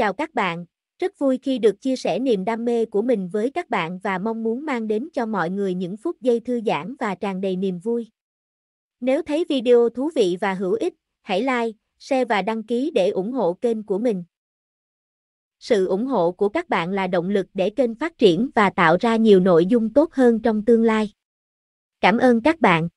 Chào các bạn, rất vui khi được chia sẻ niềm đam mê của mình với các bạn và mong muốn mang đến cho mọi người những phút giây thư giãn và tràn đầy niềm vui. Nếu thấy video thú vị và hữu ích, hãy like, share và đăng ký để ủng hộ kênh của mình. Sự ủng hộ của các bạn là động lực để kênh phát triển và tạo ra nhiều nội dung tốt hơn trong tương lai. Cảm ơn các bạn.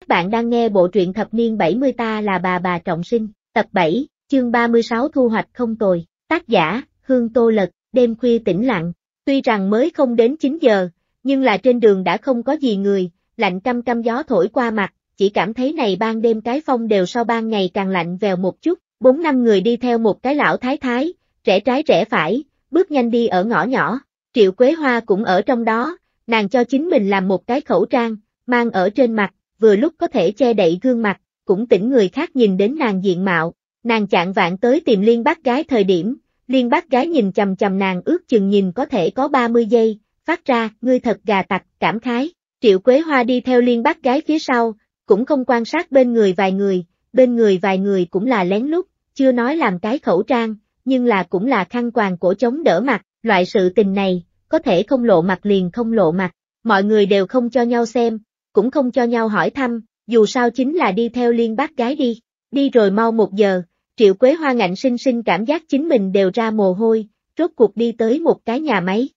Các bạn đang nghe bộ truyện thập niên 70 ta là bà bà trọng sinh, tập 7. Chương 36 thu hoạch không tồi, tác giả, Hương Tô Lật, đêm khuya tĩnh lặng, tuy rằng mới không đến 9 giờ, nhưng là trên đường đã không có gì người, lạnh căm căm gió thổi qua mặt, chỉ cảm thấy này ban đêm cái phong đều sau ban ngày càng lạnh vèo một chút, bốn năm người đi theo một cái lão thái thái, rẽ trái rẽ phải, bước nhanh đi ở ngõ nhỏ, Triệu Quế Hoa cũng ở trong đó, nàng cho chính mình làm một cái khẩu trang, mang ở trên mặt, vừa lúc có thể che đậy gương mặt, cũng tỉnh người khác nhìn đến nàng diện mạo, Nàng chạng vạn tới tìm liên bác gái thời điểm, liên bác gái nhìn chầm chầm nàng ước chừng nhìn có thể có 30 giây, phát ra, ngươi thật gà tặc, cảm khái. Triệu Quế Hoa đi theo liên bác gái phía sau, cũng không quan sát bên người vài người, bên người vài người cũng là lén lút, chưa nói làm cái khẩu trang, nhưng là cũng là khăn quàng cổ chống đỡ mặt, loại sự tình này, có thể không lộ mặt liền không lộ mặt, mọi người đều không cho nhau xem, cũng không cho nhau hỏi thăm, dù sao chính là đi theo liên bác gái đi, đi rồi mau một giờ, Triệu Quế Hoa ngạnh sinh sinh cảm giác chính mình đều ra mồ hôi, rốt cuộc đi tới một cái nhà máy.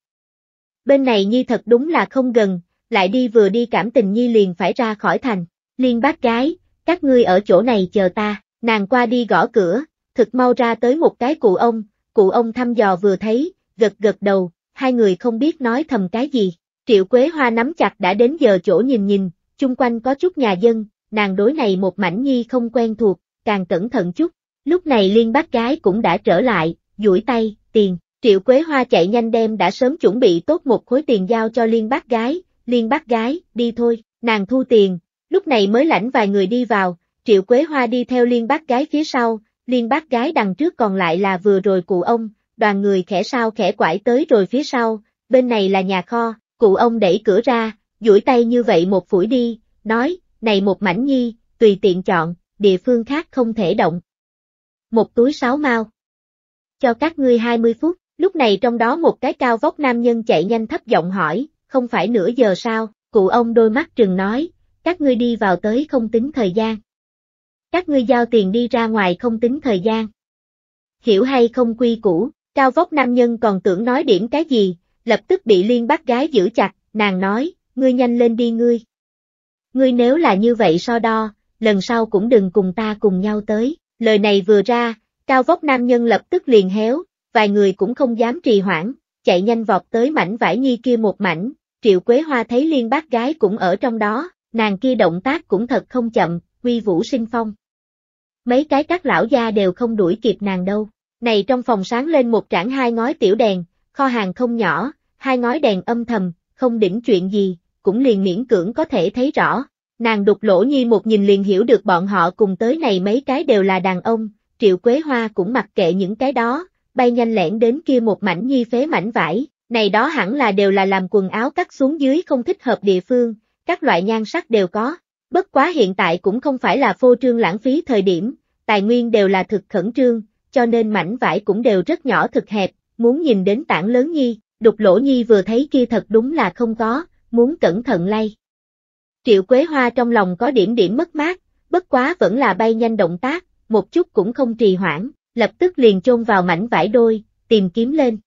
Bên này Nhi thật đúng là không gần, lại đi vừa đi cảm tình Nhi liền phải ra khỏi thành. Liên bác gái, các ngươi ở chỗ này chờ ta, nàng qua đi gõ cửa, thực mau ra tới một cái cụ ông, cụ ông thăm dò vừa thấy, gật gật đầu, hai người không biết nói thầm cái gì. Triệu Quế Hoa nắm chặt đã đến giờ chỗ nhìn nhìn, chung quanh có chút nhà dân, nàng đối này một mảnh nhi không quen thuộc, càng cẩn thận chút, Lúc này liên bác gái cũng đã trở lại, duỗi tay, tiền, triệu quế hoa chạy nhanh đem đã sớm chuẩn bị tốt một khối tiền giao cho liên bác gái, liên bác gái, đi thôi, nàng thu tiền, lúc này mới lãnh vài người đi vào, triệu quế hoa đi theo liên bác gái phía sau, liên bác gái đằng trước còn lại là vừa rồi cụ ông, đoàn người khẽ sao khẽ quải tới rồi phía sau, bên này là nhà kho, cụ ông đẩy cửa ra, duỗi tay như vậy một phủi đi, nói, này một mảnh nhi, tùy tiện chọn, địa phương khác không thể động, một túi sáu mao. Cho các ngươi 20 phút, lúc này trong đó một cái cao vóc nam nhân chạy nhanh thấp giọng hỏi, không phải nửa giờ sao, cụ ông đôi mắt trừng nói, các ngươi đi vào tới không tính thời gian. Các ngươi giao tiền đi ra ngoài không tính thời gian. Hiểu hay không quy củ, cao vóc nam nhân còn tưởng nói điểm cái gì, lập tức bị liên bác gái giữ chặt, nàng nói, ngươi nhanh lên đi ngươi. Ngươi nếu là như vậy so đo, lần sau cũng đừng cùng ta cùng nhau tới. Lời này vừa ra, cao vóc nam nhân lập tức liền héo, vài người cũng không dám trì hoãn, chạy nhanh vọt tới mảnh vải nhi kia một mảnh, triệu quế hoa thấy liên bác gái cũng ở trong đó, nàng kia động tác cũng thật không chậm, quy vũ sinh phong. Mấy cái các lão gia đều không đuổi kịp nàng đâu, này trong phòng sáng lên một trảng hai ngói tiểu đèn, kho hàng không nhỏ, hai ngói đèn âm thầm, không đỉnh chuyện gì, cũng liền miễn cưỡng có thể thấy rõ, Nàng đục lỗ nhi một nhìn liền hiểu được bọn họ cùng tới này mấy cái đều là đàn ông, triệu quế hoa cũng mặc kệ những cái đó, bay nhanh lẻn đến kia một mảnh nhi phế mảnh vải, này đó hẳn là đều là làm quần áo cắt xuống dưới không thích hợp địa phương, các loại nhan sắc đều có, bất quá hiện tại cũng không phải là phô trương lãng phí thời điểm, tài nguyên đều là thực khẩn trương, cho nên mảnh vải cũng đều rất nhỏ thực hẹp, muốn nhìn đến tảng lớn nhi, đục lỗ nhi vừa thấy kia thật đúng là không có, muốn cẩn thận lay. Triệu Quế Hoa trong lòng có điểm điểm mất mát, bất quá vẫn là bay nhanh động tác, một chút cũng không trì hoãn, lập tức liền chôn vào mảnh vải đôi, tìm kiếm lên.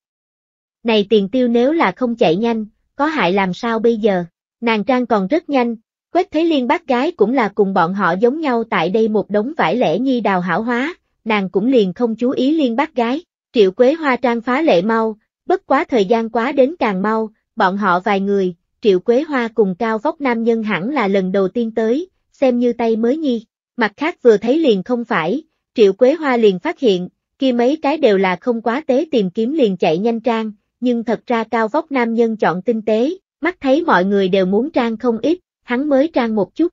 Này tiền tiêu nếu là không chạy nhanh, có hại làm sao bây giờ? Nàng trang còn rất nhanh, quét thấy liên bác gái cũng là cùng bọn họ giống nhau tại đây một đống vải lẻ nhi đào hảo hóa, nàng cũng liền không chú ý liên bác gái, triệu quế hoa trang phá lệ mau, bất quá thời gian quá đến càng mau, bọn họ vài người, Triệu Quế Hoa cùng cao vóc nam nhân hẳn là lần đầu tiên tới, xem như tay mới nhi. Mặt khác vừa thấy liền không phải, Triệu Quế Hoa liền phát hiện, kia mấy cái đều là không quá tế tìm kiếm liền chạy nhanh trang, nhưng thật ra cao vóc nam nhân chọn tinh tế, mắt thấy mọi người đều muốn trang không ít, hắn mới trang một chút.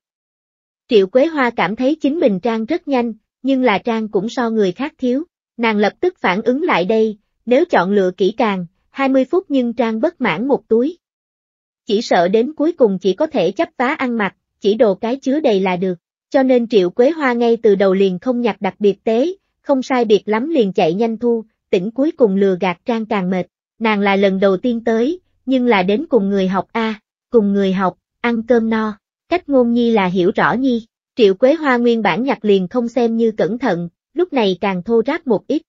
Triệu Quế Hoa cảm thấy chính mình trang rất nhanh, nhưng là trang cũng so người khác thiếu, nàng lập tức phản ứng lại đây, nếu chọn lựa kỹ càng, 20 phút nhưng trang bất mãn một túi chỉ sợ đến cuối cùng chỉ có thể chấp vá ăn mặc, chỉ đồ cái chứa đầy là được. Cho nên Triệu Quế Hoa ngay từ đầu liền không nhặt đặc biệt tế, không sai biệt lắm liền chạy nhanh thu, tỉnh cuối cùng lừa gạt Trang càng mệt. Nàng là lần đầu tiên tới, nhưng là đến cùng người học A, cùng người học, ăn cơm no. Cách ngôn nhi là hiểu rõ nhi, Triệu Quế Hoa nguyên bản nhặt liền không xem như cẩn thận, lúc này càng thô ráp một ít.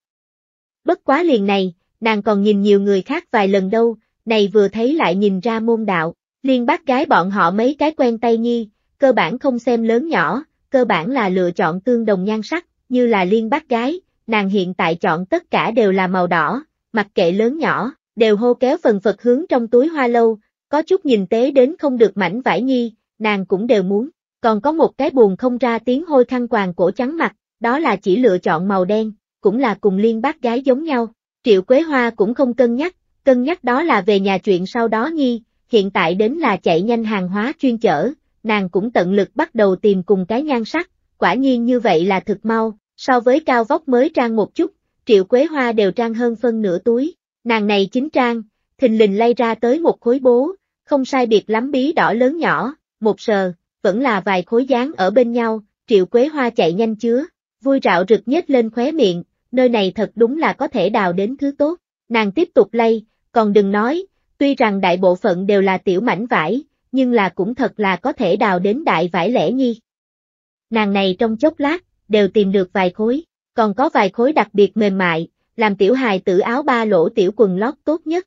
Bất quá liền này, nàng còn nhìn nhiều người khác vài lần đâu, này vừa thấy lại nhìn ra môn đạo, liên bác gái bọn họ mấy cái quen tay nhi, cơ bản không xem lớn nhỏ, cơ bản là lựa chọn tương đồng nhan sắc, như là liên bác gái, nàng hiện tại chọn tất cả đều là màu đỏ, mặc kệ lớn nhỏ, đều hô kéo phần phật hướng trong túi hoa lâu, có chút nhìn tế đến không được mảnh vải nhi, nàng cũng đều muốn, còn có một cái buồn không ra tiếng hôi khăn quàng cổ trắng mặt, đó là chỉ lựa chọn màu đen, cũng là cùng liên bác gái giống nhau, triệu quế hoa cũng không cân nhắc, cân nhắc đó là về nhà chuyện sau đó nhi, hiện tại đến là chạy nhanh hàng hóa chuyên chở, nàng cũng tận lực bắt đầu tìm cùng cái nhan sắc, quả nhiên như vậy là thực mau, so với cao vóc mới trang một chút, triệu quế hoa đều trang hơn phân nửa túi, nàng này chính trang, thình lình lay ra tới một khối bố, không sai biệt lắm bí đỏ lớn nhỏ, một sờ, vẫn là vài khối dáng ở bên nhau, triệu quế hoa chạy nhanh chứa, vui rạo rực nhếch lên khóe miệng, nơi này thật đúng là có thể đào đến thứ tốt, nàng tiếp tục lay, còn đừng nói, tuy rằng đại bộ phận đều là tiểu mảnh vải, nhưng là cũng thật là có thể đào đến đại vải lẻ nhi. Nàng này trong chốc lát, đều tìm được vài khối, còn có vài khối đặc biệt mềm mại, làm tiểu hài tử áo ba lỗ tiểu quần lót tốt nhất.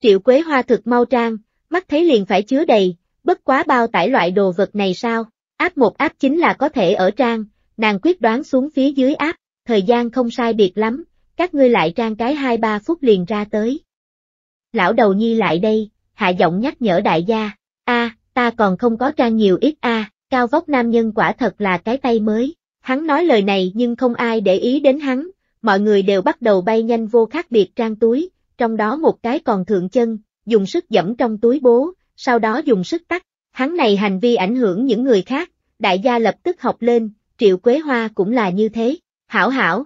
Triệu Quế Hoa thực mau trang, mắt thấy liền phải chứa đầy, bất quá bao tải loại đồ vật này sao, áp một áp chính là có thể ở trang, nàng quyết đoán xuống phía dưới áp, thời gian không sai biệt lắm, các ngươi lại trang cái 2-3 phút liền ra tới lão đầu nhi lại đây, hạ giọng nhắc nhở đại gia, a ta còn không có trang nhiều ít a cao vóc nam nhân quả thật là cái tay mới, hắn nói lời này nhưng không ai để ý đến hắn, mọi người đều bắt đầu bay nhanh vô khác biệt trang túi, trong đó một cái còn thượng chân, dùng sức dẫm trong túi bố, sau đó dùng sức tắt, hắn này hành vi ảnh hưởng những người khác, đại gia lập tức học lên, triệu quế hoa cũng là như thế, hảo hảo.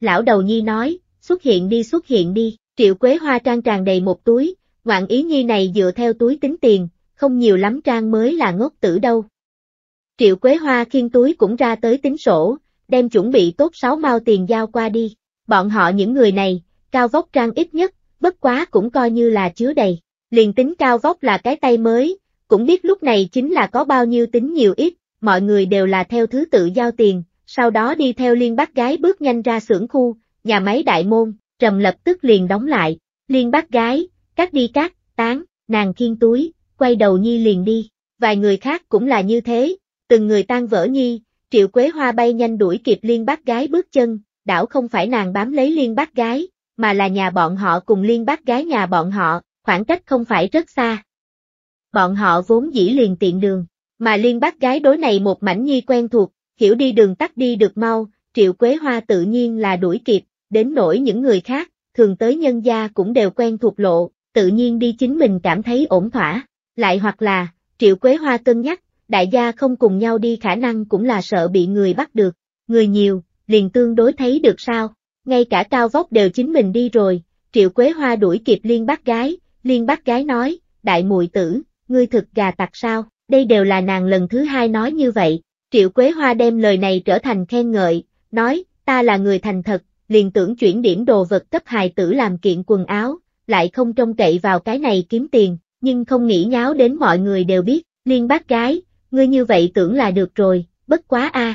Lão đầu nhi nói, xuất hiện đi xuất hiện đi. Triệu Quế Hoa trang tràn đầy một túi, ngoạn ý nhi này dựa theo túi tính tiền, không nhiều lắm trang mới là ngốc tử đâu. Triệu Quế Hoa khiên túi cũng ra tới tính sổ, đem chuẩn bị tốt sáu mao tiền giao qua đi. Bọn họ những người này, cao vóc trang ít nhất, bất quá cũng coi như là chứa đầy. Liền tính cao vóc là cái tay mới, cũng biết lúc này chính là có bao nhiêu tính nhiều ít, mọi người đều là theo thứ tự giao tiền, sau đó đi theo liên bác gái bước nhanh ra xưởng khu, nhà máy đại môn, trầm lập tức liền đóng lại, liên bác gái, cắt đi cắt, tán, nàng khiên túi, quay đầu nhi liền đi, vài người khác cũng là như thế, từng người tan vỡ nhi, triệu quế hoa bay nhanh đuổi kịp liên bác gái bước chân, đảo không phải nàng bám lấy liên bác gái, mà là nhà bọn họ cùng liên bác gái nhà bọn họ, khoảng cách không phải rất xa. Bọn họ vốn dĩ liền tiện đường, mà liên bác gái đối này một mảnh nhi quen thuộc, hiểu đi đường tắt đi được mau, triệu quế hoa tự nhiên là đuổi kịp, đến nỗi những người khác, thường tới nhân gia cũng đều quen thuộc lộ, tự nhiên đi chính mình cảm thấy ổn thỏa. Lại hoặc là, Triệu Quế Hoa cân nhắc, đại gia không cùng nhau đi khả năng cũng là sợ bị người bắt được, người nhiều, liền tương đối thấy được sao, ngay cả cao vóc đều chính mình đi rồi, Triệu Quế Hoa đuổi kịp liên bác gái, liên bác gái nói, đại muội tử, ngươi thực gà tặc sao, đây đều là nàng lần thứ hai nói như vậy, Triệu Quế Hoa đem lời này trở thành khen ngợi, nói, ta là người thành thật, liền tưởng chuyển điểm đồ vật cấp hài tử làm kiện quần áo, lại không trông cậy vào cái này kiếm tiền, nhưng không nghĩ nháo đến mọi người đều biết, liên bác gái, ngươi như vậy tưởng là được rồi, bất quá a. À.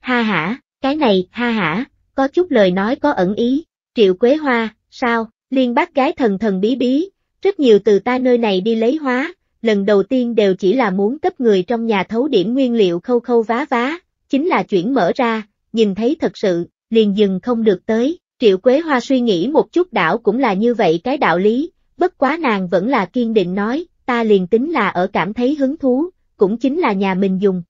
Ha hả, cái này, ha hả, có chút lời nói có ẩn ý, triệu quế hoa, sao, liên bác gái thần thần bí bí, rất nhiều từ ta nơi này đi lấy hóa, lần đầu tiên đều chỉ là muốn cấp người trong nhà thấu điểm nguyên liệu khâu khâu vá vá, chính là chuyển mở ra, nhìn thấy thật sự, liền dừng không được tới, Triệu Quế Hoa suy nghĩ một chút đảo cũng là như vậy cái đạo lý, bất quá nàng vẫn là kiên định nói, ta liền tính là ở cảm thấy hứng thú, cũng chính là nhà mình dùng.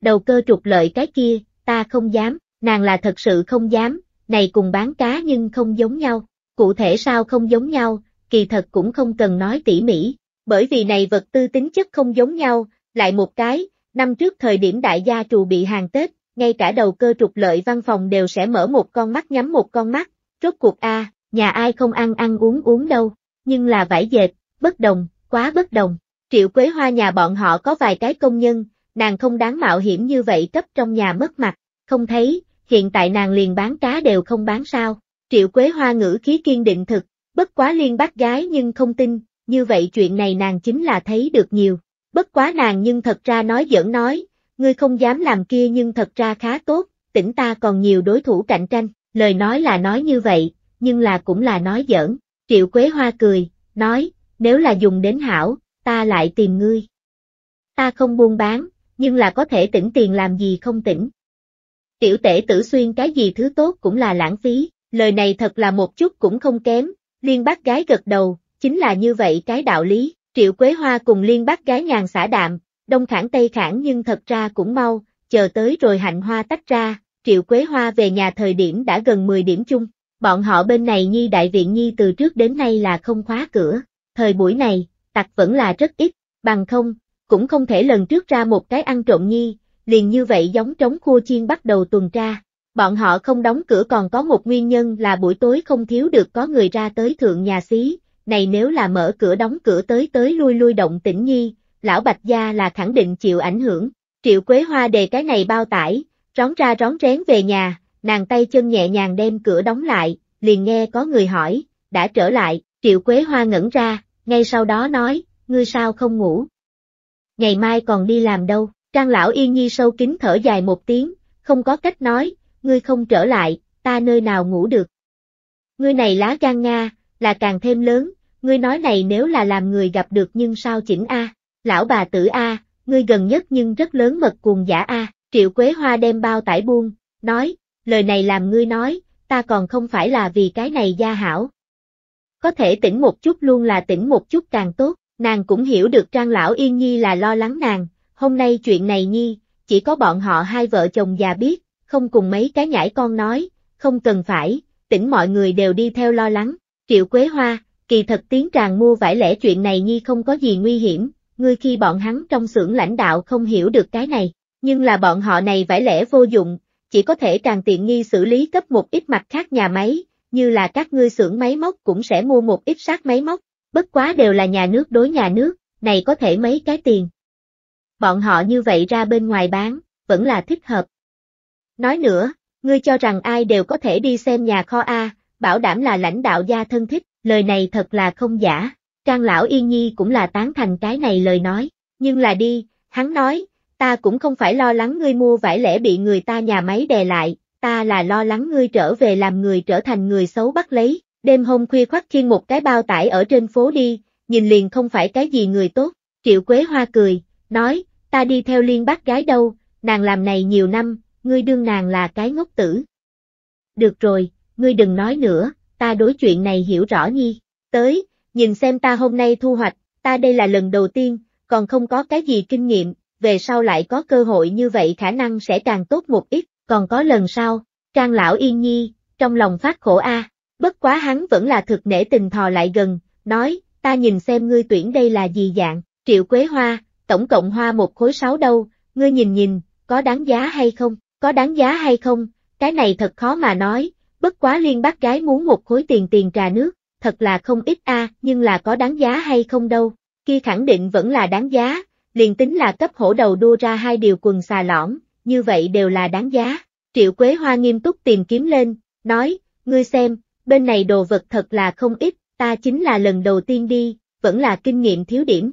Đầu cơ trục lợi cái kia, ta không dám, nàng là thật sự không dám, này cùng bán cá nhưng không giống nhau, cụ thể sao không giống nhau, kỳ thật cũng không cần nói tỉ mỉ, bởi vì này vật tư tính chất không giống nhau, lại một cái, năm trước thời điểm đại gia trù bị hàng Tết, ngay cả đầu cơ trục lợi văn phòng đều sẽ mở một con mắt nhắm một con mắt, rốt cuộc a, nhà ai không ăn ăn uống uống đâu, nhưng là vải dệt, bất đồng, quá bất đồng. Triệu Quế Hoa nhà bọn họ có vài cái công nhân, nàng không đáng mạo hiểm như vậy cấp trong nhà mất mặt, không thấy, hiện tại nàng liền bán cá đều không bán sao. Triệu Quế Hoa ngữ khí kiên định thực, bất quá liên bắt gái nhưng không tin, như vậy chuyện này nàng chính là thấy được nhiều. Bất quá nàng nhưng thật ra nói giỡn nói, ngươi không dám làm kia nhưng thật ra khá tốt, tỉnh ta còn nhiều đối thủ cạnh tranh, lời nói là nói như vậy, nhưng là cũng là nói giỡn. Triệu Quế Hoa cười, nói, nếu là dùng đến hảo, ta lại tìm ngươi. Ta không buôn bán, nhưng là có thể tỉnh tiền làm gì không tỉnh. Tiểu tể tử xuyên cái gì thứ tốt cũng là lãng phí, lời này thật là một chút cũng không kém, liên bác gái gật đầu, chính là như vậy cái đạo lý, triệu quế hoa cùng liên bác gái nhàn xả đạm, đông khảng tây khảng nhưng thật ra cũng mau, chờ tới rồi hạnh hoa tách ra, triệu quế hoa về nhà thời điểm đã gần 10 điểm chung, bọn họ bên này nhi đại viện nhi từ trước đến nay là không khóa cửa, thời buổi này, tặc vẫn là rất ít, bằng không, cũng không thể lần trước ra một cái ăn trộm nhi, liền như vậy giống trống khua chiên bắt đầu tuần tra. Bọn họ không đóng cửa còn có một nguyên nhân là buổi tối không thiếu được có người ra tới thượng nhà xí, này nếu là mở cửa đóng cửa tới tới lui lui động tĩnh nhi, lão Bạch Gia là khẳng định chịu ảnh hưởng. Triệu Quế Hoa đề cái này bao tải, rón ra rón rén về nhà, nàng tay chân nhẹ nhàng đem cửa đóng lại, liền nghe có người hỏi, đã trở lại, Triệu Quế Hoa ngẩn ra, ngay sau đó nói, ngươi sao không ngủ? Ngày mai còn đi làm đâu, Trang Lão Yên Nhi sâu kín thở dài một tiếng, không có cách nói, ngươi không trở lại, ta nơi nào ngủ được. Ngươi này lá gan Nga, là càng thêm lớn, ngươi nói này nếu là làm người gặp được nhưng sao chỉnh a? À? Lão bà tử A, ngươi gần nhất nhưng rất lớn mật cuồng giả A, triệu quế hoa đem bao tải buông, nói, lời này làm ngươi nói, ta còn không phải là vì cái này gia hảo. Có thể tỉnh một chút luôn là tỉnh một chút càng tốt, nàng cũng hiểu được trang lão yên nhi là lo lắng nàng, hôm nay chuyện này nhi, chỉ có bọn họ hai vợ chồng già biết, không cùng mấy cái nhãi con nói, không cần phải, tỉnh mọi người đều đi theo lo lắng, triệu quế hoa, kỳ thật tiếng tràng mua vải lẽ chuyện này nhi không có gì nguy hiểm, ngươi khi bọn hắn trong xưởng lãnh đạo không hiểu được cái này, nhưng là bọn họ này vải lẽ vô dụng, chỉ có thể càng tiện nghi xử lý cấp một ít mặt khác nhà máy, như là các ngươi xưởng máy móc cũng sẽ mua một ít sát máy móc, bất quá đều là nhà nước đối nhà nước, này có thể mấy cái tiền. Bọn họ như vậy ra bên ngoài bán, vẫn là thích hợp. Nói nữa, ngươi cho rằng ai đều có thể đi xem nhà kho A, bảo đảm là lãnh đạo gia thân thích, lời này thật là không giả. Trang lão Yên Nhi cũng là tán thành cái này lời nói, nhưng là đi, hắn nói, ta cũng không phải lo lắng ngươi mua vải lẽ bị người ta nhà máy đè lại, ta là lo lắng ngươi trở về làm người trở thành người xấu bắt lấy, đêm hôm khuya khoắt khiêng một cái bao tải ở trên phố đi, nhìn liền không phải cái gì người tốt, Triệu Quế Hoa cười, nói, ta đi theo liên bác gái đâu, nàng làm này nhiều năm, ngươi đương nàng là cái ngốc tử. Được rồi, ngươi đừng nói nữa, ta đối chuyện này hiểu rõ nhi, tới, nhìn xem ta hôm nay thu hoạch, ta đây là lần đầu tiên, còn không có cái gì kinh nghiệm, về sau lại có cơ hội như vậy khả năng sẽ càng tốt một ít, còn có lần sau, trang lão yên nhi, trong lòng phát khổ a bất quá hắn vẫn là thực nể tình thò lại gần, nói, ta nhìn xem ngươi tuyển đây là gì dạng, triệu quế hoa, tổng cộng hoa một khối sáu đâu, ngươi nhìn nhìn, có đáng giá hay không, có đáng giá hay không, cái này thật khó mà nói, bất quá liên bác gái muốn một khối tiền tiền trà nước, thật là không ít a, à, nhưng là có đáng giá hay không đâu, kia khẳng định vẫn là đáng giá, liền tính là cấp hổ đầu đua ra hai điều quần xà lõm, như vậy đều là đáng giá. Triệu Quế Hoa nghiêm túc tìm kiếm lên, nói, ngươi xem, bên này đồ vật thật là không ít, ta chính là lần đầu tiên đi, vẫn là kinh nghiệm thiếu điểm.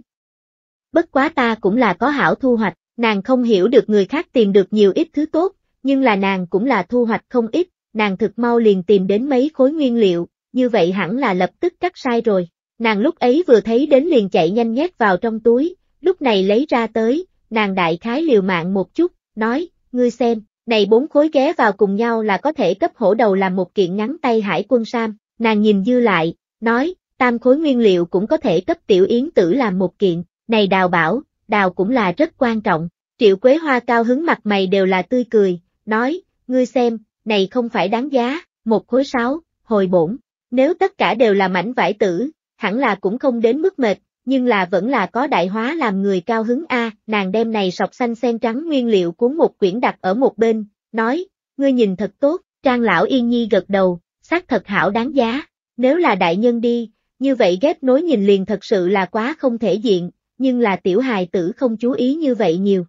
Bất quá ta cũng là có hảo thu hoạch, nàng không hiểu được người khác tìm được nhiều ít thứ tốt, nhưng là nàng cũng là thu hoạch không ít, nàng thực mau liền tìm đến mấy khối nguyên liệu, như vậy hẳn là lập tức cắt sai rồi. Nàng lúc ấy vừa thấy đến liền chạy nhanh nhét vào trong túi, lúc này lấy ra tới, nàng đại khái liều mạng một chút, nói, ngươi xem, này bốn khối ghé vào cùng nhau là có thể cấp hổ đầu làm một kiện ngắn tay hải quân sam, nàng nhìn dư lại, nói, tam khối nguyên liệu cũng có thể cấp tiểu yến tử làm một kiện, này đào bảo, đào cũng là rất quan trọng, triệu quế hoa cao hứng mặt mày đều là tươi cười, nói, ngươi xem, này không phải đáng giá, một khối sáu, hồi bổn, nếu tất cả đều là mảnh vải tử, hẳn là cũng không đến mức mệt, nhưng là vẫn là có đại hóa làm người cao hứng A, nàng đem này sọc xanh sen trắng nguyên liệu cuốn một quyển đặt ở một bên, nói, ngươi nhìn thật tốt, trang lão yên nhi gật đầu, xác thật hảo đáng giá, nếu là đại nhân đi, như vậy ghép nối nhìn liền thật sự là quá không thể diện, nhưng là tiểu hài tử không chú ý như vậy nhiều.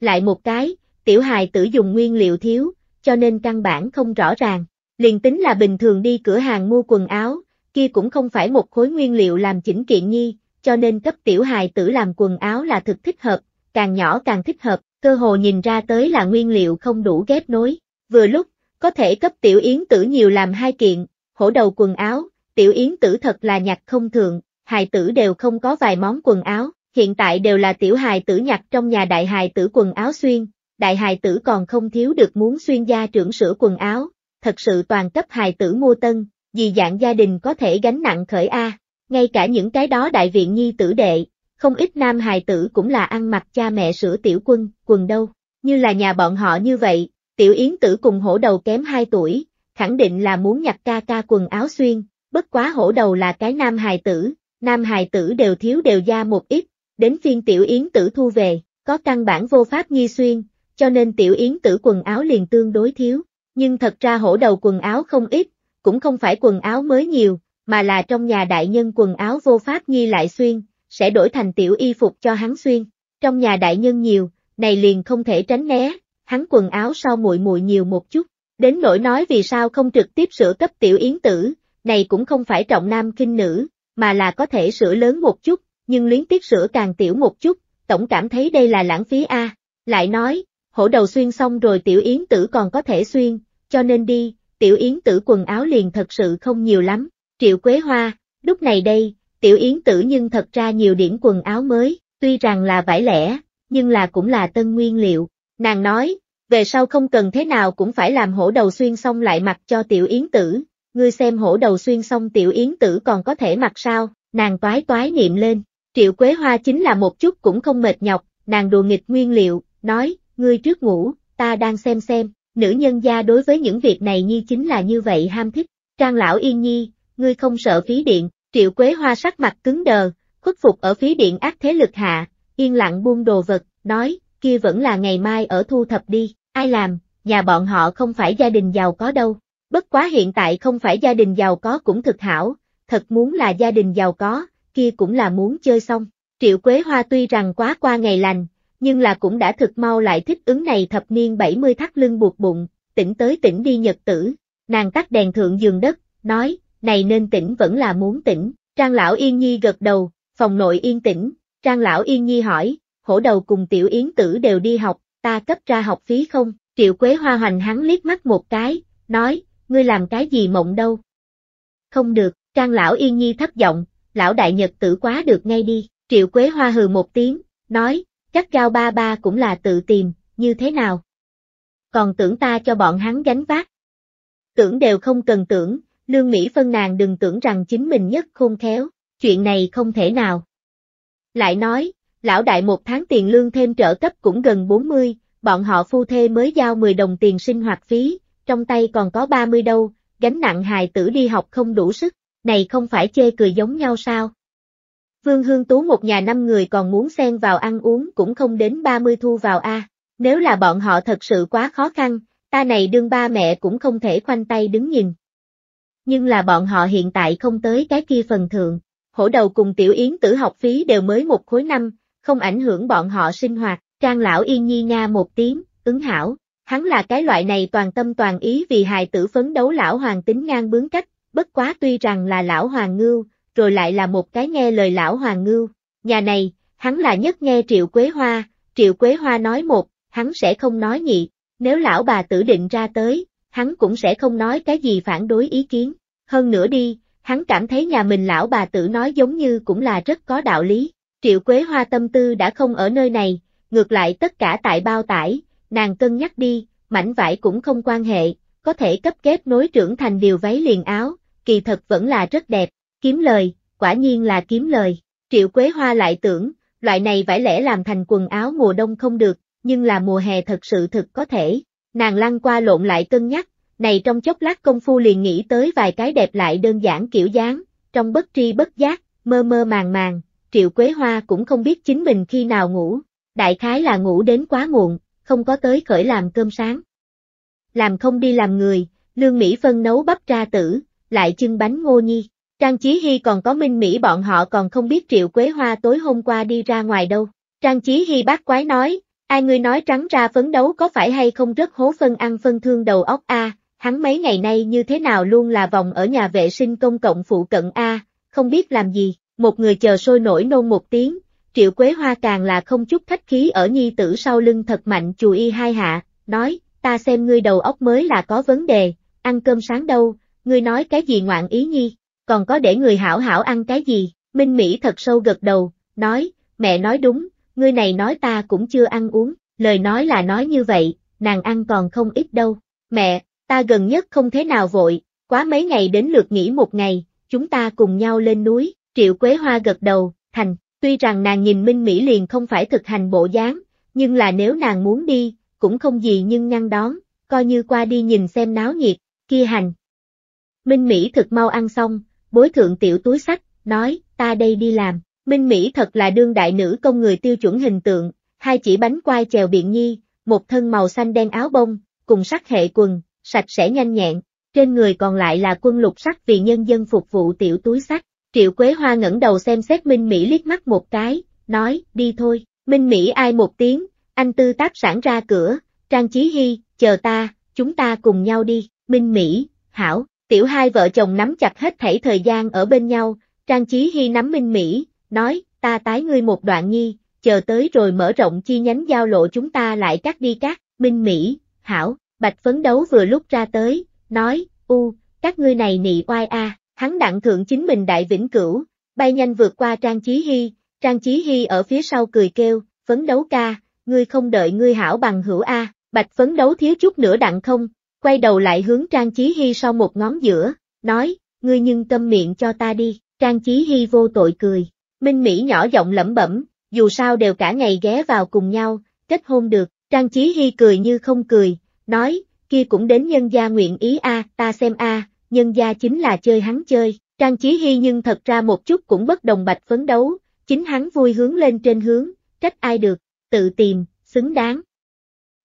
Lại một cái, tiểu hài tử dùng nguyên liệu thiếu, cho nên căn bản không rõ ràng. Liền tính là bình thường đi cửa hàng mua quần áo, kia cũng không phải một khối nguyên liệu làm chỉnh kiện nhi, cho nên cấp tiểu hài tử làm quần áo là thực thích hợp, càng nhỏ càng thích hợp, cơ hồ nhìn ra tới là nguyên liệu không đủ ghép nối. Vừa lúc, có thể cấp tiểu yến tử nhiều làm hai kiện, hổ đầu quần áo, tiểu yến tử thật là nhặt không thường, hài tử đều không có vài món quần áo, hiện tại đều là tiểu hài tử nhặt trong nhà đại hài tử quần áo xuyên, đại hài tử còn không thiếu được muốn xuyên gia trưởng sửa quần áo, thật sự toàn cấp hài tử mua tân, vì dạng gia đình có thể gánh nặng khởi A, ngay cả những cái đó đại viện nhi tử đệ, không ít nam hài tử cũng là ăn mặc cha mẹ sửa tiểu quân, quần đâu, như là nhà bọn họ như vậy, tiểu yến tử cùng hổ đầu kém 2 tuổi, khẳng định là muốn nhặt ca ca quần áo xuyên, bất quá hổ đầu là cái nam hài tử, nam hài tử đều thiếu đều da một ít, đến phiên tiểu yến tử thu về, có căn bản vô pháp nghi xuyên, cho nên tiểu yến tử quần áo liền tương đối thiếu, nhưng thật ra hổ đầu quần áo không ít, cũng không phải quần áo mới nhiều, mà là trong nhà đại nhân quần áo vô pháp nghi lại xuyên, sẽ đổi thành tiểu y phục cho hắn xuyên. Trong nhà đại nhân nhiều, này liền không thể tránh né, hắn quần áo sau muội muội nhiều một chút. Đến nỗi nói vì sao không trực tiếp sửa cấp tiểu yến tử, này cũng không phải trọng nam kinh nữ, mà là có thể sửa lớn một chút, nhưng luyến tiếp sửa càng tiểu một chút, tổng cảm thấy đây là lãng phí a. Lại nói, hổ đầu xuyên xong rồi tiểu yến tử còn có thể xuyên, cho nên đi, tiểu yến tử quần áo liền thật sự không nhiều lắm, triệu quế hoa, lúc này đây, tiểu yến tử nhưng thật ra nhiều điểm quần áo mới, tuy rằng là vải lẻ, nhưng là cũng là tân nguyên liệu, nàng nói, về sau không cần thế nào cũng phải làm hổ đầu xuyên xong lại mặc cho tiểu yến tử, ngươi xem hổ đầu xuyên xong tiểu yến tử còn có thể mặc sao, nàng toái toái niệm lên, triệu quế hoa chính là một chút cũng không mệt nhọc, nàng đùa nghịch nguyên liệu, nói, ngươi trước ngủ, ta đang xem xem, nữ nhân gia đối với những việc này nhi chính là như vậy ham thích, trang lão yên nhi, ngươi không sợ phí điện, triệu quế hoa sắc mặt cứng đờ, khuất phục ở phí điện ác thế lực hạ, yên lặng buông đồ vật, nói, kia vẫn là ngày mai ở thu thập đi, ai làm, nhà bọn họ không phải gia đình giàu có đâu, bất quá hiện tại không phải gia đình giàu có cũng thực hảo, thật muốn là gia đình giàu có, kia cũng là muốn chơi xong. Triệu Quế Hoa tuy rằng quá qua ngày lành, nhưng là cũng đã thực mau lại thích ứng này thập niên 70 thắt lưng buộc bụng, tỉnh tới tỉnh đi nhật tử. Nàng tắt đèn thượng giường đất, nói, này nên tỉnh vẫn là muốn tỉnh. Trang lão Yên Nhi gật đầu, phòng nội yên tĩnh, Trang lão Yên Nhi hỏi, hổ đầu cùng tiểu yến tử đều đi học, ta cấp ra học phí không? Triệu Quế Hoa hoành hắn liếc mắt một cái, nói, ngươi làm cái gì mộng đâu? Không được, Trang lão Yên Nhi thấp giọng, lão đại nhật tử quá được ngay đi. Triệu Quế Hoa hừ một tiếng, nói, Cắt gao ba ba cũng là tự tìm, như thế nào? Còn tưởng ta cho bọn hắn gánh vác. Tưởng đều không cần tưởng, Lương Mỹ phân nàng đừng tưởng rằng chính mình nhất khôn khéo, chuyện này không thể nào. Lại nói, lão đại một tháng tiền lương thêm trợ cấp cũng gần 40, bọn họ phu thê mới giao 10 đồng tiền sinh hoạt phí, trong tay còn có 30 đâu, gánh nặng hài tử đi học không đủ sức, này không phải chê cười giống nhau sao? Vương Hương Tú một nhà năm người còn muốn xen vào ăn uống cũng không đến 30 thu vào A, nếu là bọn họ thật sự quá khó khăn, ta này đương ba mẹ cũng không thể khoanh tay đứng nhìn. Nhưng là bọn họ hiện tại không tới cái kia phần thượng, hổ đầu cùng tiểu yến tử học phí đều mới một khối năm, không ảnh hưởng bọn họ sinh hoạt, trang lão yên nhi nga một tiếng, ứng hảo, hắn là cái loại này toàn tâm toàn ý vì hài tử phấn đấu lão hoàng tính ngang bướng cách, bất quá tuy rằng là lão hoàng ngưu, rồi lại là một cái nghe lời lão hoàng ngưu. Nhà này, hắn là nhất nghe Triệu Quế Hoa, Triệu Quế Hoa nói một, hắn sẽ không nói nhị, nếu lão bà tử định ra tới, hắn cũng sẽ không nói cái gì phản đối ý kiến. Hơn nữa đi, hắn cảm thấy nhà mình lão bà tử nói giống như cũng là rất có đạo lý. Triệu Quế Hoa tâm tư đã không ở nơi này, ngược lại tất cả tại bao tải, nàng cân nhắc đi, mảnh vải cũng không quan hệ, có thể cấp kết nối trưởng thành điều váy liền áo, kỳ thật vẫn là rất đẹp, kiếm lời, quả nhiên là kiếm lời. Triệu Quế Hoa lại tưởng, loại này vải lẽ làm thành quần áo mùa đông không được, nhưng là mùa hè thật sự thực có thể. Nàng lăn qua lộn lại cân nhắc, này trong chốc lát công phu liền nghĩ tới vài cái đẹp lại đơn giản kiểu dáng, trong bất tri bất giác, mơ mơ màng màng, Triệu Quế Hoa cũng không biết chính mình khi nào ngủ, đại khái là ngủ đến quá muộn, không có tới khởi làm cơm sáng. Làm không đi làm người, Lương Mỹ Phân nấu bắp ra tử, lại chưng bánh ngô nhi. Trang Chí Hy còn có Minh Mỹ bọn họ còn không biết Triệu Quế Hoa tối hôm qua đi ra ngoài đâu. Trang Chí Hy bác quái nói, ai ngươi nói trắng ra phấn đấu có phải hay không rất hố phân ăn phân thương đầu óc a, hắn mấy ngày nay như thế nào luôn là vòng ở nhà vệ sinh công cộng phụ cận a, không biết làm gì, một người chờ sôi nổi nôn một tiếng, Triệu Quế Hoa càng là không chút khách khí ở nhi tử sau lưng thật mạnh chù y hai hạ, nói, ta xem ngươi đầu óc mới là có vấn đề, ăn cơm sáng đâu, ngươi nói cái gì ngoạn ý nhi, còn có để người hảo hảo ăn cái gì, Minh Mỹ thật sâu gật đầu, nói, mẹ nói đúng, ngươi này nói ta cũng chưa ăn uống, lời nói là nói như vậy, nàng ăn còn không ít đâu, mẹ, ta gần nhất không thế nào vội, quá mấy ngày đến lượt nghỉ một ngày, chúng ta cùng nhau lên núi, Triệu Quế Hoa gật đầu, thành, tuy rằng nàng nhìn Minh Mỹ liền không phải thực hành bộ dáng, nhưng là nếu nàng muốn đi, cũng không gì nhưng ngăn đón, coi như qua đi nhìn xem náo nhiệt, kia hành. Minh Mỹ thực mau ăn xong, bối thượng tiểu túi sách, nói, ta đây đi làm. Minh Mỹ thật là đương đại nữ công người tiêu chuẩn hình tượng, hai chỉ bánh quai chèo biện nhi, một thân màu xanh đen áo bông, cùng sắc hệ quần, sạch sẽ nhanh nhẹn, trên người còn lại là quân lục sắc vì nhân dân phục vụ tiểu túi sách. Triệu Quế Hoa ngẩng đầu xem xét Minh Mỹ liếc mắt một cái, nói, đi thôi, Minh Mỹ ai một tiếng, anh tư tác sẵn ra cửa, Trang trí Hy, chờ ta, chúng ta cùng nhau đi, Minh Mỹ, Hảo. Tiểu hai vợ chồng nắm chặt hết thảy thời gian ở bên nhau, Trang Chí Hy nắm Minh Mỹ, nói, ta tái ngươi một đoạn nhi, chờ tới rồi mở rộng chi nhánh giao lộ chúng ta lại cắt đi cắt, Minh Mỹ, Hảo, Bạch phấn đấu vừa lúc ra tới, nói, u, các ngươi này nị oai a, hắn đặng thượng chính mình đại vĩnh cửu, bay nhanh vượt qua Trang Chí Hy, Trang Chí Hy ở phía sau cười kêu, phấn đấu ca, ngươi không đợi ngươi hảo bằng hữu a, Bạch phấn đấu thiếu chút nữa đặng không, quay đầu lại hướng Trang Chí Hy sau một ngón giữa, nói, ngươi nhưng tâm miệng cho ta đi, Trang Chí Hy vô tội cười, Minh Mỹ nhỏ giọng lẩm bẩm, dù sao đều cả ngày ghé vào cùng nhau, kết hôn được, Trang Chí Hy cười như không cười, nói, kia cũng đến nhân gia nguyện ý a, ta xem a, nhân gia chính là chơi hắn chơi, Trang Chí Hy nhưng thật ra một chút cũng bất đồng bạch phấn đấu, chính hắn vui hướng lên trên hướng, trách ai được, tự tìm, xứng đáng.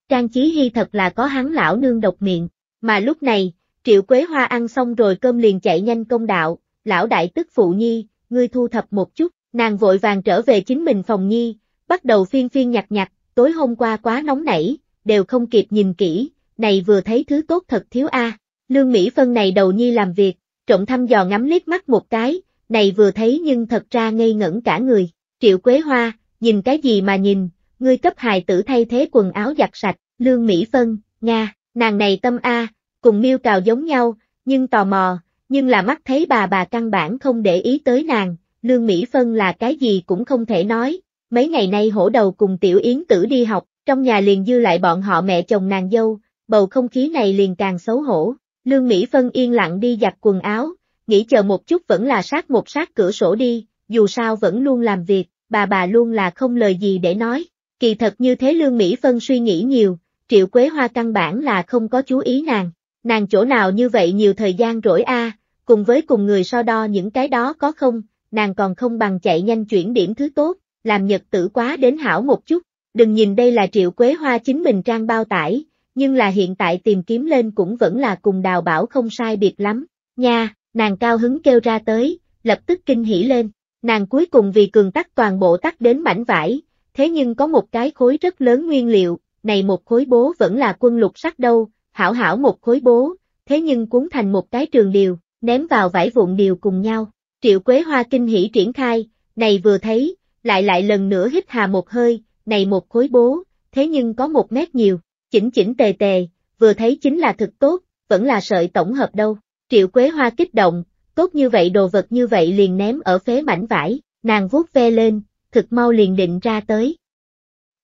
Trang Chí Hy thật là có hắn lão nương độc miệng, mà lúc này, Triệu Quế Hoa ăn xong rồi cơm liền chạy nhanh công đạo, lão đại tức phụ nhi, ngươi thu thập một chút, nàng vội vàng trở về chính mình phòng nhi, bắt đầu phiên phiên nhặt nhặt, tối hôm qua quá nóng nảy, đều không kịp nhìn kỹ, này vừa thấy thứ tốt thật thiếu a. Lương Mỹ Phân này đầu nhi làm việc, trộm thăm dò ngắm liếc mắt một cái, này vừa thấy nhưng thật ra ngây ngẩn cả người, Triệu Quế Hoa, nhìn cái gì mà nhìn, ngươi cấp hài tử thay thế quần áo giặt sạch, lương Mỹ Phân, Nga, nàng này tâm A, cùng miêu cào giống nhau, nhưng tò mò, nhưng là mắt thấy bà bà căn bản không để ý tới nàng, lương Mỹ Phân là cái gì cũng không thể nói, mấy ngày nay hổ đầu cùng tiểu yến tử đi học, trong nhà liền dư lại bọn họ mẹ chồng nàng dâu, bầu không khí này liền càng xấu hổ, lương Mỹ Phân yên lặng đi giặt quần áo, nghĩ chờ một chút vẫn là sát một sát cửa sổ đi, dù sao vẫn luôn làm việc, bà bà luôn là không lời gì để nói, Kỳ thật như thế Lương Mỹ Phân suy nghĩ nhiều, Triệu Quế Hoa căn bản là không có chú ý nàng, nàng chỗ nào như vậy nhiều thời gian rỗi a, cùng với cùng người so đo những cái đó có không, nàng còn không bằng chạy nhanh chuyển điểm thứ tốt, làm nhật tử quá đến hảo một chút, đừng nhìn đây là Triệu Quế Hoa chính mình trang bao tải, nhưng là hiện tại tìm kiếm lên cũng vẫn là cùng đào bảo không sai biệt lắm, nha, nàng cao hứng kêu ra tới, lập tức kinh hỉ lên, nàng cuối cùng vì cường tắc toàn bộ tắc đến mảnh vải, thế nhưng có một cái khối rất lớn nguyên liệu, này một khối bố vẫn là quân lục sắc đâu, hảo hảo một khối bố, thế nhưng cuốn thành một cái trường điều, ném vào vải vụn điều cùng nhau. Triệu Quế Hoa kinh hỉ triển khai, này vừa thấy, lại lại lần nữa hít hà một hơi, này một khối bố, thế nhưng có một mét nhiều, chỉnh chỉnh tề tề, vừa thấy chính là thực tốt, vẫn là sợi tổng hợp đâu. Triệu Quế Hoa kích động, tốt như vậy đồ vật như vậy liền ném ở phế mảnh vải, nàng vuốt ve lên, thực mau liền định ra tới.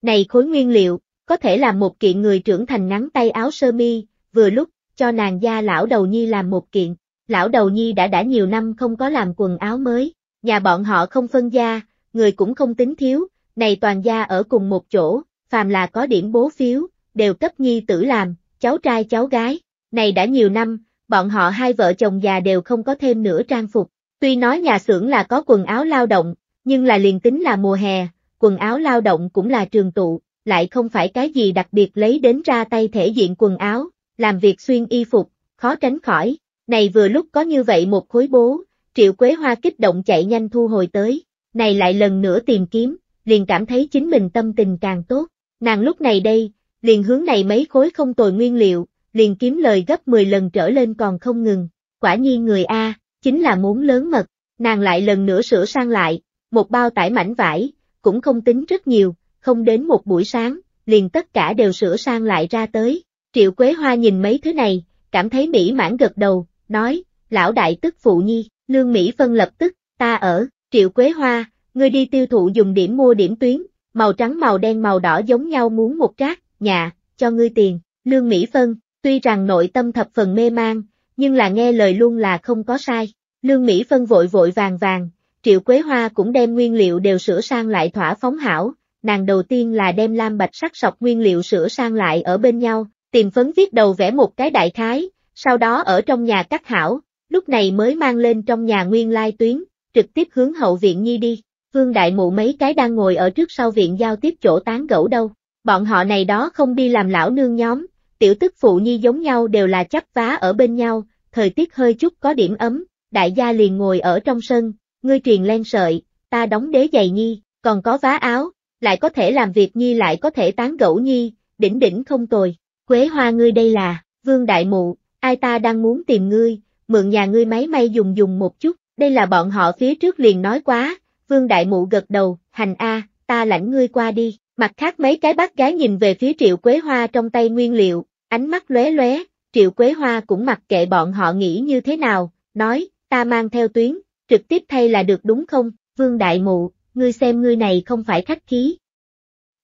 Này khối nguyên liệu, có thể làm một kiện người trưởng thành ngắn tay áo sơ mi, vừa lúc, cho nàng gia lão đầu nhi làm một kiện. Lão đầu nhi đã đã nhiều năm không có làm quần áo mới, nhà bọn họ không phân gia, người cũng không tính thiếu, này toàn gia ở cùng một chỗ, phàm là có điểm bố phiếu, đều cấp nhi tử làm, cháu trai cháu gái, này đã nhiều năm, bọn họ hai vợ chồng già đều không có thêm nữa trang phục. Tuy nói nhà xưởng là có quần áo lao động, nhưng là liền tính là mùa hè, quần áo lao động cũng là trường tụ, lại không phải cái gì đặc biệt lấy đến ra tay thể diện quần áo, làm việc xuyên y phục, khó tránh khỏi. Này vừa lúc có như vậy một khối bố, Triệu Quế Hoa kích động chạy nhanh thu hồi tới, này lại lần nữa tìm kiếm, liền cảm thấy chính mình tâm tình càng tốt. Nàng lúc này đây, liền hướng này mấy khối không tồi nguyên liệu, liền kiếm lời gấp 10 lần trở lên còn không ngừng. Quả nhiên người A, chính là muốn lớn mật, nàng lại lần nữa sửa sang lại, một bao tải mảnh vải, cũng không tính rất nhiều, không đến một buổi sáng, liền tất cả đều sửa sang lại ra tới. Triệu Quế Hoa nhìn mấy thứ này, cảm thấy mỹ mãn gật đầu, nói, lão đại tức phụ nhi, lương Mỹ phân lập tức, ta ở, Triệu Quế Hoa, ngươi đi tiêu thụ dùng điểm mua điểm tuyến, màu trắng màu đen màu đỏ giống nhau muốn một trác, nhà, cho ngươi tiền, lương Mỹ phân, tuy rằng nội tâm thập phần mê mang, nhưng là nghe lời luôn là không có sai, lương Mỹ phân vội vội vàng vàng, Triệu Quế Hoa cũng đem nguyên liệu đều sửa sang lại thỏa phóng hảo, nàng đầu tiên là đem lam bạch sắc sọc nguyên liệu sửa sang lại ở bên nhau, tìm phấn viết đầu vẽ một cái đại khái, sau đó ở trong nhà cắt hảo, lúc này mới mang lên trong nhà nguyên lai tuyến, trực tiếp hướng hậu viện nhi đi. Vương Đại Mụ mấy cái đang ngồi ở trước sau viện giao tiếp chỗ tán gẫu đâu, bọn họ này đó không đi làm lão nương nhóm, tiểu tức phụ nhi giống nhau đều là chấp vá ở bên nhau, thời tiết hơi chút có điểm ấm, đại gia liền ngồi ở trong sân, ngươi truyền len sợi, ta đóng đế giày nhi, còn có vá áo, lại có thể làm việc nhi lại có thể tán gẫu nhi, đỉnh đỉnh không tồi. Quế hoa ngươi đây là, vương đại mụ, ai ta đang muốn tìm ngươi, mượn nhà ngươi máy may dùng dùng một chút, đây là bọn họ phía trước liền nói quá, vương đại mụ gật đầu, hành a, ta lãnh ngươi qua đi, mặt khác mấy cái bác gái nhìn về phía triệu quế hoa trong tay nguyên liệu, ánh mắt lóe lóe, triệu quế hoa cũng mặc kệ bọn họ nghĩ như thế nào, nói, ta mang theo tuyến, trực tiếp thay là được đúng không, Vương Đại Mụ, ngươi xem ngươi này không phải khách khí.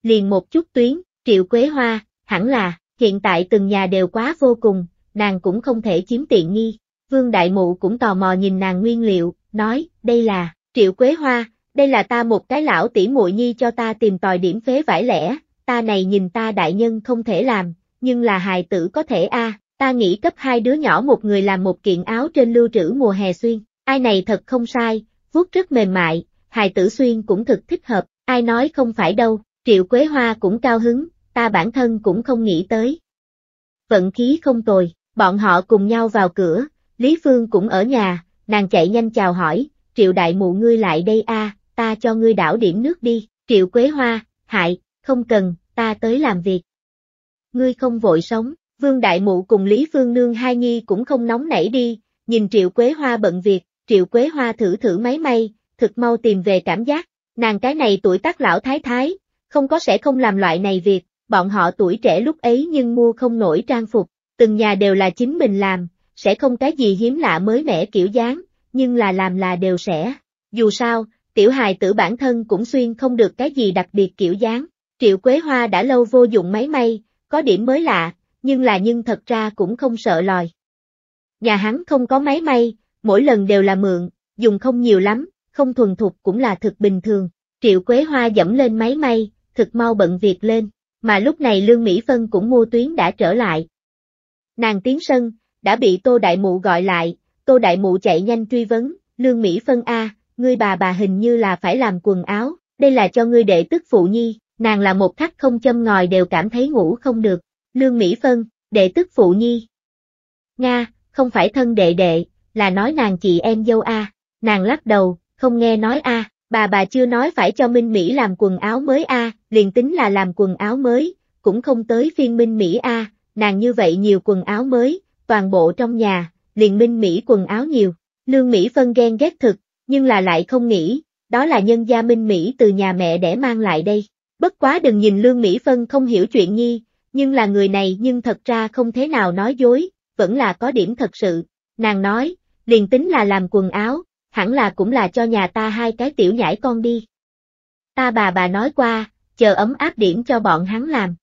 Liền một chút tuyến, Triệu Quế Hoa, hẳn là, hiện tại từng nhà đều quá vô cùng, nàng cũng không thể chiếm tiện nghi. Vương Đại Mụ cũng tò mò nhìn nàng nguyên liệu, nói, đây là, Triệu Quế Hoa, đây là ta một cái lão tỷ muội nhi cho ta tìm tòi điểm phế vải lẻ, ta này nhìn ta đại nhân không thể làm, nhưng là hài tử có thể a ta nghĩ cấp hai đứa nhỏ một người làm một kiện áo trên lưu trữ mùa hè xuyên. Ai này thật không sai, vuốt rất mềm mại, hài tử xuyên cũng thực thích hợp, ai nói không phải đâu, triệu quế hoa cũng cao hứng, ta bản thân cũng không nghĩ tới. Vận khí không tồi, bọn họ cùng nhau vào cửa, Lý Phương cũng ở nhà, nàng chạy nhanh chào hỏi, triệu đại mụ ngươi lại đây a, ta cho ngươi đảo điểm nước đi, triệu quế hoa, hại, không cần, ta tới làm việc. Ngươi không vội sống, Vương Đại Mụ cùng Lý Phương Nương hai nhi cũng không nóng nảy đi, nhìn Triệu Quế Hoa bận việc, Triệu Quế Hoa thử thử máy may, thực mau tìm về cảm giác, nàng cái này tuổi tác lão thái thái, không có sẽ không làm loại này việc, bọn họ tuổi trẻ lúc ấy nhưng mua không nổi trang phục, từng nhà đều là chính mình làm, sẽ không cái gì hiếm lạ mới mẻ kiểu dáng, nhưng là làm là đều sẽ. Dù sao, tiểu hài tử bản thân cũng xuyên không được cái gì đặc biệt kiểu dáng, Triệu Quế Hoa đã lâu vô dụng máy may, có điểm mới lạ, nhưng là nhưng thật ra cũng không sợ lòi. Nhà hắn không có máy may, mỗi lần đều là mượn, dùng không nhiều lắm, không thuần thục cũng là thực bình thường. Triệu Quế Hoa dẫm lên máy may, thực mau bận việc lên, mà lúc này Lương Mỹ Phân cũng mua tuyến đã trở lại. Nàng tiến sân, đã bị Tô Đại Mụ gọi lại, Tô Đại Mụ chạy nhanh truy vấn, Lương Mỹ Phân A, ngươi bà bà hình như là phải làm quần áo, đây là cho ngươi đệ tức phụ nhi, nàng là một thắt không châm ngòi đều cảm thấy ngủ không được, Lương Mỹ Phân, đệ tức phụ nhi. Nga, không phải thân đệ đệ, là nói nàng chị em dâu a nàng lắc đầu, không nghe nói a bà bà chưa nói phải cho Minh Mỹ làm quần áo mới a liền tính là làm quần áo mới, cũng không tới phiên Minh Mỹ a nàng như vậy nhiều quần áo mới, toàn bộ trong nhà, liền Minh Mỹ quần áo nhiều, lương Mỹ phân ghen ghét thực, nhưng là lại không nghĩ, đó là nhân gia Minh Mỹ từ nhà mẹ để mang lại đây. Bất quá đừng nhìn Lương Mỹ Phân không hiểu chuyện nhi, nhưng là người này nhưng thật ra không thế nào nói dối, vẫn là có điểm thật sự. Nàng nói, liền tính là làm quần áo, hẳn là cũng là cho nhà ta hai cái tiểu nhãi con đi. Ta bà bà nói qua, chờ ấm áp điểm cho bọn hắn làm.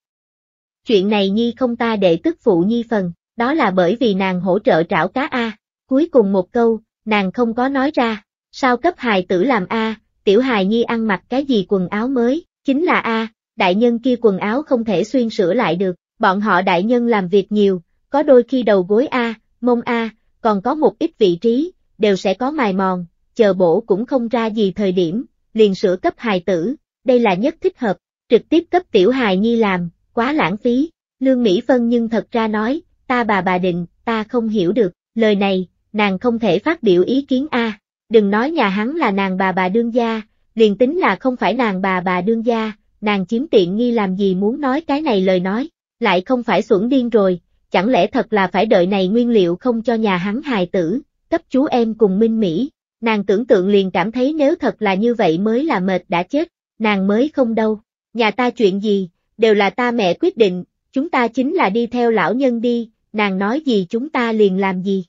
Chuyện này Nhi không ta để tức phụ Nhi phần, đó là bởi vì nàng hỗ trợ trảo cá A, cuối cùng một câu, nàng không có nói ra, sao cấp hài tử làm A, tiểu hài Nhi ăn mặc cái gì quần áo mới, chính là A, đại nhân kia quần áo không thể xuyên sửa lại được, bọn họ đại nhân làm việc nhiều, có đôi khi đầu gối A, mông A, còn có một ít vị trí, đều sẽ có mài mòn, chờ bổ cũng không ra gì thời điểm, liền sửa cấp hài tử, đây là nhất thích hợp, trực tiếp cấp tiểu hài nhi làm, quá lãng phí. Lương Mỹ phân nhưng thật ra nói, ta bà bà định, ta không hiểu được, lời này, nàng không thể phát biểu ý kiến A, đừng nói nhà hắn là nàng bà bà đương gia, liền tính là không phải nàng bà bà đương gia, nàng chiếm tiện nghi làm gì muốn nói cái này lời nói, lại không phải xuẩn điên rồi, chẳng lẽ thật là phải đợi này nguyên liệu không cho nhà hắn hài tử, cấp chú em cùng Minh Mỹ, nàng tưởng tượng liền cảm thấy nếu thật là như vậy mới là mệt đã chết, nàng mới không đâu, nhà ta chuyện gì, đều là ta mẹ quyết định, chúng ta chính là đi theo lão nhân đi, nàng nói gì chúng ta liền làm gì.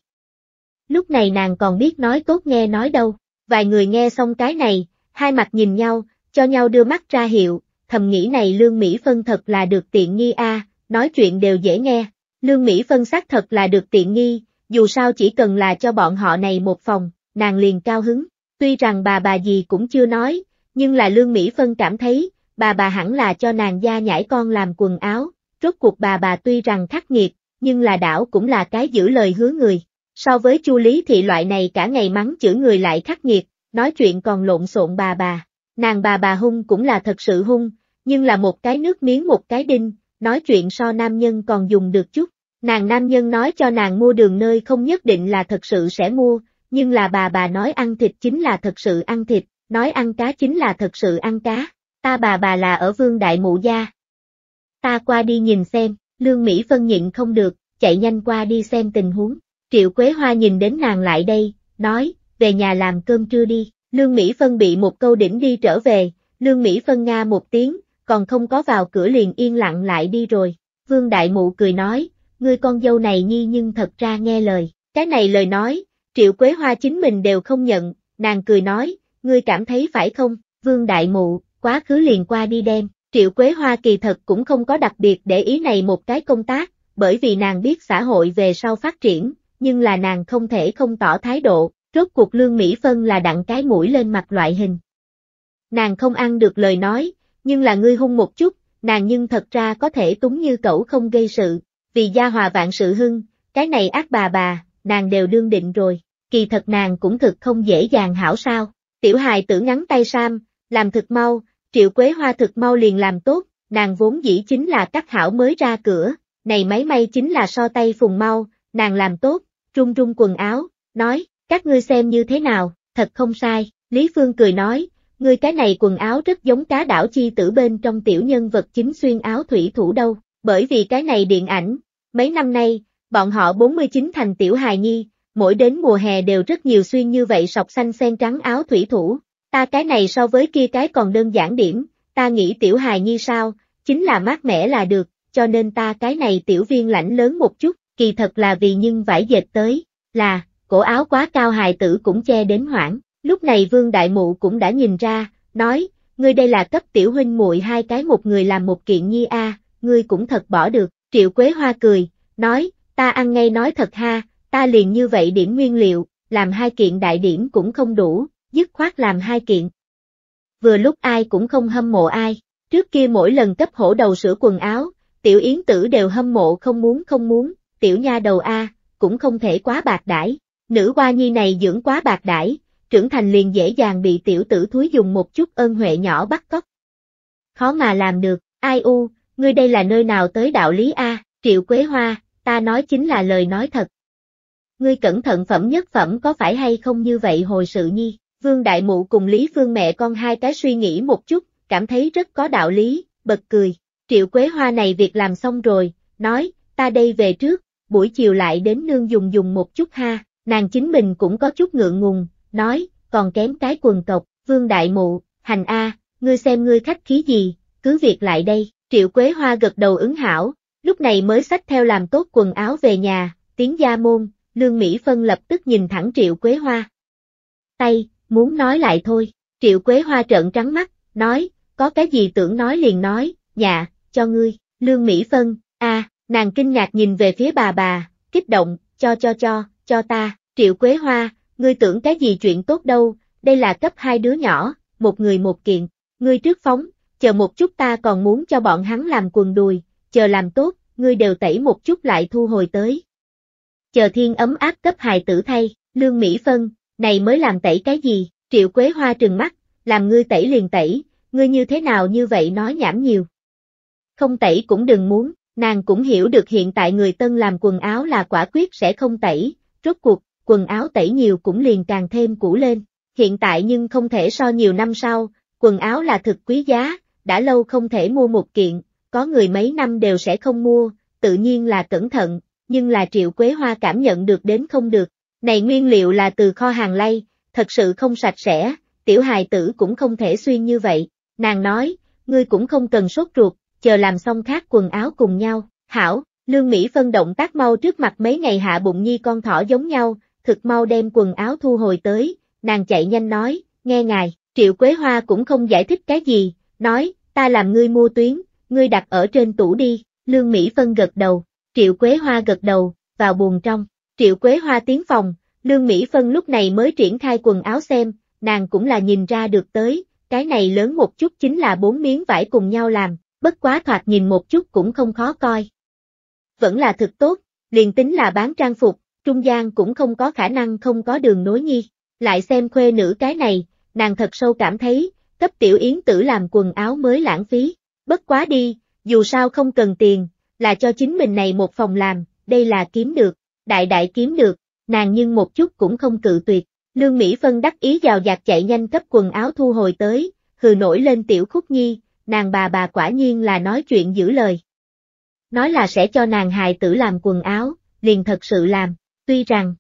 Lúc này nàng còn biết nói tốt nghe nói đâu, vài người nghe xong cái này, hai mặt nhìn nhau, cho nhau đưa mắt ra hiệu, thầm nghĩ này lương Mỹ phân thật là được tiện nghi a, nói chuyện đều dễ nghe. Lương Mỹ Phân xác thật là được tiện nghi, dù sao chỉ cần là cho bọn họ này một phòng, nàng liền cao hứng. Tuy rằng bà bà gì cũng chưa nói, nhưng là Lương Mỹ Phân cảm thấy, bà bà hẳn là cho nàng gia nhảy con làm quần áo, rốt cuộc bà bà tuy rằng khắc nghiệt, nhưng là đảo cũng là cái giữ lời hứa người. So với Chu Lý thì loại này cả ngày mắng chửi người lại khắc nghiệt, nói chuyện còn lộn xộn bà bà. Nàng bà bà hung cũng là thật sự hung, nhưng là một cái nước miếng một cái đinh, nói chuyện so nam nhân còn dùng được chút. Nàng nam nhân nói cho nàng mua đường nơi không nhất định là thật sự sẽ mua, nhưng là bà bà nói ăn thịt chính là thật sự ăn thịt, nói ăn cá chính là thật sự ăn cá. Ta bà bà là ở vương đại mụ gia. Ta qua đi nhìn xem, Lương Mỹ Phân nhịn không được, chạy nhanh qua đi xem tình huống. Triệu Quế Hoa nhìn đến nàng lại đây, nói, về nhà làm cơm trưa đi. Lương Mỹ Phân bị một câu đỉnh đi trở về, Lương Mỹ Phân nga một tiếng, còn không có vào cửa liền yên lặng lại đi rồi. Vương Đại Mụ cười nói, ngươi con dâu này nhi nhưng thật ra nghe lời. Cái này lời nói, Triệu Quế Hoa chính mình đều không nhận, nàng cười nói, ngươi cảm thấy phải không, Vương Đại Mụ, quá khứ liền qua đi đem. Triệu Quế Hoa kỳ thật cũng không có đặc biệt để ý này một cái công tác, bởi vì nàng biết xã hội về sau phát triển, nhưng là nàng không thể không tỏ thái độ, rốt cuộc lương Mỹ Phân là đặng cái mũi lên mặt loại hình. Nàng không ăn được lời nói, nhưng là ngươi hung một chút, nàng nhưng thật ra có thể túng như cẩu không gây sự, vì gia hòa vạn sự hưng, cái này ác bà bà, nàng đều đương định rồi, kỳ thật nàng cũng thực không dễ dàng hảo sao, tiểu hài tử ngắn tay Sam, làm thực mau, triệu quế hoa thực mau liền làm tốt, nàng vốn dĩ chính là cắt hảo mới ra cửa, này máy may chính là so tay phùng mau, nàng làm tốt, trung trung quần áo, nói, các ngươi xem như thế nào, thật không sai, Lý Phương cười nói, Ngươi cái này quần áo rất giống cá đảo chi tử bên trong tiểu nhân vật chính xuyên áo thủy thủ đâu, bởi vì cái này điện ảnh, mấy năm nay, bọn họ 49 thành tiểu hài nhi, mỗi đến mùa hè đều rất nhiều xuyên như vậy sọc xanh sen trắng áo thủy thủ, ta cái này so với kia cái còn đơn giản điểm, ta nghĩ tiểu hài nhi sao, chính là mát mẻ là được, cho nên ta cái này tiểu viên lãnh lớn một chút, kỳ thật là vì nhưng vải dệt tới, là, cổ áo quá cao hài tử cũng che đến hoảng. Lúc này Vương Đại Mụ cũng đã nhìn ra, nói, ngươi đây là cấp tiểu huynh muội hai cái một người làm một kiện nhi a, à, ngươi cũng thật bỏ được. Triệu Quế Hoa cười, nói, ta ăn ngay nói thật ha, ta liền như vậy điểm nguyên liệu, làm hai kiện đại điểm cũng không đủ, dứt khoát làm hai kiện. Vừa lúc ai cũng không hâm mộ ai, trước kia mỗi lần cấp hổ đầu sửa quần áo, tiểu yến tử đều hâm mộ không muốn không muốn, tiểu nha đầu a, cũng không thể quá bạc đãi. Nữ hoa nhi này dưỡng quá bạc đãi, trưởng thành liền dễ dàng bị tiểu tử thúi dùng một chút ơn huệ nhỏ bắt cóc. Khó mà làm được, ai u, ngươi đây là nơi nào tới đạo lý A, triệu quế hoa, ta nói chính là lời nói thật. Ngươi cẩn thận phẩm nhất phẩm có phải hay không như vậy hồi sự nhi, vương đại mụ cùng Lý Phương mẹ con hai cái suy nghĩ một chút, cảm thấy rất có đạo lý, bật cười, triệu quế hoa này việc làm xong rồi, nói, ta đây về trước, buổi chiều lại đến nương dùng dùng một chút ha, nàng chính mình cũng có chút ngượng ngùng, nói, còn kém cái quần cộc, vương đại mụ, hành a, ngươi xem ngươi khách khí gì, cứ việc lại đây, triệu quế hoa gật đầu ứng hảo, lúc này mới sách theo làm tốt quần áo về nhà, tiếng gia môn, lương Mỹ Phân lập tức nhìn thẳng triệu quế hoa. Tay, muốn nói lại thôi, triệu quế hoa trợn trắng mắt, nói, có cái gì tưởng nói liền nói, nhà, dạ, cho ngươi, lương Mỹ Phân, a, nàng kinh ngạc nhìn về phía bà bà, kích động, cho cho cho, cho ta, triệu quế hoa, Ngươi tưởng cái gì chuyện tốt đâu, đây là cấp hai đứa nhỏ, một người một kiện, ngươi trước phóng, chờ một chút ta còn muốn cho bọn hắn làm quần đùi, chờ làm tốt, ngươi đều tẩy một chút lại thu hồi tới. Chờ thiên ấm áp cấp hài tử thay, lương Mỹ Phân, này mới làm tẩy cái gì, triệu quế hoa trừng mắt, làm ngươi tẩy liền tẩy, ngươi như thế nào như vậy nói nhảm nhiều. Không tẩy cũng đừng muốn, nàng cũng hiểu được hiện tại người tân làm quần áo là quả quyết sẽ không tẩy, rốt cuộc, quần áo tẩy nhiều cũng liền càng thêm cũ lên. Hiện tại nhưng không thể so nhiều năm sau, quần áo là thực quý giá, đã lâu không thể mua một kiện, có người mấy năm đều sẽ không mua, tự nhiên là cẩn thận, nhưng là Triệu Quế Hoa cảm nhận được đến không được. Này nguyên liệu là từ kho hàng lay, thật sự không sạch sẽ, tiểu hài tử cũng không thể xuyên như vậy. Nàng nói, ngươi cũng không cần sốt ruột, chờ làm xong khác quần áo cùng nhau. Hảo, Lương Mỹ phân động tác mau trước mặt mấy ngày hạ bụng nhi con thỏ giống nhau, thực mau đem quần áo thu hồi tới, nàng chạy nhanh nói, nghe ngài, Triệu Quế Hoa cũng không giải thích cái gì, nói, ta làm ngươi mua tuyến, ngươi đặt ở trên tủ đi, Lương Mỹ Phân gật đầu, Triệu Quế Hoa gật đầu, vào buồn trong, Triệu Quế Hoa tiến phòng, Lương Mỹ Phân lúc này mới triển khai quần áo xem, nàng cũng là nhìn ra được tới, cái này lớn một chút chính là bốn miếng vải cùng nhau làm, bất quá thoạt nhìn một chút cũng không khó coi. Vẫn là thực tốt, liền tính là bán trang phục, trung gian cũng không có khả năng không có đường nối nhi. Lại xem khuê nữ cái này, nàng thật sâu cảm thấy, cấp tiểu yến tử làm quần áo mới lãng phí, bất quá đi, dù sao không cần tiền, là cho chính mình này một phòng làm, đây là kiếm được, đại đại kiếm được, nàng nhưng một chút cũng không cự tuyệt. Lương Mỹ Phân đắc ý giàu dạt chạy nhanh cấp quần áo thu hồi tới, hừ nổi lên tiểu khúc nhi, nàng bà bà quả nhiên là nói chuyện giữ lời. Nói là sẽ cho nàng hài tử làm quần áo, liền thật sự làm, Tuy rằng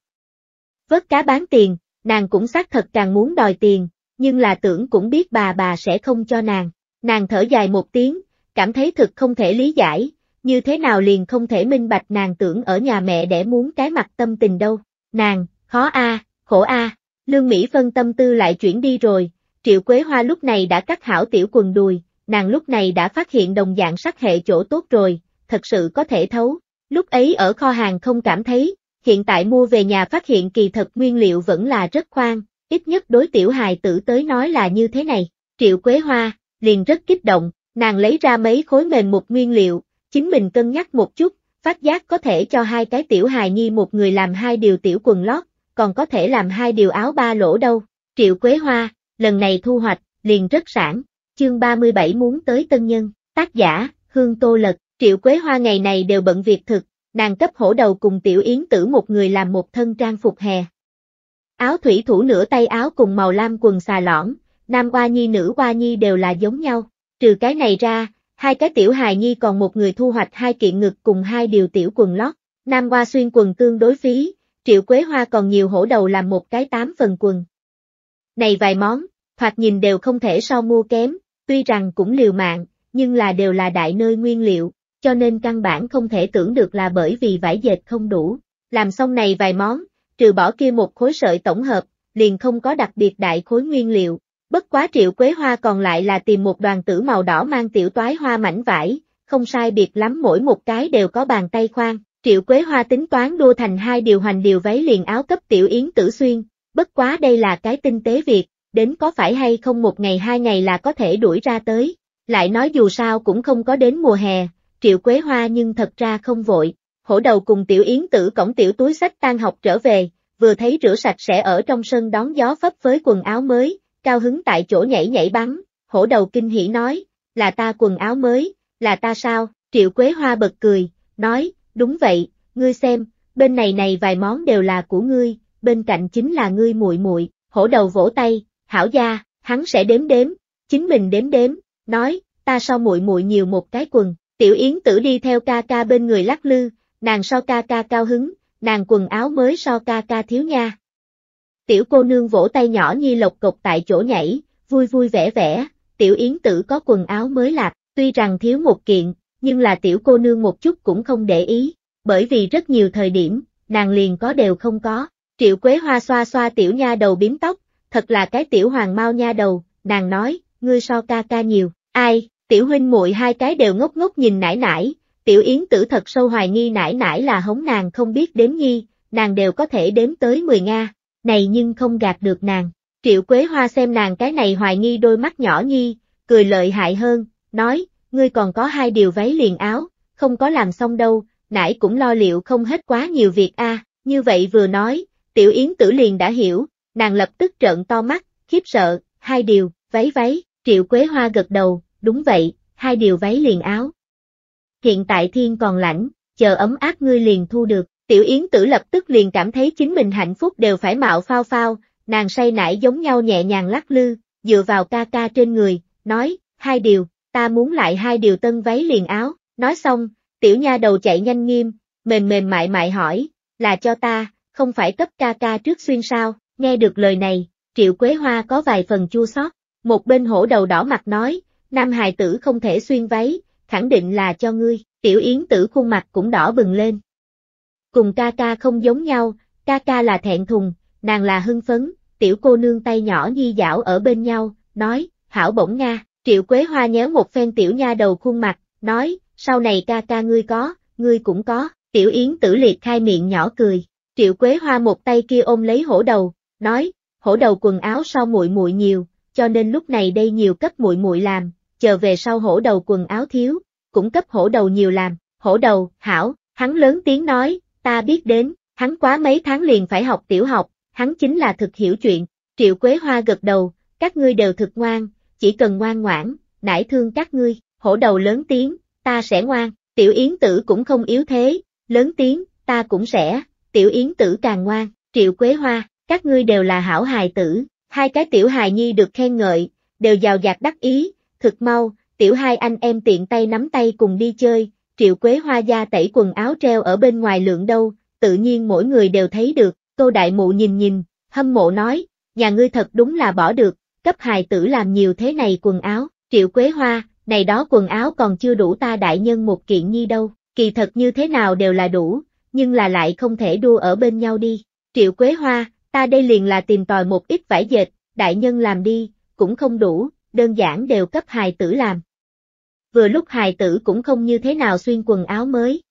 vớt cá bán tiền, nàng cũng xác thật càng muốn đòi tiền, nhưng là tưởng cũng biết bà bà sẽ không cho nàng. Nàng thở dài một tiếng, cảm thấy thực không thể lý giải, như thế nào liền không thể minh bạch nàng tưởng ở nhà mẹ để muốn cái mặt tâm tình đâu. Nàng, khó a, khổ a. Lương Mỹ Phân tâm tư lại chuyển đi rồi, Triệu Quế Hoa lúc này đã cắt hảo tiểu quần đùi, nàng lúc này đã phát hiện đồng dạng sắc hệ chỗ tốt rồi, thật sự có thể thấu. Lúc ấy ở kho hàng không cảm thấy, hiện tại mua về nhà phát hiện kỳ thật nguyên liệu vẫn là rất khoan, ít nhất đối tiểu hài tử tới nói là như thế này. Triệu Quế Hoa, liền rất kích động, nàng lấy ra mấy khối mềm một nguyên liệu, chính mình cân nhắc một chút, phát giác có thể cho hai cái tiểu hài nhi một người làm hai điều tiểu quần lót, còn có thể làm hai điều áo ba lỗ đâu. Triệu Quế Hoa, lần này thu hoạch, liền rất sản. Chương 37 muốn tới tân nhân, tác giả, Hương Tô Lật, Triệu Quế Hoa ngày này đều bận việc thực, nàng cấp hổ đầu cùng tiểu yến tử một người làm một thân trang phục hè. Áo thủy thủ nửa tay áo cùng màu lam quần xà lõn, nam qua nhi nữ qua nhi đều là giống nhau, trừ cái này ra, hai cái tiểu hài nhi còn một người thu hoạch hai kiện ngực cùng hai điều tiểu quần lót, nam qua xuyên quần tương đối phí, triệu quế hoa còn nhiều hổ đầu làm một cái tám phần quần. Này vài món, thoạt nhìn đều không thể so mua kém, tuy rằng cũng liều mạng, nhưng là đều là đại nơi nguyên liệu, cho nên căn bản không thể tưởng được là bởi vì vải dệt không đủ. Làm xong này vài món, trừ bỏ kia một khối sợi tổng hợp, liền không có đặc biệt đại khối nguyên liệu. Bất quá triệu quế hoa còn lại là tìm một đoàn tử màu đỏ mang tiểu toái hoa mảnh vải, không sai biệt lắm mỗi một cái đều có bàn tay khoan. Triệu Quế Hoa tính toán đua thành hai điều hành điều váy liền áo cấp tiểu yến tử xuyên, bất quá đây là cái tinh tế việc, đến có phải hay không một ngày hai ngày là có thể đuổi ra tới. Lại nói dù sao cũng không có đến mùa hè, Triệu Quế Hoa nhưng thật ra không vội, hổ đầu cùng tiểu yến tử cổng tiểu túi sách tan học trở về, vừa thấy rửa sạch sẽ ở trong sân đón gió phấp với quần áo mới, cao hứng tại chỗ nhảy nhảy bắn, hổ đầu kinh hỉ nói, là ta quần áo mới, là ta sao, Triệu Quế Hoa bật cười, nói, đúng vậy, ngươi xem, bên này này vài món đều là của ngươi, bên cạnh chính là ngươi muội muội, hổ đầu vỗ tay, hảo gia, hắn sẽ đếm đếm, chính mình đếm đếm, nói, ta so muội muội nhiều một cái quần, Tiểu Yến tử đi theo ca ca bên người lắc lư, nàng so ca ca cao hứng, nàng quần áo mới so ca ca thiếu nha. Tiểu cô nương vỗ tay nhỏ nhi lộc cục tại chỗ nhảy, vui vui vẻ vẻ, tiểu Yến tử có quần áo mới lạc, tuy rằng thiếu một kiện, nhưng là tiểu cô nương một chút cũng không để ý, bởi vì rất nhiều thời điểm, nàng liền có đều không có. Triệu Quế Hoa xoa xoa tiểu nha đầu biếm tóc, thật là cái tiểu hoàng mau nha đầu, nàng nói, ngươi so ca ca nhiều, ai, tiểu huynh muội hai cái đều ngốc ngốc nhìn nải nải, tiểu yến tử thật sâu hoài nghi nải nải là hống nàng không biết đếm nhi, nàng đều có thể đếm tới 10 Nga, này nhưng không gạt được nàng. Triệu Quế Hoa xem nàng cái này hoài nghi đôi mắt nhỏ nhi, cười lợi hại hơn, nói, ngươi còn có hai điều váy liền áo, không có làm xong đâu, nãy cũng lo liệu không hết quá nhiều việc a như vậy vừa nói, tiểu yến tử liền đã hiểu, nàng lập tức trợn to mắt, khiếp sợ, hai điều, váy váy, triệu quế hoa gật đầu, đúng vậy, hai điều váy liền áo. Hiện tại thiên còn lạnh, chờ ấm áp ngươi liền thu được, tiểu yến tử lập tức liền cảm thấy chính mình hạnh phúc đều phải mạo phao phao, nàng say nải giống nhau nhẹ nhàng lắc lư, dựa vào ca ca trên người, nói, hai điều, ta muốn lại hai điều tân váy liền áo, nói xong, tiểu nha đầu chạy nhanh nghiêm, mềm mềm mại mại hỏi, là cho ta, không phải cấp ca ca trước xuyên sao, nghe được lời này, triệu quế hoa có vài phần chua xót một bên hổ đầu đỏ mặt nói, nam hài tử không thể xuyên váy, khẳng định là cho ngươi, tiểu yến tử khuôn mặt cũng đỏ bừng lên. Cùng ca ca không giống nhau, ca ca là thẹn thùng, nàng là hưng phấn, tiểu cô nương tay nhỏ nhi dảo ở bên nhau, nói, hảo bổng nga, triệu quế hoa nhéo một phen tiểu nha đầu khuôn mặt, nói, sau này ca ca ngươi có, ngươi cũng có, tiểu yến tử liệt khai miệng nhỏ cười, triệu quế hoa một tay kia ôm lấy hổ đầu, nói, hổ đầu quần áo sau muội muội nhiều, cho nên lúc này đây nhiều cấp muội muội làm, chờ về sau hổ đầu quần áo thiếu, cũng cấp hổ đầu nhiều làm, hổ đầu, hảo, hắn lớn tiếng nói, ta biết đến, hắn quá mấy tháng liền phải học tiểu học, hắn chính là thực hiểu chuyện, triệu quế hoa gật đầu, các ngươi đều thực ngoan, chỉ cần ngoan ngoãn, nải thương các ngươi, hổ đầu lớn tiếng, ta sẽ ngoan, tiểu yến tử cũng không yếu thế, lớn tiếng, ta cũng sẽ, tiểu yến tử càng ngoan, triệu quế hoa, các ngươi đều là hảo hài tử, hai cái tiểu hài nhi được khen ngợi, đều giàu dạt đắc ý, Thực mau, tiểu hai anh em tiện tay nắm tay cùng đi chơi, triệu quế hoa da tẩy quần áo treo ở bên ngoài lượng đâu, tự nhiên mỗi người đều thấy được, tô đại mụ nhìn nhìn, hâm mộ nói, nhà ngươi thật đúng là bỏ được, cấp hài tử làm nhiều thế này quần áo, triệu quế hoa, này đó quần áo còn chưa đủ ta đại nhân một kiện nhi đâu, kỳ thật như thế nào đều là đủ, nhưng là lại không thể đua ở bên nhau đi, triệu quế hoa, ta đây liền là tìm tòi một ít vải dệt, đại nhân làm đi, cũng không đủ, đơn giản đều cấp hài tử làm. Vừa lúc hài tử cũng không như thế nào xuyên quần áo mới.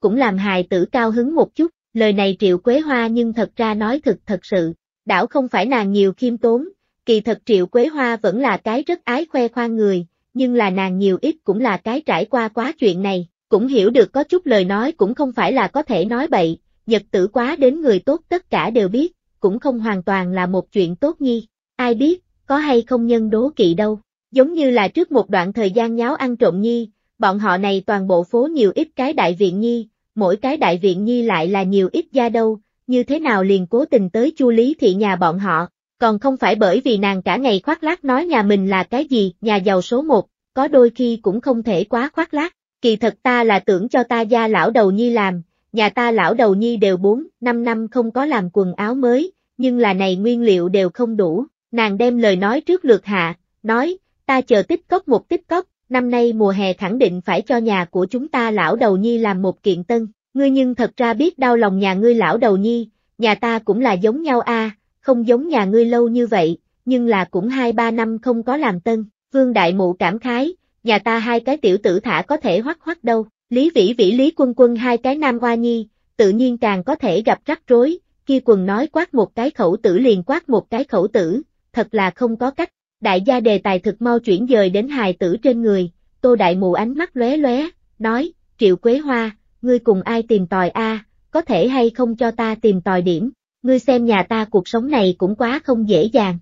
Cũng làm hài tử cao hứng một chút, lời này Triệu Quế Hoa nhưng thật ra nói thật thật sự, đảo không phải nàng nhiều khiêm tốn, kỳ thật Triệu Quế Hoa vẫn là cái rất ái khoe khoang người, nhưng là nàng nhiều ít cũng là cái trải qua quá chuyện này, cũng hiểu được có chút lời nói cũng không phải là có thể nói bậy, nhật tử quá đến người tốt tất cả đều biết, cũng không hoàn toàn là một chuyện tốt nhi, ai biết, có hay không nhân đố kỵ đâu. Giống như là trước một đoạn thời gian nháo ăn trộm nhi, bọn họ này toàn bộ phố nhiều ít cái đại viện nhi, mỗi cái đại viện nhi lại là nhiều ít gia đâu, như thế nào liền cố tình tới chu lý thị nhà bọn họ, còn không phải bởi vì nàng cả ngày khoác lác nói nhà mình là cái gì, nhà giàu số một, có đôi khi cũng không thể quá khoác lác, kỳ thật ta là tưởng cho ta gia lão đầu nhi làm, nhà ta lão đầu nhi đều 4, 5 năm không có làm quần áo mới, nhưng là này nguyên liệu đều không đủ, nàng đem lời nói trước lượt hạ, nói, ta chờ tích cốc một tích cốc, năm nay mùa hè khẳng định phải cho nhà của chúng ta lão đầu nhi làm một kiện tân, ngươi nhưng thật ra biết đau lòng nhà ngươi lão đầu nhi, nhà ta cũng là giống nhau a, không giống nhà ngươi lâu như vậy, nhưng là cũng hai ba năm không có làm tân, vương đại mụ cảm khái, nhà ta hai cái tiểu tử thả có thể hoắc hoắc đâu, lý vĩ vĩ lý quân quân hai cái nam oa nhi, tự nhiên càng có thể gặp rắc rối, kia quần nói quát một cái khẩu tử liền quát một cái khẩu tử, thật là không có cách. Đại gia đề tài thực mau chuyển dời đến hài tử trên người, Tô Đại Mù ánh mắt lóe lóe, nói, Triệu Quế Hoa, ngươi cùng ai tìm tòi a? có thể hay không cho ta tìm tòi điểm, ngươi xem nhà ta cuộc sống này cũng quá không dễ dàng.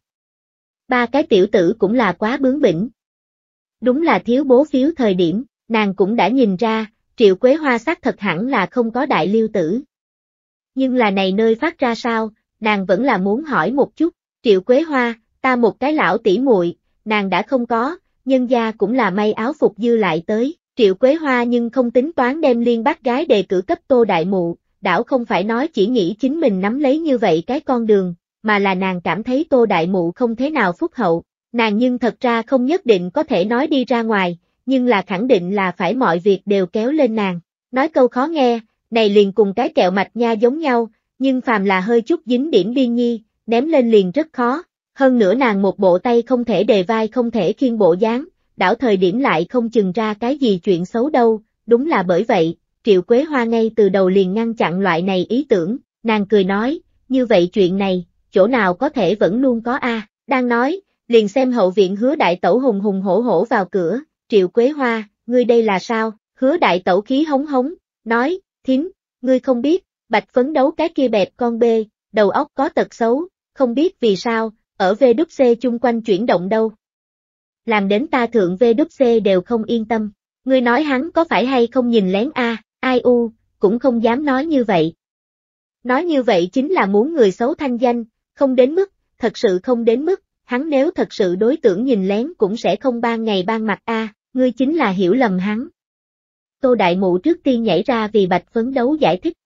Ba cái tiểu tử cũng là quá bướng bỉnh. Đúng là thiếu bố phiếu thời điểm, nàng cũng đã nhìn ra, Triệu Quế Hoa xác thật hẳn là không có đại lưu tử. Nhưng là này nơi phát ra sao, nàng vẫn là muốn hỏi một chút. Triệu Quế Hoa, ta một cái lão tỷ muội, nàng đã không có, nhân gia cũng là may áo phục dư lại tới, Triệu Quế Hoa nhưng không tính toán đem liên bác gái đề cử cấp Tô Đại Mụ, đảo không phải nói chỉ nghĩ chính mình nắm lấy như vậy cái con đường, mà là nàng cảm thấy Tô Đại Mụ không thế nào phúc hậu, nàng nhưng thật ra không nhất định có thể nói đi ra ngoài, nhưng là khẳng định là phải mọi việc đều kéo lên nàng, nói câu khó nghe, này liền cùng cái kẹo mạch nha giống nhau, nhưng phàm là hơi chút dính điểm biên nhi, ném lên liền rất khó, hơn nữa nàng một bộ tay không thể đề vai không thể khiên bộ dáng, đảo thời điểm lại không chừng ra cái gì chuyện xấu đâu, đúng là bởi vậy, Triệu Quế Hoa ngay từ đầu liền ngăn chặn loại này ý tưởng, nàng cười nói, như vậy chuyện này, chỗ nào có thể vẫn luôn có a đang nói, liền xem hậu viện hứa đại tẩu hùng hùng hổ hổ vào cửa, Triệu Quế Hoa, ngươi đây là sao, hứa đại tẩu khí hống hống, nói, thím, ngươi không biết, bạch phấn đấu cái kia bẹp con bê, đầu óc có tật xấu, không biết vì sao, ở VWC chung quanh chuyển động đâu. Làm đến ta thượng VWC đều không yên tâm, ngươi nói hắn có phải hay không nhìn lén a, ai u, cũng không dám nói như vậy. Nói như vậy chính là muốn người xấu thanh danh, không đến mức, thật sự không đến mức, hắn nếu thật sự đối tượng nhìn lén cũng sẽ không ban ngày ban mặt a, ngươi chính là hiểu lầm hắn. Tô Đại Mụ trước tiên nhảy ra vì Bạch phấn đấu giải thích.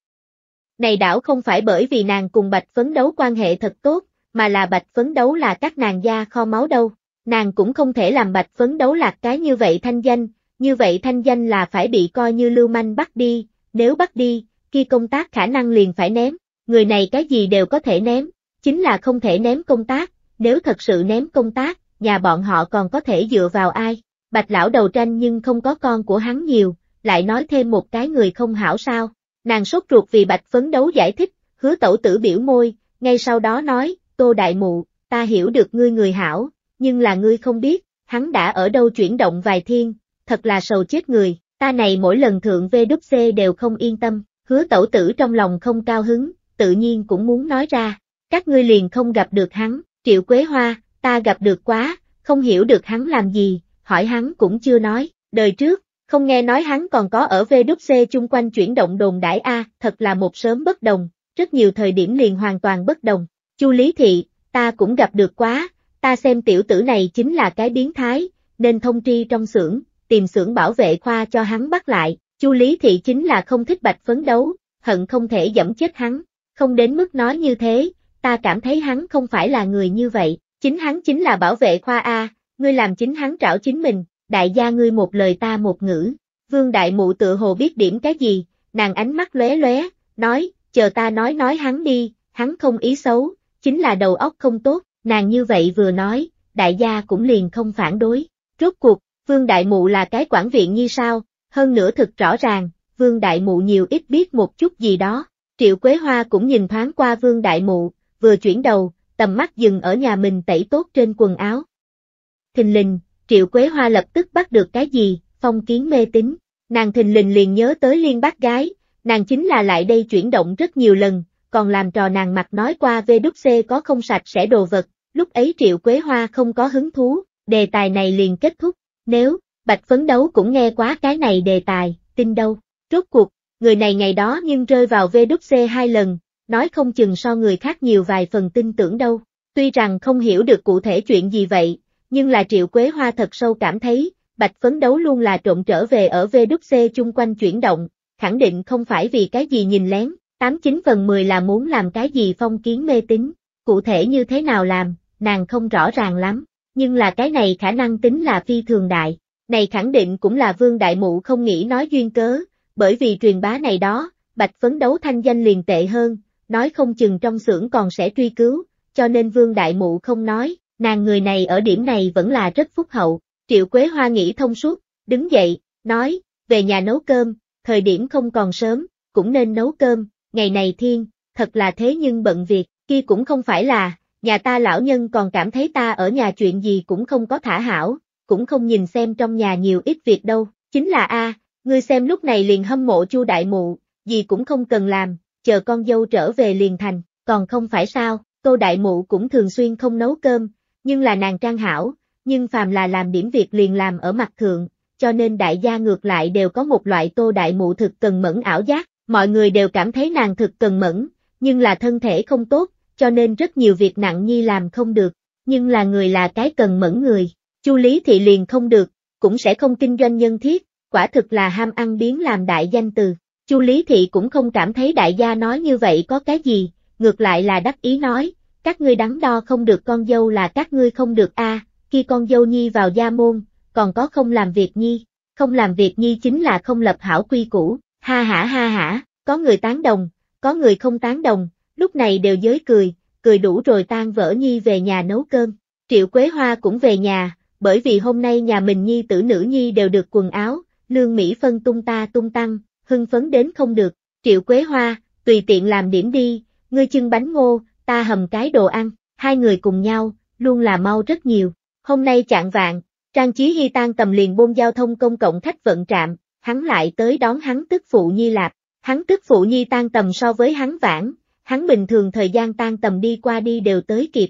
Này đảo không phải bởi vì nàng cùng Bạch phấn đấu quan hệ thật tốt, mà là Bạch phấn đấu là các nàng gia kho máu đâu. Nàng cũng không thể làm Bạch phấn đấu lạc cái như vậy thanh danh, như vậy thanh danh là phải bị coi như lưu manh bắt đi, nếu bắt đi, khi công tác khả năng liền phải ném, người này cái gì đều có thể ném, chính là không thể ném công tác, nếu thật sự ném công tác, nhà bọn họ còn có thể dựa vào ai, bạch lão đầu tranh nhưng không có con của hắn nhiều, lại nói thêm một cái người không hảo sao, Nàng sốt ruột vì bạch phấn đấu giải thích, hứa tẩu tử biểu môi, ngay sau đó nói, tô đại mụ, ta hiểu được ngươi người hảo, nhưng là ngươi không biết, hắn đã ở đâu chuyển động vài thiên, thật là sầu chết người, ta này mỗi lần thượng vê đúc VWC đều không yên tâm, hứa tẩu tử trong lòng không cao hứng, tự nhiên cũng muốn nói ra, các ngươi liền không gặp được hắn, triệu quế hoa, ta gặp được quá, không hiểu được hắn làm gì, hỏi hắn cũng chưa nói, đời trước, không nghe nói hắn còn có ở VWC chung quanh chuyển động đồn đãi A, thật là một sớm bất đồng, rất nhiều thời điểm liền hoàn toàn bất đồng. Chu Lý Thị, ta cũng gặp được quá, ta xem tiểu tử này chính là cái biến thái, nên thông tri trong xưởng, tìm xưởng bảo vệ khoa cho hắn bắt lại. Chu Lý Thị chính là không thích bạch phấn đấu, hận không thể dẫm chết hắn, không đến mức nói như thế, ta cảm thấy hắn không phải là người như vậy, chính hắn chính là bảo vệ khoa A, ngươi làm chính hắn trảo chính mình, đại gia ngươi một lời ta một ngữ. Vương đại mụ tự hồ biết điểm cái gì, nàng ánh mắt lóe lóe, nói, chờ ta nói nói hắn đi, hắn không ý xấu, chính là đầu óc không tốt, nàng như vậy vừa nói, đại gia cũng liền không phản đối. Rốt cuộc, Vương Đại Mụ là cái quản viện như sao, hơn nữa thực rõ ràng, Vương Đại Mụ nhiều ít biết một chút gì đó. Triệu Quế Hoa cũng nhìn thoáng qua Vương Đại Mụ, vừa chuyển đầu, tầm mắt dừng ở nhà mình tẩy tốt trên quần áo. Thình lình, Triệu Quế Hoa lập tức bắt được cái gì, phong kiến mê tín. Nàng thình lình liền nhớ tới liên bác gái, nàng chính là lại đây chuyển động rất nhiều lần, còn làm trò nàng mặt nói qua VWC có không sạch sẽ đồ vật, lúc ấy Triệu Quế Hoa không có hứng thú, đề tài này liền kết thúc, nếu, Bạch Phấn Đấu cũng nghe quá cái này đề tài, tin đâu, rốt cuộc, người này ngày đó nhưng rơi vào VWC hai lần, nói không chừng so người khác nhiều vài phần tin tưởng đâu, tuy rằng không hiểu được cụ thể chuyện gì vậy, nhưng là Triệu Quế Hoa thật sâu cảm thấy, Bạch phấn đấu luôn là trộn trở về ở VWC chung quanh chuyển động, khẳng định không phải vì cái gì nhìn lén, 89 phần 10 là muốn làm cái gì phong kiến mê tín, cụ thể như thế nào làm, nàng không rõ ràng lắm, nhưng là cái này khả năng tính là phi thường đại, này khẳng định cũng là Vương Đại Mụ không nghĩ nói duyên cớ, bởi vì truyền bá này đó, Bạch phấn đấu thanh danh liền tệ hơn, nói không chừng trong xưởng còn sẽ truy cứu, cho nên Vương Đại Mụ không nói, nàng người này ở điểm này vẫn là rất phúc hậu, triệu quế hoa nghĩ thông suốt, đứng dậy, nói, về nhà nấu cơm, thời điểm không còn sớm, cũng nên nấu cơm, ngày này thiên, thật là thế nhưng bận việc, kia cũng không phải là, nhà ta lão nhân còn cảm thấy ta ở nhà chuyện gì cũng không có thả hảo, cũng không nhìn xem trong nhà nhiều ít việc đâu, chính là a, à, ngươi xem lúc này liền hâm mộ Chu đại mụ, gì cũng không cần làm, chờ con dâu trở về liền thành, còn không phải sao, cô đại mụ cũng thường xuyên không nấu cơm, nhưng là nàng trang hảo, nhưng phàm là làm điểm việc liền làm ở mặt thượng, cho nên đại gia ngược lại đều có một loại tô đại mụ thực cần mẫn ảo giác, mọi người đều cảm thấy nàng thực cần mẫn, nhưng là thân thể không tốt, cho nên rất nhiều việc nặng nhi làm không được, nhưng là người là cái cần mẫn người, chu lý thị liền không được, cũng sẽ không kinh doanh nhân thiết, quả thực là ham ăn biến làm đại danh từ. Chu Lý Thị cũng không cảm thấy đại gia nói như vậy có cái gì, ngược lại là đắc ý nói, các ngươi đắn đo không được con dâu là các ngươi không được a, à, khi con dâu nhi vào gia môn, còn có không làm việc nhi, không làm việc nhi chính là không lập hảo quy củ, ha hả ha hả, có người tán đồng, có người không tán đồng, lúc này đều giới cười, cười đủ rồi tan vỡ nhi về nhà nấu cơm, triệu quế hoa cũng về nhà, bởi vì hôm nay nhà mình nhi tử nữ nhi đều được quần áo, lương Mỹ phân tung ta tung tăng, hưng phấn đến không được, triệu quế hoa, tùy tiện làm điểm đi, ngươi chưng bánh ngô, ta hầm cái đồ ăn, hai người cùng nhau, luôn là mau rất nhiều. Hôm nay chạng vạn, Trang Chí Hy tan tầm liền bôn giao thông công cộng khách vận trạm, hắn lại tới đón hắn tức phụ Nhi Lạp. Hắn tức phụ Nhi tan tầm so với hắn vãn, hắn bình thường thời gian tan tầm đi qua đi đều tới kịp.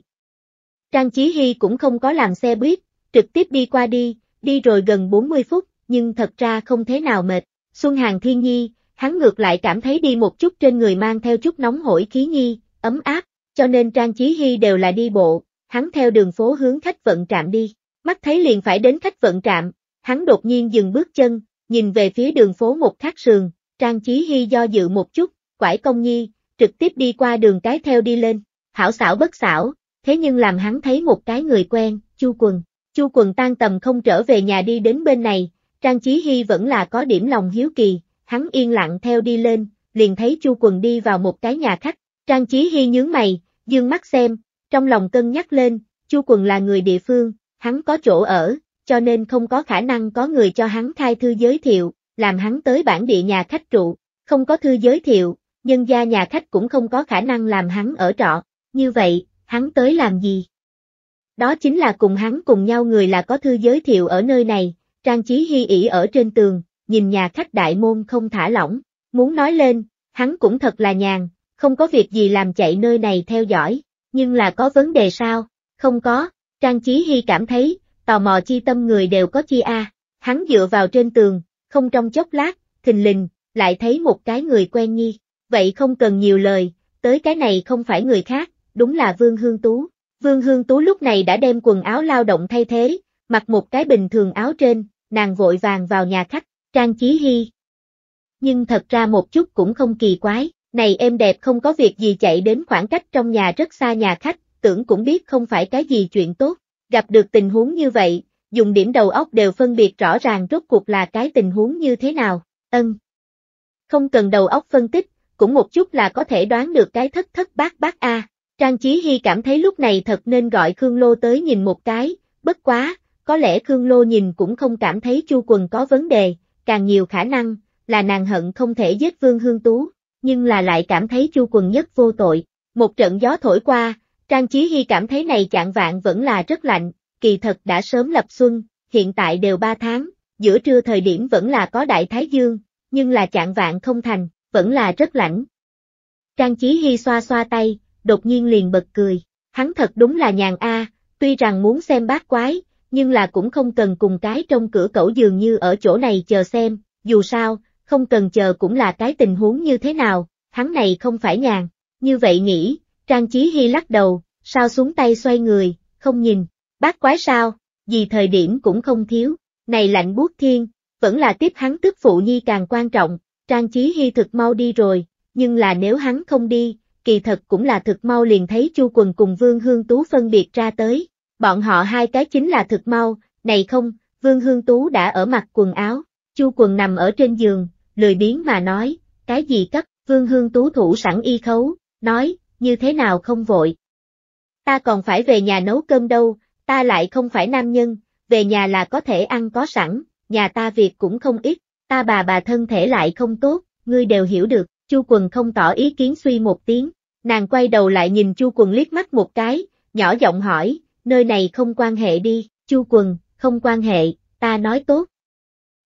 Trang Chí Hy cũng không có làm xe buýt, trực tiếp đi qua đi, đi rồi gần 40 phút, nhưng thật ra không thế nào mệt. Xuân Hàng Thiên Nhi, hắn ngược lại cảm thấy đi một chút trên người mang theo chút nóng hổi khí nhi, ấm áp, cho nên Trang Chí Hy đều là đi bộ, hắn theo đường phố hướng khách vận trạm đi, mắt thấy liền phải đến khách vận trạm, hắn đột nhiên dừng bước chân, nhìn về phía đường phố một khắc sườn, Trang Chí Hy do dự một chút, quải công nhi, trực tiếp đi qua đường cái theo đi lên, hảo xảo bất xảo, thế nhưng làm hắn thấy một cái người quen, Chu Quần. Chu Quần tan tầm không trở về nhà đi đến bên này, Trang Chí Hy vẫn là có điểm lòng hiếu kỳ, hắn yên lặng theo đi lên, liền thấy Chu Quần đi vào một cái nhà khách, Trang Chí Hy nhướng mày, dương mắt xem, trong lòng cân nhắc lên, Chu Quần là người địa phương, hắn có chỗ ở, cho nên không có khả năng có người cho hắn khai thư giới thiệu, làm hắn tới bản địa nhà khách trụ, không có thư giới thiệu, nhân gia nhà khách cũng không có khả năng làm hắn ở trọ, như vậy, hắn tới làm gì? Đó chính là cùng hắn cùng nhau người là có thư giới thiệu ở nơi này, trang trí hy ỉ ở trên tường, nhìn nhà khách đại môn không thả lỏng, muốn nói lên, hắn cũng thật là nhàn, không có việc gì làm chạy nơi này theo dõi, nhưng là có vấn đề sao, không có, Trang Chí Hy cảm thấy, tò mò chi tâm người đều có chi a. hắn dựa vào trên tường, không trong chốc lát, thình lình, lại thấy một cái người quen nhi, vậy không cần nhiều lời, tới cái này không phải người khác, đúng là Vương Hương Tú. Vương Hương Tú lúc này đã đem quần áo lao động thay thế, mặc một cái bình thường áo trên, nàng vội vàng vào nhà khách, Trang Chí Hy. Nhưng thật ra một chút cũng không kỳ quái, này em đẹp không có việc gì chạy đến khoảng cách trong nhà rất xa nhà khách, tưởng cũng biết không phải cái gì chuyện tốt. Gặp được tình huống như vậy, dùng điểm đầu óc đều phân biệt rõ ràng rốt cuộc là cái tình huống như thế nào. Ân. Không cần đầu óc phân tích, cũng một chút là có thể đoán được cái thất thất bát bát a. Trang trí Hy cảm thấy lúc này thật nên gọi Khương Lô tới nhìn một cái, bất quá, có lẽ Khương Lô nhìn cũng không cảm thấy Chu Quần có vấn đề, càng nhiều khả năng là nàng hận không thể giết Vương Hương Tú, nhưng là lại cảm thấy Chu Quần Nhất vô tội. Một trận gió thổi qua, Trang Chí Hy cảm thấy này chạng vạn vẫn là rất lạnh, kỳ thật đã sớm lập xuân, hiện tại đều ba tháng, giữa trưa thời điểm vẫn là có đại thái dương, nhưng là chạng vạn không thành, vẫn là rất lạnh. Trang Chí Hy xoa xoa tay, đột nhiên liền bật cười, hắn thật đúng là nhàn A, tuy rằng muốn xem bát quái, nhưng là cũng không cần cùng cái trong cửa cẩu dường như ở chỗ này chờ xem, dù sao, không cần chờ cũng là cái tình huống như thế nào, hắn này không phải nhàn, như vậy nghĩ, Trang trí Hy lắc đầu, sao xuống tay xoay người, không nhìn, bác quái sao, vì thời điểm cũng không thiếu, này lạnh buốt thiên, vẫn là tiếp hắn tức phụ nhi càng quan trọng, Trang trí Hy thực mau đi rồi, nhưng là nếu hắn không đi, kỳ thật cũng là thực mau liền thấy Chu Quần cùng Vương Hương Tú phân biệt ra tới, bọn họ hai cái chính là thực mau, này không, Vương Hương Tú đã ở mặt quần áo, Chu Quần nằm ở trên giường, lười biếng mà nói, cái gì cấp, vương hương tú thủ sẵn y khấu, nói, như thế nào không vội. Ta còn phải về nhà nấu cơm đâu, ta lại không phải nam nhân, về nhà là có thể ăn có sẵn, nhà ta việc cũng không ít, ta bà bà thân thể lại không tốt, ngươi đều hiểu được, chu quần không tỏ ý kiến suy một tiếng, nàng quay đầu lại nhìn chu quần liếc mắt một cái, nhỏ giọng hỏi, nơi này không quan hệ đi, chu quần, không quan hệ, ta nói tốt.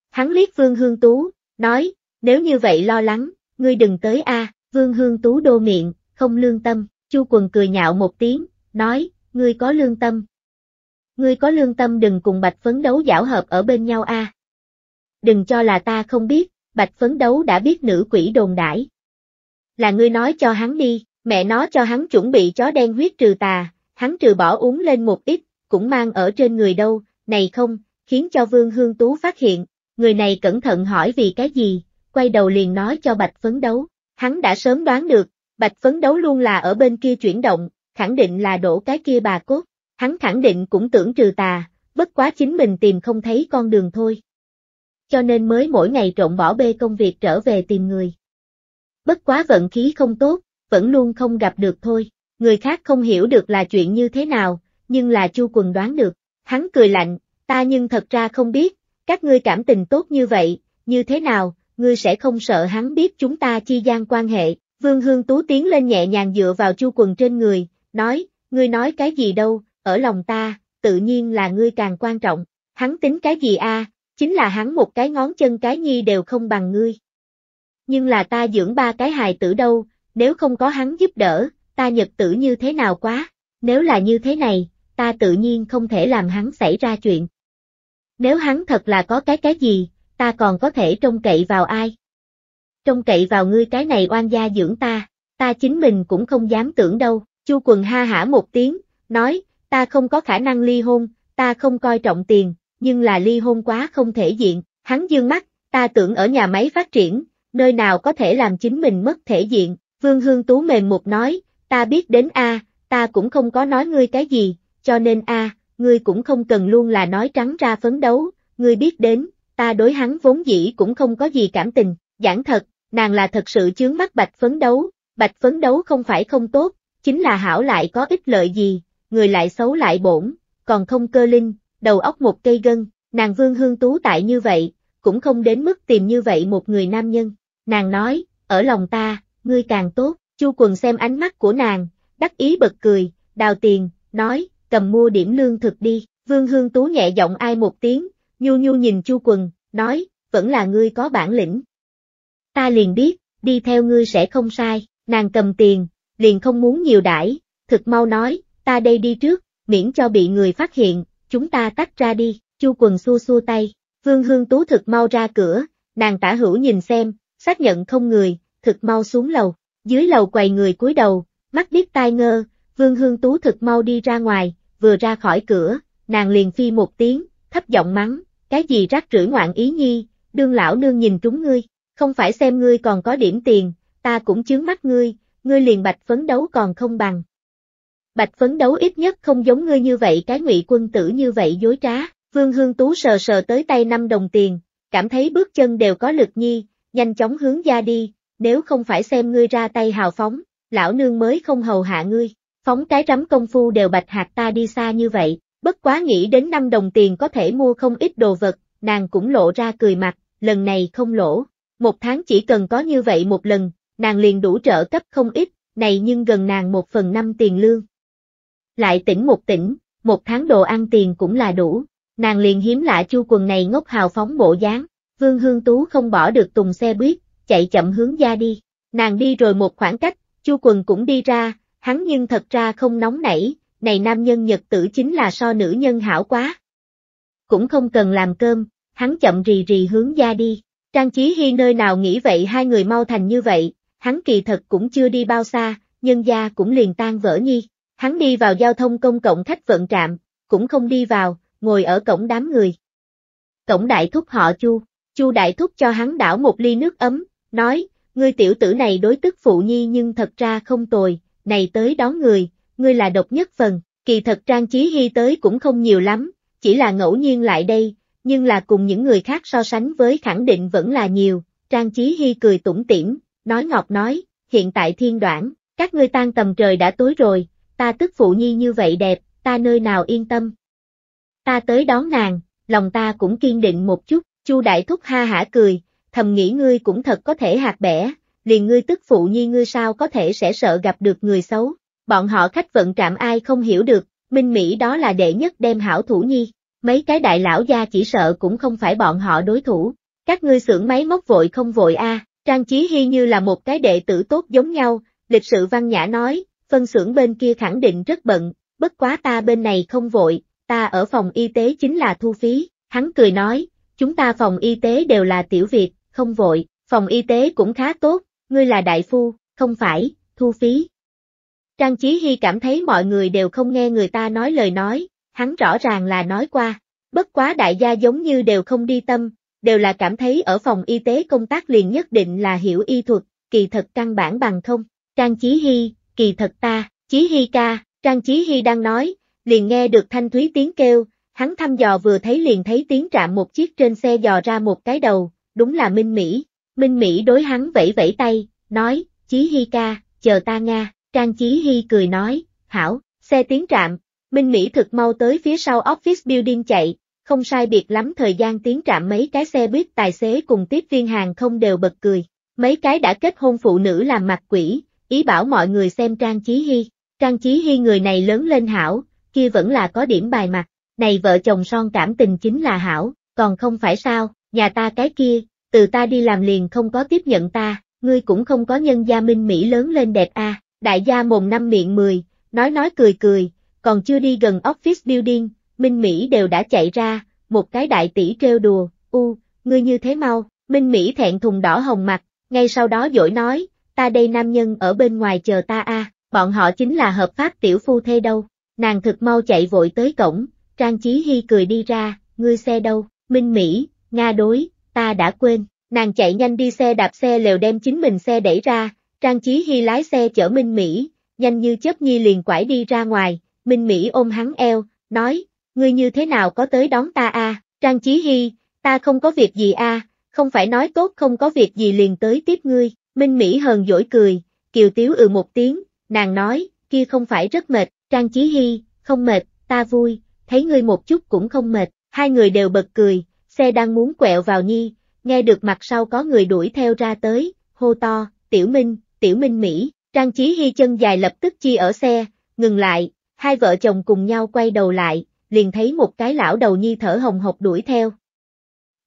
Hắn liếc Vương Hương Tú, nói, nếu như vậy lo lắng, ngươi đừng tới a. Vương Hương Tú đô miệng, không lương tâm, Chu Quần cười nhạo một tiếng, nói, ngươi có lương tâm. Ngươi có lương tâm đừng cùng Bạch Phấn Đấu giảo hợp ở bên nhau a. Đừng cho là ta không biết, Bạch Phấn Đấu đã biết nữ quỷ đồn đãi. Là ngươi nói cho hắn đi, mẹ nó cho hắn chuẩn bị chó đen huyết trừ tà, hắn trừ bỏ uống lên một ít, cũng mang ở trên người đâu, này không, khiến cho Vương Hương Tú phát hiện, người này cẩn thận hỏi vì cái gì, quay đầu liền nói cho Bạch Phấn Đấu. Hắn đã sớm đoán được, Bạch Phấn Đấu luôn là ở bên kia chuyển động, khẳng định là đổ cái kia bà cốt. Hắn khẳng định cũng tưởng trừ tà, bất quá chính mình tìm không thấy con đường thôi. Cho nên mới mỗi ngày trộn bỏ bê công việc trở về tìm người. Bất quá vận khí không tốt, vẫn luôn không gặp được thôi. Người khác không hiểu được là chuyện như thế nào, nhưng là Chu Quần đoán được. Hắn cười lạnh, ta nhưng thật ra không biết, các ngươi cảm tình tốt như vậy, như thế nào, ngươi sẽ không sợ hắn biết chúng ta chi gian quan hệ, Vương Hương Tú tiến lên nhẹ nhàng dựa vào chu quần trên người, nói, ngươi nói cái gì đâu, ở lòng ta, tự nhiên là ngươi càng quan trọng, hắn tính cái gì a? chính là hắn một cái ngón chân cái nhi đều không bằng ngươi. Nhưng là ta dưỡng ba cái hài tử đâu, nếu không có hắn giúp đỡ, ta nhật tử như thế nào quá, nếu là như thế này, ta tự nhiên không thể làm hắn xảy ra chuyện. Nếu hắn thật là có cái cái gì, ta còn có thể trông cậy vào ai? Trông cậy vào ngươi cái này oan gia dưỡng ta, ta chính mình cũng không dám tưởng đâu, chu quần ha hả một tiếng, nói, ta không có khả năng ly hôn, ta không coi trọng tiền, nhưng là ly hôn quá không thể diện, hắn dương mắt, ta tưởng ở nhà máy phát triển, nơi nào có thể làm chính mình mất thể diện, vương hương tú mềm một nói, ta biết đến a, ta cũng không có nói ngươi cái gì, cho nên a, ngươi cũng không cần luôn là nói trắng ra phấn đấu, ngươi biết đến, ta đối hắn vốn dĩ cũng không có gì cảm tình, giảng thật, nàng là thật sự chướng mắt bạch phấn đấu, bạch phấn đấu không phải không tốt, chính là hảo lại có ích lợi gì, người lại xấu lại bổn, còn không cơ linh, đầu óc một cây gân, nàng vương hương tú tại như vậy, cũng không đến mức tìm như vậy một người nam nhân, nàng nói, ở lòng ta, ngươi càng tốt, chu quần xem ánh mắt của nàng, đắc ý bật cười, đào tiền, nói, cầm mua điểm lương thực đi, vương hương tú nhẹ giọng ai một tiếng, Nhu Nhu nhìn Chu Quần, nói, vẫn là ngươi có bản lĩnh. Ta liền biết, đi theo ngươi sẽ không sai, nàng cầm tiền, liền không muốn nhiều đãi, thực mau nói, ta đây đi trước, miễn cho bị người phát hiện, chúng ta tách ra đi, Chu Quần xua xua tay, Vương Hương Tú thực mau ra cửa, nàng tả hữu nhìn xem, xác nhận không người, thực mau xuống lầu, dưới lầu quầy người cúi đầu, mắt điếc tai ngơ, Vương Hương Tú thực mau đi ra ngoài, vừa ra khỏi cửa, nàng liền phi một tiếng, thấp giọng mắng, cái gì rắc rưởi ngoạn ý nhi, đương lão nương nhìn trúng ngươi, không phải xem ngươi còn có điểm tiền, ta cũng chướng mắt ngươi, ngươi liền bạch phấn đấu còn không bằng. Bạch phấn đấu ít nhất không giống ngươi như vậy cái ngụy quân tử như vậy dối trá, vương hương tú sờ sờ tới tay năm đồng tiền, cảm thấy bước chân đều có lực nhi, nhanh chóng hướng ra đi, nếu không phải xem ngươi ra tay hào phóng, lão nương mới không hầu hạ ngươi, phóng cái rắm công phu đều bạch hạt ta đi xa như vậy. Bất quá nghĩ đến 5 đồng tiền có thể mua không ít đồ vật, nàng cũng lộ ra cười mặt, lần này không lỗ. Một tháng chỉ cần có như vậy một lần, nàng liền đủ trợ cấp không ít, này nhưng gần nàng một phần năm tiền lương. Lại tỉnh một tỉnh, một tháng đồ ăn tiền cũng là đủ, nàng liền hiếm lạ chu quần này ngốc hào phóng bộ dáng, vương hương tú không bỏ được tùng xe buýt, chạy chậm hướng ra đi, nàng đi rồi một khoảng cách, chu quần cũng đi ra, hắn nhưng thật ra không nóng nảy, này nam nhân nhật tử chính là so nữ nhân hảo quá. Cũng không cần làm cơm, hắn chậm rì rì hướng ra đi. Trang trí Hy nơi nào nghĩ vậy hai người mau thành như vậy, hắn kỳ thật cũng chưa đi bao xa, nhân gia cũng liền tan vỡ nhi. Hắn đi vào giao thông công cộng khách vận trạm, cũng không đi vào, ngồi ở cổng đám người. Cổng đại thúc họ Chu, Chu đại thúc cho hắn đảo một ly nước ấm, nói, ngươi tiểu tử này đối tức phụ nhi nhưng thật ra không tồi, này tới đón người, ngươi là độc nhất phần, kỳ thật Trang trí Hy tới cũng không nhiều lắm, chỉ là ngẫu nhiên lại đây, nhưng là cùng những người khác so sánh với khẳng định vẫn là nhiều, Trang trí Hy cười tủm tỉm, nói ngọc nói, hiện tại thiên đoạn, các ngươi tan tầm trời đã tối rồi, ta tức phụ nhi như vậy đẹp, ta nơi nào yên tâm. Ta tới đón nàng, lòng ta cũng kiên định một chút, Chu Đại Thúc ha hả cười, thầm nghĩ ngươi cũng thật có thể hạt bẻ, liền ngươi tức phụ nhi ngươi sao có thể sẽ sợ gặp được người xấu, Bọn họ khách vận trạm ai không hiểu được, Minh Mỹ đó là đệ nhất đem hảo thủ nhi, mấy cái đại lão gia chỉ sợ cũng không phải bọn họ đối thủ. Các ngươi xưởng máy móc vội không vội a Trang trí Hy như là một cái đệ tử tốt giống nhau, lịch sự văn nhã nói, phân xưởng bên kia khẳng định rất bận, bất quá ta bên này không vội, ta ở phòng y tế chính là thu phí, hắn cười nói, chúng ta phòng y tế đều là tiểu Việt, không vội, phòng y tế cũng khá tốt, ngươi là đại phu, không phải, thu phí, Trang Chí Hy cảm thấy mọi người đều không nghe người ta nói lời nói, hắn rõ ràng là nói qua. Bất quá đại gia giống như đều không đi tâm, đều là cảm thấy ở phòng y tế công tác liền nhất định là hiểu y thuật, kỳ thật căn bản bằng không. Trang Chí Hy, kỳ thật ta, Chí Hy ca, Trang Chí Hy đang nói, liền nghe được thanh thúy tiếng kêu, hắn thăm dò vừa thấy liền thấy tiếng trạm một chiếc trên xe dò ra một cái đầu, đúng là Minh Mỹ. Minh Mỹ đối hắn vẫy vẫy tay, nói, Chí Hy ca, chờ ta Nga. Trang Chí Hy cười nói, hảo, xe tiến trạm, Minh Mỹ thực mau tới phía sau office building chạy, không sai biệt lắm thời gian tiến trạm mấy cái xe buýt tài xế cùng tiếp viên hàng không đều bật cười. Mấy cái đã kết hôn phụ nữ làm mặt quỷ, ý bảo mọi người xem Trang Chí Hy. Trang Chí Hy người này lớn lên hảo, kia vẫn là có điểm bài mặt, này vợ chồng son cảm tình chính là hảo, còn không phải sao, nhà ta cái kia, từ ta đi làm liền không có tiếp nhận ta, ngươi cũng không có nhân gia minh Mỹ lớn lên đẹp a à. Đại gia mồm năm miệng mười, nói nói cười cười, còn chưa đi gần office building, Minh Mỹ đều đã chạy ra, một cái đại tỷ trêu đùa, u, ngươi như thế mau, Minh Mỹ thẹn thùng đỏ hồng mặt, ngay sau đó dỗi nói, ta đây nam nhân ở bên ngoài chờ ta a, bọn họ chính là hợp pháp tiểu phu thê đâu, nàng thực mau chạy vội tới cổng, Trang Chí Hy cười đi ra, ngươi xe đâu, Minh Mỹ, Nga đối, ta đã quên, nàng chạy nhanh đi xe đạp xe lều đem chính mình xe đẩy ra, Trang Chí Hy lái xe chở Minh Mỹ, nhanh như chớp nhi liền quải đi ra ngoài, Minh Mỹ ôm hắn eo, nói, ngươi như thế nào có tới đón ta a? À? Trang Chí Hy, ta không có việc gì a, à? không phải nói tốt không có việc gì liền tới tiếp ngươi, Minh Mỹ hờn dỗi cười, Kiều Tiếu ừ một tiếng, nàng nói, kia không phải rất mệt, Trang Chí Hy, không mệt, ta vui, thấy ngươi một chút cũng không mệt, hai người đều bật cười, xe đang muốn quẹo vào Nhi, nghe được mặt sau có người đuổi theo ra tới, hô to, Tiểu Minh, tiểu minh Mỹ, Trang trí Hy chân dài lập tức chi ở xe, ngừng lại, hai vợ chồng cùng nhau quay đầu lại, liền thấy một cái lão đầu nhi thở hồng hộc đuổi theo.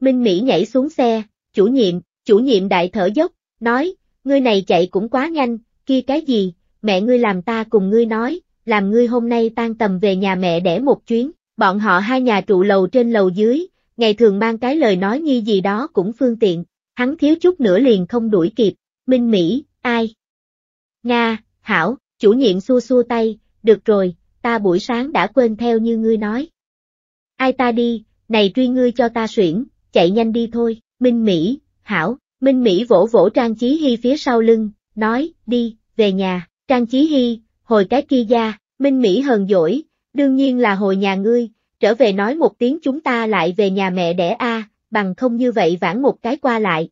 Minh Mỹ nhảy xuống xe, chủ nhiệm, chủ nhiệm đại thở dốc, nói, ngươi này chạy cũng quá nhanh, kia cái gì, mẹ ngươi làm ta cùng ngươi nói, làm ngươi hôm nay tan tầm về nhà mẹ để một chuyến, bọn họ hai nhà trụ lầu trên lầu dưới, ngày thường mang cái lời nói nghi gì đó cũng phương tiện, hắn thiếu chút nữa liền không đuổi kịp, Minh Mỹ, Ai? Nga, Hảo, chủ nhiệm xua xua tay, được rồi, ta buổi sáng đã quên theo như ngươi nói. Ai ta đi, này truy ngươi cho ta xuyển, chạy nhanh đi thôi, Minh Mỹ, Hảo, Minh Mỹ vỗ vỗ Trang Chí Hy phía sau lưng, nói, đi, về nhà, Trang Chí Hy, hồi cái kia gia, Minh Mỹ hờn dỗi, đương nhiên là hồi nhà ngươi, trở về nói một tiếng chúng ta lại về nhà mẹ đẻ a, bằng không như vậy vãn một cái qua lại.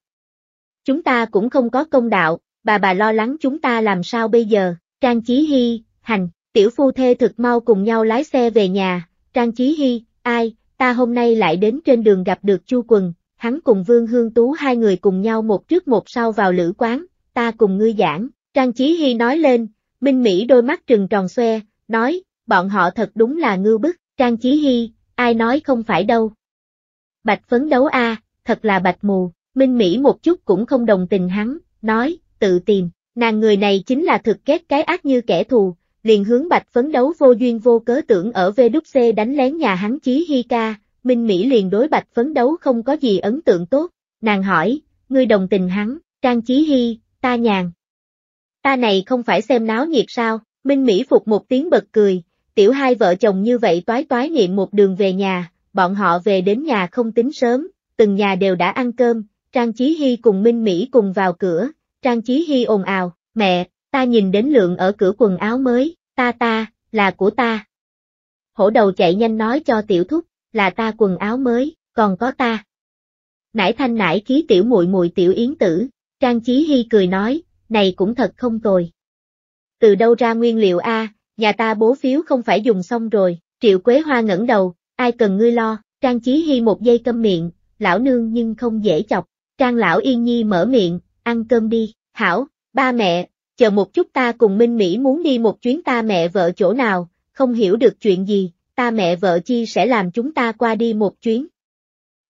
Chúng ta cũng không có công đạo, bà bà lo lắng chúng ta làm sao bây giờ, Trang Chí Hy, hành, tiểu phu thê thực mau cùng nhau lái xe về nhà, Trang Chí Hy, ai, ta hôm nay lại đến trên đường gặp được Chu Quần, hắn cùng Vương Hương Tú hai người cùng nhau một trước một sau vào lữ quán, ta cùng ngươi giảng, Trang Chí Hy nói lên, Minh Mỹ đôi mắt trừng tròn xoe, nói, bọn họ thật đúng là ngư bức, Trang Chí Hy, ai nói không phải đâu. Bạch phấn đấu a, thật là bạch mù, Minh Mỹ một chút cũng không đồng tình hắn, nói, tự tìm, nàng người này chính là thực ghét cái ác như kẻ thù, liền hướng bạch phấn đấu vô duyên vô cớ tưởng ở VWC đánh lén nhà hắn chí hi ca, Minh Mỹ liền đối bạch phấn đấu không có gì ấn tượng tốt, nàng hỏi, ngươi đồng tình hắn, trang chí hi, ta nhàn. Ta này không phải xem náo nhiệt sao, Minh Mỹ phục một tiếng bật cười, tiểu hai vợ chồng như vậy toái toái niệm một đường về nhà, bọn họ về đến nhà không tính sớm, từng nhà đều đã ăn cơm, Trang Chí Hy cùng Minh Mỹ cùng vào cửa, Trang Chí Hy ồn ào, mẹ, ta nhìn đến lượng ở cửa quần áo mới, ta ta, là của ta. Hổ đầu chạy nhanh nói cho tiểu thúc, là ta quần áo mới, còn có ta. Nải thanh nải khí tiểu muội muội tiểu yến tử, Trang Chí Hy cười nói, này cũng thật không tồi. Từ đâu ra nguyên liệu a? nhà ta bố phiếu không phải dùng xong rồi, Triệu Quế Hoa ngẩng đầu, ai cần ngươi lo, Trang Chí Hy một giây câm miệng, lão nương nhưng không dễ chọc, Trang lão yên nhi mở miệng, ăn cơm đi, hảo, ba mẹ, chờ một chút ta cùng Minh Mỹ muốn đi một chuyến ta mẹ vợ chỗ nào, không hiểu được chuyện gì, ta mẹ vợ chi sẽ làm chúng ta qua đi một chuyến.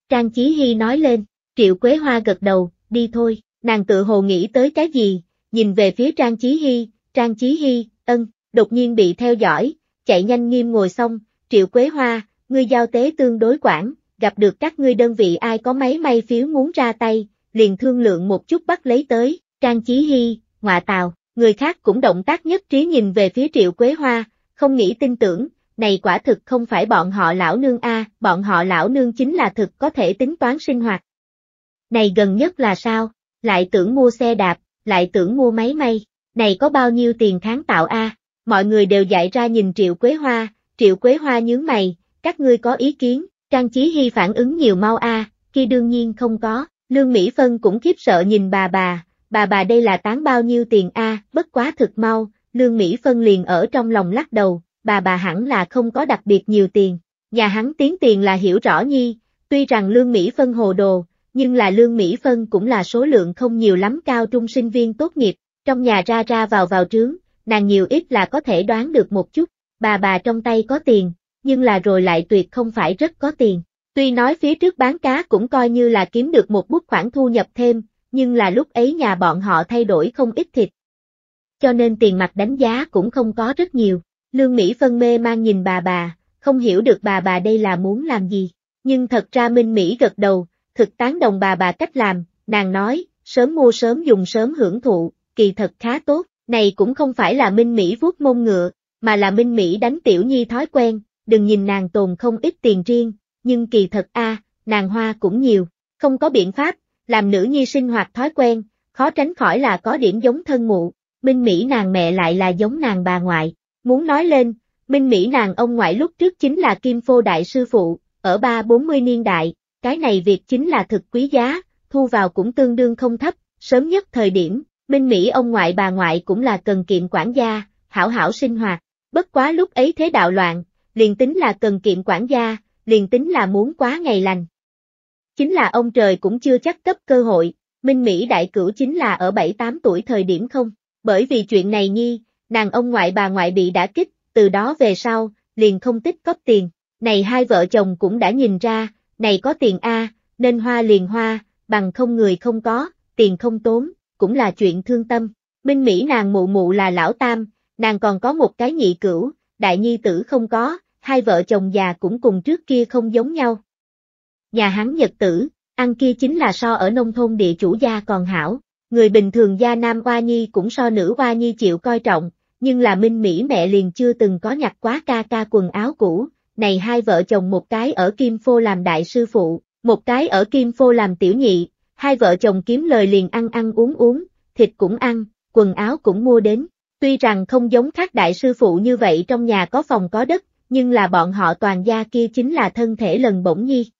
Trang Chí Hy nói lên, Triệu Quế Hoa gật đầu, đi thôi, nàng tự hồ nghĩ tới cái gì, nhìn về phía Trang Chí Hy, Trang Chí Hy, ân, đột nhiên bị theo dõi, chạy nhanh nghiêm ngồi xong, Triệu Quế Hoa, ngươi giao tế tương đối quản, gặp được các ngươi đơn vị ai có máy may phiếu muốn ra tay, liền thương lượng một chút bắt lấy tới, Trang Chí Hy, ngọa tào, người khác cũng động tác nhất trí nhìn về phía Triệu Quế Hoa, không nghĩ tin tưởng, này quả thực không phải bọn họ lão nương a, bọn họ lão nương chính là thực có thể tính toán sinh hoạt. Này gần nhất là sao, lại tưởng mua xe đạp, lại tưởng mua máy may, này có bao nhiêu tiền tháng tạo a? Mọi người đều dạy ra nhìn Triệu Quế Hoa, Triệu Quế Hoa nhướng mày, các ngươi có ý kiến, Trang Chí Hy phản ứng nhiều mau a, khi đương nhiên không có, Lương Mỹ Phân cũng khiếp sợ nhìn bà bà, bà bà đây là tán bao nhiêu tiền a? bất quá thực mau, Lương Mỹ Phân liền ở trong lòng lắc đầu, bà bà hẳn là không có đặc biệt nhiều tiền. Nhà hắn tiến tiền là hiểu rõ nhi, tuy rằng Lương Mỹ Phân hồ đồ, nhưng là Lương Mỹ Phân cũng là số lượng không nhiều lắm cao trung sinh viên tốt nghiệp, trong nhà ra ra vào vào trướng, nàng nhiều ít là có thể đoán được một chút, bà bà trong tay có tiền, nhưng là rồi lại tuyệt không phải rất có tiền. Tuy nói phía trước bán cá cũng coi như là kiếm được một bút khoản thu nhập thêm, nhưng là lúc ấy nhà bọn họ thay đổi không ít thịt. Cho nên tiền mặt đánh giá cũng không có rất nhiều. Lương Mỹ phân mê mang nhìn bà bà, không hiểu được bà bà đây là muốn làm gì. Nhưng thật ra Minh Mỹ gật đầu, thực tán đồng bà bà cách làm, nàng nói, sớm mua sớm dùng sớm hưởng thụ, kỳ thật khá tốt. Này cũng không phải là Minh Mỹ vuốt mông ngựa, mà là Minh Mỹ đánh tiểu nhi thói quen, đừng nhìn nàng tồn không ít tiền riêng, nhưng kỳ thật a, nàng hoa cũng nhiều, không có biện pháp, làm nữ nhi sinh hoạt thói quen, khó tránh khỏi là có điểm giống thân mụ, Minh Mỹ nàng mẹ lại là giống nàng bà ngoại, muốn nói lên, Minh Mỹ nàng ông ngoại lúc trước chính là Kim Phô Đại Sư Phụ, ở ba bốn mươi niên đại, cái này việc chính là thực quý giá, thu vào cũng tương đương không thấp, sớm nhất thời điểm, Minh Mỹ ông ngoại bà ngoại cũng là cần kiệm quản gia, hảo hảo sinh hoạt, bất quá lúc ấy thế đạo loạn, liền tính là cần kiệm quản gia, liền tính là muốn quá ngày lành. Chính là ông trời cũng chưa chắc cấp cơ hội, Minh Mỹ đại cửu chính là ở 7-8 tuổi thời điểm không, bởi vì chuyện này nhi, nàng ông ngoại bà ngoại bị đã kích, từ đó về sau, liền không tích cóp tiền, này hai vợ chồng cũng đã nhìn ra, này có tiền A, nên hoa liền hoa, bằng không người không có, tiền không tốn, cũng là chuyện thương tâm. Minh Mỹ nàng mụ mụ là lão tam, nàng còn có một cái nhị cửu, đại nhi tử không có, hai vợ chồng già cũng cùng trước kia không giống nhau. Nhà hắn nhật tử, ăn kia chính là so ở nông thôn địa chủ gia còn hảo, người bình thường gia nam oa nhi cũng so nữ oa nhi chịu coi trọng, nhưng là minh mỹ mẹ liền chưa từng có nhặt quá ca ca quần áo cũ, này hai vợ chồng một cái ở Kim Phô làm đại sư phụ, một cái ở Kim Phô làm tiểu nhị, hai vợ chồng kiếm lời liền ăn ăn uống uống, thịt cũng ăn, quần áo cũng mua đến. Tuy rằng không giống các đại sư phụ như vậy trong nhà có phòng có đất, nhưng là bọn họ toàn gia kia chính là thân thể lần bổng nhi.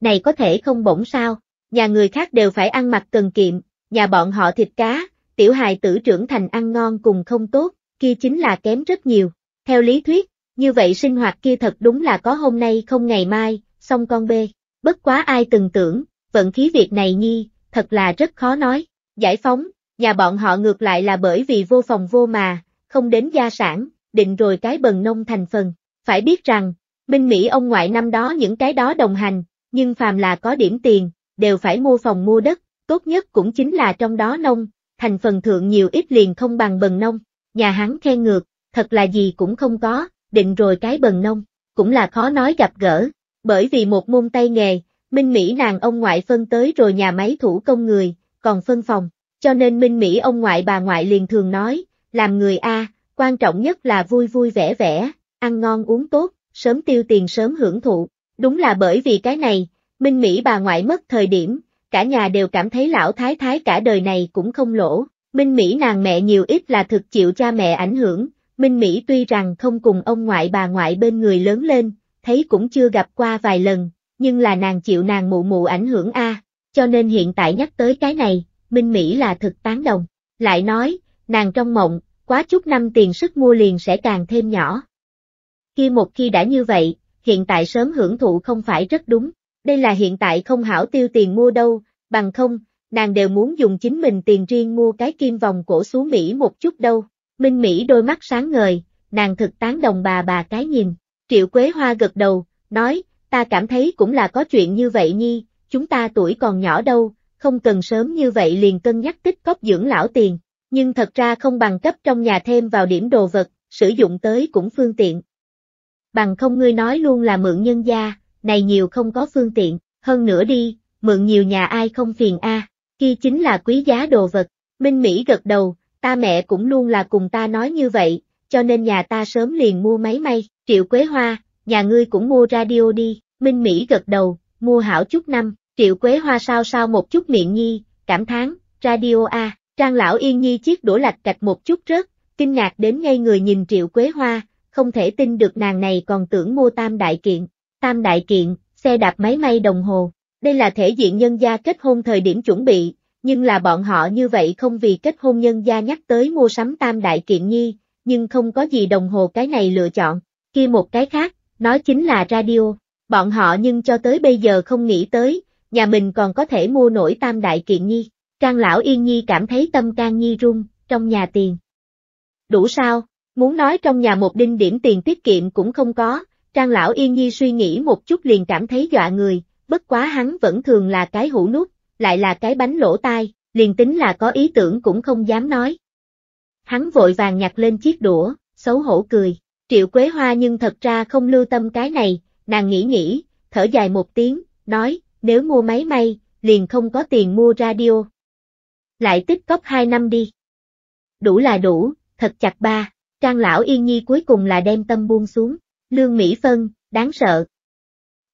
Này có thể không bổng sao, nhà người khác đều phải ăn mặc cần kiệm, nhà bọn họ thịt cá, tiểu hài tử trưởng thành ăn ngon cùng không tốt, kia chính là kém rất nhiều. Theo lý thuyết, như vậy sinh hoạt kia thật đúng là có hôm nay không ngày mai, xong con bê. Bất quá ai từng tưởng, vận khí việc này nhi, thật là rất khó nói. Giải phóng, nhà bọn họ ngược lại là bởi vì vô phòng vô mà, không đến gia sản, định rồi cái bần nông thành phần. Phải biết rằng, binh Mỹ ông ngoại năm đó những cái đó đồng hành, nhưng phàm là có điểm tiền, đều phải mua phòng mua đất, tốt nhất cũng chính là trong đó nông, thành phần thượng nhiều ít liền không bằng bần nông. Nhà hắn khen ngược, thật là gì cũng không có, định rồi cái bần nông, cũng là khó nói gặp gỡ, bởi vì một môn tay nghề, Minh Mỹ nàng ông ngoại phân tới rồi nhà máy thủ công người, còn phân phòng, cho nên Minh Mỹ ông ngoại bà ngoại liền thường nói, làm người A, quan trọng nhất là vui vui vẻ vẻ, ăn ngon uống tốt, sớm tiêu tiền sớm hưởng thụ. Đúng là bởi vì cái này, Minh Mỹ bà ngoại mất thời điểm, cả nhà đều cảm thấy lão thái thái cả đời này cũng không lỗ. Minh Mỹ nàng mẹ nhiều ít là thực chịu cha mẹ ảnh hưởng, Minh Mỹ tuy rằng không cùng ông ngoại bà ngoại bên người lớn lên, thấy cũng chưa gặp qua vài lần, nhưng là nàng chịu nàng mụ mụ ảnh hưởng a, cho nên hiện tại nhắc tới cái này, Minh Mỹ là thực tán đồng. Lại nói, nàng trong mộng, quá chút năm tiền sức mua liền sẽ càng thêm nhỏ kia một khi đã như vậy, hiện tại sớm hưởng thụ không phải rất đúng, đây là hiện tại không hảo tiêu tiền mua đâu, bằng không, nàng đều muốn dùng chính mình tiền riêng mua cái kim vòng cổ xuống Mỹ một chút đâu. Minh Mỹ đôi mắt sáng ngời, nàng thực tán đồng bà bà cái nhìn, Triệu Quế Hoa gật đầu, nói, ta cảm thấy cũng là có chuyện như vậy nhi, chúng ta tuổi còn nhỏ đâu, không cần sớm như vậy liền cân nhắc tích cóp dưỡng lão tiền, nhưng thật ra không bằng cấp trong nhà thêm vào điểm đồ vật, sử dụng tới cũng phương tiện bằng không ngươi nói luôn là mượn nhân gia, này nhiều không có phương tiện, hơn nữa đi, mượn nhiều nhà ai không phiền a, à, kia chính là quý giá đồ vật. Minh Mỹ gật đầu, ta mẹ cũng luôn là cùng ta nói như vậy, cho nên nhà ta sớm liền mua máy may, Triệu Quế Hoa, nhà ngươi cũng mua radio đi, Minh Mỹ gật đầu, mua hảo chút năm, Triệu Quế Hoa sao sao một chút miệng nhi, cảm thán, radio a, Trang lão yên nhi chiếc đũa lạch cạch một chút rớt, kinh ngạc đến ngay người nhìn Triệu Quế Hoa, không thể tin được nàng này còn tưởng mua tam đại kiện. Tam đại kiện, xe đạp máy may đồng hồ, đây là thể diện nhân gia kết hôn thời điểm chuẩn bị, nhưng là bọn họ như vậy không vì kết hôn nhân gia nhắc tới mua sắm tam đại kiện nhi, nhưng không có gì đồng hồ cái này lựa chọn, kia một cái khác, nó chính là radio, bọn họ nhưng cho tới bây giờ không nghĩ tới, nhà mình còn có thể mua nổi tam đại kiện nhi, trang lão yên nhi cảm thấy tâm can nhi rung, trong nhà tiền. Đủ sao? Muốn nói trong nhà một đinh điểm tiền tiết kiệm cũng không có, Trang lão yên nhi suy nghĩ một chút liền cảm thấy dọa người, bất quá hắn vẫn thường là cái hũ nút, lại là cái bánh lỗ tai, liền tính là có ý tưởng cũng không dám nói. Hắn vội vàng nhặt lên chiếc đũa, xấu hổ cười, triệu quế hoa nhưng thật ra không lưu tâm cái này, nàng nghĩ nghĩ, thở dài một tiếng, nói, nếu mua máy may, liền không có tiền mua radio. Lại tích cóp 2 năm đi. Đủ là đủ, thật chặt ba. Trang lão yên nhi cuối cùng là đem tâm buông xuống, lương Mỹ Phân, đáng sợ.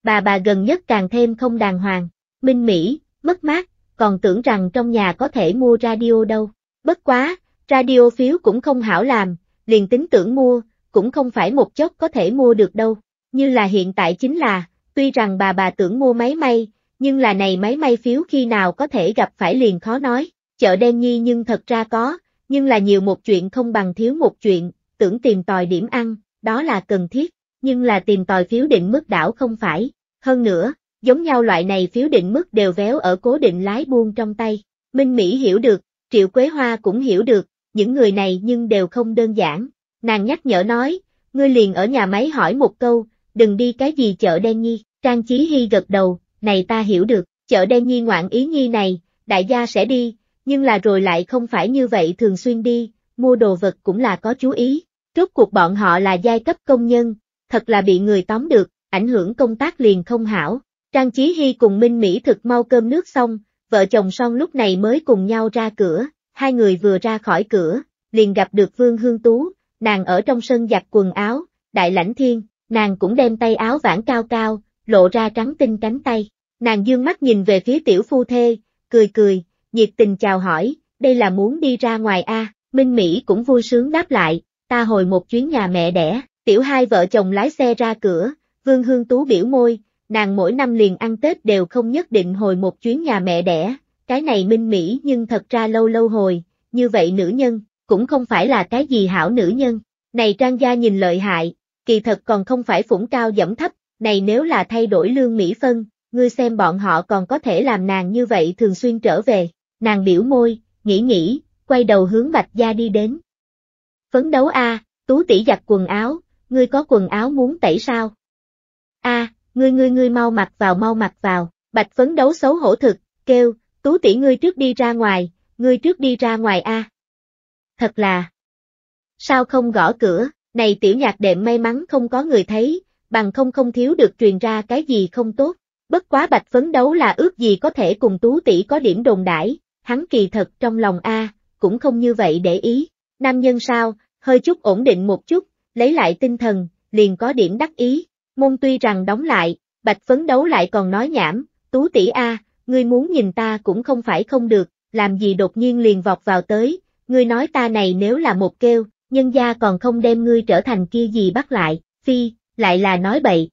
Bà bà gần nhất càng thêm không đàng hoàng, minh Mỹ, mất mát, còn tưởng rằng trong nhà có thể mua radio đâu. Bất quá, radio phiếu cũng không hảo làm, liền tính tưởng mua, cũng không phải một chốc có thể mua được đâu. Như là hiện tại chính là, tuy rằng bà bà tưởng mua máy may, nhưng là này máy may phiếu khi nào có thể gặp phải liền khó nói, chợ đen nhi nhưng thật ra có, nhưng là nhiều một chuyện không bằng thiếu một chuyện, tưởng tìm tòi điểm ăn, đó là cần thiết, nhưng là tìm tòi phiếu định mức đảo không phải, hơn nữa, giống nhau loại này phiếu định mức đều véo ở cố định lái buông trong tay, Minh Mỹ hiểu được, Triệu Quế Hoa cũng hiểu được, những người này nhưng đều không đơn giản, nàng nhắc nhở nói, ngươi liền ở nhà máy hỏi một câu, đừng đi cái gì chợ đen nhi, Trang Chí Hy gật đầu, này ta hiểu được, chợ đen nhi ngoạn ý nhi này, đại gia sẽ đi, nhưng là rồi lại không phải như vậy thường xuyên đi, mua đồ vật cũng là có chú ý. Rốt cuộc bọn họ là giai cấp công nhân, thật là bị người tóm được, ảnh hưởng công tác liền không hảo. Trang Chí Hy cùng Minh Mỹ thực mau cơm nước xong, vợ chồng son lúc này mới cùng nhau ra cửa, hai người vừa ra khỏi cửa, liền gặp được Vương Hương Tú, nàng ở trong sân giặt quần áo, đại lãnh thiên, nàng cũng đem tay áo vãng cao cao, lộ ra trắng tinh cánh tay. Nàng dương mắt nhìn về phía tiểu phu thê, cười cười, Diệp tình chào hỏi, đây là muốn đi ra ngoài a Minh Mỹ cũng vui sướng đáp lại, ta hồi một chuyến nhà mẹ đẻ, tiểu hai vợ chồng lái xe ra cửa, Vương Hương Tú biểu môi, nàng mỗi năm liền ăn Tết đều không nhất định hồi một chuyến nhà mẹ đẻ, cái này Minh Mỹ nhưng thật ra lâu lâu hồi, như vậy nữ nhân, cũng không phải là cái gì hảo nữ nhân, này Trang Gia nhìn lợi hại, kỳ thật còn không phải phủng cao dẫm thấp, này nếu là thay đổi lương Mỹ Phân, ngươi xem bọn họ còn có thể làm nàng như vậy thường xuyên trở về nàng biểu môi, nghĩ nghĩ, quay đầu hướng Bạch Gia đi đến. Phấn đấu a, Tú tỷ giặt quần áo, ngươi có quần áo muốn tẩy sao? A, ngươi ngươi ngươi mau mặc vào mau mặc vào, Bạch phấn đấu xấu hổ thực, kêu, Tú tỷ ngươi trước đi ra ngoài, ngươi trước đi ra ngoài a. Thật là. Sao không gõ cửa, này tiểu nhạc đệm may mắn không có người thấy, bằng không không thiếu được truyền ra cái gì không tốt. Bất quá Bạch phấn đấu là ước gì có thể cùng Tú tỷ có điểm đồn đãi, hắn kỳ thật trong lòng A, cũng không như vậy để ý. Nam nhân sao, hơi chút ổn định một chút, lấy lại tinh thần, liền có điểm đắc ý. Môn tuy rằng đóng lại, bạch phấn đấu lại còn nói nhảm, tú tỷ A, ngươi muốn nhìn ta cũng không phải không được, làm gì đột nhiên liền vọt vào tới, ngươi nói ta này nếu là một kêu, nhân gia còn không đem ngươi trở thành kia gì bắt lại, phi, lại là nói bậy.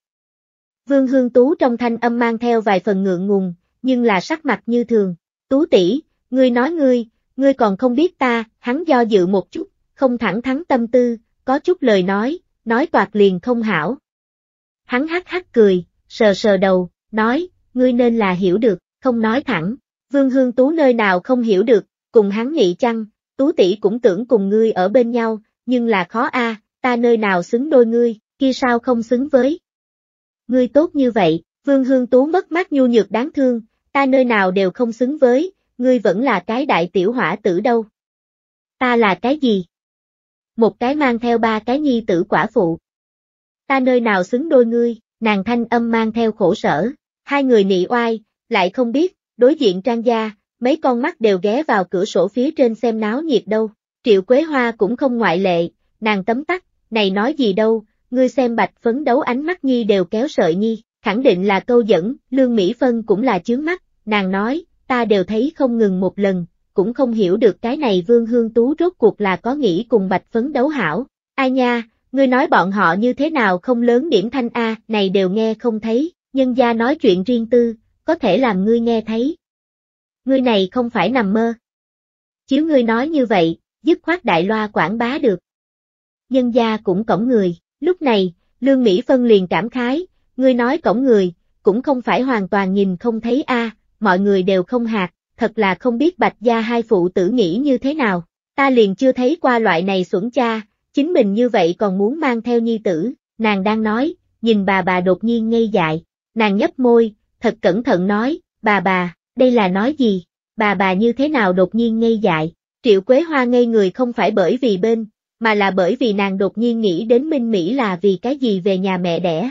Vương Hương Tú trong thanh âm mang theo vài phần ngượng ngùng, nhưng là sắc mặt như thường, Tú tỷ, Ngươi nói ngươi, ngươi còn không biết ta, hắn do dự một chút, không thẳng thắn tâm tư, có chút lời nói, nói toạc liền không hảo. Hắn hắc hắc cười, sờ sờ đầu, nói, ngươi nên là hiểu được, không nói thẳng, vương hương tú nơi nào không hiểu được, cùng hắn nghị chăng, tú tỷ cũng tưởng cùng ngươi ở bên nhau, nhưng là khó a, ta nơi nào xứng đôi ngươi, kia sao không xứng với. Ngươi tốt như vậy, vương hương tú mất mát nhu nhược đáng thương, ta nơi nào đều không xứng với, ngươi vẫn là cái đại tiểu hỏa tử đâu. Ta là cái gì? Một cái mang theo ba cái nhi tử quả phụ. Ta nơi nào xứng đôi ngươi, nàng thanh âm mang theo khổ sở, hai người nị oai, lại không biết, đối diện trang gia, mấy con mắt đều ghé vào cửa sổ phía trên xem náo nhiệt đâu, triệu quế hoa cũng không ngoại lệ, nàng tấm tắc, này nói gì đâu, ngươi xem bạch phấn đấu ánh mắt nhi đều kéo sợi nhi, khẳng định là câu dẫn, lương Mỹ Phân cũng là chướng mắt, nàng nói, ta đều thấy không ngừng một lần, cũng không hiểu được cái này Vương Hương Tú rốt cuộc là có nghĩ cùng Bạch phấn đấu hảo. Ai nha, ngươi nói bọn họ như thế nào không lớn điểm thanh A, này đều nghe không thấy, nhân gia nói chuyện riêng tư, có thể làm ngươi nghe thấy. Ngươi này không phải nằm mơ. Chiếu ngươi nói như vậy, dứt khoát đại loa quảng bá được. Nhân gia cũng cổng người, lúc này, Lương Mỹ Phân liền cảm khái, ngươi nói cổng người, cũng không phải hoàn toàn nhìn không thấy A, mọi người đều không hạt, thật là không biết bạch gia hai phụ tử nghĩ như thế nào, ta liền chưa thấy qua loại này xuẩn cha, chính mình như vậy còn muốn mang theo nhi tử, nàng đang nói, nhìn bà bà đột nhiên ngây dại, nàng nhấp môi, thật cẩn thận nói, bà bà, đây là nói gì, bà bà như thế nào đột nhiên ngây dại, triệu quế hoa ngây người không phải bởi vì bên, mà là bởi vì nàng đột nhiên nghĩ đến Minh Mỹ là vì cái gì về nhà mẹ đẻ.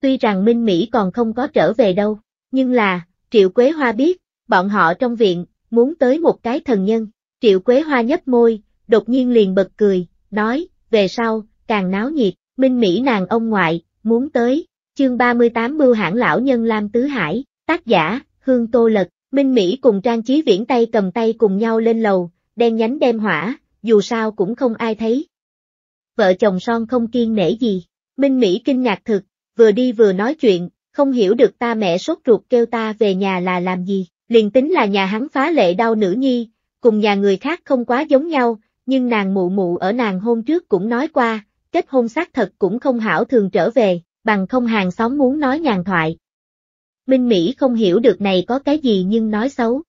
Tuy rằng Minh Mỹ còn không có trở về đâu, nhưng là, Triệu Quế Hoa biết, bọn họ trong viện, muốn tới một cái thần nhân. Triệu Quế Hoa nhấp môi, đột nhiên liền bật cười, nói, về sau, càng náo nhiệt, minh mỹ nàng ông ngoại, muốn tới, chương 38 mưu hãng lão nhân Lam Tứ Hải, tác giả, Hương Tô Lật, minh mỹ cùng trang trí viễn tay cầm tay cùng nhau lên lầu, đen nhánh đem hỏa, dù sao cũng không ai thấy. Vợ chồng son không kiên nể gì, minh mỹ kinh ngạc thực, vừa đi vừa nói chuyện, không hiểu được ta mẹ sốt ruột kêu ta về nhà là làm gì, liền tính là nhà hắn phá lệ đau nữ nhi, cùng nhà người khác không quá giống nhau, nhưng nàng mụ mụ ở nàng hôn trước cũng nói qua, kết hôn xác thật cũng không hảo thường trở về, bằng không hàng xóm muốn nói nhàn thoại. Minh Mỹ không hiểu được này có cái gì nhưng nói xấu.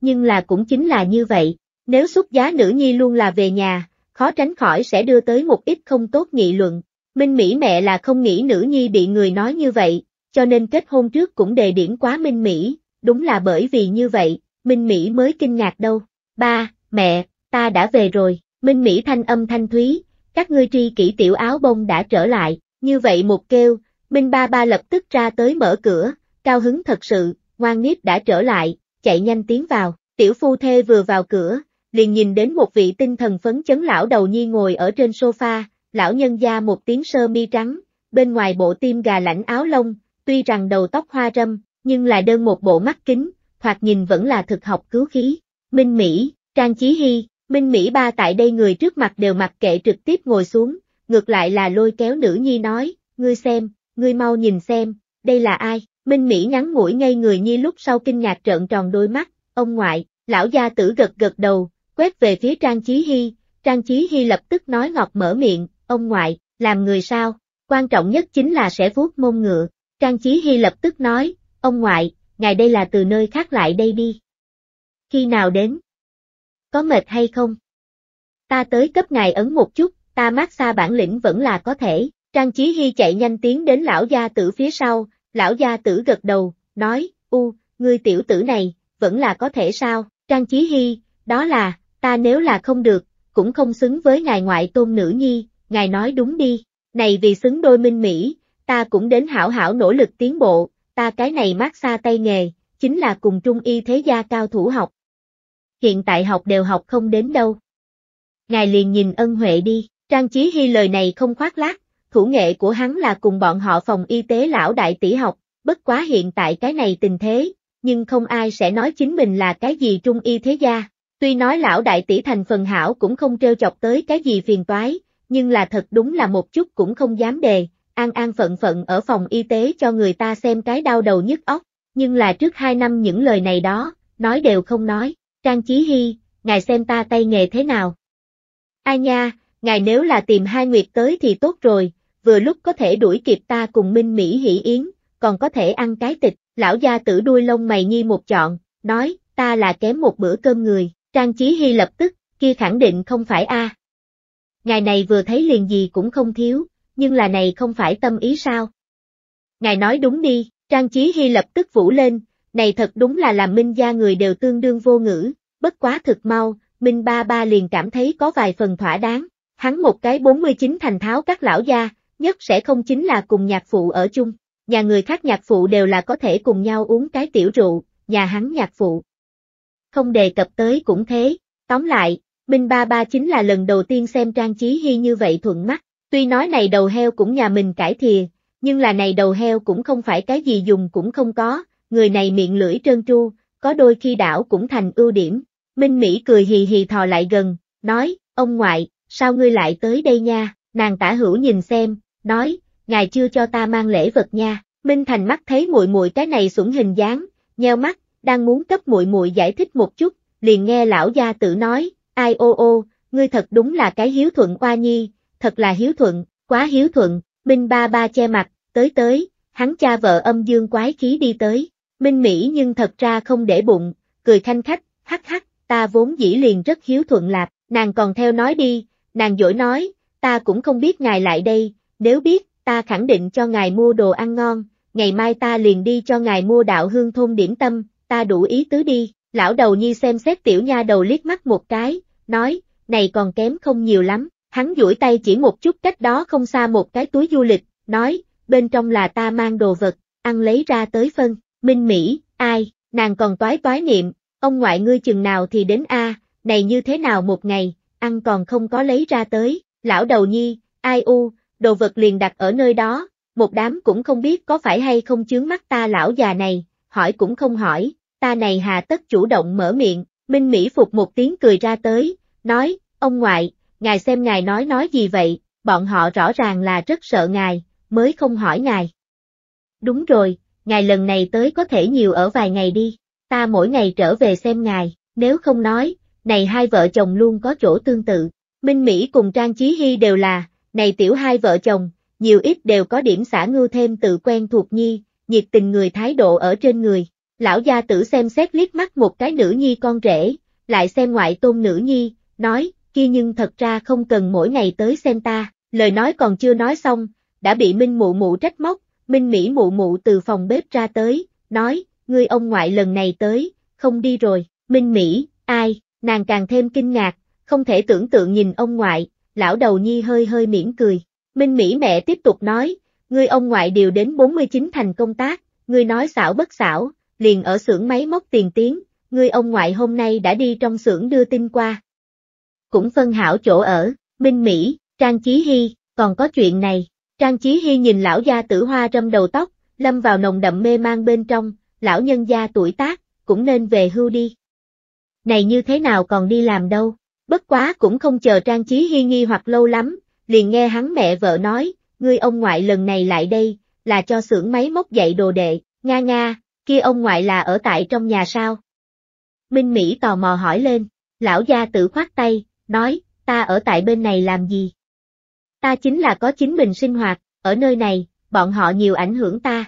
Nhưng là cũng chính là như vậy, nếu xuất giá nữ nhi luôn là về nhà, khó tránh khỏi sẽ đưa tới một ít không tốt nghị luận. Minh Mỹ mẹ là không nghĩ nữ nhi bị người nói như vậy, cho nên kết hôn trước cũng đề điển quá Minh Mỹ, đúng là bởi vì như vậy, Minh Mỹ mới kinh ngạc đâu. Ba, mẹ, ta đã về rồi, Minh Mỹ thanh âm thanh thúy, các ngươi tri kỷ tiểu áo bông đã trở lại, như vậy một kêu, Minh ba ba lập tức ra tới mở cửa, cao hứng thật sự, ngoan nếp đã trở lại, chạy nhanh tiến vào, tiểu phu thê vừa vào cửa, liền nhìn đến một vị tinh thần phấn chấn lão đầu nhi ngồi ở trên sofa, lão nhân da một tiếng sơ mi trắng, bên ngoài bộ tim gà lãnh áo lông, Tuy rằng đầu tóc hoa râm, nhưng là đơn một bộ mắt kính, hoặc nhìn vẫn là thực học cứu khí. Minh Mỹ, Trang Chí Hy, Minh Mỹ ba tại đây người trước mặt đều mặc kệ trực tiếp ngồi xuống, ngược lại là lôi kéo nữ nhi nói, ngươi xem, ngươi mau nhìn xem, đây là ai, Minh Mỹ ngắn mũi ngay người nhi lúc sau kinh ngạc trợn tròn đôi mắt, ông ngoại, lão gia tử gật gật đầu, quét về phía Trang Chí Hy, Trang Chí Hy lập tức nói ngọt mở miệng, ông ngoại, làm người sao, quan trọng nhất chính là sẽ vuốt mông ngựa, Trang Chí Hy lập tức nói, ông ngoại, ngài đây là từ nơi khác lại đây đi. Khi nào đến? Có mệt hay không? Ta tới cấp ngài ấn một chút, ta mát xa bản lĩnh vẫn là có thể. Trang Chí Hy chạy nhanh tiến đến lão gia tử phía sau, lão gia tử gật đầu, nói, u, ngươi tiểu tử này, vẫn là có thể sao? Trang Chí Hy, đó là, ta nếu là không được, cũng không xứng với ngài ngoại tôn nữ nhi, ngài nói đúng đi. Này vì xứng đôi minh mỹ, ta cũng đến hảo hảo nỗ lực tiến bộ, ta cái này mát xa tay nghề, chính là cùng trung y thế gia cao thủ học. Hiện tại học đều học không đến đâu. Ngài liền nhìn ân huệ đi, Trang trí Hy lời này không khoác lác, thủ nghệ của hắn là cùng bọn họ phòng y tế lão đại tỷ học, bất quá hiện tại cái này tình thế, nhưng không ai sẽ nói chính mình là cái gì trung y thế gia. Tuy nói lão đại tỷ thành phần hảo cũng không treo chọc tới cái gì phiền toái, nhưng là thật đúng là một chút cũng không dám đề, an an phận phận ở phòng y tế cho người ta xem cái đau đầu nhức óc, nhưng là trước hai năm những lời này đó, nói đều không nói, Trang Chí Hy, ngài xem ta tay nghề thế nào. Ai nha, ngài nếu là tìm hai nguyệt tới thì tốt rồi, vừa lúc có thể đuổi kịp ta cùng Minh Mỹ hỷ yến, còn có thể ăn cái tịch, lão gia tử đuôi lông mày nhi một chọn, nói, ta là kém một bữa cơm người, Trang Chí Hy lập tức, kia khẳng định không phải a. Ngài này vừa thấy liền gì cũng không thiếu, nhưng là này không phải tâm ý sao? Ngài nói đúng đi, Trang Chí Hy lập tức vũ lên, này thật đúng là làm Minh gia người đều tương đương vô ngữ, bất quá thực mau, Minh ba ba liền cảm thấy có vài phần thỏa đáng, hắn một cái 49 thành tháo các lão gia, nhất sẽ không chính là cùng nhạc phụ ở chung, nhà người khác nhạc phụ đều là có thể cùng nhau uống cái tiểu rượu, nhà hắn nhạc phụ. Không đề cập tới cũng thế, tóm lại, Minh ba ba chính là lần đầu tiên xem Trang Chí Hy như vậy thuận mắt, Tuy nói này đầu heo cũng nhà mình cải thìa, nhưng là này đầu heo cũng không phải cái gì dùng cũng không có, người này miệng lưỡi trơn tru, có đôi khi đảo cũng thành ưu điểm. Minh Mỹ cười hì hì thò lại gần, nói, ông ngoại, sao ngươi lại tới đây nha, nàng tả hữu nhìn xem, nói, ngài chưa cho ta mang lễ vật nha, Minh Thành mắt thấy muội muội cái này sủng hình dáng, nheo mắt, đang muốn cấp muội muội giải thích một chút, liền nghe lão gia tử nói, ai ô ô, ngươi thật đúng là cái hiếu thuận qua nhi, thật là hiếu thuận, quá hiếu thuận, Minh ba ba che mặt, tới tới, hắn cha vợ âm dương quái khí đi tới, Minh Mỹ nhưng thật ra không để bụng, cười thanh khách, hắc hắc, ta vốn dĩ liền rất hiếu thuận lạp, nàng còn theo nói đi, nàng dỗi nói, ta cũng không biết ngài lại đây, nếu biết, ta khẳng định cho ngài mua đồ ăn ngon, ngày mai ta liền đi cho ngài mua đạo hương thôn điểm tâm, ta đủ ý tứ đi, lão đầu nhi xem xét tiểu nha đầu liếc mắt một cái, nói, này còn kém không nhiều lắm, Hắn duỗi tay chỉ một chút cách đó không xa một cái túi du lịch, nói, bên trong là ta mang đồ vật, ăn lấy ra tới phân, minh mỹ, ai, nàng còn toái toái niệm, ông ngoại ngươi chừng nào thì đến a, này như thế nào một ngày, ăn còn không có lấy ra tới, lão đầu nhi, ai u, đồ vật liền đặt ở nơi đó, một đám cũng không biết có phải hay không chướng mắt ta lão già này, hỏi cũng không hỏi, ta này hà tất chủ động mở miệng, Minh Mỹ phục một tiếng cười ra tới, nói, ông ngoại, ngài xem ngài nói nói gì vậy, bọn họ rõ ràng là rất sợ ngài, mới không hỏi ngài. Đúng rồi, ngài lần này tới có thể nhiều ở vài ngày đi, ta mỗi ngày trở về xem ngài, nếu không nói, này hai vợ chồng luôn có chỗ tương tự. Minh Mỹ cùng Trang Chí Hy đều là, này tiểu hai vợ chồng, nhiều ít đều có điểm xả ngưu thêm tự quen thuộc nhi, nhiệt tình người thái độ ở trên người. Lão gia tử xem xét liếc mắt một cái nữ nhi con rể, lại xem ngoại tôn nữ nhi, nói, kia nhưng thật ra không cần mỗi ngày tới xem ta, lời nói còn chưa nói xong, đã bị Minh Mụ Mụ trách móc, Minh Mỹ Mụ Mụ từ phòng bếp ra tới, nói, ngươi ông ngoại lần này tới, không đi rồi, Minh Mỹ, ai, nàng càng thêm kinh ngạc, không thể tưởng tượng nhìn ông ngoại, lão đầu nhi hơi hơi mỉm cười, Minh Mỹ mẹ tiếp tục nói, ngươi ông ngoại đều đến 49 thành công tác, ngươi nói xảo bất xảo, liền ở xưởng máy móc tiền tiến, ngươi ông ngoại hôm nay đã đi trong xưởng đưa tin qua, cũng phân hảo chỗ ở, Minh Mỹ, Trang Chí Hy, còn có chuyện này. Trang Chí Hy nhìn lão gia tử hoa râm đầu tóc, lâm vào nồng đậm mê mang bên trong, lão nhân gia tuổi tác, cũng nên về hưu đi. Này như thế nào còn đi làm đâu, bất quá cũng không chờ Trang Chí Hy nghi hoặc lâu lắm, liền nghe hắn mẹ vợ nói, ngươi ông ngoại lần này lại đây, là cho xưởng máy móc dạy đồ đệ, nga nga, kia ông ngoại là ở tại trong nhà sao? Minh Mỹ tò mò hỏi lên, lão gia Tử khoát tay, nói, ta ở tại bên này làm gì? Ta chính là có chính mình sinh hoạt, ở nơi này, bọn họ nhiều ảnh hưởng ta.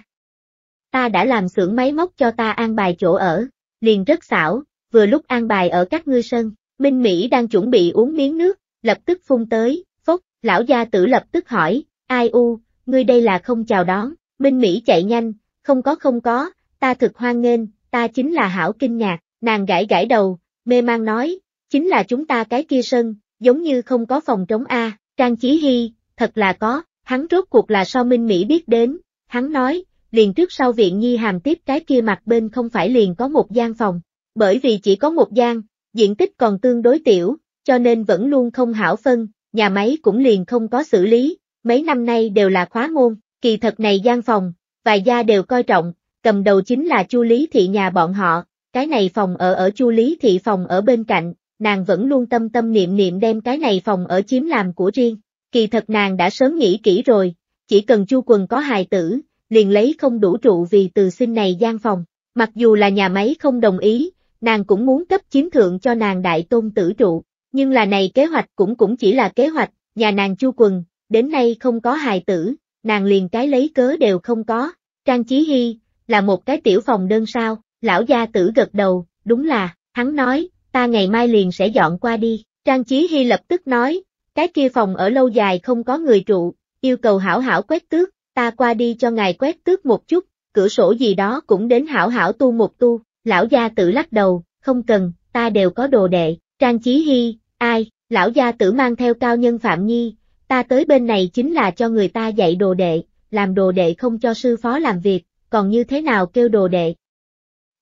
Ta đã làm xưởng máy móc cho ta an bài chỗ ở, liền rất xảo, vừa lúc an bài ở các ngư sân, Minh Mỹ đang chuẩn bị uống miếng nước, lập tức phun tới, phốc, lão gia tử lập tức hỏi, ai u, ngươi đây là không chào đón, Minh Mỹ chạy nhanh, không có không có, ta thực hoan nghênh, ta chính là hảo kinh nhạc, nàng gãi gãi đầu, mê mang nói, Chính là chúng ta cái kia sân, giống như không có phòng trống A, Trang Chí Hy, thật là có, hắn rốt cuộc là so Minh Mỹ biết đến, hắn nói, liền trước sau viện nhi hàm tiếp cái kia mặt bên không phải liền có một gian phòng, bởi vì chỉ có một gian, diện tích còn tương đối tiểu, cho nên vẫn luôn không hảo phân, nhà máy cũng liền không có xử lý, mấy năm nay đều là khóa môn, kỳ thật này gian phòng, vài gia đều coi trọng, cầm đầu chính là Chu Lý Thị nhà bọn họ, cái này phòng ở ở Chu Lý Thị phòng ở bên cạnh, nàng vẫn luôn tâm tâm niệm niệm đem cái này phòng ở chiếm làm của riêng. Kỳ thật nàng đã sớm nghĩ kỹ rồi, chỉ cần chu quần có hài tử, liền lấy không đủ trụ vì từ sinh này gian phòng. Mặc dù là nhà máy không đồng ý, nàng cũng muốn cấp chiếm thượng cho nàng đại tôn tử trụ, nhưng là này kế hoạch cũng cũng chỉ là kế hoạch, nhà nàng chu quần, đến nay không có hài tử, nàng liền cái lấy cớ đều không có. Trang trí Hy, là một cái tiểu phòng đơn sao, lão gia tử gật đầu, đúng là, hắn nói, ta ngày mai liền sẽ dọn qua đi. Trang Chí Hy lập tức nói, cái kia phòng ở lâu dài không có người trụ, yêu cầu hảo hảo quét tước, ta qua đi cho ngài quét tước một chút, cửa sổ gì đó cũng đến hảo hảo tu một tu, lão gia tử lắc đầu, không cần, ta đều có đồ đệ, Trang Chí Hy, ai, lão gia tử mang theo cao nhân Phạm Nhi, ta tới bên này chính là cho người ta dạy đồ đệ, làm đồ đệ không cho sư phó làm việc, còn như thế nào kêu đồ đệ.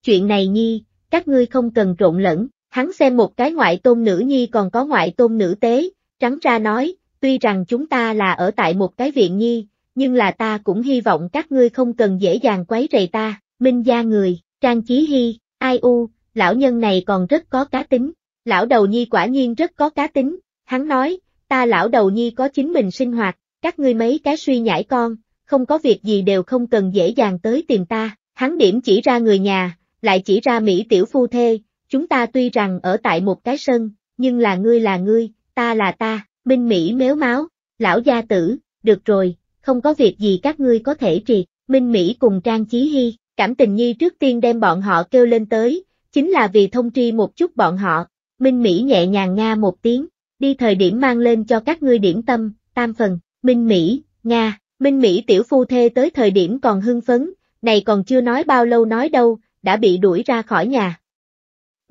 Chuyện này Nhi, các ngươi không cần trộn lẫn, Hắn xem một cái ngoại tôn nữ nhi còn có ngoại tôn nữ tế, trắng ra nói, tuy rằng chúng ta là ở tại một cái viện nhi, nhưng là ta cũng hy vọng các ngươi không cần dễ dàng quấy rầy ta, minh gia người, trang chí hy, ai u, lão nhân này còn rất có cá tính, lão đầu nhi quả nhiên rất có cá tính, hắn nói, ta lão đầu nhi có chính mình sinh hoạt, các ngươi mấy cái suy nhãi con, không có việc gì đều không cần dễ dàng tới tìm ta, hắn điểm chỉ ra người nhà, lại chỉ ra Mỹ tiểu phu thê, chúng ta tuy rằng ở tại một cái sân, nhưng là ngươi là ngươi, ta là ta, Minh Mỹ mếu máu, lão gia tử, được rồi, không có việc gì các ngươi có thể triệt, Minh Mỹ cùng Trang Chí Hy, cảm tình nhi trước tiên đem bọn họ kêu lên tới, chính là vì thông tri một chút bọn họ, Minh Mỹ nhẹ nhàng nga một tiếng, đi thời điểm mang lên cho các ngươi điểm tâm, tam phần, Minh Mỹ, nga, Minh Mỹ tiểu phu thê tới thời điểm còn hưng phấn, này còn chưa nói bao lâu nói đâu, đã bị đuổi ra khỏi nhà.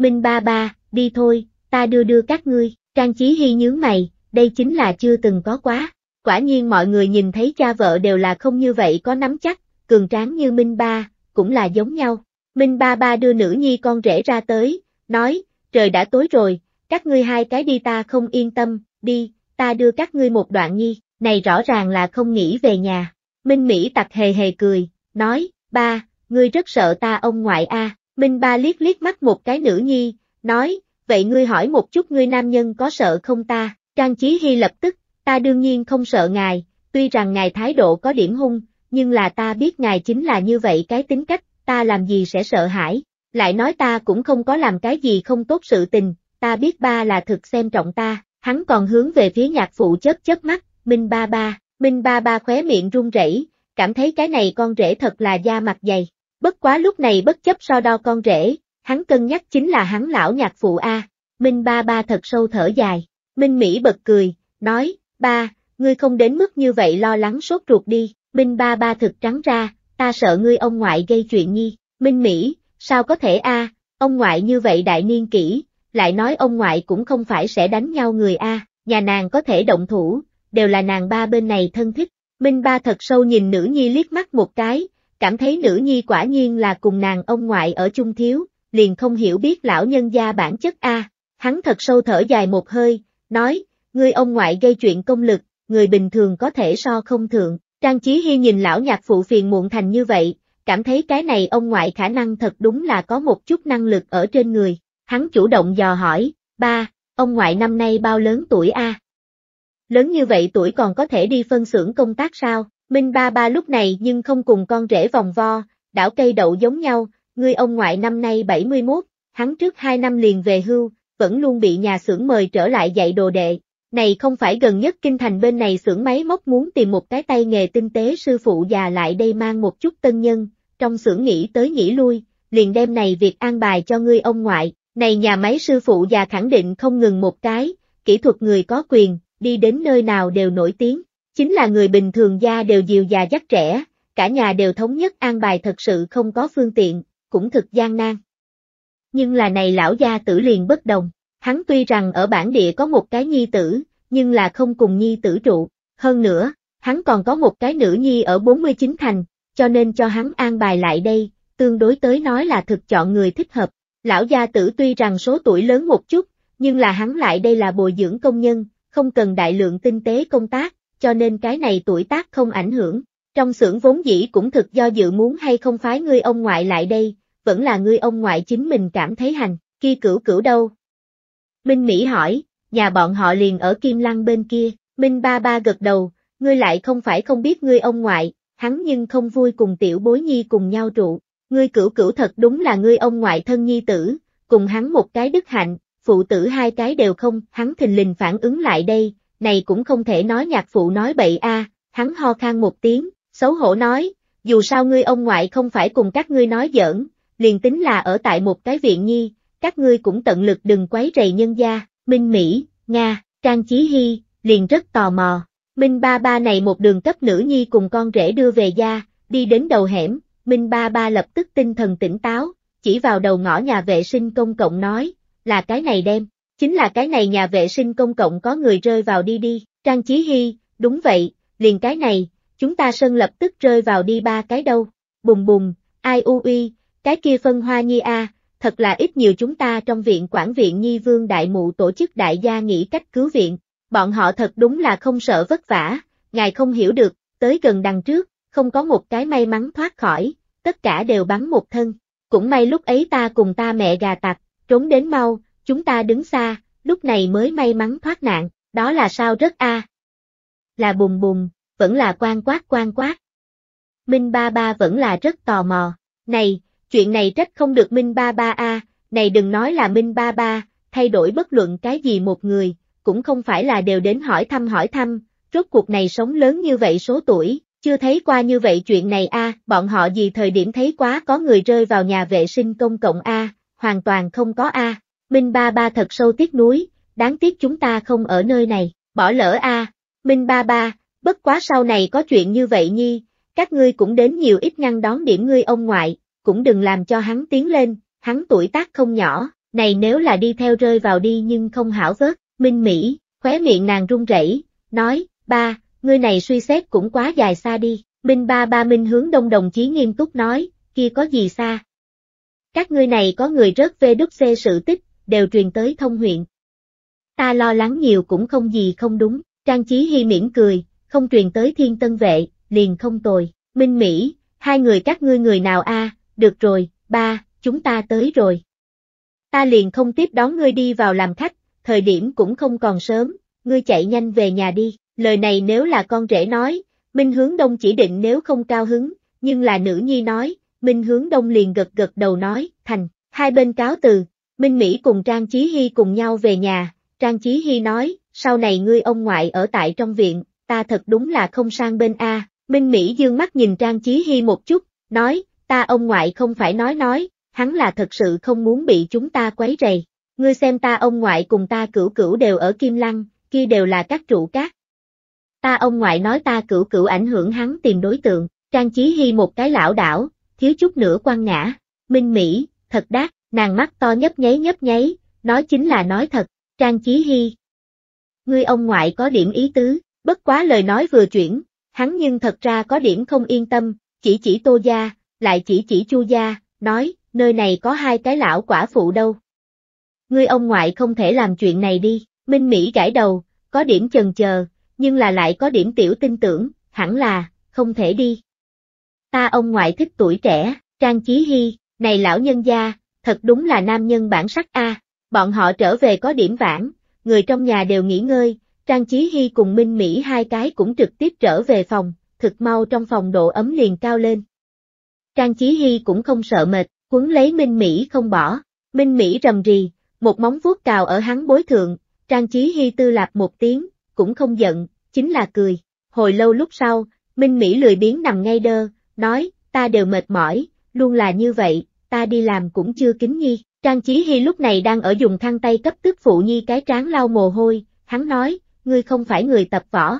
Minh ba ba, đi thôi, ta đưa đưa các ngươi, Trang Chí Hy nhướng mày, đây chính là chưa từng có quá. Quả nhiên mọi người nhìn thấy cha vợ đều là không như vậy có nắm chắc, cường tráng như Minh ba, cũng là giống nhau. Minh ba ba đưa nữ nhi con rể ra tới, nói, trời đã tối rồi, các ngươi hai cái đi ta không yên tâm, đi, ta đưa các ngươi một đoạn nhi, này rõ ràng là không nghĩ về nhà. Minh Mỹ tặc hề hề cười, nói, ba, ngươi rất sợ ta ông ngoại a. À. Minh Ba liếc liếc mắt một cái nữ nhi, nói, vậy ngươi hỏi một chút ngươi nam nhân có sợ không ta, Trang Chí Hy lập tức, ta đương nhiên không sợ ngài, tuy rằng ngài thái độ có điểm hung, nhưng là ta biết ngài chính là như vậy cái tính cách, ta làm gì sẽ sợ hãi, lại nói ta cũng không có làm cái gì không tốt sự tình, ta biết ba là thực xem trọng ta, hắn còn hướng về phía nhạc phụ chớp chớp mắt, Minh ba ba, Minh ba ba khóe miệng run rẩy, cảm thấy cái này con rể thật là da mặt dày. Bất quá lúc này bất chấp so đo con rể, hắn cân nhắc chính là hắn lão nhạc phụ A. Minh ba ba thật sâu thở dài. Minh Mỹ bật cười, nói, ba, ngươi không đến mức như vậy lo lắng sốt ruột đi. Minh ba ba thực trắng ra, ta sợ ngươi ông ngoại gây chuyện nhi. Minh Mỹ, sao có thể A, ông ngoại như vậy đại niên kỹ, lại nói ông ngoại cũng không phải sẽ đánh nhau người A, nhà nàng có thể động thủ, đều là nàng ba bên này thân thích. Minh ba thật sâu nhìn nữ nhi liếc mắt một cái, cảm thấy nữ nhi quả nhiên là cùng nàng ông ngoại ở chung thiếu, liền không hiểu biết lão nhân gia bản chất A, hắn thật sâu thở dài một hơi, nói, người ông ngoại gây chuyện công lực, người bình thường có thể so không thượng, Trang trí Hi nhìn lão nhạc phụ phiền muộn thành như vậy, cảm thấy cái này ông ngoại khả năng thật đúng là có một chút năng lực ở trên người, hắn chủ động dò hỏi, ba, ông ngoại năm nay bao lớn tuổi A? Lớn như vậy tuổi còn có thể đi phân xưởng công tác sao? Minh ba ba lúc này nhưng không cùng con rể vòng vo, đảo cây đậu giống nhau, ngươi ông ngoại năm nay 71, hắn trước 2 năm liền về hưu, vẫn luôn bị nhà xưởng mời trở lại dạy đồ đệ. Này không phải gần nhất kinh thành bên này xưởng máy móc muốn tìm một cái tay nghề tinh tế sư phụ già lại đây mang một chút tân nhân, trong xưởng nghĩ tới nghĩ lui, liền đem này việc an bài cho ngươi ông ngoại, này nhà máy sư phụ già khẳng định không ngừng một cái, kỹ thuật người có quyền, đi đến nơi nào đều nổi tiếng. Chính là người bình thường gia đều dìu già dắt trẻ, cả nhà đều thống nhất an bài thật sự không có phương tiện, cũng thực gian nan. Nhưng là này lão gia tử liền bất đồng, hắn tuy rằng ở bản địa có một cái nhi tử, nhưng là không cùng nhi tử trụ, hơn nữa, hắn còn có một cái nữ nhi ở 49 thành, cho nên cho hắn an bài lại đây, tương đối tới nói là thực chọn người thích hợp. Lão gia tử tuy rằng số tuổi lớn một chút, nhưng là hắn lại đây là bồi dưỡng công nhân, không cần đại lượng tinh tế công tác, cho nên cái này tuổi tác không ảnh hưởng. Trong xưởng vốn dĩ cũng thực do dự muốn hay không phái ngươi ông ngoại lại đây, vẫn là ngươi ông ngoại chính mình cảm thấy hành, kia cửu cửu đâu? Minh Mỹ hỏi, nhà bọn họ liền ở Kim Lăng bên kia, Minh ba ba gật đầu, ngươi lại không phải không biết ngươi ông ngoại, hắn nhưng không vui cùng tiểu bối nhi cùng nhau trụ, ngươi cửu cửu thật đúng là ngươi ông ngoại thân nhi tử, cùng hắn một cái đức hạnh, phụ tử hai cái đều không, hắn thình lình phản ứng lại đây, này cũng không thể nói nhạc phụ nói bậy a, à, hắn ho khan một tiếng, xấu hổ nói, dù sao ngươi ông ngoại không phải cùng các ngươi nói giỡn, liền tính là ở tại một cái viện nhi, các ngươi cũng tận lực đừng quấy rầy nhân gia, Minh Mỹ, Nga, Trang Chí Hy, liền rất tò mò. Minh ba ba này một đường cấp nữ nhi cùng con rể đưa về gia, đi đến đầu hẻm, Minh ba ba lập tức tinh thần tỉnh táo, chỉ vào đầu ngõ nhà vệ sinh công cộng nói, là cái này đem, Chính là cái này nhà vệ sinh công cộng có người rơi vào đi đi, Trang Chí Hy, đúng vậy, liền cái này, chúng ta sân lập tức rơi vào đi ba cái đâu, bùng bùng, ai u uy, cái kia phân hoa nhi a, thật là ít nhiều chúng ta trong viện quản viện Nhi Vương Đại Mụ tổ chức đại gia nghĩ cách cứu viện, bọn họ thật đúng là không sợ vất vả, ngài không hiểu được, tới gần đằng trước, không có một cái may mắn thoát khỏi, tất cả đều bắn một thân, cũng may lúc ấy ta cùng ta mẹ gà tặc, trốn đến mau, chúng ta đứng xa, lúc này mới may mắn thoát nạn, đó là sao rất a. Là bùm bùm, vẫn là quan quát quan quát. Minh ba ba vẫn là rất tò mò, này, chuyện này trách không được Minh ba ba a, này đừng nói là Minh ba ba, thay đổi bất luận cái gì một người, cũng không phải là đều đến hỏi thăm hỏi thăm, rốt cuộc này sống lớn như vậy số tuổi, chưa thấy qua như vậy chuyện này a, bọn họ gì thời điểm thấy quá có người rơi vào nhà vệ sinh công cộng a, hoàn toàn không có a. Minh Ba Ba thật sâu tiếc nuối, đáng tiếc chúng ta không ở nơi này, bỏ lỡ a. Minh Ba Ba, bất quá sau này có chuyện như vậy nhi, các ngươi cũng đến nhiều ít ngăn đón điểm ngươi ông ngoại, cũng đừng làm cho hắn tiến lên, hắn tuổi tác không nhỏ, này nếu là đi theo rơi vào đi nhưng không hảo vớt, Minh Mỹ, khóe miệng nàng run rẩy, nói, ba, ngươi này suy xét cũng quá dài xa đi, Minh Ba Ba Minh hướng đông đồng chí nghiêm túc nói, kia có gì xa. Các ngươi này có người rớt về đúc xê sự tích, đều truyền tới thông huyện. Ta lo lắng nhiều cũng không gì không đúng, Trang Chí Hy mỉm cười, không truyền tới thiên tân vệ, liền không tồi, Minh Mỹ, hai người các ngươi người nào a? được rồi, ba, chúng ta tới rồi. Ta liền không tiếp đón ngươi đi vào làm khách, thời điểm cũng không còn sớm, ngươi chạy nhanh về nhà đi, lời này nếu là con rể nói, Minh Hướng Đông chỉ định nếu không cao hứng, nhưng là nữ nhi nói, Minh Hướng Đông liền gật gật đầu nói, thành, hai bên cáo từ, Minh Mỹ cùng Trang Chí Hy cùng nhau về nhà, Trang Chí Hy nói, sau này ngươi ông ngoại ở tại trong viện, ta thật đúng là không sang bên A, Minh Mỹ dương mắt nhìn Trang Chí Hy một chút, nói, ta ông ngoại không phải nói nói, hắn là thật sự không muốn bị chúng ta quấy rầy, ngươi xem ta ông ngoại cùng ta cửu cửu đều ở Kim Lăng, kia đều là các trụ cát. Ta ông ngoại nói ta cửu cửu ảnh hưởng hắn tìm đối tượng, Trang Chí Hy một cái lão đảo, thiếu chút nữa quan ngã, Minh Mỹ, thật đắc nàng mắt to nhấp nháy nhấp nháy, nói chính là nói thật, Trang Chí Hy. Ngươi ông ngoại có điểm ý tứ, bất quá lời nói vừa chuyển, hắn nhưng thật ra có điểm không yên tâm, chỉ chỉ Tô Gia, lại chỉ chỉ Chu Gia, nói, nơi này có hai cái lão quả phụ đâu. Ngươi ông ngoại không thể làm chuyện này đi, Minh Mỹ gãi đầu, có điểm chần chờ, nhưng là lại có điểm tiểu tin tưởng, hẳn là, không thể đi. Ta ông ngoại thích tuổi trẻ, Trang Chí Hy, này lão nhân gia, thật đúng là nam nhân bản sắc A, bọn họ trở về có điểm vãn, người trong nhà đều nghỉ ngơi, Trang Chí Hy cùng Minh Mỹ hai cái cũng trực tiếp trở về phòng, thực mau trong phòng độ ấm liền cao lên. Trang Chí Hy cũng không sợ mệt, quấn lấy Minh Mỹ không bỏ, Minh Mỹ rầm rì, một móng vuốt cào ở hắn bối thượng, Trang Chí Hy tư lạp một tiếng, cũng không giận, chính là cười. Hồi lâu lúc sau, Minh Mỹ lười biếng nằm ngay đơ, nói, ta đều mệt mỏi, luôn là như vậy, ta đi làm cũng chưa kính nhi. Trang Chí Hy lúc này đang ở dùng thang tay cấp tức phụ nhi cái trán lau mồ hôi, hắn nói, ngươi không phải người tập võ.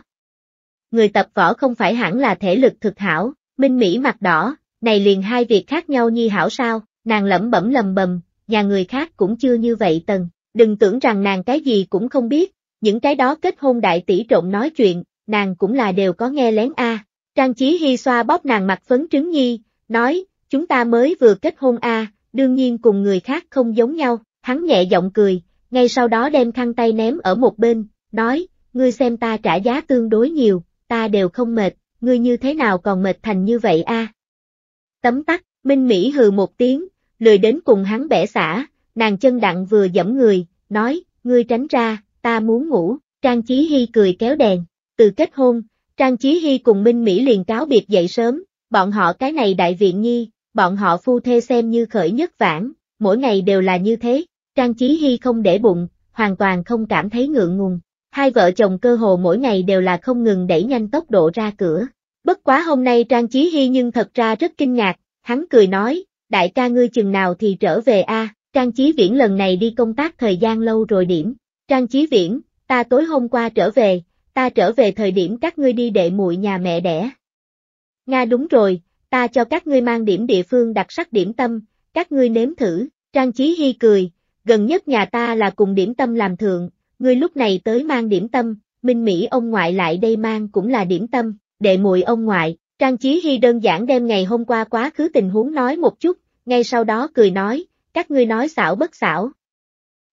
Người tập võ không phải hẳn là thể lực thực hảo, minh mỹ mặt đỏ, này liền hai việc khác nhau nhi hảo sao, nàng lẩm bẩm lầm bầm, nhà người khác cũng chưa như vậy tần, đừng tưởng rằng nàng cái gì cũng không biết, những cái đó kết hôn đại tỷ trộn nói chuyện, nàng cũng là đều có nghe lén a. Trang Chí Hy xoa bóp nàng mặt phấn trứng nhi, nói, chúng ta mới vừa kết hôn a, à, đương nhiên cùng người khác không giống nhau, hắn nhẹ giọng cười, ngay sau đó đem khăn tay ném ở một bên, nói, ngươi xem ta trả giá tương đối nhiều, ta đều không mệt, ngươi như thế nào còn mệt thành như vậy a? À? Tấm tắc, Minh Mỹ hừ một tiếng, lười đến cùng hắn bẻ xả, nàng chân đặng vừa dẫm người, nói, ngươi tránh ra, ta muốn ngủ, Trang Chí Hy cười kéo đèn, từ kết hôn, Trang Chí Hy cùng Minh Mỹ liền cáo biệt dậy sớm, bọn họ cái này đại viện nhi, bọn họ phu thê xem như khởi nhất vãn, mỗi ngày đều là như thế, Trang Chí Hy không để bụng, hoàn toàn không cảm thấy ngượng ngùng. Hai vợ chồng cơ hồ mỗi ngày đều là không ngừng đẩy nhanh tốc độ ra cửa. Bất quá hôm nay Trang Chí Hy nhưng thật ra rất kinh ngạc, hắn cười nói, đại ca ngươi chừng nào thì trở về a Trang Chí Viễn lần này đi công tác thời gian lâu rồi điểm. Trang Chí Viễn, ta tối hôm qua trở về, ta trở về thời điểm các ngươi đi đệ muội nhà mẹ đẻ. Nga đúng rồi, ta cho các ngươi mang điểm địa phương đặc sắc điểm tâm, các ngươi nếm thử, Trang trí Hy cười, gần nhất nhà ta là cùng điểm tâm làm thượng, ngươi lúc này tới mang điểm tâm, Minh Mỹ ông ngoại lại đây mang cũng là điểm tâm, đệ mùi ông ngoại, Trang trí Hy đơn giản đem ngày hôm qua quá khứ tình huống nói một chút, ngay sau đó cười nói, các ngươi nói xảo bất xảo.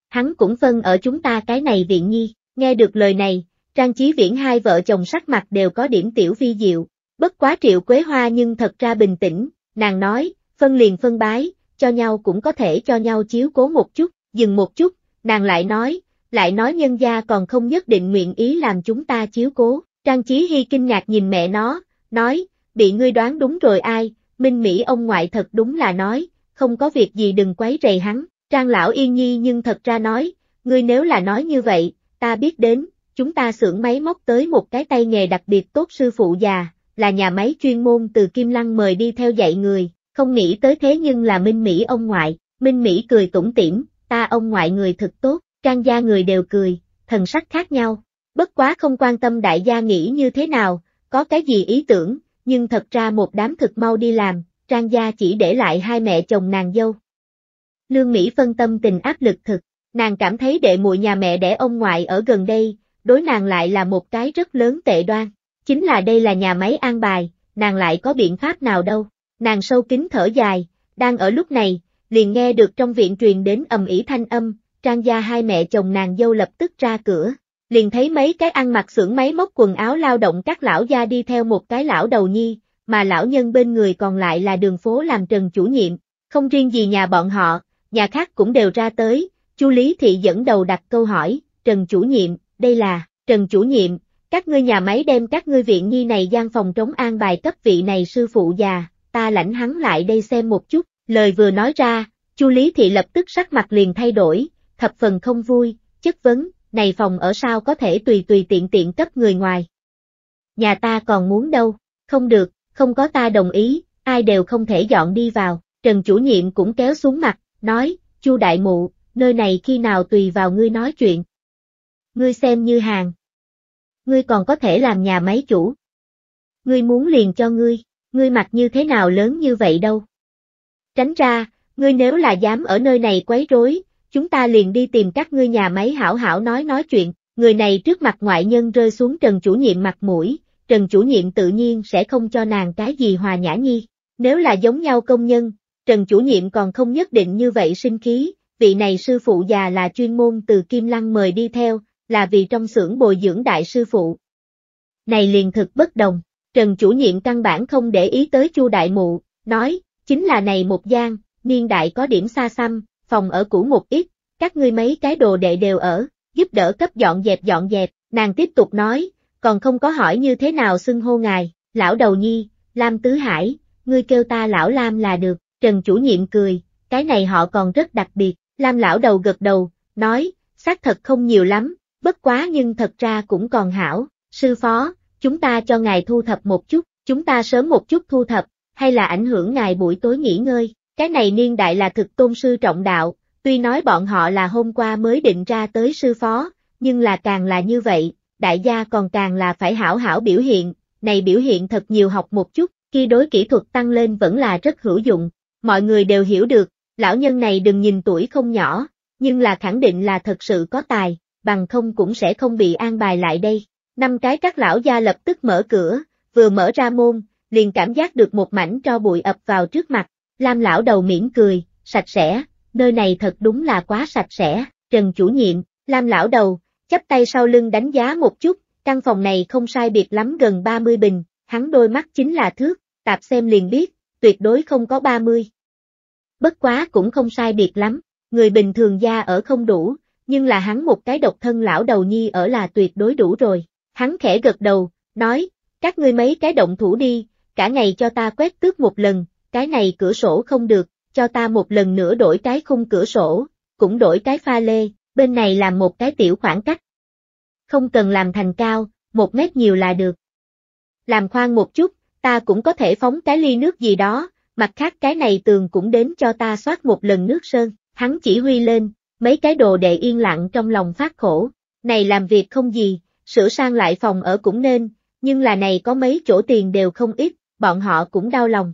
Hắn cũng phân ở chúng ta cái này viện nhi, nghe được lời này, Trang trí Viễn hai vợ chồng sắc mặt đều có điểm tiểu vi diệu, Bất quá triệu quế hoa nhưng thật ra bình tĩnh, nàng nói, phân liền phân bái, cho nhau cũng có thể cho nhau chiếu cố một chút, dừng một chút, nàng lại nói, lại nói nhân gia còn không nhất định nguyện ý làm chúng ta chiếu cố. Trang trí Hy kinh ngạc nhìn mẹ nó, nói, bị ngươi đoán đúng rồi ai, Minh Mỹ ông ngoại thật đúng là nói, không có việc gì đừng quấy rầy hắn. Trang Lão Yên Nhi nhưng thật ra nói, ngươi nếu là nói như vậy, ta biết đến, chúng ta xưởng máy móc tới một cái tay nghề đặc biệt tốt sư phụ già, là nhà máy chuyên môn từ Kim Lăng mời đi theo dạy người, không nghĩ tới thế nhưng là Minh Mỹ ông ngoại, Minh Mỹ cười tủm tỉm, ta ông ngoại người thật tốt, trang gia người đều cười, thần sắc khác nhau, bất quá không quan tâm đại gia nghĩ như thế nào, có cái gì ý tưởng, nhưng thật ra một đám thực mau đi làm, trang gia chỉ để lại hai mẹ chồng nàng dâu. Lương Mỹ phân tâm tình áp lực thực, nàng cảm thấy đệ muội nhà mẹ đẻ ông ngoại ở gần đây, đối nàng lại là một cái rất lớn tệ đoan. Chính là đây là nhà máy an bài, nàng lại có biện pháp nào đâu. Nàng sâu kính thở dài, đang ở lúc này, liền nghe được trong viện truyền đến ầm ĩ thanh âm, Trang gia hai mẹ chồng nàng dâu lập tức ra cửa, liền thấy mấy cái ăn mặc xưởng máy móc quần áo lao động các lão gia đi theo một cái lão đầu nhi, mà lão nhân bên người còn lại là đường phố làm trần chủ nhiệm, không riêng gì nhà bọn họ, nhà khác cũng đều ra tới, Chu Lý Thị dẫn đầu đặt câu hỏi, Trần chủ nhiệm, đây là, Trần chủ nhiệm, các ngươi nhà máy đem các ngươi viện nhi này gian phòng trống an bài cấp vị này sư phụ già, ta lãnh hắn lại đây xem một chút, lời vừa nói ra, chu Lý Thị lập tức sắc mặt liền thay đổi, thập phần không vui, chất vấn, này phòng ở sao có thể tùy tùy tiện tiện cấp người ngoài. Nhà ta còn muốn đâu, không được, không có ta đồng ý, ai đều không thể dọn đi vào, Trần chủ nhiệm cũng kéo xuống mặt, nói, chu đại mụ, nơi này khi nào tùy vào ngươi nói chuyện. Ngươi xem như hàng, ngươi còn có thể làm nhà máy chủ. Ngươi muốn liền cho ngươi, ngươi mặc như thế nào lớn như vậy đâu. Tránh ra, ngươi nếu là dám ở nơi này quấy rối, chúng ta liền đi tìm các ngươi nhà máy hảo hảo nói nói chuyện, người này trước mặt ngoại nhân rơi xuống Trần chủ nhiệm mặt mũi, Trần chủ nhiệm tự nhiên sẽ không cho nàng cái gì hòa nhã nhi, nếu là giống nhau công nhân, Trần chủ nhiệm còn không nhất định như vậy sinh khí, vị này sư phụ già là chuyên môn từ Kim Lăng mời đi theo, là vì trong xưởng bồi dưỡng đại sư phụ. Này liền thực bất đồng, Trần chủ nhiệm căn bản không để ý tới Chu Đại Mụ, nói, chính là này một gian, niên đại có điểm xa xăm, phòng ở cũ một ít, các ngươi mấy cái đồ đệ đều ở, giúp đỡ cấp dọn dẹp dọn dẹp, nàng tiếp tục nói, còn không có hỏi như thế nào xưng hô ngài, lão đầu nhi, Lam Tứ Hải, ngươi kêu ta lão Lam là được, Trần chủ nhiệm cười, cái này họ còn rất đặc biệt, Lam lão đầu gật đầu, nói, xác thật không nhiều lắm, bất quá nhưng thật ra cũng còn hảo, sư phó, chúng ta cho ngài thu thập một chút, chúng ta sớm một chút thu thập, hay là ảnh hưởng ngài buổi tối nghỉ ngơi, cái này niên đại là thực tôn sư trọng đạo, tuy nói bọn họ là hôm qua mới định ra tới sư phó, nhưng là càng là như vậy, đại gia còn càng là phải hảo hảo biểu hiện, này biểu hiện thật nhiều học một chút, khi đối kỹ thuật tăng lên vẫn là rất hữu dụng, mọi người đều hiểu được, lão nhân này đừng nhìn tuổi không nhỏ, nhưng là khẳng định là thật sự có tài, bằng không cũng sẽ không bị an bài lại đây. Năm cái các lão gia lập tức mở cửa, vừa mở ra môn, liền cảm giác được một mảnh tro bụi ập vào trước mặt, Lam lão đầu mỉm cười, sạch sẽ, nơi này thật đúng là quá sạch sẽ, Trần chủ nhiệm, Lam lão đầu, chắp tay sau lưng đánh giá một chút, căn phòng này không sai biệt lắm gần 30 bình, hắn đôi mắt chính là thước, tạp xem liền biết, tuyệt đối không có 30. Bất quá cũng không sai biệt lắm, người bình thường gia ở không đủ, nhưng là hắn một cái độc thân lão đầu nhi ở là tuyệt đối đủ rồi. Hắn khẽ gật đầu, nói, các ngươi mấy cái động thủ đi, cả ngày cho ta quét tước một lần, cái này cửa sổ không được, cho ta một lần nữa đổi cái khung cửa sổ, cũng đổi cái pha lê, bên này làm một cái tiểu khoảng cách. Không cần làm thành cao, một mét nhiều là được. Làm khoan một chút, ta cũng có thể phóng cái ly nước gì đó, mặt khác cái này tường cũng đến cho ta soát một lần nước sơn, hắn chỉ huy lên, Mấy cái đồ đệ yên lặng trong lòng phát khổ, này làm việc không gì, sửa sang lại phòng ở cũng nên, nhưng là này có mấy chỗ tiền đều không ít, bọn họ cũng đau lòng.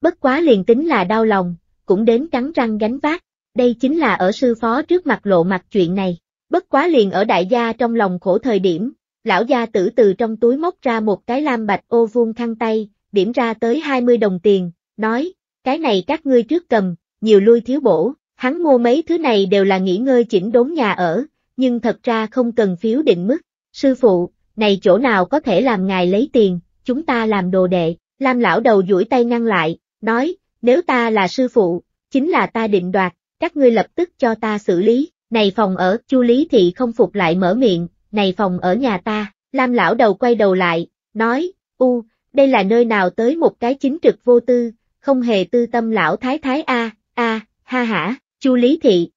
Bất quá liền tính là đau lòng, cũng đến cắn răng gánh vác, đây chính là ở sư phó trước mặt lộ mặt chuyện này. Bất quá liền ở đại gia trong lòng khổ thời điểm, lão gia tử từ trong túi móc ra một cái lam bạch ô vuông khăn tay, điểm ra tới 20 đồng tiền, nói, cái này các ngươi trước cầm, nhiều lui thiếu bổ, Hắn mua mấy thứ này đều là nghỉ ngơi chỉnh đốn nhà ở, nhưng thật ra không cần phiếu định mức. Sư phụ, này chỗ nào có thể làm ngài lấy tiền, chúng ta làm đồ đệ. Lam lão đầu duỗi tay ngăn lại, nói, nếu ta là sư phụ, chính là ta định đoạt, các ngươi lập tức cho ta xử lý. Này phòng ở, chu lý thị không phục lại mở miệng, này phòng ở nhà ta. Lam lão đầu quay đầu lại, nói, u, đây là nơi nào tới một cái chính trực vô tư, không hề tư tâm lão thái thái a, a, ha hả. Chu Lý Thị.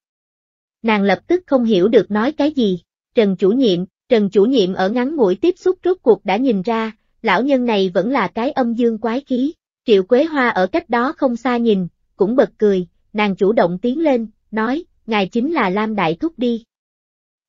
Nàng lập tức không hiểu được nói cái gì, Trần chủ nhiệm, Trần chủ nhiệm ở ngắn mũi tiếp xúc rốt cuộc đã nhìn ra, lão nhân này vẫn là cái âm dương quái khí, Triệu Quế Hoa ở cách đó không xa nhìn, cũng bật cười, nàng chủ động tiến lên, nói, ngài chính là Lam Đại Thúc đi.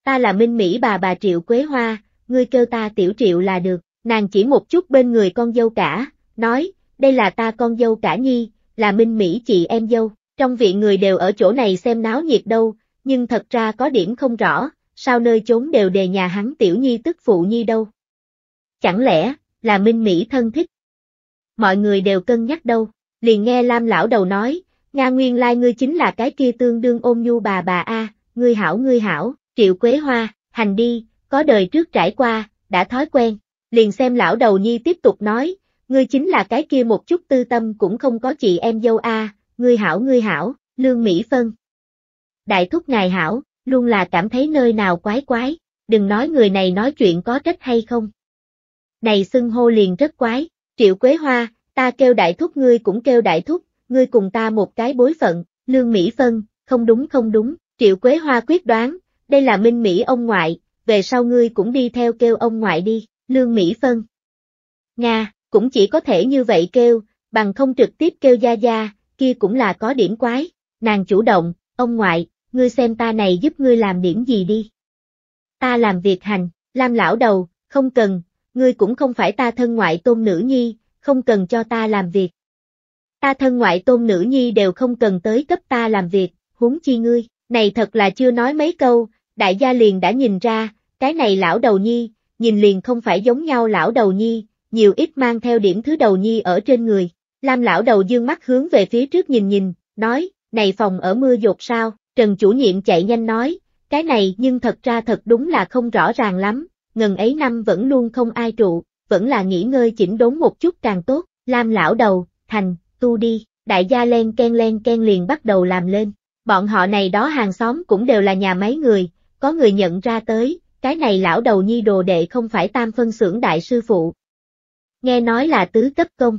Ta là Minh Mỹ bà bà Triệu Quế Hoa, ngươi kêu ta tiểu triệu là được, nàng chỉ một chút bên người con dâu cả, nói, đây là ta con dâu cả nhi, là Minh Mỹ chị em dâu. Trong viện người đều ở chỗ này xem náo nhiệt đâu, nhưng thật ra có điểm không rõ, sao nơi chốn đều đề nhà hắn tiểu nhi tức phụ nhi đâu. Chẳng lẽ, là Minh Mỹ thân thích? Mọi người đều cân nhắc đâu, liền nghe Lam lão đầu nói, Nga nguyên lai ngươi chính là cái kia tương đương ôm nhu bà bà A, ngươi hảo ngươi hảo, triệu quế hoa, hành đi, có đời trước trải qua, đã thói quen, liền xem lão đầu nhi tiếp tục nói, ngươi chính là cái kia một chút tư tâm cũng không có chị em dâu A, ngươi hảo ngươi hảo, Lương Mỹ Phân. Đại thúc ngài hảo, luôn là cảm thấy nơi nào quái quái, đừng nói người này nói chuyện có trách hay không. Này xưng hô liền rất quái, triệu quế hoa, ta kêu đại thúc ngươi cũng kêu đại thúc, ngươi cùng ta một cái bối phận, Lương Mỹ Phân, không đúng không đúng, triệu quế hoa quyết đoán, đây là minh Mỹ ông ngoại, về sau ngươi cũng đi theo kêu ông ngoại đi, Lương Mỹ Phân. Nga, cũng chỉ có thể như vậy kêu, bằng không trực tiếp kêu Gia Gia, kia cũng là có điểm quái, nàng chủ động, ông ngoại, ngươi xem ta này giúp ngươi làm điểm gì đi. Ta làm việc hành, làm lão đầu, không cần, ngươi cũng không phải ta thân ngoại tôn nữ nhi, không cần cho ta làm việc. Ta thân ngoại tôn nữ nhi đều không cần tới cấp ta làm việc, huống chi ngươi, này thật là chưa nói mấy câu, đại gia liền đã nhìn ra, cái này lão đầu nhi, nhìn liền không phải giống nhau lão đầu nhi, nhiều ít mang theo điểm thứ đầu nhi ở trên người, Lam lão đầu dương mắt hướng về phía trước nhìn nhìn, nói, này phòng ở mưa dột sao, Trần chủ nhiệm chạy nhanh nói, cái này nhưng thật ra thật đúng là không rõ ràng lắm, ngần ấy năm vẫn luôn không ai trụ, vẫn là nghỉ ngơi chỉnh đốn một chút càng tốt, Lam lão đầu, thành, tu đi, đại gia len ken len ken liền bắt đầu làm lên, bọn họ này đó hàng xóm cũng đều là nhà máy người, có người nhận ra tới, cái này lão đầu nhi đồ đệ không phải tam phân xưởng đại sư phụ. Nghe nói là tứ cấp công,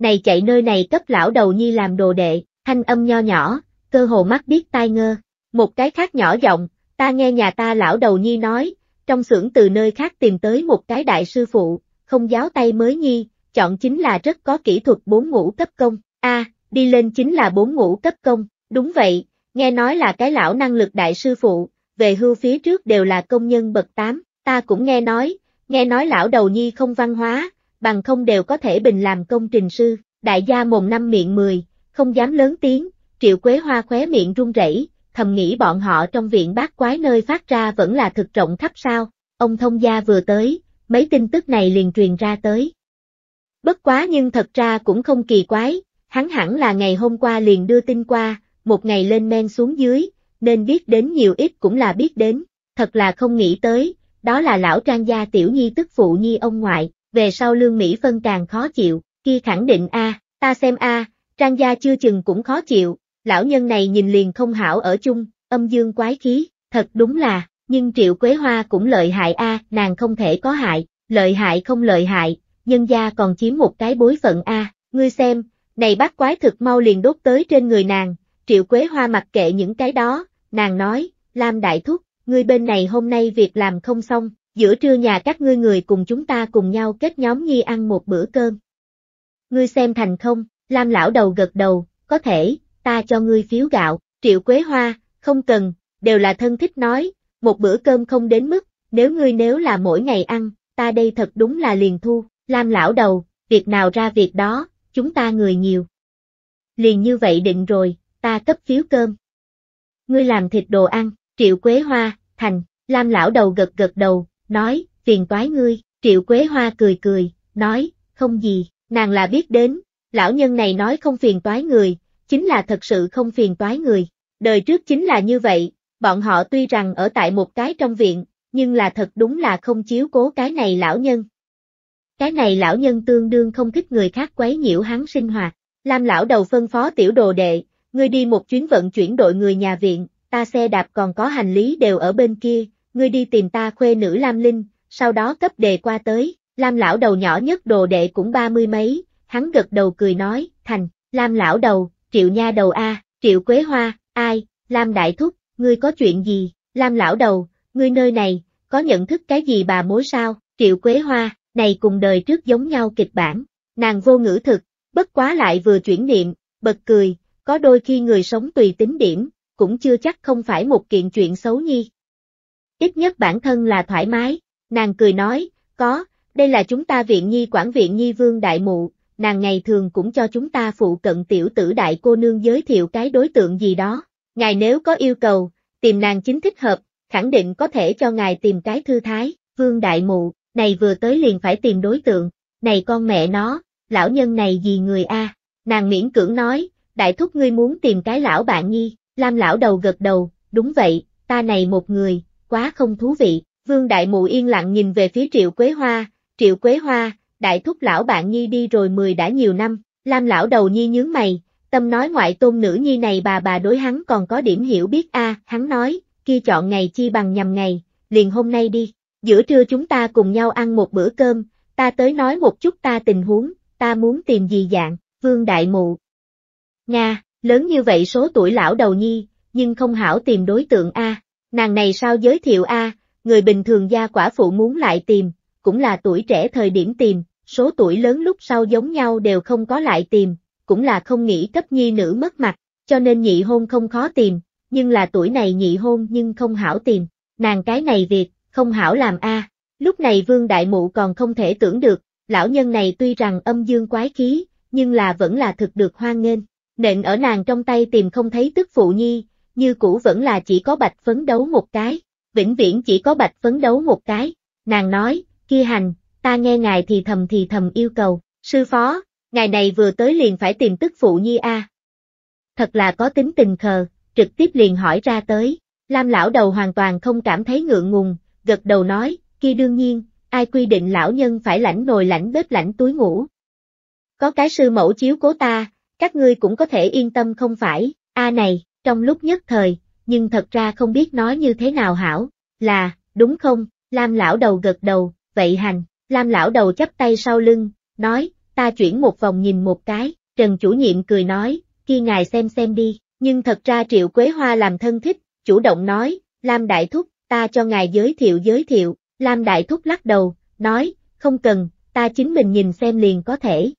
này chạy nơi này cấp lão đầu nhi làm đồ đệ, thanh âm nho nhỏ, cơ hồ mắt biết tai ngơ. Một cái khác nhỏ giọng, ta nghe nhà ta lão đầu nhi nói, trong xưởng từ nơi khác tìm tới một cái đại sư phụ, không giáo tay mới nhi, chọn chính là rất có kỹ thuật bốn ngũ cấp công, a đi lên chính là bốn ngũ cấp công, đúng vậy, nghe nói là cái lão năng lực đại sư phụ, về hưu phía trước đều là công nhân bậc 8, ta cũng nghe nói, nghe nói lão đầu nhi không văn hóa, bằng không đều có thể bình làm công trình sư, đại gia mồm năm miệng mười, không dám lớn tiếng, triệu quế hoa khóe miệng run rẩy, thầm nghĩ bọn họ trong viện bác quái nơi phát ra vẫn là thực rộng khắp sao, ông thông gia vừa tới, mấy tin tức này liền truyền ra tới. Bất quá nhưng thật ra cũng không kỳ quái, hắn hẳn là ngày hôm qua liền đưa tin qua, một ngày lên men xuống dưới, nên biết đến nhiều ít cũng là biết đến, thật là không nghĩ tới, đó là lão trang gia tiểu nhi tức phụ nhi ông ngoại, về sau Lương Mỹ Phân càng khó chịu, kia khẳng định a, ta xem a, Trang gia chưa chừng cũng khó chịu, lão nhân này nhìn liền không hảo ở chung, âm dương quái khí, thật đúng là, nhưng Triệu Quế Hoa cũng lợi hại a, nàng không thể có hại, lợi hại không lợi hại, nhân gia còn chiếm một cái bối phận a, ngươi xem, này bác quái thực mau liền đốt tới trên người nàng, Triệu Quế Hoa mặc kệ những cái đó, nàng nói, Lam Đại Thúc, ngươi bên này hôm nay việc làm không xong, giữa trưa nhà các ngươi người cùng chúng ta cùng nhau kết nhóm nhi ăn một bữa cơm. Ngươi xem thành không, Lam lão đầu gật đầu, có thể, ta cho ngươi phiếu gạo, triệu quế hoa, không cần, đều là thân thích nói, một bữa cơm không đến mức, nếu ngươi nếu là mỗi ngày ăn, ta đây thật đúng là liền thu, Lam lão đầu, việc nào ra việc đó, chúng ta người nhiều. Liền như vậy định rồi, ta cấp phiếu cơm. Ngươi làm thịt đồ ăn, triệu quế hoa, thành, Lam lão đầu gật gật đầu, nói, phiền toái ngươi, triệu quế hoa cười cười, nói, không gì, nàng là biết đến, lão nhân này nói không phiền toái người, chính là thật sự không phiền toái người, đời trước chính là như vậy, bọn họ tuy rằng ở tại một cái trong viện, nhưng là thật đúng là không chiếu cố cái này lão nhân. Cái này lão nhân tương đương không thích người khác quấy nhiễu hắn sinh hoạt, Lam lão đầu phân phó tiểu đồ đệ, ngươi đi một chuyến vận chuyển đội người nhà viện, ta xe đạp còn có hành lý đều ở bên kia, ngươi đi tìm ta khuê nữ Lam Linh, sau đó cấp đề qua tới, Lam lão đầu nhỏ nhất đồ đệ cũng ba mươi mấy, hắn gật đầu cười nói, thành, Lam lão đầu, triệu nha đầu A, triệu quế hoa, ai, Lam đại thúc, ngươi có chuyện gì, Lam lão đầu, ngươi nơi này, có nhận thức cái gì bà mối sao, triệu quế hoa, này cùng đời trước giống nhau kịch bản, nàng vô ngữ thực, bất quá lại vừa chuyển niệm, bật cười, có đôi khi người sống tùy tính điểm, cũng chưa chắc không phải một kiện chuyện xấu nhi ít nhất bản thân là thoải mái. Nàng cười nói, có, đây là chúng ta viện nhi quản viện nhi vương đại mụ, nàng ngày thường cũng cho chúng ta phụ cận tiểu tử đại cô nương giới thiệu cái đối tượng gì đó. Ngài nếu có yêu cầu, tìm nàng chính thích hợp, khẳng định có thể cho ngài tìm cái thư thái, vương đại mụ, này vừa tới liền phải tìm đối tượng, này con mẹ nó, lão nhân này gì người a? Nàng miễn cưỡng nói, đại thúc ngươi muốn tìm cái lão bạn nhi, lam lão đầu gật đầu, đúng vậy, ta này một người, quá không thú vị. Vương Đại Mụ yên lặng nhìn về phía Triệu Quế Hoa, Triệu Quế Hoa, đại thúc lão bạn Nhi đi rồi mười đã nhiều năm, Lam lão đầu Nhi nhướng mày, tâm nói ngoại tôn nữ Nhi này bà bà đối hắn còn có điểm hiểu biết a hắn nói, kia chọn ngày chi bằng nhằm ngày, liền hôm nay đi, giữa trưa chúng ta cùng nhau ăn một bữa cơm, ta tới nói một chút ta tình huống, ta muốn tìm gì dạng, Vương Đại Mụ. Nga, lớn như vậy số tuổi lão đầu Nhi, nhưng không hảo tìm đối tượng a Nàng này sao giới thiệu a, người bình thường gia quả phụ muốn lại tìm, cũng là tuổi trẻ thời điểm tìm, số tuổi lớn lúc sau giống nhau đều không có lại tìm, cũng là không nghĩ cấp nhi nữ mất mặt, cho nên nhị hôn không khó tìm, nhưng là tuổi này nhị hôn nhưng không hảo tìm, nàng cái này việc, không hảo làm a. Lúc này vương đại mụ còn không thể tưởng được, lão nhân này tuy rằng âm dương quái khí, nhưng là vẫn là thực được hoan nghênh, nện ở nàng trong tay tìm không thấy tức phụ nhi, như cũ vẫn là chỉ có bạch phấn đấu một cái, vĩnh viễn chỉ có bạch phấn đấu một cái. Nàng nói, kia hành, ta nghe ngài thì thầm thì thầm yêu cầu, sư phó, ngài này vừa tới liền phải tìm tức phụ nhi a. Thật là có tính tình khờ, trực tiếp liền hỏi ra tới, Lam lão đầu hoàn toàn không cảm thấy ngượng ngùng, gật đầu nói, kia đương nhiên, ai quy định lão nhân phải lãnh nồi lãnh bếp lãnh túi ngủ. Có cái sư mẫu chiếu cố ta, các ngươi cũng có thể yên tâm không phải, a này trong lúc nhất thời, nhưng thật ra không biết nói như thế nào hảo, là, đúng không, Lam lão đầu gật đầu, vậy hành, Lam lão đầu chắp tay sau lưng, nói, ta chuyển một vòng nhìn một cái, Trần chủ nhiệm cười nói, khi ngài xem xem đi, nhưng thật ra Triệu Quế Hoa làm thân thích, chủ động nói, Lam đại thúc, ta cho ngài giới thiệu giới thiệu, Lam đại thúc lắc đầu, nói, không cần, ta chính mình nhìn xem liền có thể.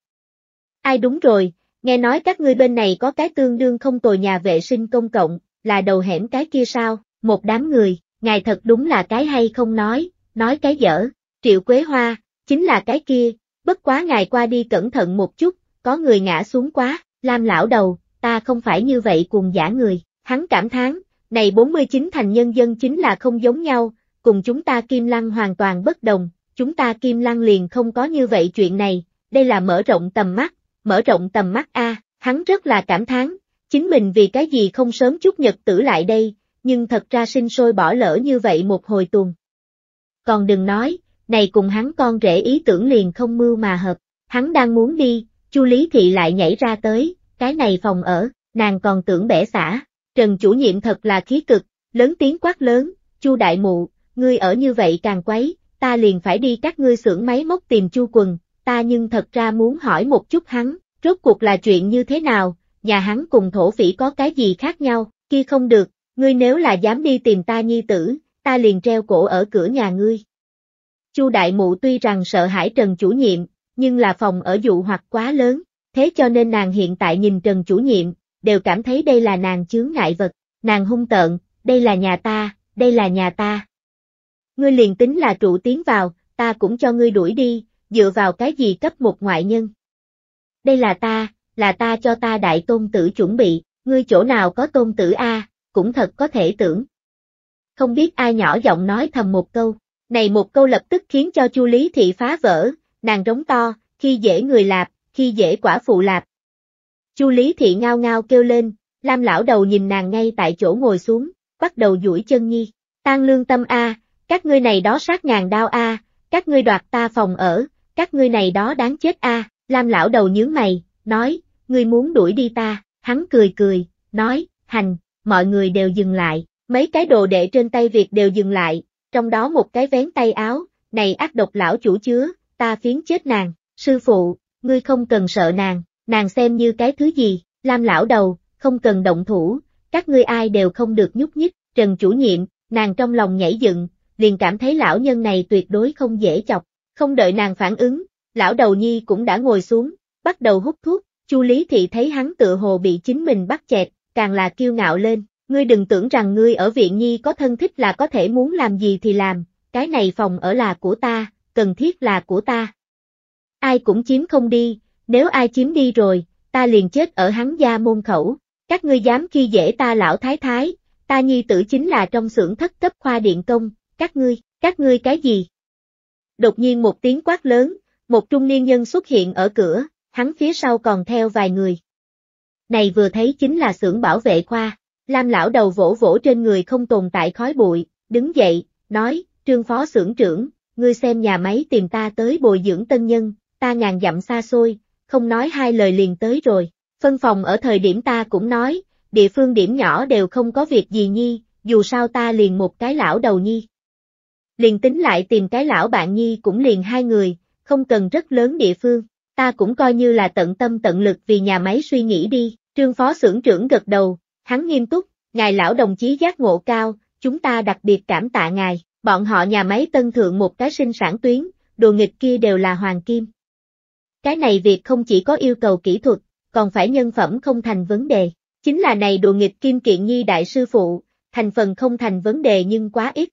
Ai đúng rồi, Nghe nói các ngươi bên này có cái tương đương không tồi nhà vệ sinh công cộng, là đầu hẻm cái kia sao, một đám người, ngài thật đúng là cái hay không nói, nói cái dở, triệu quế hoa, chính là cái kia, bất quá ngài qua đi cẩn thận một chút, có người ngã xuống quá, lam lão đầu, ta không phải như vậy cùng giả người, hắn cảm thán, này 49 thành nhân dân chính là không giống nhau, cùng chúng ta Kim Lăng hoàn toàn bất đồng, chúng ta Kim Lăng liền không có như vậy chuyện này, đây là mở rộng tầm mắt, mở rộng tầm mắt a, hắn rất là cảm thán, chính mình vì cái gì không sớm chút nhật tử lại đây, nhưng thật ra sinh sôi bỏ lỡ như vậy một hồi tuần. Còn đừng nói, này cùng hắn con rể ý tưởng liền không mưu mà hợp, hắn đang muốn đi, Chu Lý Thị lại nhảy ra tới, cái này phòng ở, nàng còn tưởng bẻ xả, Trần chủ nhiệm thật là khí cực, lớn tiếng quát lớn, Chu đại mụ, ngươi ở như vậy càng quấy, ta liền phải đi các ngươi xưởng máy móc tìm Chu quần, ta nhưng thật ra muốn hỏi một chút hắn, rốt cuộc là chuyện như thế nào, nhà hắn cùng thổ phỉ có cái gì khác nhau, kia không được, ngươi nếu là dám đi tìm ta nhi tử, ta liền treo cổ ở cửa nhà ngươi. Chu đại mụ tuy rằng sợ hãi Trần chủ nhiệm, nhưng là phòng ở dụ hoặc quá lớn, thế cho nên nàng hiện tại nhìn Trần chủ nhiệm, đều cảm thấy đây là nàng chướng ngại vật, nàng hung tợn, đây là nhà ta, đây là nhà ta. Ngươi liền tính là trụ tiến vào, ta cũng cho ngươi đuổi đi, dựa vào cái gì cấp một ngoại nhân? Đây là ta, là ta cho ta đại tôn tử chuẩn bị, ngươi chỗ nào có tôn tử A, cũng thật có thể tưởng. Không biết ai nhỏ giọng nói thầm một câu, này một câu lập tức khiến cho chu Lý Thị phá vỡ, nàng rống to, khi dễ người lạp, khi dễ quả phụ lạp. chu Lý Thị ngao ngao kêu lên, Lam lão đầu nhìn nàng ngay tại chỗ ngồi xuống, bắt đầu duỗi chân nhi, tan lương tâm A, các ngươi này đó sát ngàn đao A, các ngươi đoạt ta phòng ở, các ngươi này đó đáng chết a à. Lam lão đầu nhướng mày, nói, ngươi muốn đuổi đi ta, hắn cười cười, nói, hành, mọi người đều dừng lại, mấy cái đồ đệ trên tay việc đều dừng lại, trong đó một cái vén tay áo, này ác độc lão chủ chứa, ta phiến chết nàng, sư phụ, ngươi không cần sợ nàng, nàng xem như cái thứ gì, Lam lão đầu, không cần động thủ, các ngươi ai đều không được nhúc nhích, Trần chủ nhiệm, nàng trong lòng nhảy dựng, liền cảm thấy lão nhân này tuyệt đối không dễ chọc, không đợi nàng phản ứng, lão đầu nhi cũng đã ngồi xuống, bắt đầu hút thuốc, Chu Lý Thị thấy hắn tựa hồ bị chính mình bắt chẹt, càng là kiêu ngạo lên, ngươi đừng tưởng rằng ngươi ở viện nhi có thân thích là có thể muốn làm gì thì làm, cái này phòng ở là của ta, cần thiết là của ta. Ai cũng chiếm không đi, nếu ai chiếm đi rồi, ta liền chết ở hắn gia môn khẩu, các ngươi dám khi dễ ta lão thái thái, ta nhi tử chính là trong xưởng thất cấp khoa điện công, các ngươi, các ngươi cái gì? Đột nhiên một tiếng quát lớn, một trung niên nhân xuất hiện ở cửa, hắn phía sau còn theo vài người. Này vừa thấy chính là xưởng bảo vệ khoa, Lam lão đầu vỗ vỗ trên người không tồn tại khói bụi, đứng dậy, nói, trương phó xưởng trưởng, ngươi xem nhà máy tìm ta tới bồi dưỡng tân nhân, ta ngàn dặm xa xôi, không nói hai lời liền tới rồi, phân phòng ở thời điểm ta cũng nói, địa phương điểm nhỏ đều không có việc gì nhi, dù sao ta liền một cái lão đầu nhi liền tính lại tìm cái lão bạn nhi cũng liền hai người, không cần rất lớn địa phương, ta cũng coi như là tận tâm tận lực vì nhà máy suy nghĩ đi, trương phó xưởng trưởng gật đầu, hắn nghiêm túc, ngài lão đồng chí giác ngộ cao, chúng ta đặc biệt cảm tạ ngài, bọn họ nhà máy tân thượng một cái sinh sản tuyến, đồ nghịch kia đều là hoàng kim. Cái này việc không chỉ có yêu cầu kỹ thuật, còn phải nhân phẩm không thành vấn đề, chính là này đồ nghịch kim kiện nhi đại sư phụ, thành phần không thành vấn đề nhưng quá ít,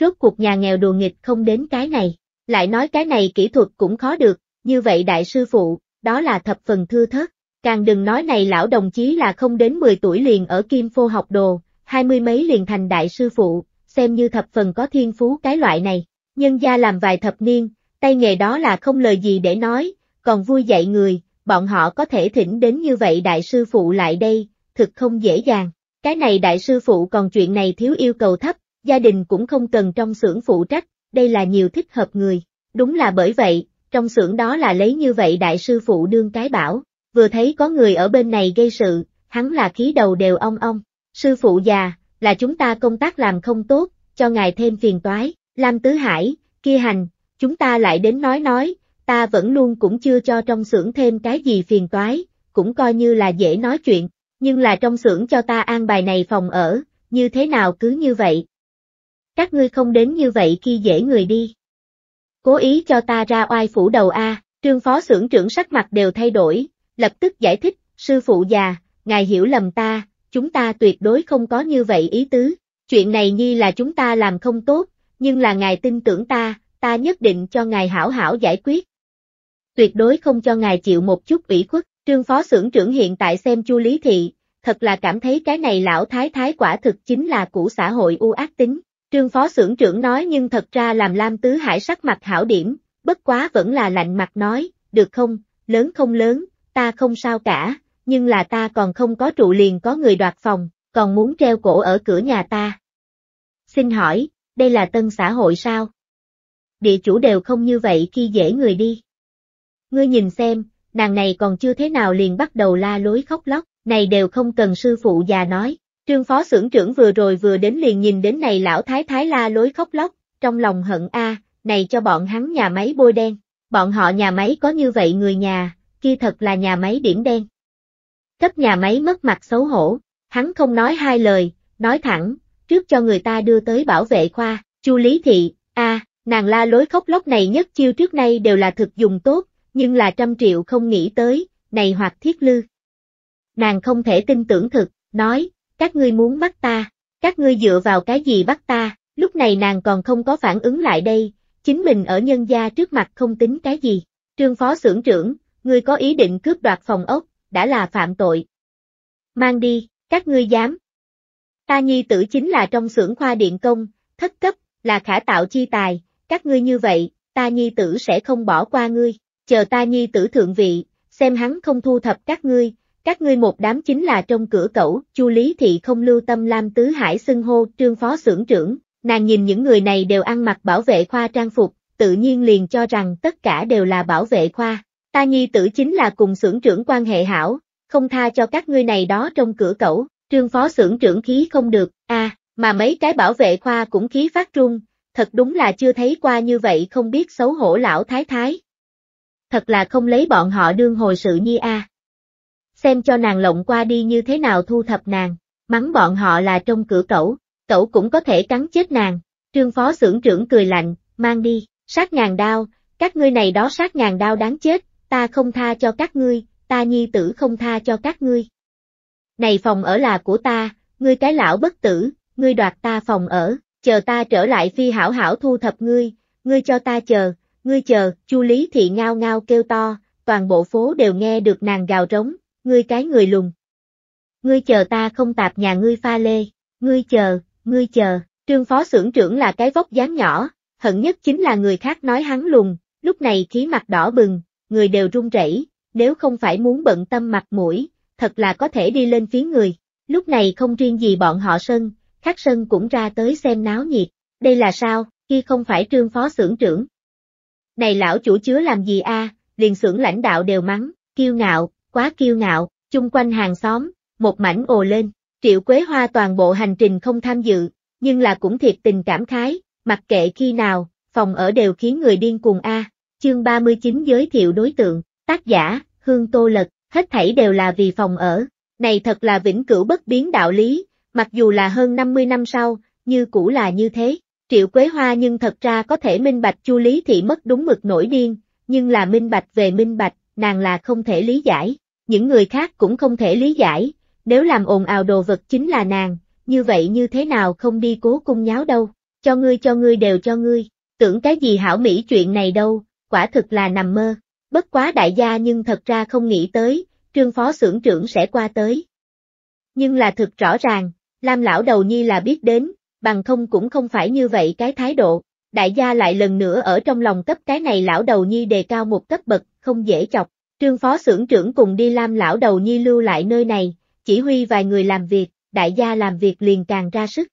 rốt cuộc nhà nghèo đùa nghịch không đến cái này. Lại nói cái này kỹ thuật cũng khó được, như vậy đại sư phụ, đó là thập phần thưa thớt. Càng đừng nói này lão đồng chí là không đến 10 tuổi liền ở Kim Phô học đồ, hai mươi mấy liền thành đại sư phụ, xem như thập phần có thiên phú cái loại này. Nhân gia làm vài thập niên, tay nghề đó là không lời gì để nói, còn vui dạy người, bọn họ có thể thỉnh đến như vậy đại sư phụ lại đây, thực không dễ dàng. Cái này đại sư phụ còn chuyện này thiếu yêu cầu thấp, gia đình cũng không cần trong xưởng phụ trách, đây là nhiều thích hợp người. Đúng là bởi vậy, trong xưởng đó là lấy như vậy đại sư phụ đương cái bảo, vừa thấy có người ở bên này gây sự, hắn là khí đầu đều ong ong, sư phụ già, là chúng ta công tác làm không tốt, cho ngài thêm phiền toái, Lam Tứ Hải, kia hành, chúng ta lại đến nói nói, ta vẫn luôn cũng chưa cho trong xưởng thêm cái gì phiền toái, cũng coi như là dễ nói chuyện, nhưng là trong xưởng cho ta an bài này phòng ở, như thế nào cứ như vậy, các ngươi không đến như vậy khi dễ người đi. Cố ý cho ta ra oai phủ đầu A, trương phó xưởng trưởng sắc mặt đều thay đổi, lập tức giải thích, sư phụ già, ngài hiểu lầm ta, chúng ta tuyệt đối không có như vậy ý tứ, chuyện này nhi là chúng ta làm không tốt, nhưng là ngài tin tưởng ta, ta nhất định cho ngài hảo hảo giải quyết. Tuyệt đối không cho ngài chịu một chút ủy khuất, trương phó xưởng trưởng hiện tại xem chu lý thị, thật là cảm thấy cái này lão thái thái quả thực chính là cũ xã hội u ác tính. Trương phó xưởng trưởng nói nhưng thật ra làm Lam Tứ Hải sắc mặt hảo điểm, bất quá vẫn là lạnh mặt nói, được không, lớn không lớn, ta không sao cả, nhưng là ta còn không có trụ liền có người đoạt phòng, còn muốn treo cổ ở cửa nhà ta. Xin hỏi, đây là tân xã hội sao? Địa chủ đều không như vậy khi dễ người đi. Ngươi nhìn xem, nàng này còn chưa thế nào liền bắt đầu la lối khóc lóc, này đều không cần sư phụ già nói. Trương phó xưởng trưởng vừa rồi vừa đến liền nhìn đến này lão thái thái la lối khóc lóc, trong lòng hận a, này cho bọn hắn nhà máy bôi đen, bọn họ nhà máy có như vậy người nhà, kia thật là nhà máy điểm đen. Cấp nhà máy mất mặt xấu hổ, hắn không nói hai lời, nói thẳng, trước cho người ta đưa tới bảo vệ khoa, Chu Lý Thị, a, nàng la lối khóc lóc này nhất chiêu trước nay đều là thực dùng tốt, nhưng là trăm triệu không nghĩ tới, này hoặc thiết lư. Nàng không thể tin tưởng thực, nói, các ngươi muốn bắt ta, các ngươi dựa vào cái gì bắt ta, lúc này nàng còn không có phản ứng lại đây, chính mình ở nhân gia trước mặt không tính cái gì. Trương phó xưởng trưởng, ngươi có ý định cướp đoạt phòng ốc, đã là phạm tội. Mang đi, các ngươi dám. Ta nhi tử chính là trong xưởng khoa điện công, thất cấp, là khả tạo chi tài, các ngươi như vậy, ta nhi tử sẽ không bỏ qua ngươi, chờ ta nhi tử thượng vị, xem hắn không thu thập các ngươi, các ngươi một đám chính là trong cửa cẩu, Chu Lý thị không lưu tâm Lam Tứ Hải xưng hô Trương phó xưởng trưởng, nàng nhìn những người này đều ăn mặc bảo vệ khoa trang phục, tự nhiên liền cho rằng tất cả đều là bảo vệ khoa. Ta nhi tử chính là cùng xưởng trưởng quan hệ hảo, không tha cho các ngươi này đó trong cửa cẩu, Trương phó xưởng trưởng khí không được, a, à, mà mấy cái bảo vệ khoa cũng khí phát trung thật đúng là chưa thấy qua như vậy không biết xấu hổ lão thái thái. Thật là không lấy bọn họ đương hồi sự nhi a. À xem cho nàng lộng qua đi như thế nào thu thập nàng, mắng bọn họ là trong cửa cẩu, cẩu cũng có thể cắn chết nàng. Trương phó xưởng trưởng cười lạnh, mang đi, sát ngàn đao, các ngươi này đó sát ngàn đao đáng chết, ta không tha cho các ngươi, ta nhi tử không tha cho các ngươi. Này phòng ở là của ta, ngươi cái lão bất tử, ngươi đoạt ta phòng ở, chờ ta trở lại phi hảo hảo thu thập ngươi, ngươi cho ta chờ, ngươi chờ, Chu Lý Thị ngao ngao kêu to, toàn bộ phố đều nghe được nàng gào rống, ngươi cái người lùng. Ngươi chờ ta không tạp nhà ngươi pha lê, ngươi chờ, ngươi chờ, trương phó xưởng trưởng là cái vóc dáng nhỏ, hận nhất chính là người khác nói hắn lùng, lúc này khí mặt đỏ bừng, người đều run rẩy, nếu không phải muốn bận tâm mặt mũi, thật là có thể đi lên phía người. Lúc này không riêng gì bọn họ sân, khác sân cũng ra tới xem náo nhiệt, đây là sao, khi không phải trương phó xưởng trưởng. Này lão chủ chứa làm gì a à? liền xưởng lãnh đạo đều mắng, kiêu ngạo, quá kiêu ngạo, chung quanh hàng xóm, một mảnh ồ lên, triệu quế hoa toàn bộ hành trình không tham dự, nhưng là cũng thiệt tình cảm khái, mặc kệ khi nào, phòng ở đều khiến người điên cuồng A, à. chương 39 giới thiệu đối tượng, tác giả, hương tô lật, hết thảy đều là vì phòng ở, này thật là vĩnh cửu bất biến đạo lý, mặc dù là hơn 50 năm sau, như cũ là như thế. Triệu Quế Hoa nhưng thật ra có thể minh bạch Chu Lý Thị mất đúng mực nổi điên, nhưng là minh bạch về minh bạch, nàng là không thể lý giải, những người khác cũng không thể lý giải, nếu làm ồn ào đồ vật chính là nàng, như vậy như thế nào không đi cố cung nháo đâu, cho ngươi cho ngươi đều cho ngươi, tưởng cái gì hảo mỹ chuyện này đâu, quả thực là nằm mơ, bất quá đại gia nhưng thật ra không nghĩ tới, trương phó xưởng trưởng sẽ qua tới. Nhưng là thực rõ ràng, Lam lão đầu nhi là biết đến, bằng không cũng không phải như vậy cái thái độ, đại gia lại lần nữa ở trong lòng cấp cái này lão đầu nhi đề cao một cấp bậc, không dễ chọc. Trương phó xưởng trưởng cùng đi lam lão đầu nhi lưu lại nơi này, chỉ huy vài người làm việc, đại gia làm việc liền càng ra sức.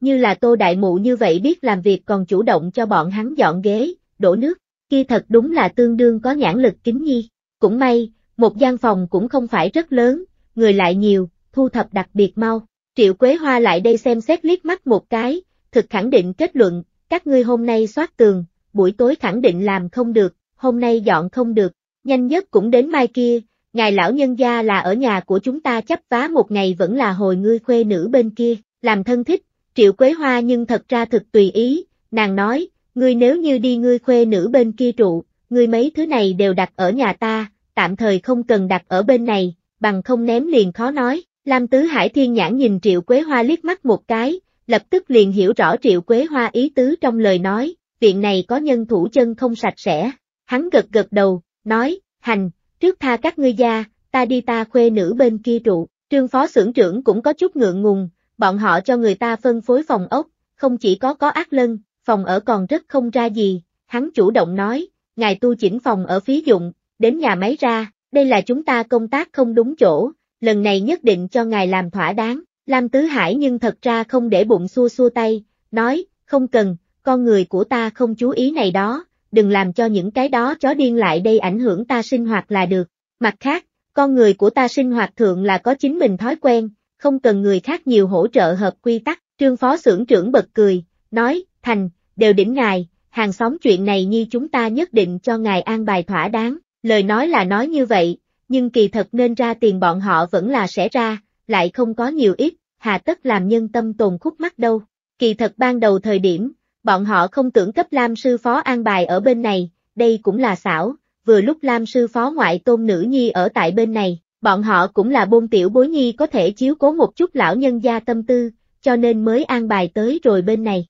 Như là tô đại mụ như vậy biết làm việc còn chủ động cho bọn hắn dọn ghế, đổ nước, kia thật đúng là tương đương có nhãn lực kính nhi. Cũng may, một gian phòng cũng không phải rất lớn, người lại nhiều, thu thập đặc biệt mau. Triệu Quế Hoa lại đây xem xét liếc mắt một cái, thực khẳng định kết luận, các ngươi hôm nay soát tường, buổi tối khẳng định làm không được, hôm nay dọn không được, nhanh nhất cũng đến mai kia, ngài lão nhân gia là ở nhà của chúng ta chấp vá một ngày vẫn là hồi ngươi khuê nữ bên kia, làm thân thích, triệu quế hoa nhưng thật ra thực tùy ý, nàng nói, ngươi nếu như đi ngươi khuê nữ bên kia trụ, ngươi mấy thứ này đều đặt ở nhà ta, tạm thời không cần đặt ở bên này, bằng không ném liền khó nói, Lam Tứ Hải Thiên Nhãn nhìn triệu quế hoa liếc mắt một cái, lập tức liền hiểu rõ Triệu Quế Hoa ý tứ trong lời nói, viện này có nhân thủ chân không sạch sẽ. Hắn gật gật đầu, nói, hành, trước tha các ngươi gia, ta đi ta khuê nữ bên kia trụ, trương phó xưởng trưởng cũng có chút ngượng ngùng, bọn họ cho người ta phân phối phòng ốc, không chỉ có có ác lân, phòng ở còn rất không ra gì, hắn chủ động nói, ngài tu chỉnh phòng ở phí dụng, đến nhà máy ra, đây là chúng ta công tác không đúng chỗ, lần này nhất định cho ngài làm thỏa đáng, Lam Tứ Hải nhưng thật ra không để bụng xua xua tay, nói, không cần, con người của ta không chú ý này đó, đừng làm cho những cái đó chó điên lại đây ảnh hưởng ta sinh hoạt là được. Mặt khác, con người của ta sinh hoạt thượng là có chính mình thói quen, không cần người khác nhiều hỗ trợ hợp quy tắc. Trương Phó xưởng trưởng bật cười, nói, Thành, đều đỉnh ngài, hàng xóm chuyện này như chúng ta nhất định cho ngài an bài thỏa đáng. Lời nói là nói như vậy, nhưng kỳ thật nên ra tiền bọn họ vẫn là sẽ ra, lại không có nhiều ít, hà tất làm nhân tâm tồn khúc mắt đâu. Kỳ thật ban đầu thời điểm, bọn họ không tưởng cấp Lam sư phó an bài ở bên này, đây cũng là xảo, vừa lúc Lam sư phó ngoại tôn nữ nhi ở tại bên này, bọn họ cũng là bôn tiểu bối nhi có thể chiếu cố một chút lão nhân gia tâm tư, cho nên mới an bài tới rồi bên này.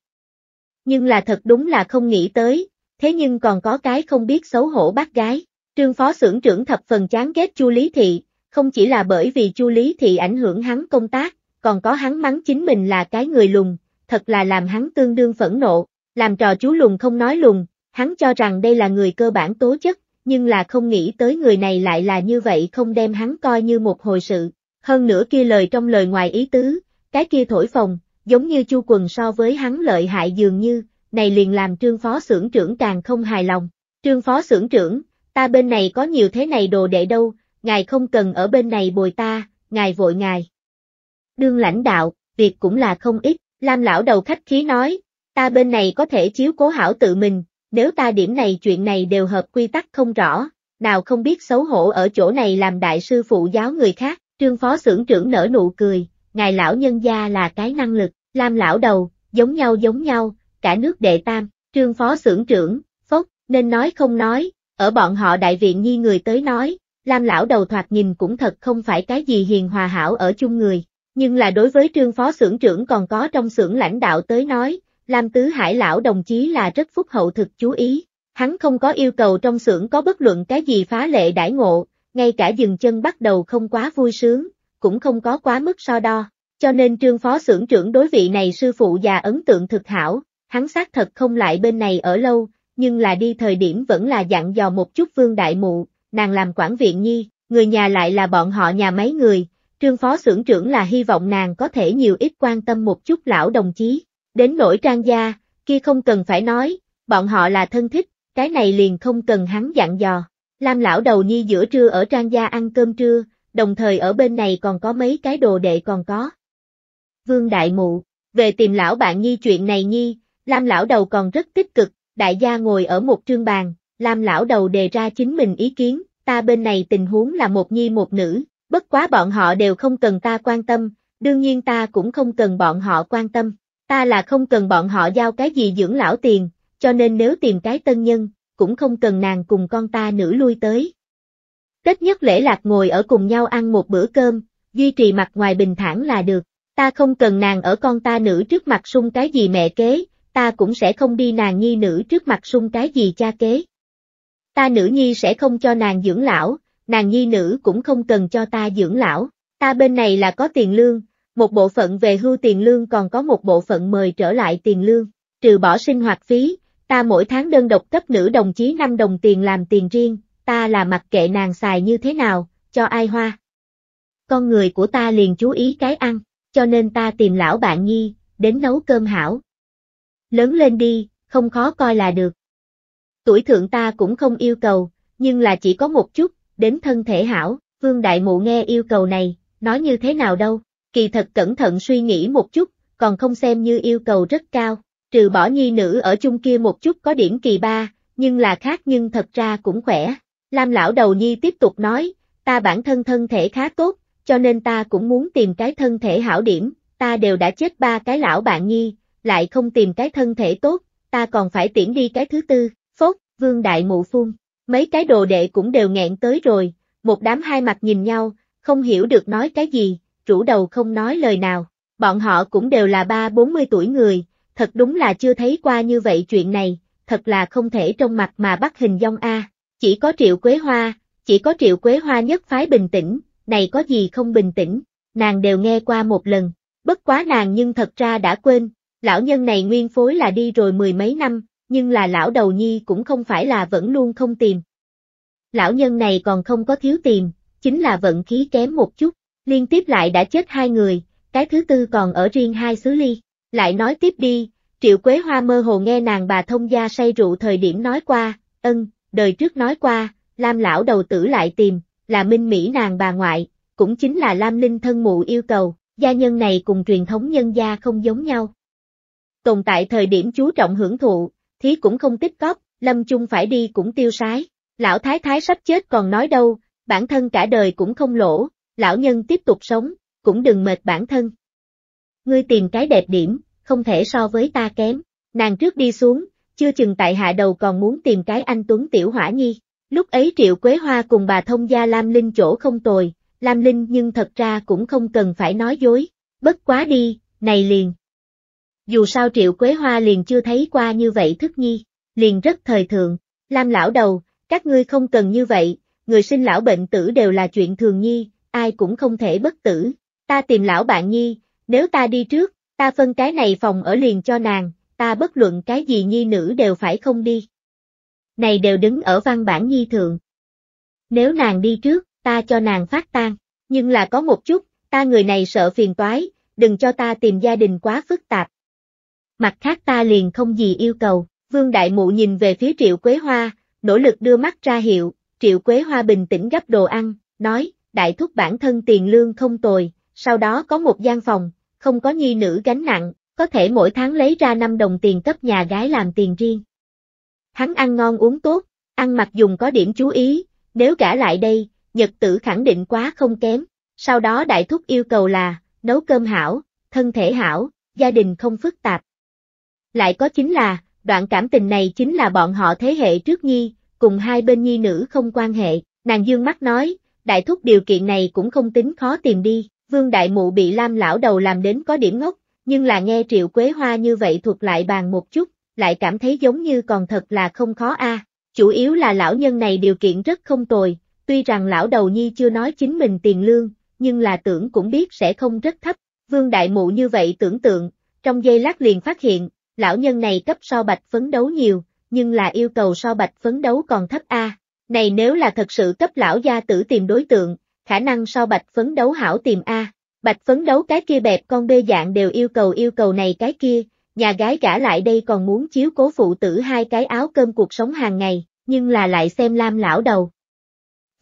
Nhưng là thật đúng là không nghĩ tới, thế nhưng còn có cái không biết xấu hổ bác gái, trương phó xưởng trưởng thập phần chán ghét chu lý thị, không chỉ là bởi vì Chu Lý thì ảnh hưởng hắn công tác, còn có hắn mắng chính mình là cái người lùn, thật là làm hắn tương đương phẫn nộ, làm trò chú lùn không nói lùn. hắn cho rằng đây là người cơ bản tố chất, nhưng là không nghĩ tới người này lại là như vậy không đem hắn coi như một hồi sự. Hơn nữa kia lời trong lời ngoài ý tứ, cái kia thổi phồng, giống như chu quần so với hắn lợi hại dường như, này liền làm trương phó xưởng trưởng càng không hài lòng. Trương phó xưởng trưởng, ta bên này có nhiều thế này đồ đệ đâu, ngài không cần ở bên này bồi ta, ngài vội ngài. Đương lãnh đạo, việc cũng là không ít, Lam lão đầu khách khí nói, ta bên này có thể chiếu cố hảo tự mình, nếu ta điểm này chuyện này đều hợp quy tắc không rõ, nào không biết xấu hổ ở chỗ này làm đại sư phụ giáo người khác, trương phó xưởng trưởng nở nụ cười, ngài lão nhân gia là cái năng lực, Lam lão đầu, giống nhau giống nhau, cả nước đệ tam, trương phó xưởng trưởng, phốc, nên nói không nói, ở bọn họ đại viện nhi người tới nói, Lam lão đầu thoạt nhìn cũng thật không phải cái gì hiền hòa hảo ở chung người, nhưng là đối với trương phó xưởng trưởng còn có trong xưởng lãnh đạo tới nói, Lam Tứ Hải lão đồng chí là rất phúc hậu thực chú ý, hắn không có yêu cầu trong xưởng có bất luận cái gì phá lệ đãi ngộ, ngay cả dừng chân bắt đầu không quá vui sướng, cũng không có quá mức so đo, cho nên trương phó xưởng trưởng đối vị này sư phụ già ấn tượng thực hảo, hắn xác thật không lại bên này ở lâu, nhưng là đi thời điểm vẫn là dặn dò một chút vương đại mụ, nàng làm quản viện nhi, người nhà lại là bọn họ nhà mấy người, trương phó xưởng trưởng là hy vọng nàng có thể nhiều ít quan tâm một chút lão đồng chí, đến nỗi trang gia, kia không cần phải nói, bọn họ là thân thích, cái này liền không cần hắn dặn dò. Lam lão đầu nhi giữa trưa ở trang gia ăn cơm trưa, đồng thời ở bên này còn có mấy cái đồ đệ còn có. Vương Đại Mụ, về tìm lão bạn nhi chuyện này nhi, Lam lão đầu còn rất tích cực, đại gia ngồi ở một trương bàn, Lam lão đầu đề ra chính mình ý kiến, ta bên này tình huống là một nhi một nữ, bất quá bọn họ đều không cần ta quan tâm, đương nhiên ta cũng không cần bọn họ quan tâm, ta là không cần bọn họ giao cái gì dưỡng lão tiền, cho nên nếu tìm cái tân nhân, cũng không cần nàng cùng con ta nữ lui tới. Tết nhất lễ lạc ngồi ở cùng nhau ăn một bữa cơm, duy trì mặt ngoài bình thản là được, ta không cần nàng ở con ta nữ trước mặt sung cái gì mẹ kế, ta cũng sẽ không đi nàng nhi nữ trước mặt sung cái gì cha kế. Ta nữ nhi sẽ không cho nàng dưỡng lão, nàng nhi nữ cũng không cần cho ta dưỡng lão, ta bên này là có tiền lương, một bộ phận về hưu tiền lương còn có một bộ phận mời trở lại tiền lương, trừ bỏ sinh hoạt phí, ta mỗi tháng đơn độc cấp nữ đồng chí 5 đồng tiền làm tiền riêng, ta là mặc kệ nàng xài như thế nào, cho ai hoa. Con người của ta liền chú ý cái ăn, cho nên ta tìm lão bạn nhi, đến nấu cơm hảo. Lớn lên đi, không khó coi là được. Tuổi thượng ta cũng không yêu cầu, nhưng là chỉ có một chút, đến thân thể hảo, vương đại mụ nghe yêu cầu này, nói như thế nào đâu, kỳ thật cẩn thận suy nghĩ một chút, còn không xem như yêu cầu rất cao, trừ bỏ nhi nữ ở chung kia một chút có điểm kỳ ba, nhưng là khác nhưng thật ra cũng khỏe. Lam lão đầu nhi tiếp tục nói, ta bản thân thân thể khá tốt, cho nên ta cũng muốn tìm cái thân thể hảo điểm, ta đều đã chết ba cái lão bạn nhi, lại không tìm cái thân thể tốt, ta còn phải tiễn đi cái thứ tư, vương đại mụ phun. Mấy cái đồ đệ cũng đều nghẹn tới rồi, một đám hai mặt nhìn nhau, không hiểu được nói cái gì, rủ đầu không nói lời nào. Bọn họ cũng đều là ba bốn mươi tuổi người, thật đúng là chưa thấy qua như vậy chuyện này, thật là không thể trong mặt mà bắt hình dong A. Chỉ có triệu quế hoa, chỉ có triệu quế hoa nhất phái bình tĩnh, này có gì không bình tĩnh, nàng đều nghe qua một lần. Bất quá nàng nhưng thật ra đã quên, lão nhân này nguyên phối là đi rồi mười mấy năm, nhưng là lão đầu nhi cũng không phải là vẫn luôn không tìm. Lão nhân này còn không có thiếu tìm, chính là vận khí kém một chút, liên tiếp lại đã chết hai người, cái thứ tư còn ở riêng hai xứ ly. Lại nói tiếp đi, Triệu Quế Hoa mơ hồ nghe nàng bà thông gia say rượu thời điểm nói qua, ân, đời trước nói qua, Lam lão đầu tử lại tìm, là Minh Mỹ nàng bà ngoại, cũng chính là Lam Linh thân mụ yêu cầu, gia nhân này cùng truyền thống nhân gia không giống nhau. Tồn tại thời điểm chú trọng hưởng thụ, thí cũng không tích cóp, Lâm Chung phải đi cũng tiêu sái. Lão thái thái sắp chết còn nói đâu, bản thân cả đời cũng không lỗ, lão nhân tiếp tục sống, cũng đừng mệt bản thân. Ngươi tìm cái đẹp điểm, không thể so với ta kém, nàng trước đi xuống, chưa chừng tại hạ đầu còn muốn tìm cái anh Tuấn Tiểu Hỏa Nhi. Lúc ấy Triệu Quế Hoa cùng bà thông gia Lam Linh chỗ không tồi, Lam Linh nhưng thật ra cũng không cần phải nói dối, bất quá đi, này liền, dù sao Triệu Quế Hoa liền chưa thấy qua như vậy thức nhi, liền rất thời thượng, Lam lão đầu, các ngươi không cần như vậy, người sinh lão bệnh tử đều là chuyện thường nhi, ai cũng không thể bất tử, ta tìm lão bạn nhi, nếu ta đi trước, ta phân cái này phòng ở liền cho nàng, ta bất luận cái gì nhi nữ đều phải không đi. Này đều đứng ở văn bản nhi thượng. Nếu nàng đi trước, ta cho nàng phát tan, nhưng là có một chút, ta người này sợ phiền toái, đừng cho ta tìm gia đình quá phức tạp, mặt khác ta liền không gì yêu cầu. Vương Đại Mụ nhìn về phía Triệu Quế Hoa, nỗ lực đưa mắt ra hiệu, Triệu Quế Hoa bình tĩnh gấp đồ ăn, nói, đại thúc bản thân tiền lương không tồi, sau đó có một gian phòng, không có nhi nữ gánh nặng, có thể mỗi tháng lấy ra 5 đồng tiền cấp nhà gái làm tiền riêng. Hắn ăn ngon uống tốt, ăn mặc dùng có điểm chú ý, nếu gã lại đây, nhật tử khẳng định quá không kém, sau đó đại thúc yêu cầu là, nấu cơm hảo, thân thể hảo, gia đình không phức tạp, lại có chính là, đoạn cảm tình này chính là bọn họ thế hệ trước nhi, cùng hai bên nhi nữ không quan hệ, nàng dương mắt nói, đại thúc điều kiện này cũng không tính khó tìm đi, vương đại mụ bị lam lão đầu làm đến có điểm ngốc, nhưng là nghe triệu quế hoa như vậy thuộc lại bàn một chút, lại cảm thấy giống như còn thật là không khó a. chủ yếu là lão nhân này điều kiện rất không tồi, tuy rằng lão đầu nhi chưa nói chính mình tiền lương, nhưng là tưởng cũng biết sẽ không rất thấp, vương đại mụ như vậy tưởng tượng, trong giây lát liền phát hiện, lão nhân này cấp so bạch phấn đấu nhiều, nhưng là yêu cầu so bạch phấn đấu còn thấp A. Này nếu là thật sự cấp lão gia tử tìm đối tượng, khả năng so bạch phấn đấu hảo tìm A. Bạch phấn đấu cái kia bẹp con bê dạng đều yêu cầu yêu cầu này cái kia, nhà gái gả lại đây còn muốn chiếu cố phụ tử hai cái áo cơm cuộc sống hàng ngày, nhưng là lại xem lam lão đầu.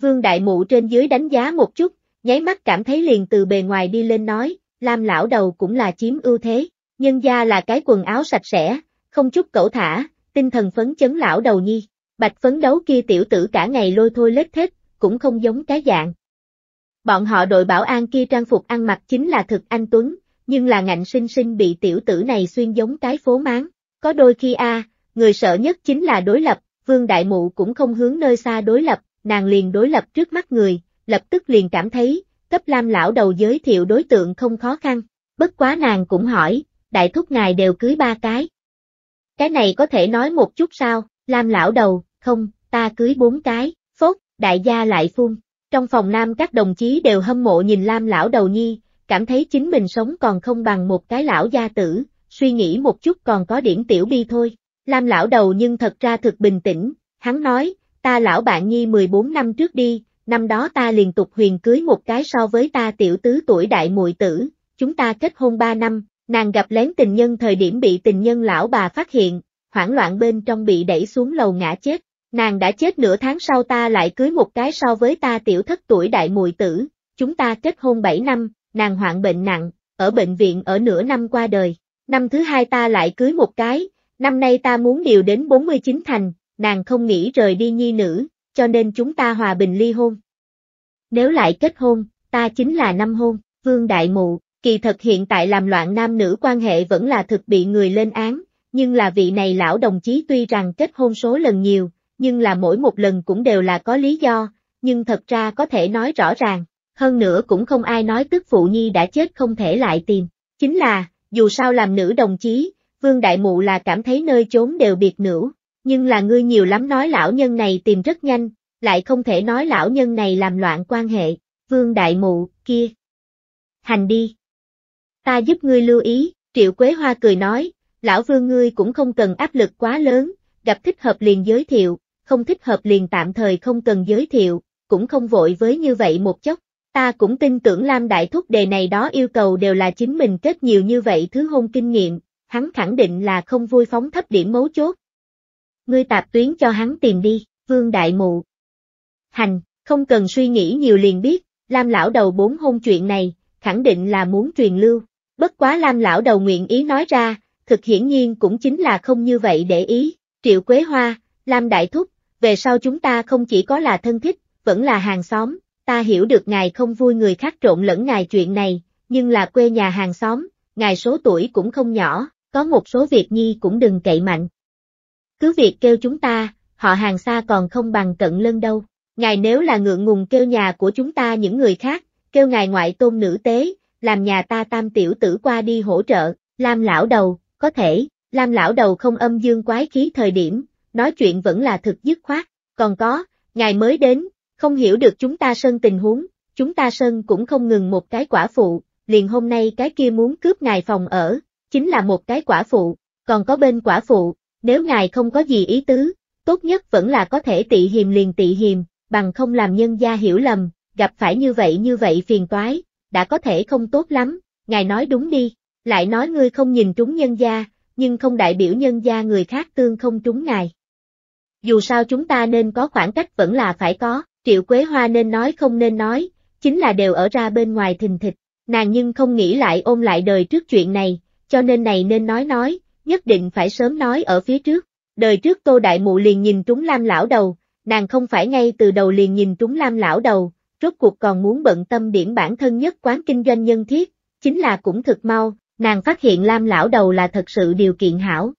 Vương Đại Mụ trên dưới đánh giá một chút, nháy mắt cảm thấy liền từ bề ngoài đi lên nói, lam lão đầu cũng là chiếm ưu thế. Nhân gia là cái quần áo sạch sẽ, không chút cẩu thả, tinh thần phấn chấn lão đầu nhi. Bạch phấn đấu kia tiểu tử cả ngày lôi thôi lết thết, cũng không giống cái dạng. Bọn họ đội bảo an kia trang phục ăn mặc chính là thực anh Tuấn, nhưng là ngạnh sinh sinh bị tiểu tử này xuyên giống cái phố máng. Có đôi khi a người sợ nhất chính là đối lập, vương đại mụ cũng không hướng nơi xa đối lập, nàng liền đối lập trước mắt người, lập tức liền cảm thấy, cấp lam lão đầu giới thiệu đối tượng không khó khăn. Bất quá nàng cũng hỏi, đại thúc ngài đều cưới ba cái. Cái này có thể nói một chút sao, Lam lão đầu, không, ta cưới bốn cái, phốt, đại gia lại phun. Trong phòng nam các đồng chí đều hâm mộ nhìn Lam lão đầu nhi, cảm thấy chính mình sống còn không bằng một cái lão gia tử, suy nghĩ một chút còn có điểm tiểu bi thôi. Lam lão đầu nhưng thật ra thực bình tĩnh, hắn nói, ta lão bạn nhi 14 năm trước đi, năm đó ta liền tục huyền cưới một cái so với ta tiểu tứ tuổi đại muội tử, chúng ta kết hôn 3 năm, Nàng gặp lén tình nhân thời điểm bị tình nhân lão bà phát hiện, hoảng loạn bên trong bị đẩy xuống lầu ngã chết. Nàng đã chết nửa tháng sau ta lại cưới một cái so với ta tiểu thất tuổi đại mùi tử, chúng ta kết hôn 7 năm, nàng hoạn bệnh nặng, ở bệnh viện ở nửa năm qua đời. Năm thứ hai ta lại cưới một cái, năm nay ta muốn điều đến 49 thành, nàng không nghĩ rời đi nhi nữ, cho nên chúng ta hòa bình ly hôn. Nếu lại kết hôn, ta chính là năm hôn, vương đại mụ, Kỳ thật hiện tại làm loạn nam nữ quan hệ vẫn là thực bị người lên án, nhưng là vị này lão đồng chí tuy rằng kết hôn số lần nhiều, nhưng là mỗi một lần cũng đều là có lý do, nhưng thật ra có thể nói rõ ràng, hơn nữa cũng không ai nói tức phụ nhi đã chết không thể lại tìm, chính là, dù sao làm nữ đồng chí, vương đại mụ là cảm thấy nơi chốn đều biệt nữ, nhưng là ngươi nhiều lắm nói lão nhân này tìm rất nhanh, lại không thể nói lão nhân này làm loạn quan hệ, vương đại mụ, kia. Hành đi. Ta giúp ngươi lưu ý, Triệu Quế Hoa cười nói, lão vương ngươi cũng không cần áp lực quá lớn, gặp thích hợp liền giới thiệu, không thích hợp liền tạm thời không cần giới thiệu, cũng không vội với như vậy một chốc. Ta cũng tin tưởng Lam Đại Thúc đề này đó yêu cầu đều là chính mình kết nhiều như vậy thứ hôn kinh nghiệm, hắn khẳng định là không vui phóng thấp điểm mấu chốt. Ngươi tạp tuyến cho hắn tìm đi, Vương Đại Mụ. Hành, không cần suy nghĩ nhiều liền biết, Lam lão đầu bốn hôn chuyện này, khẳng định là muốn truyền lưu. Bất quá Lam lão đầu nguyện ý nói ra, thực hiển nhiên cũng chính là không như vậy để ý. Triệu Quế Hoa, Lam Đại Thúc, về sau chúng ta không chỉ có là thân thích, vẫn là hàng xóm, ta hiểu được ngài không vui người khác trộn lẫn ngài chuyện này, nhưng là quê nhà hàng xóm, ngài số tuổi cũng không nhỏ, có một số việc nhi cũng đừng cậy mạnh. Cứ việc kêu chúng ta, họ hàng xa còn không bằng cận lân đâu, ngài nếu là ngượng ngùng kêu nhà của chúng ta những người khác, kêu ngài ngoại tôn nữ tế, làm nhà ta tam tiểu tử qua đi hỗ trợ, Lam lão đầu, có thể, Lam lão đầu không âm dương quái khí thời điểm, nói chuyện vẫn là thực dứt khoát, còn có, ngài mới đến, không hiểu được chúng ta sơn tình huống, chúng ta sơn cũng không ngừng một cái quả phụ, liền hôm nay cái kia muốn cướp ngài phòng ở, chính là một cái quả phụ, còn có bên quả phụ, nếu ngài không có gì ý tứ, tốt nhất vẫn là có thể tị hiềm liền tị hiềm, bằng không làm nhân gia hiểu lầm, gặp phải như vậy như vậy phiền toái, đã có thể không tốt lắm, ngài nói đúng đi, lại nói ngươi không nhìn trúng nhân gia, nhưng không đại biểu nhân gia người khác tương không trúng ngài. Dù sao chúng ta nên có khoảng cách vẫn là phải có, triệu quế hoa nên nói không nên nói, chính là đều ở ra bên ngoài thình thịch, nàng nhưng không nghĩ lại ôm lại đời trước chuyện này, cho nên này nên nói nói, nhất định phải sớm nói ở phía trước. Đời trước Tô Đại Mụ liền nhìn trúng Lam lão đầu, nàng không phải ngay từ đầu liền nhìn trúng Lam lão đầu, rốt cuộc còn muốn bận tâm điểm bản thân nhất quán kinh doanh nhân thiết, chính là cũng thực mau, nàng phát hiện Lam lão đầu là thật sự điều kiện hảo.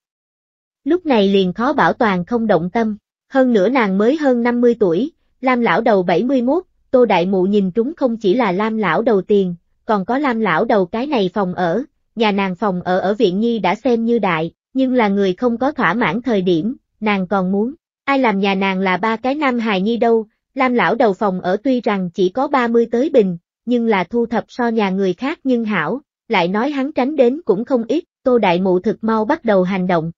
Lúc này liền khó bảo toàn không động tâm, hơn nữa nàng mới hơn 50 tuổi, Lam lão đầu 71, Tô Đại Mụ nhìn trúng không chỉ là Lam lão đầu tiền, còn có Lam lão đầu cái này phòng ở, nhà nàng phòng ở ở viện nhi đã xem như đại, nhưng là người không có thỏa mãn thời điểm, nàng còn muốn, ai làm nhà nàng là ba cái nam hài nhi đâu, Lam lão đầu phòng ở tuy rằng chỉ có 30 tới bình, nhưng là thu thập so nhà người khác nhưng hảo, lại nói hắn tránh đến cũng không ít, tô đại mụ thực mau bắt đầu hành động.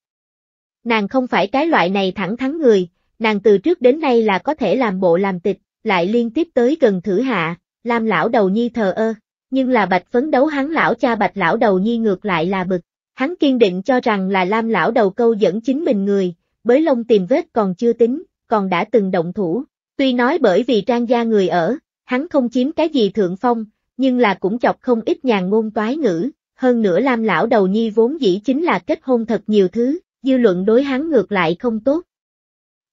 Nàng không phải cái loại này thẳng thắn người, nàng từ trước đến nay là có thể làm bộ làm tịch, lại liên tiếp tới gần thử hạ, Lam lão đầu nhi thờ ơ, nhưng là bạch phấn đấu hắn lão cha bạch lão đầu nhi ngược lại là bực, hắn kiên định cho rằng là Lam lão đầu câu dẫn chính mình người, bới lông tìm vết còn chưa tính, còn đã từng động thủ, Tuy nói bởi vì trang gia người ở, hắn không chiếm cái gì thượng phong, nhưng là cũng chọc không ít nhàn ngôn toái ngữ, hơn nữa Lam lão đầu nhi vốn dĩ chính là kết hôn thật nhiều thứ, dư luận đối hắn ngược lại không tốt.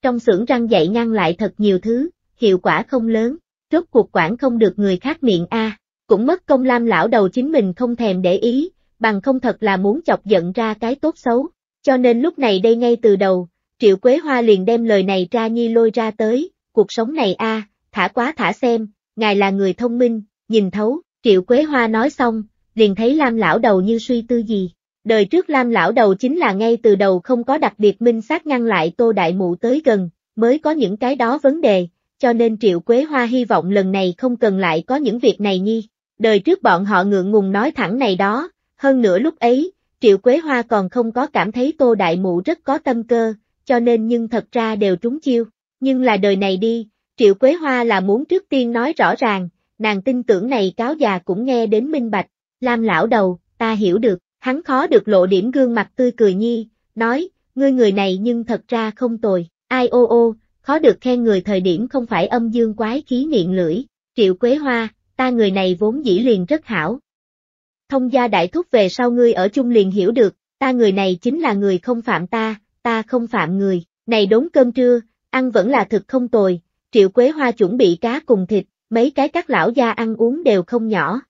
Trong xưởng răng dạy ngăn lại thật nhiều thứ, hiệu quả không lớn, rốt cuộc quản không được người khác miệng a, cũng mất công Lam lão đầu chính mình không thèm để ý, bằng không thật là muốn chọc giận ra cái tốt xấu, cho nên lúc này đây ngay từ đầu, Triệu Quế Hoa liền đem lời này ra nhi lôi ra tới, cuộc sống này a, thả quá thả xem, ngài là người thông minh, nhìn thấu, Triệu Quế Hoa nói xong, liền thấy Lam lão đầu như suy tư gì. Đời trước Lam lão đầu chính là ngay từ đầu không có đặc biệt minh xác ngăn lại Tô Đại Mụ tới gần, mới có những cái đó vấn đề, cho nên Triệu Quế Hoa hy vọng lần này không cần lại có những việc này nhi. Đời trước bọn họ ngượng ngùng nói thẳng này đó, hơn nữa lúc ấy, Triệu Quế Hoa còn không có cảm thấy Tô Đại Mụ rất có tâm cơ, cho nên nhưng thật ra đều trúng chiêu. Nhưng là đời này đi, Triệu Quế Hoa là muốn trước tiên nói rõ ràng, nàng tin tưởng này cáo già cũng nghe đến minh bạch, Lam lão đầu, ta hiểu được, hắn khó được lộ điểm gương mặt tươi cười nhi, nói, ngươi người này nhưng thật ra không tồi, ai ô ô, khó được khen người thời điểm không phải âm dương quái khí miệng lưỡi, Triệu Quế Hoa, ta người này vốn dĩ liền rất hảo. Thông gia đại thúc về sau ngươi ở chung liền hiểu được, ta người này chính là người không phạm ta, ta không phạm người, này đốn cơm trưa, Ăn vẫn là thực không tồi, triệu quế hoa chuẩn bị cá cùng thịt, mấy cái các lão gia ăn uống đều không nhỏ.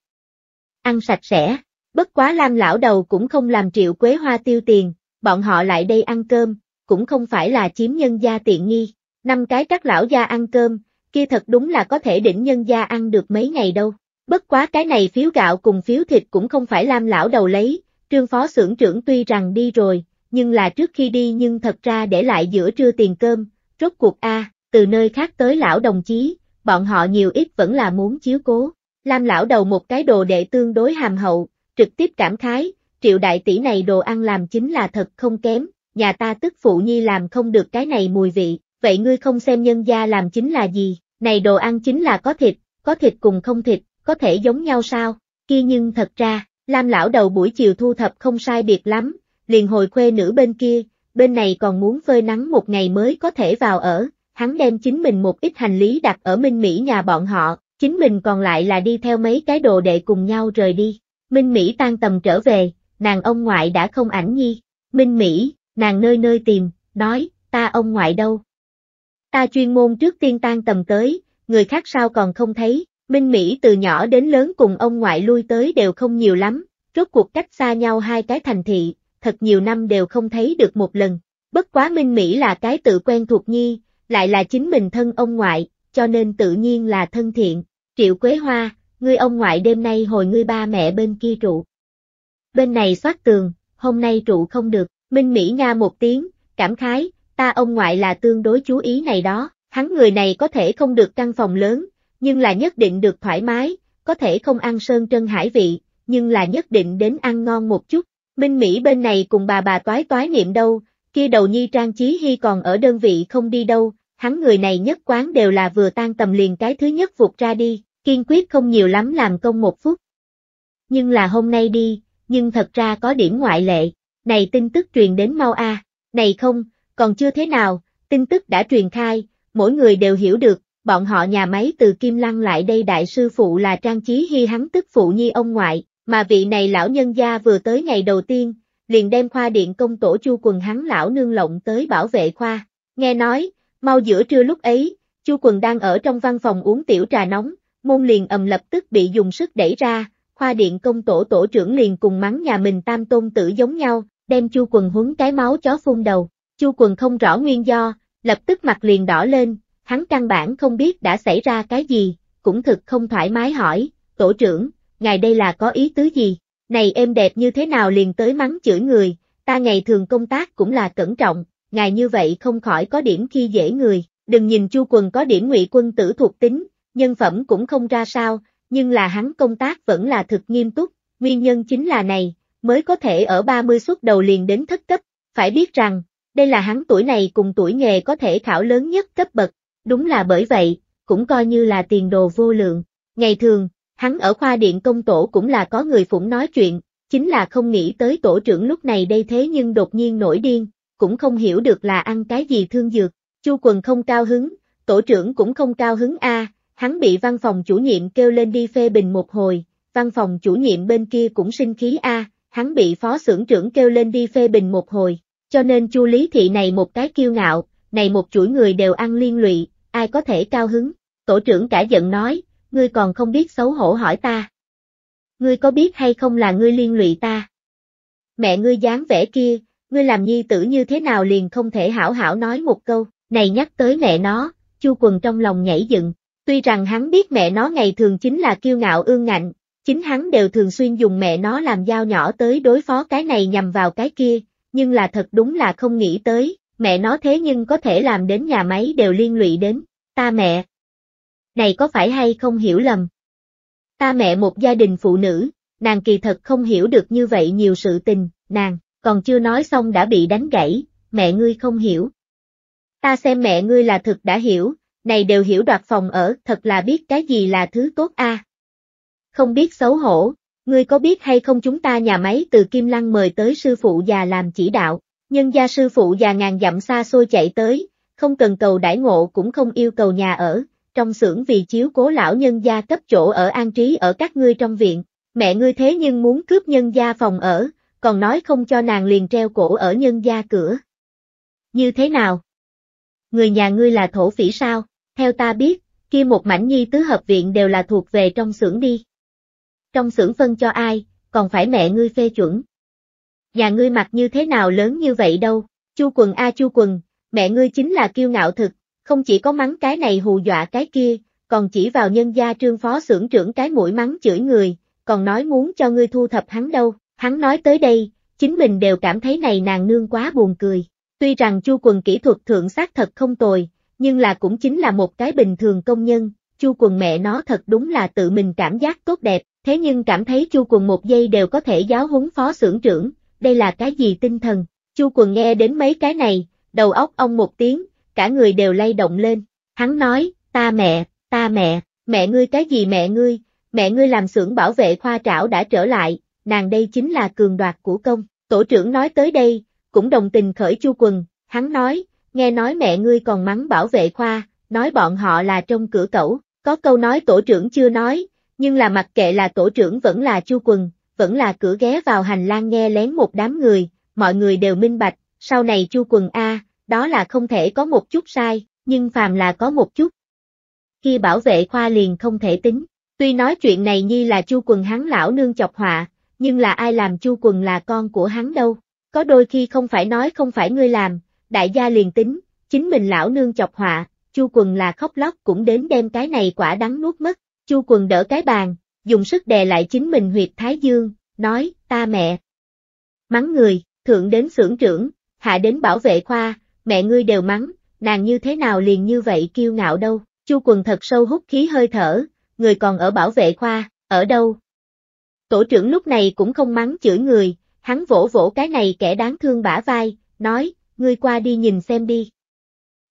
Ăn sạch sẽ, bất quá lam lão đầu cũng không làm triệu quế hoa tiêu tiền, bọn họ lại đây ăn cơm, cũng không phải là chiếm nhân gia tiện nghi. Năm cái các lão gia ăn cơm, kia thật đúng là có thể đỉnh nhân gia ăn được mấy ngày đâu. Bất quá cái này phiếu gạo cùng phiếu thịt cũng không phải lam lão đầu lấy, trương phó xưởng trưởng tuy rằng đi rồi, nhưng là trước khi đi nhưng thật ra để lại giữa trưa tiền cơm, rốt cuộc a, từ nơi khác tới lão đồng chí, bọn họ nhiều ít vẫn là muốn chiếu cố. Lam lão đầu một cái đồ đệ tương đối hàm hậu, trực tiếp cảm khái, triệu đại tỷ này đồ ăn làm chính là thật không kém, nhà ta tức phụ nhi làm không được cái này mùi vị, vậy ngươi không xem nhân gia làm chính là gì, này đồ ăn chính là có thịt, có thịt cùng không thịt, có thể giống nhau sao, kia nhưng thật ra, Lam lão đầu buổi chiều thu thập không sai biệt lắm, liền hồi khuê nữ bên kia, bên này còn muốn phơi nắng một ngày mới có thể vào ở, hắn đem chính mình một ít hành lý đặt ở Minh Mỹ nhà bọn họ, chính mình còn lại là đi theo mấy cái đồ đệ cùng nhau rời đi. Minh Mỹ tan tầm trở về, nàng ông ngoại đã không ảnh nhi. Minh Mỹ, nàng nơi nơi tìm, nói, ta ông ngoại đâu? Ta chuyên môn trước tiên tan tầm tới, người khác sao còn không thấy, Minh Mỹ từ nhỏ đến lớn cùng ông ngoại lui tới đều không nhiều lắm, rốt cuộc cách xa nhau hai cái thành thị, thật nhiều năm đều không thấy được một lần. Bất quá Minh Mỹ là cái tự quen thuộc nhi, lại là chính mình thân ông ngoại, cho nên tự nhiên là thân thiện. Triệu Quế Hoa, ngươi ông ngoại đêm nay hồi ngươi ba mẹ bên kia trụ. Bên này xoát tường, hôm nay trụ không được, Minh Mỹ Nga một tiếng, cảm khái, ta ông ngoại là tương đối chú ý này đó, hắn người này có thể không được căn phòng lớn, nhưng là nhất định được thoải mái, có thể không ăn sơn trân hải vị, nhưng là nhất định đến ăn ngon một chút, Minh Mỹ bên này cùng bà bà toái toái niệm đâu, kia đầu nhi trang chí hy còn ở đơn vị không đi đâu, hắn người này nhất quán đều là vừa tan tầm liền cái thứ nhất vụt ra đi, kiên quyết không nhiều lắm làm công một phút. Nhưng là hôm nay đi, nhưng thật ra có điểm ngoại lệ, này tin tức truyền đến mau a, này không, còn chưa thế nào, tin tức đã truyền khai, mỗi người đều hiểu được, bọn họ nhà máy từ Kim Lăng lại đây đại sư phụ là trang chí hy hắn tức phụ nhi ông ngoại, mà vị này lão nhân gia vừa tới ngày đầu tiên, liền đem khoa điện công tổ chu quần hắn lão nương lộng tới bảo vệ khoa. Nghe nói, mau giữa trưa lúc ấy, chu quần đang ở trong văn phòng uống tiểu trà nóng, môn liền ầm lập tức bị dùng sức đẩy ra, khoa điện công tổ tổ trưởng liền cùng mắng nhà mình tam tôn tử giống nhau, đem chu quần huấn cái máu chó phun đầu. Chu quần không rõ nguyên do, lập tức mặt liền đỏ lên, hắn căn bản không biết đã xảy ra cái gì, cũng thực không thoải mái hỏi, tổ trưởng, ngài đây là có ý tứ gì? Này em đẹp như thế nào liền tới mắng chửi người, ta ngày thường công tác cũng là cẩn trọng, ngài như vậy không khỏi có điểm khi dễ người, đừng nhìn chu quần có điểm ngụy quân tử thuộc tính, nhân phẩm cũng không ra sao, nhưng là hắn công tác vẫn là thực nghiêm túc, nguyên nhân chính là này, mới có thể ở 30 suốt đầu liền đến thất cấp, phải biết rằng, đây là hắn tuổi này cùng tuổi nghề có thể khảo lớn nhất cấp bậc, đúng là bởi vậy, cũng coi như là tiền đồ vô lượng, ngày thường, Hắn ở khoa điện công tổ cũng là có người phụng nói chuyện, chính là không nghĩ tới tổ trưởng lúc này đây thế nhưng đột nhiên nổi điên, cũng không hiểu được là ăn cái gì thương dược. Chu quần không cao hứng, tổ trưởng cũng không cao hứng a, hắn bị văn phòng chủ nhiệm kêu lên đi phê bình một hồi, văn phòng chủ nhiệm bên kia cũng sinh khí a, hắn bị phó xưởng trưởng kêu lên đi phê bình một hồi, cho nên Chu Lý thị này một cái kiêu ngạo, này một chuỗi người đều ăn liên lụy, ai có thể cao hứng. Tổ trưởng cả giận nói, ngươi còn không biết xấu hổ hỏi ta. Ngươi có biết hay không là ngươi liên lụy ta? Mẹ ngươi dáng vẻ kia, ngươi làm nhi tử như thế nào liền không thể hảo hảo nói một câu, này nhắc tới mẹ nó, chu quần trong lòng nhảy dựng, tuy rằng hắn biết mẹ nó ngày thường chính là kiêu ngạo ương ngạnh, chính hắn đều thường xuyên dùng mẹ nó làm dao nhỏ tới đối phó cái này nhằm vào cái kia, nhưng là thật đúng là không nghĩ tới, mẹ nó thế nhưng có thể làm đến nhà máy đều liên lụy đến, ta mẹ, này có phải hay không hiểu lầm? Ta mẹ một gia đình phụ nữ, nàng kỳ thật không hiểu được như vậy nhiều sự tình, nàng, còn chưa nói xong đã bị đánh gãy, mẹ ngươi không hiểu. Ta xem mẹ ngươi là thực đã hiểu, này đều hiểu đoạt phòng ở, thật là biết cái gì là thứ tốt a. Không biết xấu hổ, ngươi có biết hay không chúng ta nhà máy từ Kim Lăng mời tới sư phụ già làm chỉ đạo, nhân gia sư phụ già ngàn dặm xa xôi chạy tới, không cần cầu đãi ngộ cũng không yêu cầu nhà ở, trong xưởng vì chiếu cố lão nhân gia cấp chỗ ở an trí ở các ngươi trong viện, mẹ ngươi thế nhưng muốn cướp nhân gia phòng ở, còn nói không cho nàng liền treo cổ ở nhân gia cửa. Như thế nào? Người nhà ngươi là thổ phỉ sao? Theo ta biết, kia một mảnh nhi tứ hợp viện đều là thuộc về trong xưởng đi. Trong xưởng phân cho ai, còn phải mẹ ngươi phê chuẩn. Nhà ngươi mặc như thế nào lớn như vậy đâu, chu quần a chu quần, mẹ ngươi chính là kiêu ngạo thực, không chỉ có mắng cái này hù dọa cái kia, còn chỉ vào nhân gia trương phó xưởng trưởng cái mũi mắng chửi người, còn nói muốn cho ngươi thu thập hắn đâu. Hắn nói tới đây, chính mình đều cảm thấy này nàng nương quá buồn cười. Tuy rằng chu quần kỹ thuật thượng xác thật không tồi, nhưng là cũng chính là một cái bình thường công nhân, chu quần mẹ nó thật đúng là tự mình cảm giác tốt đẹp, thế nhưng cảm thấy chu quần một giây đều có thể giáo huấn phó xưởng trưởng, đây là cái gì tinh thần. Chu quần nghe đến mấy cái này, đầu óc ông một tiếng, cả người đều lay động lên. Hắn nói, ta mẹ, ta mẹ, mẹ ngươi cái gì mẹ ngươi, mẹ ngươi làm xưởng bảo vệ khoa trảo đã trở lại, nàng đây chính là cường đoạt của công. Tổ trưởng nói tới đây, cũng đồng tình khởi chu quần, hắn nói, nghe nói mẹ ngươi còn mắng bảo vệ khoa, nói bọn họ là trong cửa cẩu, có câu nói tổ trưởng chưa nói, nhưng là mặc kệ là tổ trưởng vẫn là chu quần, vẫn là cửa ghé vào hành lang nghe lén một đám người, mọi người đều minh bạch, sau này chu quần A, đó là không thể có một chút sai, nhưng phàm là có một chút. Khi bảo vệ khoa liền không thể tính, tuy nói chuyện này như là chu quần hắn lão nương chọc họa, nhưng là ai làm chu quần là con của hắn đâu, có đôi khi không phải nói không phải ngươi làm, đại gia liền tính, chính mình lão nương chọc họa, chu quần là khóc lóc cũng đến đem cái này quả đắng nuốt mất, chu quần đỡ cái bàn, dùng sức đè lại chính mình huyệt thái dương, nói, ta mẹ. Mắng người, thượng đến xưởng trưởng, hạ đến bảo vệ khoa, mẹ ngươi đều mắng, nàng như thế nào liền như vậy kiêu ngạo đâu, chu quần thật sâu hút khí hơi thở, người còn ở bảo vệ khoa, ở đâu? Tổ trưởng lúc này cũng không mắng chửi người, hắn vỗ vỗ cái này kẻ đáng thương bả vai, nói, ngươi qua đi nhìn xem đi.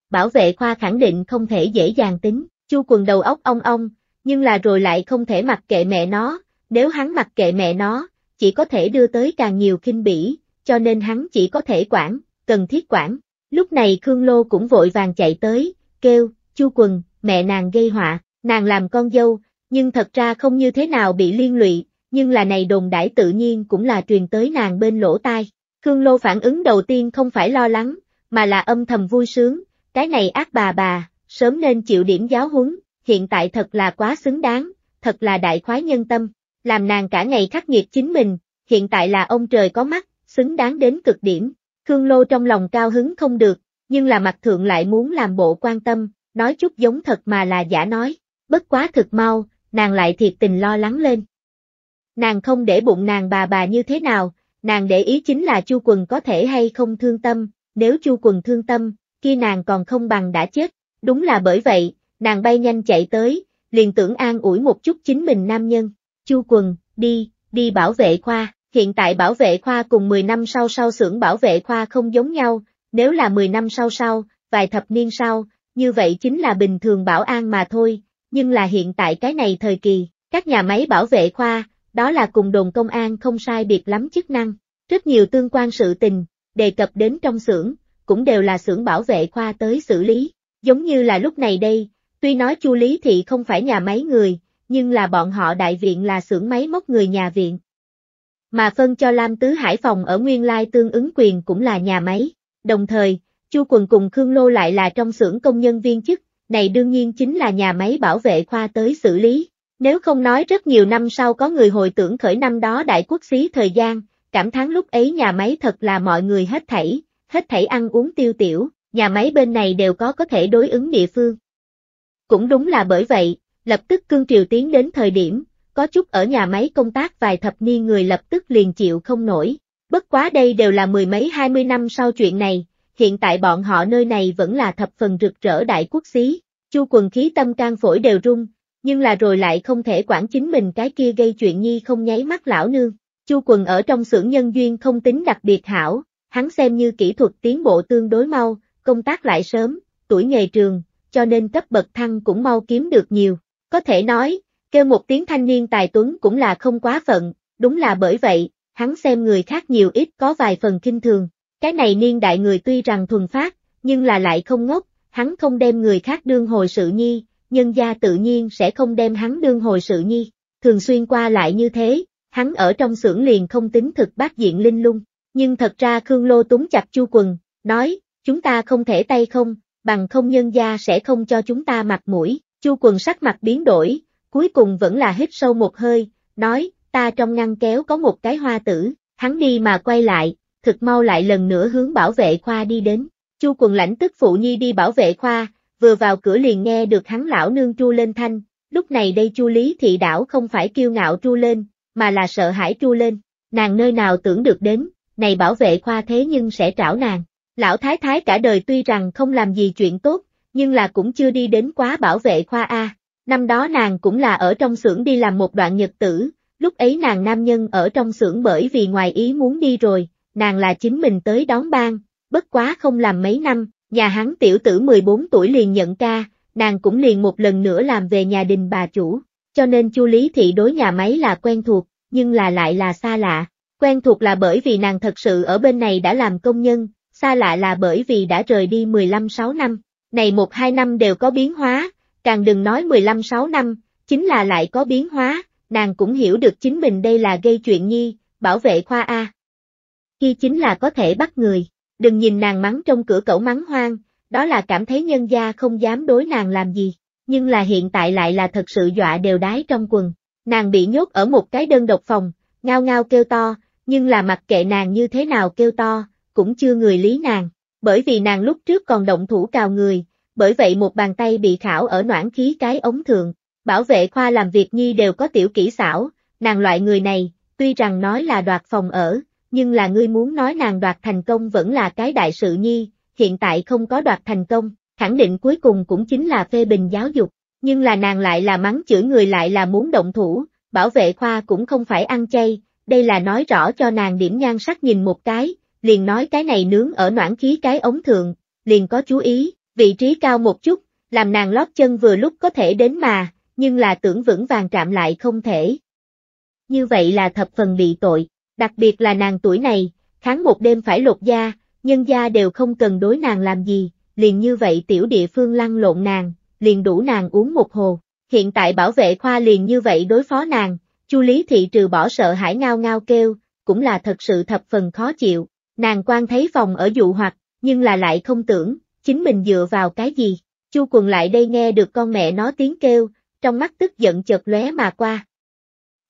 Bảo vệ khoa khẳng định không thể dễ dàng tính, chu quần đầu óc ong ong, nhưng là rồi lại không thể mặc kệ mẹ nó, nếu hắn mặc kệ mẹ nó, chỉ có thể đưa tới càng nhiều kinh bỉ, cho nên hắn chỉ có thể quản, cần thiết quản. Lúc này Khương Lô cũng vội vàng chạy tới, kêu, chu quần, mẹ nàng gây họa, nàng làm con dâu, nhưng thật ra không như thế nào bị liên lụy, nhưng là này đồn đãi tự nhiên cũng là truyền tới nàng bên lỗ tai. Khương Lô phản ứng đầu tiên không phải lo lắng, mà là âm thầm vui sướng, cái này ác bà bà, sớm nên chịu điểm giáo huấn, hiện tại thật là quá xứng đáng, thật là đại khoái nhân tâm, làm nàng cả ngày khắc nghiệt chính mình, hiện tại là ông trời có mắt, xứng đáng đến cực điểm. Khương Lô trong lòng cao hứng không được, nhưng là mặt thượng lại muốn làm bộ quan tâm, nói chút giống thật mà là giả nói, bất quá thực mau, nàng lại thiệt tình lo lắng lên. Nàng không để bụng nàng bà bà như thế nào, nàng để ý chính là Chu Quần có thể hay không thương tâm, nếu Chu Quần thương tâm, kia nàng còn không bằng đã chết, đúng là bởi vậy, nàng bay nhanh chạy tới, liền tưởng an ủi một chút chính mình nam nhân, Chu Quần, đi, đi bảo vệ khoa hiện tại bảo vệ khoa cùng 10 năm sau sau xưởng bảo vệ khoa không giống nhau, nếu là 10 năm sau sau, vài thập niên sau, như vậy chính là bình thường bảo an mà thôi, nhưng là hiện tại cái này thời kỳ, các nhà máy bảo vệ khoa, đó là cùng đồn công an không sai biệt lắm chức năng, rất nhiều tương quan sự tình, đề cập đến trong xưởng, cũng đều là xưởng bảo vệ khoa tới xử lý, giống như là lúc này đây, tuy nói Chu Lý thì không phải nhà máy người, nhưng là bọn họ đại viện là xưởng máy móc người nhà viện, mà phân cho Lam Tứ Hải phòng ở Nguyên Lai tương ứng quyền cũng là nhà máy. Đồng thời, Chu Quần cùng Khương Lô lại là trong xưởng công nhân viên chức, này đương nhiên chính là nhà máy bảo vệ khoa tới xử lý. Nếu không nói rất nhiều năm sau có người hồi tưởng khởi năm đó đại quốc xí thời gian, cảm thán lúc ấy nhà máy thật là mọi người hết thảy, hết thảy ăn uống tiêu tiểu, nhà máy bên này đều có có thể đối ứng địa phương. Cũng đúng là bởi vậy, lập tức cương triều tiến đến thời điểm, có chút ở nhà máy công tác vài thập niên người lập tức liền chịu không nổi. Bất quá đây đều là mười mấy hai mươi năm sau chuyện này, hiện tại bọn họ nơi này vẫn là thập phần rực rỡ đại quốc xí, chu quần khí tâm can phổi đều rung, nhưng là rồi lại không thể quản chính mình cái kia gây chuyện nhi không nháy mắt lão nương. Chu quần ở trong xưởng nhân duyên không tính đặc biệt hảo, hắn xem như kỹ thuật tiến bộ tương đối mau, công tác lại sớm, tuổi nghề trường, cho nên cấp bậc thăng cũng mau kiếm được nhiều. Có thể nói, Kêu một tiếng thanh niên tài tuấn cũng là không quá phận, đúng là bởi vậy, hắn xem người khác nhiều ít có vài phần kinh thường. Cái này niên đại người tuy rằng thuần phát, nhưng là lại không ngốc, hắn không đem người khác đương hồi sự nhi, nhân gia tự nhiên sẽ không đem hắn đương hồi sự nhi. Thường xuyên qua lại như thế, hắn ở trong xưởng liền không tính thực bác diện linh lung, nhưng thật ra Khương Lô túng chặt chu quần, nói, chúng ta không thể tay không, bằng không nhân gia sẽ không cho chúng ta mặt mũi, chu quần sắc mặt biến đổi, cuối cùng vẫn là hít sâu một hơi, nói, ta trong ngăn kéo có một cái hoa tử, hắn đi mà quay lại, thực mau lại lần nữa hướng bảo vệ khoa đi đến. Chu quần lãnh tức phụ nhi đi bảo vệ khoa, vừa vào cửa liền nghe được hắn lão nương chu lên thanh, lúc này đây chu lý thị đảo không phải kiêu ngạo chu lên, mà là sợ hãi chu lên, nàng nơi nào tưởng được đến, này bảo vệ khoa thế nhưng sẽ trảo nàng. Lão thái thái cả đời tuy rằng không làm gì chuyện tốt, nhưng là cũng chưa đi đến quá bảo vệ khoa A, Năm đó nàng cũng là ở trong xưởng đi làm một đoạn nhật tử, lúc ấy nàng nam nhân ở trong xưởng bởi vì ngoài ý muốn đi rồi, nàng là chính mình tới đón ban, bất quá không làm mấy năm, nhà hắn tiểu tử 14 tuổi liền nhận ca, nàng cũng liền một lần nữa làm về nhà đình bà chủ, cho nên chu Lý Thị đối nhà máy là quen thuộc, nhưng là lại là xa lạ. Quen thuộc là bởi vì nàng thật sự ở bên này đã làm công nhân, xa lạ là bởi vì đã rời đi 15-6 năm, này 1-2 năm đều có biến hóa, càng đừng nói 15-6 năm, chính là lại có biến hóa, nàng cũng hiểu được chính mình đây là gây chuyện nhi, bảo vệ khoa A. Khi chính là có thể bắt người, đừng nhìn nàng mắng trong cửa cẩu mắng hoang, đó là cảm thấy nhân gia không dám đối nàng làm gì, nhưng là hiện tại lại là thật sự dọa đều đái trong quần. Nàng bị nhốt ở một cái đơn độc phòng, ngao ngao kêu to, nhưng là mặc kệ nàng như thế nào kêu to, cũng chưa người lý nàng, bởi vì nàng lúc trước còn động thủ cào người, bởi vậy một bàn tay bị khảo ở noãn khí cái ống thường, bảo vệ khoa làm việc nhi đều có tiểu kỹ xảo, nàng loại người này, tuy rằng nói là đoạt phòng ở, nhưng là ngươi muốn nói nàng đoạt thành công vẫn là cái đại sự nhi, hiện tại không có đoạt thành công, khẳng định cuối cùng cũng chính là phê bình giáo dục, nhưng là nàng lại là mắng chửi người lại là muốn động thủ, bảo vệ khoa cũng không phải ăn chay, đây là nói rõ cho nàng điểm nhan sắc nhìn một cái, liền nói cái này nướng ở noãn khí cái ống thường, liền có chú ý, vị trí cao một chút, làm nàng lót chân vừa lúc có thể đến mà, nhưng là tưởng vững vàng chạm lại không thể. Như vậy là thập phần bị tội, đặc biệt là nàng tuổi này, kháng một đêm phải lột da, nhân da đều không cần đối nàng làm gì, liền như vậy tiểu địa phương lăn lộn nàng, liền đủ nàng uống một hồ. Hiện tại bảo vệ khoa liền như vậy đối phó nàng, Chu Lý Thị trừ bỏ sợ hãi ngao ngao kêu, cũng là thật sự thập phần khó chịu. Nàng quan thấy phòng ở dụ hoặc, nhưng là lại không tưởng, chính mình dựa vào cái gì. Chu quần lại đây nghe được con mẹ nó tiếng kêu, trong mắt tức giận chợt lóe mà qua.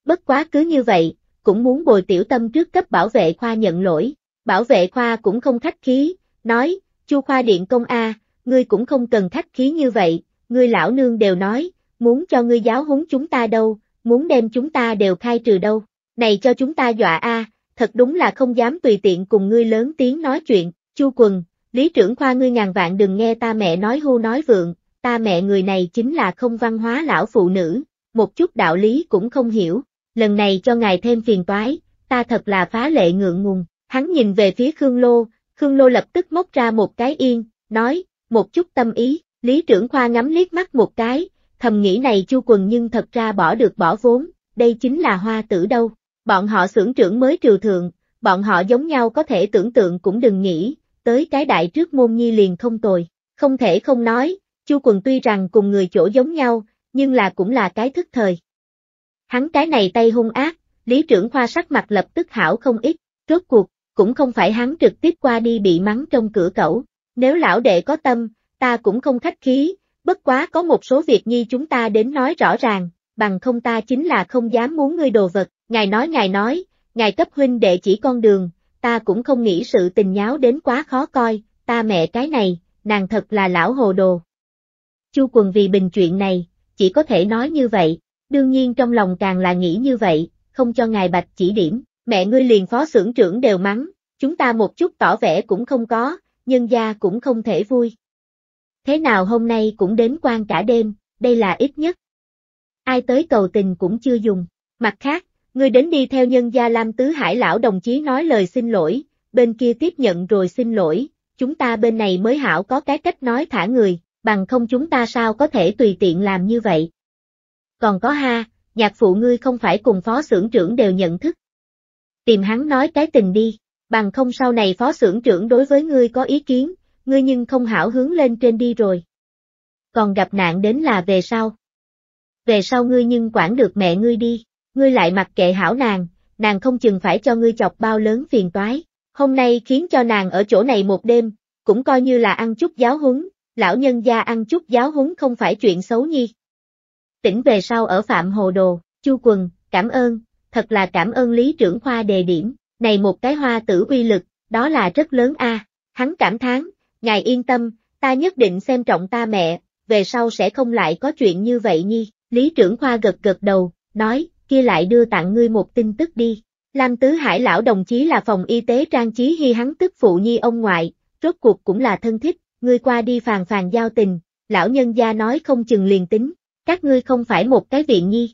Bất quá cứ như vậy, cũng muốn bồi tiểu tâm trước cấp bảo vệ khoa nhận lỗi, bảo vệ khoa cũng không khách khí, nói, chu khoa điện công A, ngươi cũng không cần khách khí như vậy, ngươi lão nương đều nói, muốn cho ngươi giáo huấn chúng ta đâu, muốn đem chúng ta đều khai trừ đâu, này cho chúng ta dọa A, thật đúng là không dám tùy tiện cùng ngươi lớn tiếng nói chuyện, chu quần, Lý trưởng khoa ngươi ngàn vạn đừng nghe ta mẹ nói hưu nói vượng, ta mẹ người này chính là không văn hóa lão phụ nữ, một chút đạo lý cũng không hiểu, lần này cho ngài thêm phiền toái, ta thật là phá lệ ngượng ngùng, hắn nhìn về phía Khương Lô, Khương Lô lập tức móc ra một cái yên, nói, một chút tâm ý, Lý trưởng khoa ngắm liếc mắt một cái, thầm nghĩ này chu quần nhưng thật ra bỏ được bỏ vốn, đây chính là hoa tử đâu, bọn họ xưởng trưởng mới triều thượng, bọn họ giống nhau có thể tưởng tượng cũng đừng nghĩ, tới cái đại trước môn nhi liền không tồi. Không thể không nói, Chu Quần tuy rằng cùng người chỗ giống nhau, nhưng là cũng là cái thức thời. Hắn cái này tay hung ác, Lý trưởng khoa sắc mặt lập tức hảo không ít, rốt cuộc, cũng không phải hắn trực tiếp qua đi bị mắng trong cửa cẩu. Nếu lão đệ có tâm, ta cũng không khách khí, bất quá có một số việc nhi chúng ta đến nói rõ ràng, bằng không ta chính là không dám muốn ngươi đồ vật, ngài nói ngài nói, ngài cấp huynh đệ chỉ con đường, ta cũng không nghĩ sự tình nháo đến quá khó coi, ta mẹ cái này, nàng thật là lão hồ đồ. Chu quần vì bình chuyện này, chỉ có thể nói như vậy, đương nhiên trong lòng càng là nghĩ như vậy, không cho ngài bạch chỉ điểm, mẹ ngươi liền phó xưởng trưởng đều mắng, chúng ta một chút tỏ vẻ cũng không có, nhân gia cũng không thể vui. Thế nào hôm nay cũng đến quan cả đêm, đây là ít nhất. Ai tới cầu tình cũng chưa dùng, mặt khác, ngươi đến đi theo nhân gia Lam Tứ Hải lão đồng chí nói lời xin lỗi, bên kia tiếp nhận rồi xin lỗi, chúng ta bên này mới hảo có cái cách nói thả người, bằng không chúng ta sao có thể tùy tiện làm như vậy. Còn có ha, nhạc phụ ngươi không phải cùng phó xưởng trưởng đều nhận thức. Tìm hắn nói cái tình đi, bằng không sau này phó xưởng trưởng đối với ngươi có ý kiến, ngươi nhưng không hảo hướng lên trên đi rồi. Còn gặp nạn đến là về sau. Về sau ngươi nhưng quản được mẹ ngươi đi ngươi lại mặc kệ hảo nàng, nàng không chừng phải cho ngươi chọc bao lớn phiền toái. Hôm nay khiến cho nàng ở chỗ này một đêm, cũng coi như là ăn chút giáo huấn, lão nhân gia ăn chút giáo huấn không phải chuyện xấu nhi. Tỉnh về sau ở Phạm Hồ Đồ, Chu Quần, cảm ơn, thật là cảm ơn Lý trưởng khoa đề điểm, này một cái hoa tử uy lực, đó là rất lớn a. Hắn cảm thán, ngài yên tâm, ta nhất định xem trọng ta mẹ, về sau sẽ không lại có chuyện như vậy nhi. Lý trưởng khoa gật gật đầu, nói, kia lại đưa tặng ngươi một tin tức đi. Lam Tứ Hải lão đồng chí là phòng y tế trang trí hy hắn tức phụ nhi ông ngoại, rốt cuộc cũng là thân thích, ngươi qua đi phàn phàn giao tình, lão nhân gia nói không chừng liền tính, các ngươi không phải một cái viện nhi.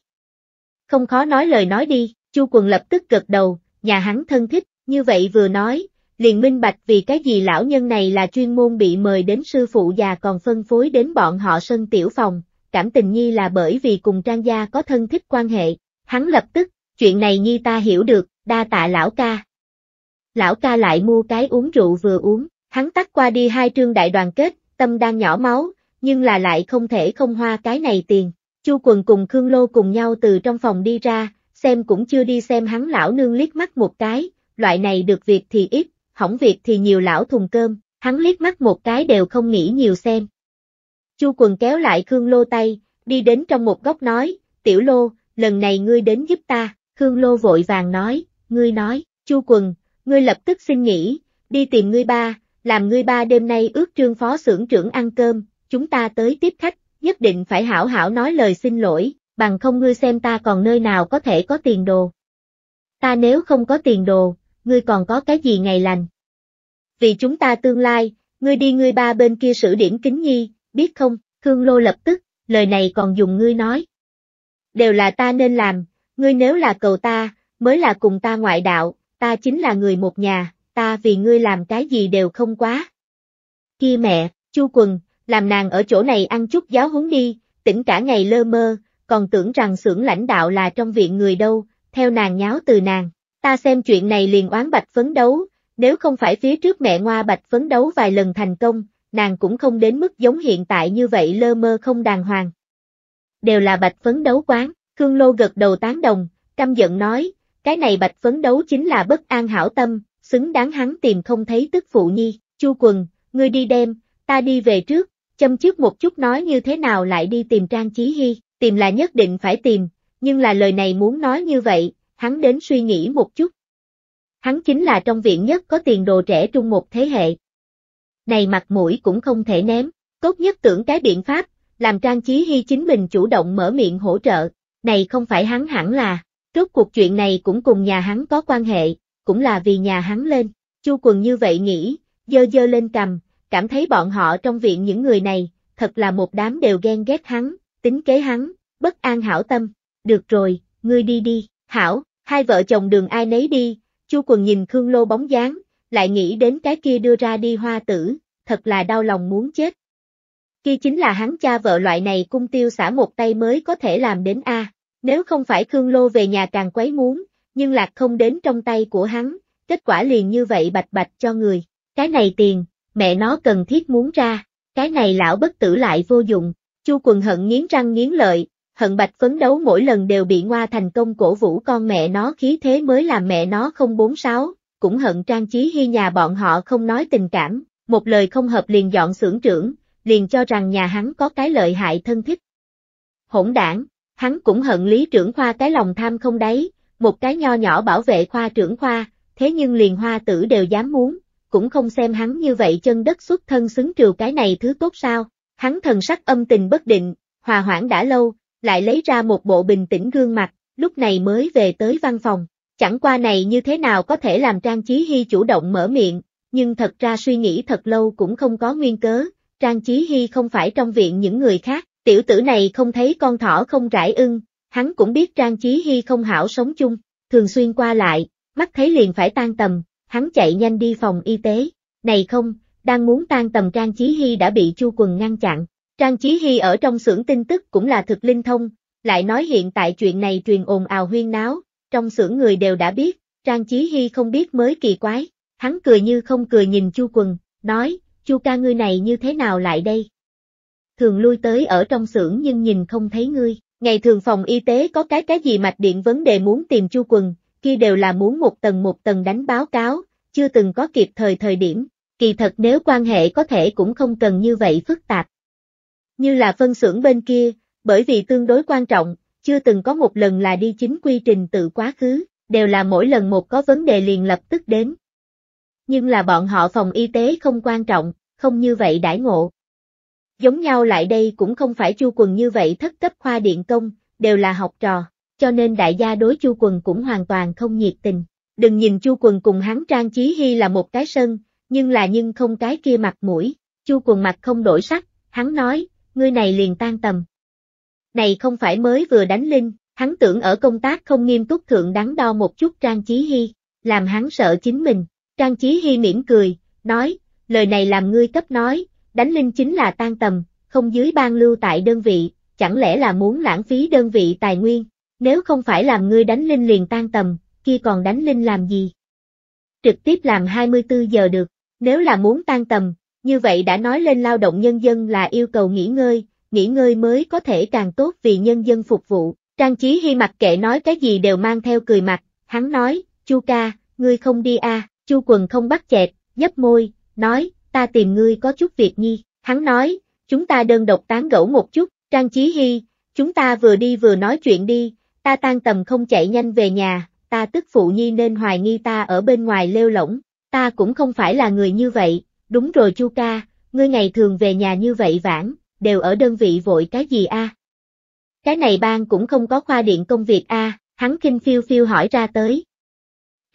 Không khó nói lời nói đi, Chu Quần lập tức gật đầu, nhà hắn thân thích, như vậy vừa nói, liền minh bạch vì cái gì lão nhân này là chuyên môn bị mời đến sư phụ già còn phân phối đến bọn họ sân tiểu phòng, cảm tình nhi là bởi vì cùng trang gia có thân thích quan hệ, Hắn lập tức, chuyện này nhi ta hiểu được, đa tạ lão ca. Lão ca lại mua cái uống rượu vừa uống, hắn tắt qua đi hai trương đại đoàn kết, tâm đang nhỏ máu, nhưng là lại không thể không hoa cái này tiền. Chu quần cùng Khương Lô cùng nhau từ trong phòng đi ra, xem cũng chưa đi xem hắn lão nương liếc mắt một cái, loại này được việc thì ít, hỏng việc thì nhiều lão thùng cơm, hắn liếc mắt một cái đều không nghĩ nhiều xem. Chu quần kéo lại Khương Lô tay, đi đến trong một góc nói, tiểu Lô, lần này ngươi đến giúp ta, Khương Lô vội vàng nói, ngươi nói, Chu Quần, ngươi lập tức xin nghỉ, đi tìm ngươi ba, làm ngươi ba đêm nay ước trương phó xưởng trưởng ăn cơm, chúng ta tới tiếp khách, nhất định phải hảo hảo nói lời xin lỗi, bằng không ngươi xem ta còn nơi nào có thể có tiền đồ. Ta nếu không có tiền đồ, ngươi còn có cái gì ngày lành? Vì chúng ta tương lai, ngươi đi ngươi ba bên kia sử điển kính nhi, biết không, Khương Lô lập tức, lời này còn dùng ngươi nói, đều là ta nên làm, ngươi nếu là cầu ta, mới là cùng ta ngoại đạo, ta chính là người một nhà, ta vì ngươi làm cái gì đều không quá. Khi mẹ, chu quần, làm nàng ở chỗ này ăn chút giáo huấn đi, tỉnh cả ngày lơ mơ, còn tưởng rằng xưởng lãnh đạo là trong viện người đâu, theo nàng nháo từ nàng, ta xem chuyện này liền oán bạch phấn đấu, nếu không phải phía trước mẹ ngoa bạch phấn đấu vài lần thành công, nàng cũng không đến mức giống hiện tại như vậy lơ mơ không đàng hoàng, đều là bạch phấn đấu quán, Khương Lô gật đầu tán đồng, căm giận nói, cái này bạch phấn đấu chính là bất an hảo tâm, xứng đáng hắn tìm không thấy tức phụ nhi, chu quần, ngươi đi đem, ta đi về trước, châm trước một chút nói như thế nào lại đi tìm Trang trí Hy, tìm là nhất định phải tìm, nhưng là lời này muốn nói như vậy, hắn đến suy nghĩ một chút. Hắn chính là trong viện nhất có tiền đồ trẻ trung một thế hệ. Này mặt mũi cũng không thể ném, tốt nhất tưởng cái biện pháp, làm Trang Chí Hy chính mình chủ động mở miệng hỗ trợ, này không phải hắn hẳn là, trước cuộc chuyện này cũng cùng nhà hắn có quan hệ, cũng là vì nhà hắn lên, Chu Quần như vậy nghĩ, dơ dơ lên cầm, cảm thấy bọn họ trong viện những người này, thật là một đám đều ghen ghét hắn, tính kế hắn, bất an hảo tâm, được rồi, ngươi đi đi, hảo, hai vợ chồng đường ai nấy đi, Chu Quần nhìn Khương Lô bóng dáng, lại nghĩ đến cái kia đưa ra đi hoa tử, thật là đau lòng muốn chết kia chính là hắn cha vợ loại này cung tiêu xả một tay mới có thể làm đến A, nếu không phải Khương Lô về nhà càng quấy muốn, nhưng lạc không đến trong tay của hắn, kết quả liền như vậy bạch bạch cho người, cái này tiền, mẹ nó cần thiết muốn ra, cái này lão bất tử lại vô dụng, chu quần hận nghiến răng nghiến lợi, hận bạch phấn đấu mỗi lần đều bị ngoa thành công cổ vũ con mẹ nó khí thế mới làm mẹ nó không bốn sáu, cũng hận trang trí hy nhà bọn họ không nói tình cảm, một lời không hợp liền dọn xưởng trưởng, liền cho rằng nhà hắn có cái lợi hại thân thích. Hỗn đảng, hắn cũng hận lý trưởng khoa cái lòng tham không đấy một cái nho nhỏ bảo vệ khoa trưởng khoa, thế nhưng liền hoa tử đều dám muốn, cũng không xem hắn như vậy chân đất xuất thân xứng trừ cái này thứ tốt sao, hắn thần sắc âm tình bất định, hòa hoãn đã lâu, lại lấy ra một bộ bình tĩnh gương mặt, lúc này mới về tới văn phòng, chẳng qua này như thế nào có thể làm trang trí hy chủ động mở miệng, nhưng thật ra suy nghĩ thật lâu cũng không có nguyên cớ, Trang Chí Hy không phải trong viện những người khác, tiểu tử này không thấy con thỏ không rải ưng, hắn cũng biết Trang Chí Hy không hảo sống chung, thường xuyên qua lại, mắt thấy liền phải tan tầm, hắn chạy nhanh đi phòng y tế, này không, đang muốn tan tầm Trang Chí Hy đã bị Chu Quần ngăn chặn. Trang Chí Hy ở trong xưởng tin tức cũng là thực linh thông, lại nói hiện tại chuyện này truyền ồn ào huyên náo, trong xưởng người đều đã biết, Trang Chí Hy không biết mới kỳ quái, hắn cười như không cười nhìn Chu Quần, nói, Chu ca ngươi này như thế nào lại đây? Thường lui tới ở trong xưởng nhưng nhìn không thấy ngươi, ngày thường phòng y tế có cái cái gì mạch điện vấn đề muốn tìm chu quần, kia đều là muốn một tầng một tầng đánh báo cáo, chưa từng có kịp thời thời điểm, kỳ thật nếu quan hệ có thể cũng không cần như vậy phức tạp. Như là phân xưởng bên kia, bởi vì tương đối quan trọng, chưa từng có một lần là đi chính quy trình tự quá khứ, đều là mỗi lần một có vấn đề liền lập tức đến, nhưng là bọn họ phòng y tế không quan trọng, không như vậy đãi ngộ. Giống nhau lại đây cũng không phải chu quần như vậy thất cấp khoa điện công, đều là học trò, cho nên đại gia đối chu quần cũng hoàn toàn không nhiệt tình. Đừng nhìn chu quần cùng hắn trang trí hy là một cái sân, nhưng là nhưng không cái kia mặt mũi, chu quần mặt không đổi sắc, hắn nói, ngươi này liền tan tầm. Này không phải mới vừa đánh linh, hắn tưởng ở công tác không nghiêm túc thượng đắn đo một chút trang trí hy, làm hắn sợ chính mình. Trang Chí Hy mỉm cười, nói, lời này làm ngươi cấp nói, đánh linh chính là tan tầm, không dưới ban lưu tại đơn vị, chẳng lẽ là muốn lãng phí đơn vị tài nguyên, nếu không phải làm ngươi đánh linh liền tan tầm, kia còn đánh linh làm gì? Trực tiếp làm 24 giờ được, nếu là muốn tan tầm, như vậy đã nói lên lao động nhân dân là yêu cầu nghỉ ngơi, nghỉ ngơi mới có thể càng tốt vì nhân dân phục vụ. Trang Chí Hy mặc kệ nói cái gì đều mang theo cười mặt, hắn nói, Chu ca, ngươi không đi à. Chu quần không bắt chẹt, nhấp môi, nói, ta tìm ngươi có chút việc nhi, hắn nói, chúng ta đơn độc tán gẫu một chút, Trang trí Hy, chúng ta vừa đi vừa nói chuyện đi, ta tan tầm không chạy nhanh về nhà, ta tức phụ nhi nên hoài nghi ta ở bên ngoài lêu lỏng, ta cũng không phải là người như vậy, đúng rồi Chu ca, ngươi ngày thường về nhà như vậy vãn, đều ở đơn vị vội cái gì a? Cái này ban cũng không có khoa điện công việc a, hắn khinh phiêu phiêu hỏi ra tới,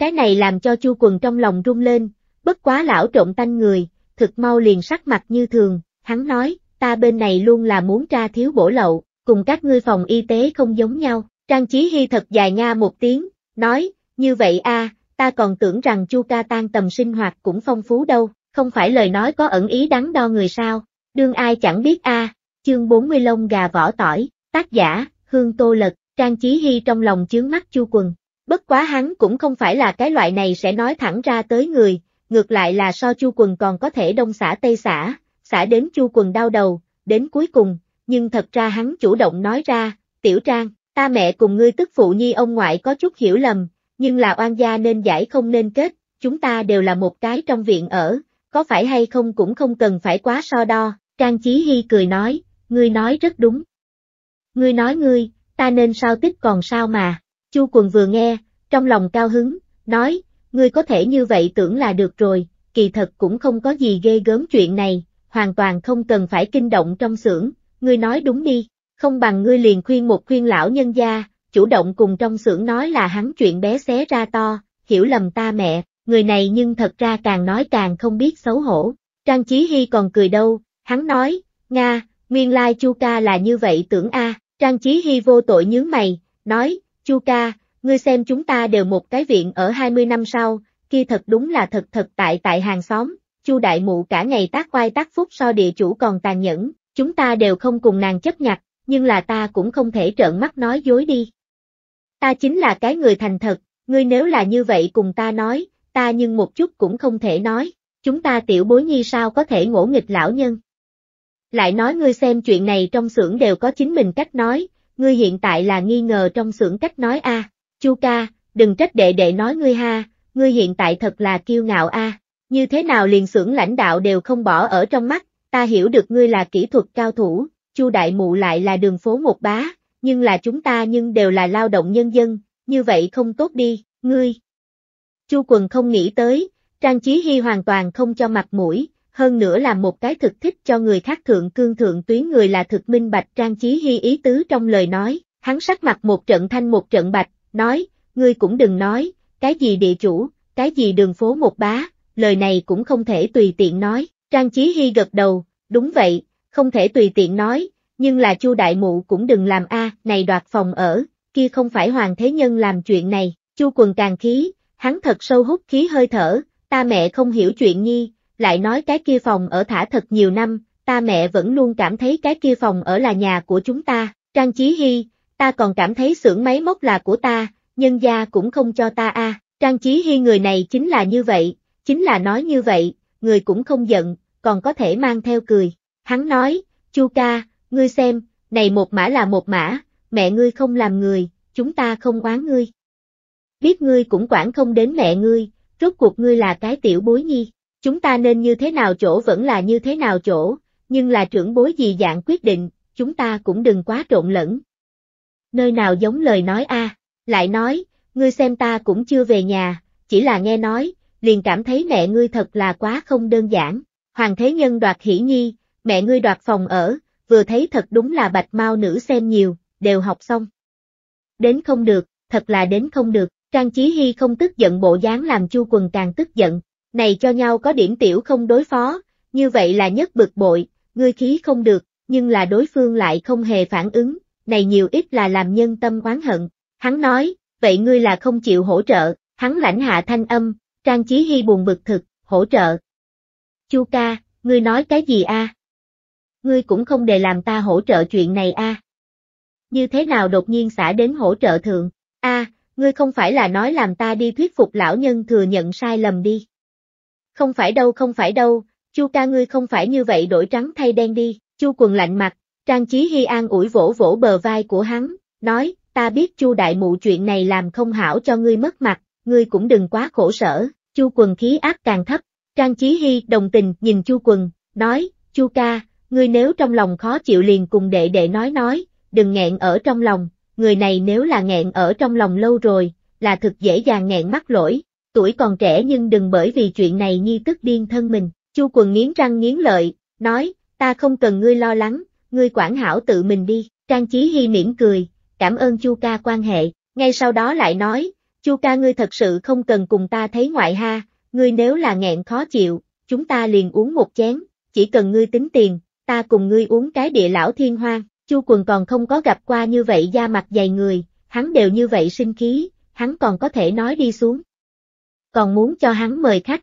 cái này làm cho Chu Quần trong lòng rung lên, bất quá lão trộn tanh người, thực mau liền sắc mặt như thường, hắn nói, ta bên này luôn là muốn tra thiếu bổ lậu, cùng các ngươi phòng y tế không giống nhau, trang trí hy thật dài nga một tiếng, nói, như vậy a, ta còn tưởng rằng Chu ca tan tầm sinh hoạt cũng phong phú đâu, không phải lời nói có ẩn ý đắn đo người sao, đương ai chẳng biết a, à, chương 40 lông gà vỏ tỏi, tác giả, hương tô lật, trang trí hy trong lòng chướng mắt Chu quần, Bất quá hắn cũng không phải là cái loại này sẽ nói thẳng ra tới người, ngược lại là so chu quần còn có thể đông xả tây xả, xả đến chu quần đau đầu, đến cuối cùng, nhưng thật ra hắn chủ động nói ra, tiểu trang, ta mẹ cùng ngươi tức phụ nhi ông ngoại có chút hiểu lầm, nhưng là oan gia nên giải không nên kết, chúng ta đều là một cái trong viện ở, có phải hay không cũng không cần phải quá so đo, Trang Chí Hy cười nói, ngươi nói rất đúng. Ngươi nói ngươi, ta nên sao tích còn sao mà. Chu quần vừa nghe, trong lòng cao hứng, nói, ngươi có thể như vậy tưởng là được rồi, kỳ thật cũng không có gì ghê gớm chuyện này, hoàn toàn không cần phải kinh động trong xưởng, ngươi nói đúng đi, không bằng ngươi liền khuyên một khuyên lão nhân gia, chủ động cùng trong xưởng nói là hắn chuyện bé xé ra to, hiểu lầm ta mẹ, người này nhưng thật ra càng nói càng không biết xấu hổ. Trang Chí Hy còn cười đâu, hắn nói, Nga, nguyên lai Chu ca là như vậy tưởng a. Trang Chí Hy vô tội nhướng mày, nói, Chu ca, ngươi xem chúng ta đều một cái viện ở 20 năm sau, kia thật đúng là thật thật tại tại hàng xóm, Chu đại mụ cả ngày tác quay tác phúc so địa chủ còn tàn nhẫn, chúng ta đều không cùng nàng chấp nhặt, nhưng là ta cũng không thể trợn mắt nói dối đi. Ta chính là cái người thành thật, ngươi nếu là như vậy cùng ta nói, ta nhưng một chút cũng không thể nói, chúng ta tiểu bối nhi sao có thể ngỗ nghịch lão nhân. Lại nói ngươi xem chuyện này trong xưởng đều có chính mình cách nói, ngươi hiện tại là nghi ngờ trong xưởng cách nói a, Chu ca, đừng trách đệ đệ nói ngươi ha, ngươi hiện tại thật là kiêu ngạo a. Như thế nào liền xưởng lãnh đạo đều không bỏ ở trong mắt, ta hiểu được ngươi là kỹ thuật cao thủ, Chu đại mụ lại là đường phố một bá, nhưng là chúng ta nhưng đều là lao động nhân dân, như vậy không tốt đi, ngươi. Chu Quần không nghĩ tới, Trang trí Hy hoàn toàn không cho mặt mũi, hơn nữa là một cái thực thích cho người khác thượng cương thượng tuyến người là thực minh bạch Trang trí Hy ý tứ trong lời nói, hắn sắc mặt một trận thanh một trận bạch, nói, ngươi cũng đừng nói, cái gì địa chủ, cái gì đường phố một bá, lời này cũng không thể tùy tiện nói, Trang trí Hy gật đầu, đúng vậy, không thể tùy tiện nói, nhưng là Chu Đại Mụ cũng đừng làm a, này đoạt phòng ở, kia không phải Hoàng Thế Nhân làm chuyện này, Chu quần càng khí, hắn thật sâu hút khí hơi thở, ta mẹ không hiểu chuyện nhi, lại nói cái kia phòng ở thả thật nhiều năm, ta mẹ vẫn luôn cảm thấy cái kia phòng ở là nhà của chúng ta, Trang Chí Hy, ta còn cảm thấy xưởng máy móc là của ta, nhân gia cũng không cho ta a. Trang Chí Hy người này chính là như vậy, chính là nói như vậy, người cũng không giận, còn có thể mang theo cười. Hắn nói, Chu ca, ngươi xem, này một mã là một mã, mẹ ngươi không làm người, chúng ta không oán ngươi. Biết ngươi cũng quản không đến mẹ ngươi, rốt cuộc ngươi là cái tiểu bối nhi. Chúng ta nên như thế nào chỗ vẫn là như thế nào chỗ, nhưng là trưởng bối gì dạng quyết định, chúng ta cũng đừng quá trộn lẫn. Nơi nào giống lời nói a lại nói, ngươi xem ta cũng chưa về nhà, chỉ là nghe nói, liền cảm thấy mẹ ngươi thật là quá không đơn giản. Hoàng Thế Nhân đoạt hỷ nhi, mẹ ngươi đoạt phòng ở, vừa thấy thật đúng là bạch mau nữ xem nhiều, đều học xong. Đến không được, thật là đến không được, Trang Chí Hy không tức giận bộ dáng làm Chu Quần càng tức giận, này cho nhau có điểm tiểu không đối phó, như vậy là nhất bực bội, ngươi khí không được, nhưng là đối phương lại không hề phản ứng, này nhiều ít là làm nhân tâm oán hận. Hắn nói, vậy ngươi là không chịu hỗ trợ, hắn lãnh hạ thanh âm, Trang trí Hy buồn bực thực, hỗ trợ. Chu ca, ngươi nói cái gì a? Ngươi cũng không để làm ta hỗ trợ chuyện này a. Như thế nào đột nhiên xả đến hỗ trợ thượng, a, ngươi không phải là nói làm ta đi thuyết phục lão nhân thừa nhận sai lầm đi. Không phải đâu không phải đâu, chu ca ngươi không phải như vậy đổi trắng thay đen đi, chu quần lạnh mặt, Trang Chí Hy An ủi vỗ vỗ bờ vai của hắn, nói, ta biết chu đại mụ chuyện này làm không hảo cho ngươi mất mặt, ngươi cũng đừng quá khổ sở, chu quần khí áp càng thấp. Trang Chí Hy đồng tình nhìn chu quần, nói, chu ca, ngươi nếu trong lòng khó chịu liền cùng đệ đệ nói nói, đừng nghẹn ở trong lòng, người này nếu là nghẹn ở trong lòng lâu rồi, là thực dễ dàng nghẹn mắc lỗi, tuổi còn trẻ nhưng đừng bởi vì chuyện này nhi tức điên thân mình, Chu quần nghiến răng nghiến lợi, nói, ta không cần ngươi lo lắng, ngươi quản hảo tự mình đi, Trang Chí Hy mỉm cười, cảm ơn Chu ca quan hệ, ngay sau đó lại nói, Chu ca ngươi thật sự không cần cùng ta thấy ngoại ha, ngươi nếu là nghẹn khó chịu, chúng ta liền uống một chén, chỉ cần ngươi tính tiền, ta cùng ngươi uống cái địa lão thiên hoang, Chu quần còn không có gặp qua như vậy da mặt dày người, hắn đều như vậy sinh khí, hắn còn có thể nói đi xuống, còn muốn cho hắn mời khách.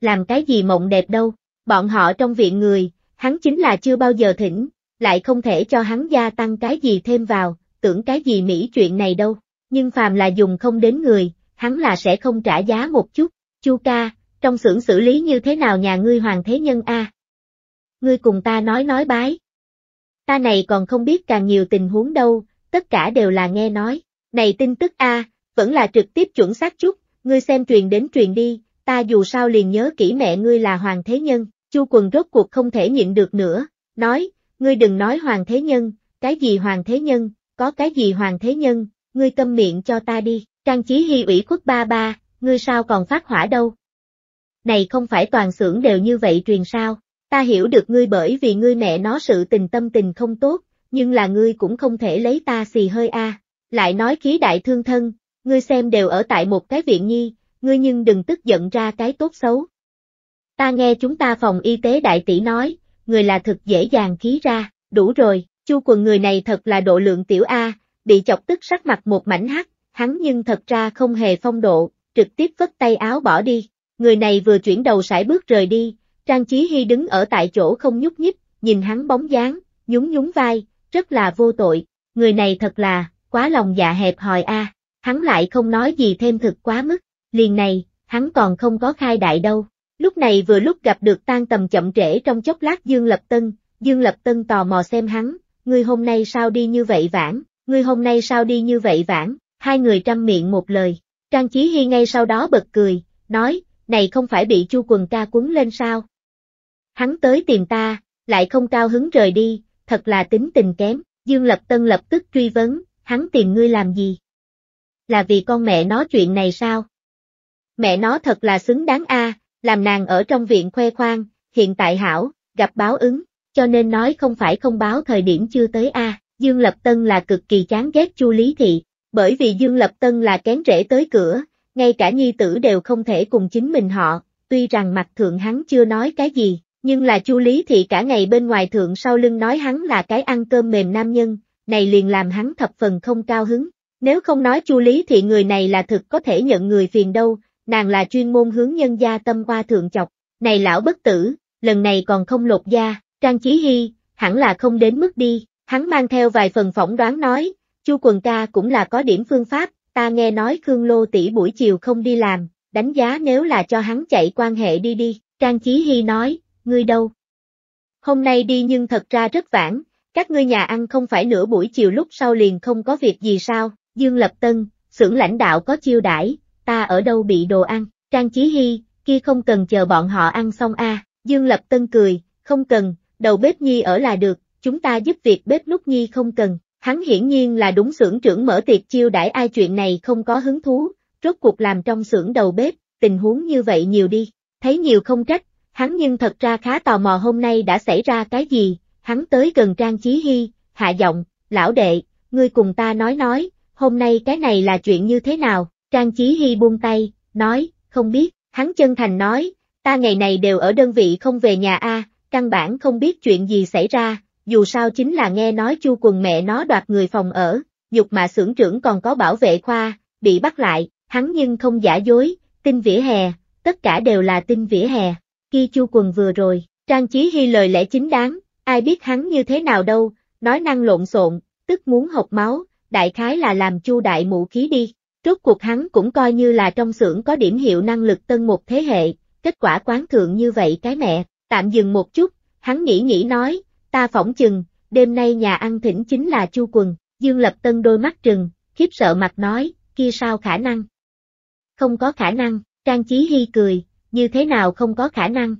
Làm cái gì mộng đẹp đâu, bọn họ trong viện người, hắn chính là chưa bao giờ thỉnh, lại không thể cho hắn gia tăng cái gì thêm vào, tưởng cái gì mỹ chuyện này đâu, nhưng phàm là dùng không đến người, hắn là sẽ không trả giá một chút, chu ca, trong xưởng xử lý như thế nào nhà ngươi hoàng thế nhân a Ngươi cùng ta nói nói bái. Ta này còn không biết càng nhiều tình huống đâu, tất cả đều là nghe nói, này tin tức a vẫn là trực tiếp chuẩn xác chút, ngươi xem truyền đến truyền đi, ta dù sao liền nhớ kỹ mẹ ngươi là Hoàng Thế Nhân, Chu Quần rốt cuộc không thể nhịn được nữa, nói, ngươi đừng nói Hoàng Thế Nhân, cái gì Hoàng Thế Nhân, có cái gì Hoàng Thế Nhân, ngươi câm miệng cho ta đi, trang trí hy ủy quốc ba ba, ngươi sao còn phát hỏa đâu. Này không phải toàn xưởng đều như vậy truyền sao, ta hiểu được ngươi bởi vì ngươi mẹ nó sự tình tâm tình không tốt, nhưng là ngươi cũng không thể lấy ta xì hơi a. Lại nói khí đại thương thân, ngươi xem đều ở tại một cái viện nhi, ngươi nhưng đừng tức giận ra cái tốt xấu. Ta nghe chúng ta phòng y tế đại tỷ nói, người là thật dễ dàng khí ra, đủ rồi, chu quần người này thật là độ lượng tiểu A, bị chọc tức sắc mặt một mảnh hắc, hắn nhưng thật ra không hề phong độ, trực tiếp vất tay áo bỏ đi, người này vừa chuyển đầu sải bước rời đi, Trang Chí Hy đứng ở tại chỗ không nhúc nhích, nhìn hắn bóng dáng, nhún nhún vai, rất là vô tội, người này thật là, quá lòng dạ hẹp hòi A hắn lại không nói gì thêm thực quá mức, liền này, hắn còn không có khai đại đâu. Lúc này vừa lúc gặp được tan tầm chậm trễ trong chốc lát Dương Lập Tân, Dương Lập Tân tò mò xem hắn, ngươi hôm nay sao đi như vậy vãn, ngươi hôm nay sao đi như vậy vãn, hai người trăm miệng một lời. Trang Chí Hy ngay sau đó bật cười, nói, này không phải bị chu quần ca cuốn lên sao? Hắn tới tìm ta, lại không cao hứng rời đi, thật là tính tình kém, Dương Lập Tân lập tức truy vấn, hắn tìm ngươi làm gì? là vì con mẹ nó chuyện này sao? Mẹ nó thật là xứng đáng a, làm nàng ở trong viện khoe khoang, hiện tại hảo, gặp báo ứng, cho nên nói không phải không báo thời điểm chưa tới a. Dương Lập Tân là cực kỳ chán ghét Chu Lý Thị, bởi vì Dương Lập Tân là kén rễ tới cửa, ngay cả nhi tử đều không thể cùng chính mình họ, tuy rằng mặt thượng hắn chưa nói cái gì, nhưng là Chu Lý Thị cả ngày bên ngoài thượng sau lưng nói hắn là cái ăn cơm mềm nam nhân, này liền làm hắn thập phần không cao hứng. Nếu không nói chu lý thì người này là thực có thể nhận người phiền đâu, nàng là chuyên môn hướng nhân gia tâm qua thượng chọc, này lão bất tử, lần này còn không lột da, trang trí hy, hẳn là không đến mức đi, hắn mang theo vài phần phỏng đoán nói, chu quần ca cũng là có điểm phương pháp, ta nghe nói Khương Lô tỷ buổi chiều không đi làm, đánh giá nếu là cho hắn chạy quan hệ đi đi, trang trí hy nói, ngươi đâu? Hôm nay đi nhưng thật ra rất vãng, các ngươi nhà ăn không phải nửa buổi chiều lúc sau liền không có việc gì sao, Dương Lập Tân, xưởng lãnh đạo có chiêu đãi, ta ở đâu bị đồ ăn, Trang Chí Hy, kia không cần chờ bọn họ ăn xong a. À. Dương Lập Tân cười, không cần, đầu bếp Nhi ở là được, chúng ta giúp việc bếp nút Nhi không cần, hắn hiển nhiên là đúng xưởng trưởng mở tiệc chiêu đãi ai chuyện này không có hứng thú, rốt cuộc làm trong xưởng đầu bếp, tình huống như vậy nhiều đi, thấy nhiều không trách, hắn nhưng thật ra khá tò mò hôm nay đã xảy ra cái gì, hắn tới gần Trang Chí Hy, hạ giọng, lão đệ, ngươi cùng ta nói nói, hôm nay cái này là chuyện như thế nào? Trang Chí Hy buông tay, nói, không biết, hắn chân thành nói, ta ngày này đều ở đơn vị không về nhà a, căn bản không biết chuyện gì xảy ra, dù sao chính là nghe nói chu quần mẹ nó đoạt người phòng ở, nhục mà xưởng trưởng còn có bảo vệ khoa, bị bắt lại, hắn nhưng không giả dối, tin vỉa hè, tất cả đều là tin vỉa hè. Khi chu quần vừa rồi, Trang Chí Hy lời lẽ chính đáng, ai biết hắn như thế nào đâu, nói năng lộn xộn, tức muốn hộc máu, đại khái là làm chu đại mũ khí đi. Trước cuộc hắn cũng coi như là trong xưởng có điểm hiệu năng lực tân một thế hệ, kết quả quán thượng như vậy cái mẹ, tạm dừng một chút, hắn nghĩ nghĩ nói, ta phỏng chừng, đêm nay nhà ăn thỉnh chính là chu quần, Dương Lập Tân đôi mắt trừng, khiếp sợ mặt nói, kia sao khả năng? Không có khả năng, Trang trí Hy cười, như thế nào không có khả năng?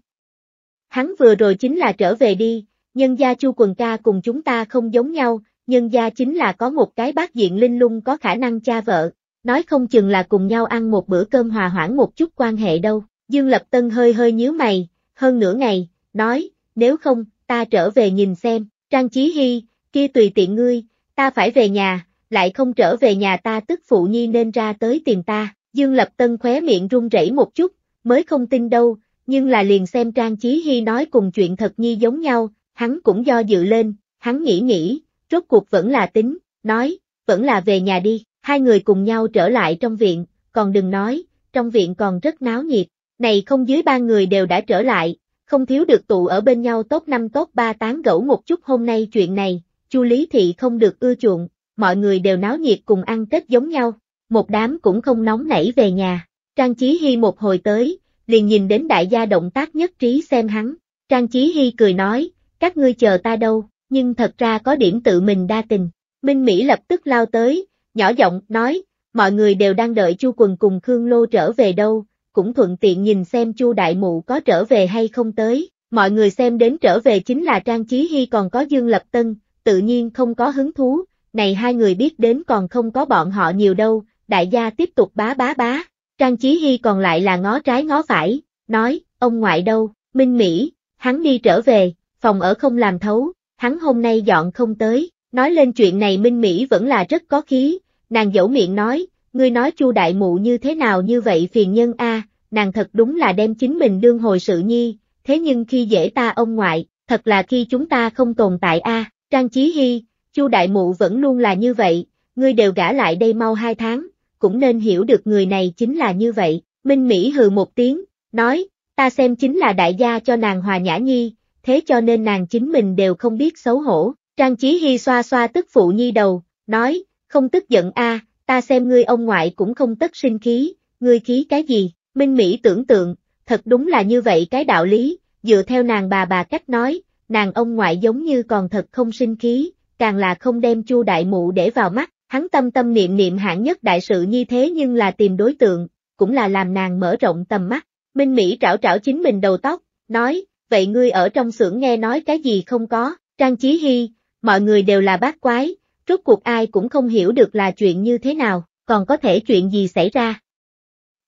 Hắn vừa rồi chính là trở về đi, nhân gia chu quần ca cùng chúng ta không giống nhau, nhân gia chính là có một cái bác diện linh lung có khả năng cha vợ, nói không chừng là cùng nhau ăn một bữa cơm hòa hoãn một chút quan hệ đâu. Dương Lập Tân hơi hơi nhíu mày, hơn nửa ngày, nói, nếu không, ta trở về nhìn xem, Trang Chí Hy, kia tùy tiện ngươi, ta phải về nhà, lại không trở về nhà ta tức phụ nhi nên ra tới tìm ta. Dương Lập Tân khóe miệng run rẩy một chút, mới không tin đâu, nhưng là liền xem Trang Chí Hy nói cùng chuyện thật nhi giống nhau, hắn cũng do dự lên, hắn nghĩ nghĩ, rốt cuộc vẫn là tính, nói, vẫn là về nhà đi, hai người cùng nhau trở lại trong viện, còn đừng nói, trong viện còn rất náo nhiệt, này không dưới ba người đều đã trở lại, không thiếu được tụ ở bên nhau tốt năm tốt ba tán gẫu một chút hôm nay chuyện này, chu Lý Thị không được ưa chuộng, mọi người đều náo nhiệt cùng ăn Tết giống nhau, một đám cũng không nóng nảy về nhà, Trang trí Hy một hồi tới, liền nhìn đến đại gia động tác nhất trí xem hắn, Trang trí Hy cười nói, các ngươi chờ ta đâu, nhưng thật ra có điểm tự mình đa tình. Minh Mỹ lập tức lao tới, nhỏ giọng, nói, mọi người đều đang đợi Chu Quần cùng Khương Lô trở về đâu, cũng thuận tiện nhìn xem Chu Đại Mụ có trở về hay không tới, mọi người xem đến trở về chính là Trang Chí Hy còn có Dương Lập Tân, tự nhiên không có hứng thú, này hai người biết đến còn không có bọn họ nhiều đâu, đại gia tiếp tục bá bá bá, Trang Chí Hy còn lại là ngó trái ngó phải, nói, ông ngoại đâu, Minh Mỹ, hắn đi trở về, phòng ở không làm thấu, hắn hôm nay dọn không tới, nói lên chuyện này Minh Mỹ vẫn là rất có khí, nàng dẫu miệng nói, ngươi nói chu đại mụ như thế nào như vậy phiền nhân a nàng thật đúng là đem chính mình đương hồi sự nhi, thế nhưng khi dễ ta ông ngoại, thật là khi chúng ta không tồn tại a Trang Chí Hy, chu đại mụ vẫn luôn là như vậy, ngươi đều gả lại đây mau hai tháng, cũng nên hiểu được người này chính là như vậy, Minh Mỹ hừ một tiếng, nói, ta xem chính là đại gia cho nàng hòa nhã nhi, thế cho nên nàng chính mình đều không biết xấu hổ. Trang Chí Hy xoa xoa tức phụ nhi đầu, nói, không tức giận a, ta xem ngươi ông ngoại cũng không tất sinh khí, ngươi khí cái gì, Minh Mỹ tưởng tượng, thật đúng là như vậy cái đạo lý, dựa theo nàng bà bà cách nói, nàng ông ngoại giống như còn thật không sinh khí, càng là không đem chu đại mụ để vào mắt, hắn tâm tâm niệm niệm hạng nhất đại sự như thế nhưng là tìm đối tượng, cũng là làm nàng mở rộng tầm mắt, Minh Mỹ trảo trảo chính mình đầu tóc, nói, vậy ngươi ở trong xưởng nghe nói cái gì không có, Trang Chí Hy, mọi người đều là bát quái, rốt cuộc ai cũng không hiểu được là chuyện như thế nào, còn có thể chuyện gì xảy ra.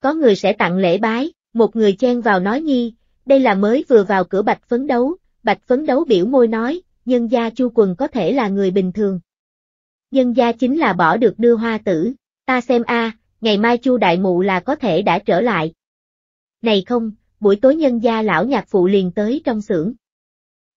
Có người sẽ tặng lễ bái, một người chen vào nói nhi, đây là mới vừa vào cửa bạch phấn đấu, bạch phấn đấu biểu môi nói, nhân gia chu quần có thể là người bình thường. Nhân gia chính là bỏ được đưa hoa tử, ta xem a ngày mai chu đại mụ là có thể đã trở lại. Này không, buổi tối nhân gia lão nhạc phụ liền tới trong xưởng.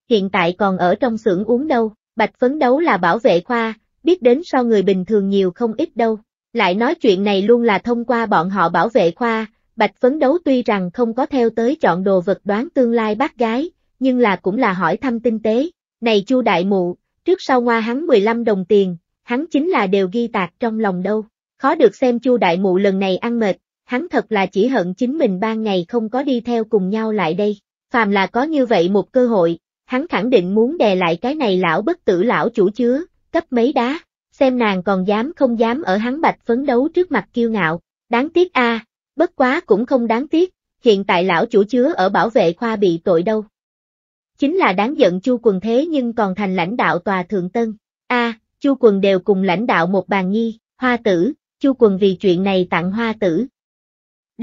Hiện tại còn ở trong xưởng uống đâu, bạch phấn đấu là bảo vệ khoa, biết đến so người bình thường nhiều không ít đâu. Lại nói chuyện này luôn là thông qua bọn họ bảo vệ khoa, bạch phấn đấu tuy rằng không có theo tới chọn đồ vật đoán tương lai bác gái, nhưng là cũng là hỏi thăm tinh tế. Này chu đại mụ, trước sau ngoa hắn 15 đồng tiền, hắn chính là đều ghi tạc trong lòng đâu. Khó được xem chu đại mụ lần này ăn mệt, hắn thật là chỉ hận chính mình ban ngày không có đi theo cùng nhau lại đây, phàm là có như vậy một cơ hội, hắn khẳng định muốn đè lại cái này lão bất tử lão chủ chứa, cấp mấy đá, xem nàng còn dám không dám ở hắn bạch phấn đấu trước mặt kiêu ngạo, đáng tiếc a à, bất quá cũng không đáng tiếc, hiện tại lão chủ chứa ở bảo vệ khoa bị tội đâu. Chính là đáng giận chu quần thế nhưng còn thành lãnh đạo tòa thượng tân, a à, chu quần đều cùng lãnh đạo một bàn nghi, hoa tử, chu quần vì chuyện này tặng hoa tử,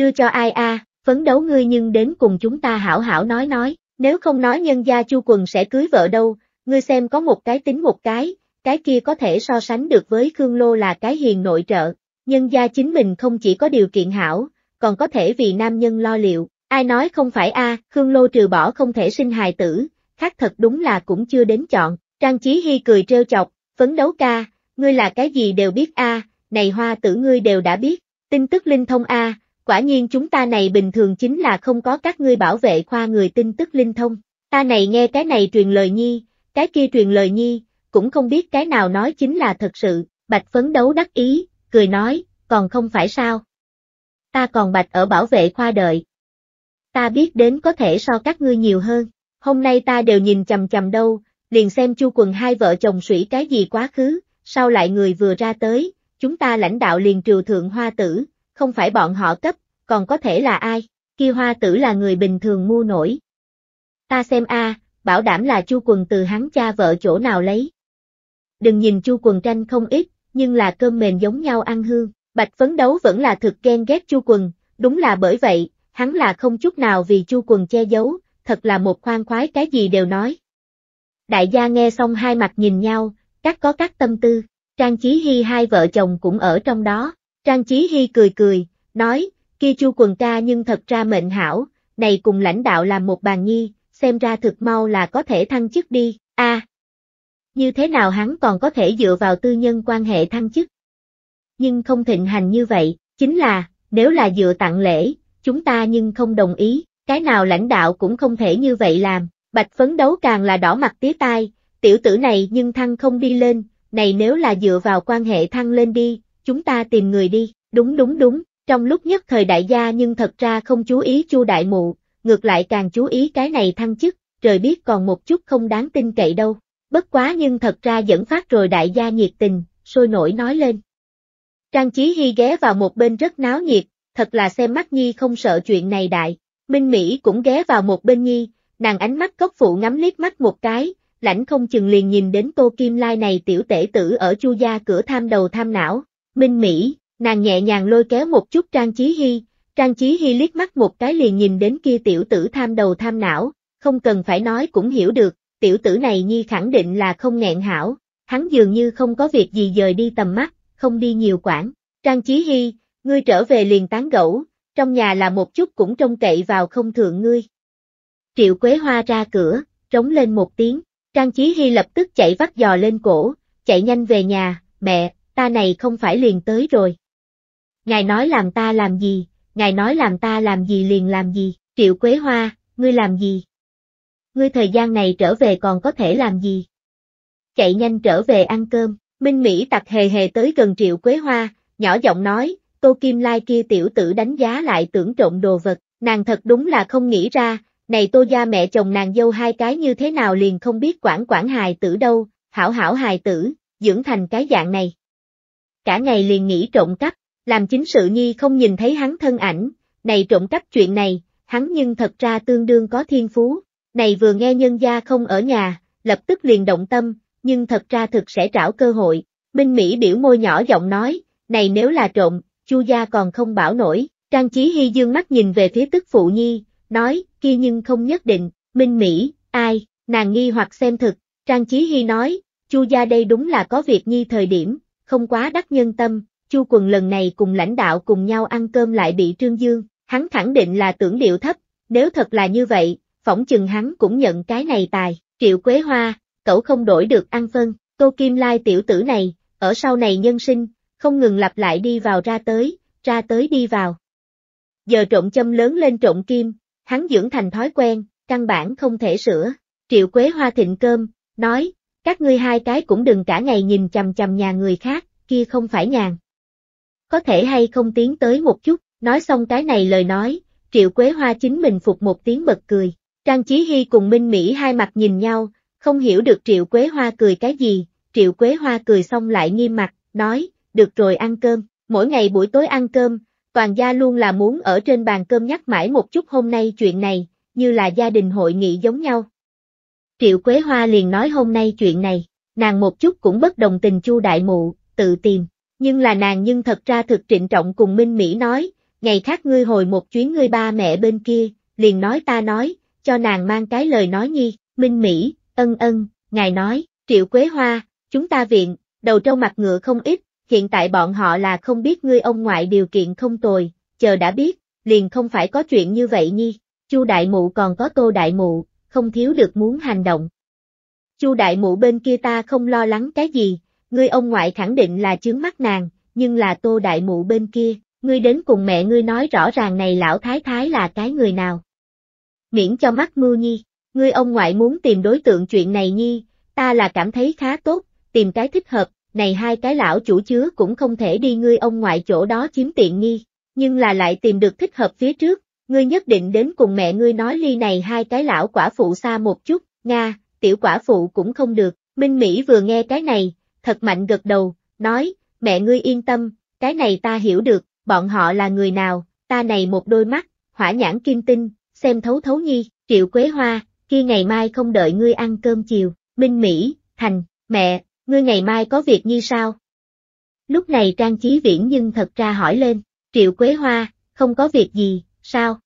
đưa cho ai a, phấn đấu ngươi nhưng đến cùng chúng ta hảo hảo nói nói, nếu không nói nhân gia chu quần sẽ cưới vợ đâu, ngươi xem có một cái tính một cái, cái kia có thể so sánh được với Khương Lô là cái hiền nội trợ, nhân gia chính mình không chỉ có điều kiện hảo, còn có thể vì nam nhân lo liệu, ai nói không phải a, Khương Lô trừ bỏ không thể sinh hài tử, khác thật đúng là cũng chưa đến chọn, Trang trí Hy cười trêu chọc, phấn đấu ca, ngươi là cái gì đều biết a, này hoa tử ngươi đều đã biết, tin tức linh thông a, quả nhiên chúng ta này bình thường chính là không có các ngươi bảo vệ khoa người tin tức linh thông, ta này nghe cái này truyền lời nhi, cái kia truyền lời nhi, cũng không biết cái nào nói chính là thật sự, bạch phấn đấu đắc ý, cười nói, còn không phải sao. Ta còn bạch ở bảo vệ khoa đợi. Ta biết đến có thể so các ngươi nhiều hơn, hôm nay ta đều nhìn chầm chầm đâu, liền xem chu quần hai vợ chồng sủy cái gì quá khứ, sau lại người vừa ra tới, chúng ta lãnh đạo liền triều thượng hoa tử, không phải bọn họ cấp, còn có thể là ai, kia hoa tử là người bình thường mua nổi. Ta xem a, bảo đảm là chu quần từ hắn cha vợ chỗ nào lấy. Đừng nhìn chu quần tranh không ít, nhưng là cơm mềm giống nhau ăn hương, bạch phấn đấu vẫn là thực ghen ghét chu quần, đúng là bởi vậy, hắn là không chút nào vì chu quần che giấu, thật là một khoan khoái cái gì đều nói. Đại gia nghe xong hai mặt nhìn nhau, các có các tâm tư, Trang Chí Hy hai vợ chồng cũng ở trong đó, Trang Chí Hy cười cười, nói, kia chu quần ca nhưng thật ra mệnh hảo, này cùng lãnh đạo làm một bàn nhi, xem ra thực mau là có thể thăng chức đi, a Như thế nào hắn còn có thể dựa vào tư nhân quan hệ thăng chức? Nhưng không thịnh hành như vậy, chính là, nếu là dựa tặng lễ, chúng ta nhưng không đồng ý, cái nào lãnh đạo cũng không thể như vậy làm, bạch phấn đấu càng là đỏ mặt tía tai, tiểu tử này nhưng thăng không đi lên, này nếu là dựa vào quan hệ thăng lên đi, chúng ta tìm người đi, đúng đúng đúng, trong lúc nhất thời đại gia nhưng thật ra không chú ý chu đại mụ, ngược lại càng chú ý cái này thăng chức, trời biết còn một chút không đáng tin cậy đâu, bất quá nhưng thật ra dẫn phát rồi đại gia nhiệt tình, sôi nổi nói lên. Trang trí Hy ghé vào một bên rất náo nhiệt, thật là xem mắt Nhi không sợ chuyện này đại, Minh Mỹ cũng ghé vào một bên Nhi, nàng ánh mắt cốc phụ ngắm liếc mắt một cái, lãnh không chừng liền nhìn đến tô kim lai này tiểu tể tử ở chu gia cửa tham đầu tham não, minh mỹ, nàng nhẹ nhàng lôi kéo một chút Trang Chí Hy, Trang Chí Hy liếc mắt một cái liền nhìn đến kia tiểu tử tham đầu tham não, không cần phải nói cũng hiểu được, tiểu tử này nhi khẳng định là không nghẹn hảo, hắn dường như không có việc gì dời đi tầm mắt, không đi nhiều quản. Trang Chí Hy, ngươi trở về liền tán gẫu, trong nhà là một chút cũng trông cậy vào không thượng ngươi. Triệu Quế Hoa ra cửa, trống lên một tiếng, Trang Chí Hy lập tức chạy vắt giò lên cổ, chạy nhanh về nhà, mẹ, ta này không phải liền tới rồi. Ngài nói làm ta làm gì, ngài nói làm ta làm gì liền làm gì, triệu quế hoa, ngươi làm gì? Ngươi thời gian này trở về còn có thể làm gì? Chạy nhanh trở về ăn cơm, Minh Mỹ tặc hề hề tới gần triệu quế hoa, nhỏ giọng nói, tô kim lai kia tiểu tử đánh giá lại tưởng trộm đồ vật, nàng thật đúng là không nghĩ ra, này tô gia mẹ chồng nàng dâu hai cái như thế nào liền không biết quản quản hài tử đâu, hảo hảo hài tử, dưỡng thành cái dạng này cả ngày liền nghĩ trộm cắp, làm chính sự nhi không nhìn thấy hắn thân ảnh, này trộm cắp chuyện này, hắn nhưng thật ra tương đương có thiên phú, này vừa nghe nhân gia không ở nhà, lập tức liền động tâm, nhưng thật ra thực sẽ trảo cơ hội, Minh Mỹ biểu môi nhỏ giọng nói, này nếu là trộm, chu gia còn không bảo nổi, Trang trí Hy dương mắt nhìn về phía tức phụ nhi, nói, kia nhưng không nhất định, Minh Mỹ, ai, nàng nghi hoặc xem thực, Trang trí Hy nói, chu gia đây đúng là có việc nhi thời điểm, không quá đắc nhân tâm, Chu Quần lần này cùng lãnh đạo cùng nhau ăn cơm lại bị Trương Dương, hắn khẳng định là tưởng điệu thấp, nếu thật là như vậy, phỏng chừng hắn cũng nhận cái này tài, Triệu Quế Hoa, cậu không đổi được ăn phân, Tô Kim Lai tiểu tử này, ở sau này nhân sinh, không ngừng lặp lại đi vào ra tới, ra tới đi vào. Giờ trộn châm lớn lên trộn kim, hắn dưỡng thành thói quen, căn bản không thể sửa. Triệu Quế Hoa thịnh cơm, nói, các ngươi hai cái cũng đừng cả ngày nhìn chằm chằm nhà người khác, kia không phải nhàn. Có thể hay không tiến tới một chút, nói xong cái này lời nói, Triệu Quế Hoa chính mình phục một tiếng bật cười. Trang Chí Hy cùng Minh Mỹ hai mặt nhìn nhau, không hiểu được Triệu Quế Hoa cười cái gì, Triệu Quế Hoa cười xong lại nghiêm mặt, nói, được rồi ăn cơm, mỗi ngày buổi tối ăn cơm, toàn gia luôn là muốn ở trên bàn cơm nhắc mãi một chút hôm nay chuyện này, như là gia đình hội nghị giống nhau, Triệu Quế Hoa liền nói hôm nay chuyện này, nàng một chút cũng bất đồng tình Chu Đại Mụ, tự tìm, nhưng là nàng nhưng thật ra thực trịnh trọng cùng Minh Mỹ nói, ngày khác ngươi hồi một chuyến ngươi ba mẹ bên kia, liền nói ta nói, cho nàng mang cái lời nói nhi, Minh Mỹ, ân ân, ngài nói, Triệu Quế Hoa, chúng ta viện, đầu trâu mặt ngựa không ít, hiện tại bọn họ là không biết ngươi ông ngoại điều kiện không tồi, chờ đã biết, liền không phải có chuyện như vậy nhi, Chu Đại Mụ còn có Tô Đại Mụ, không thiếu được muốn hành động. Chu đại mụ bên kia ta không lo lắng cái gì, ngươi ông ngoại khẳng định là chướng mắt nàng, nhưng là tô đại mụ bên kia, ngươi đến cùng mẹ ngươi nói rõ ràng này lão thái thái là cái người nào. Miễn cho mắt mưu nhi, ngươi ông ngoại muốn tìm đối tượng chuyện này nhi, ta là cảm thấy khá tốt, tìm cái thích hợp, này hai cái lão chủ chứa cũng không thể đi ngươi ông ngoại chỗ đó chiếm tiện nghi, nhưng là lại tìm được thích hợp phía trước, ngươi nhất định đến cùng mẹ ngươi nói ly này hai cái lão quả phụ xa một chút, Nga, tiểu quả phụ cũng không được, Minh Mỹ vừa nghe cái này, thật mạnh gật đầu, nói, mẹ ngươi yên tâm, cái này ta hiểu được, bọn họ là người nào, ta này một đôi mắt, hỏa nhãn kim tinh, xem thấu thấu nhi, triệu quế hoa, kia ngày mai không đợi ngươi ăn cơm chiều, Minh Mỹ, Thành, mẹ, ngươi ngày mai có việc như sao? Lúc này Trang Chí Viễn nhưng thật ra hỏi lên, Triệu Quế Hoa, không có việc gì, sao?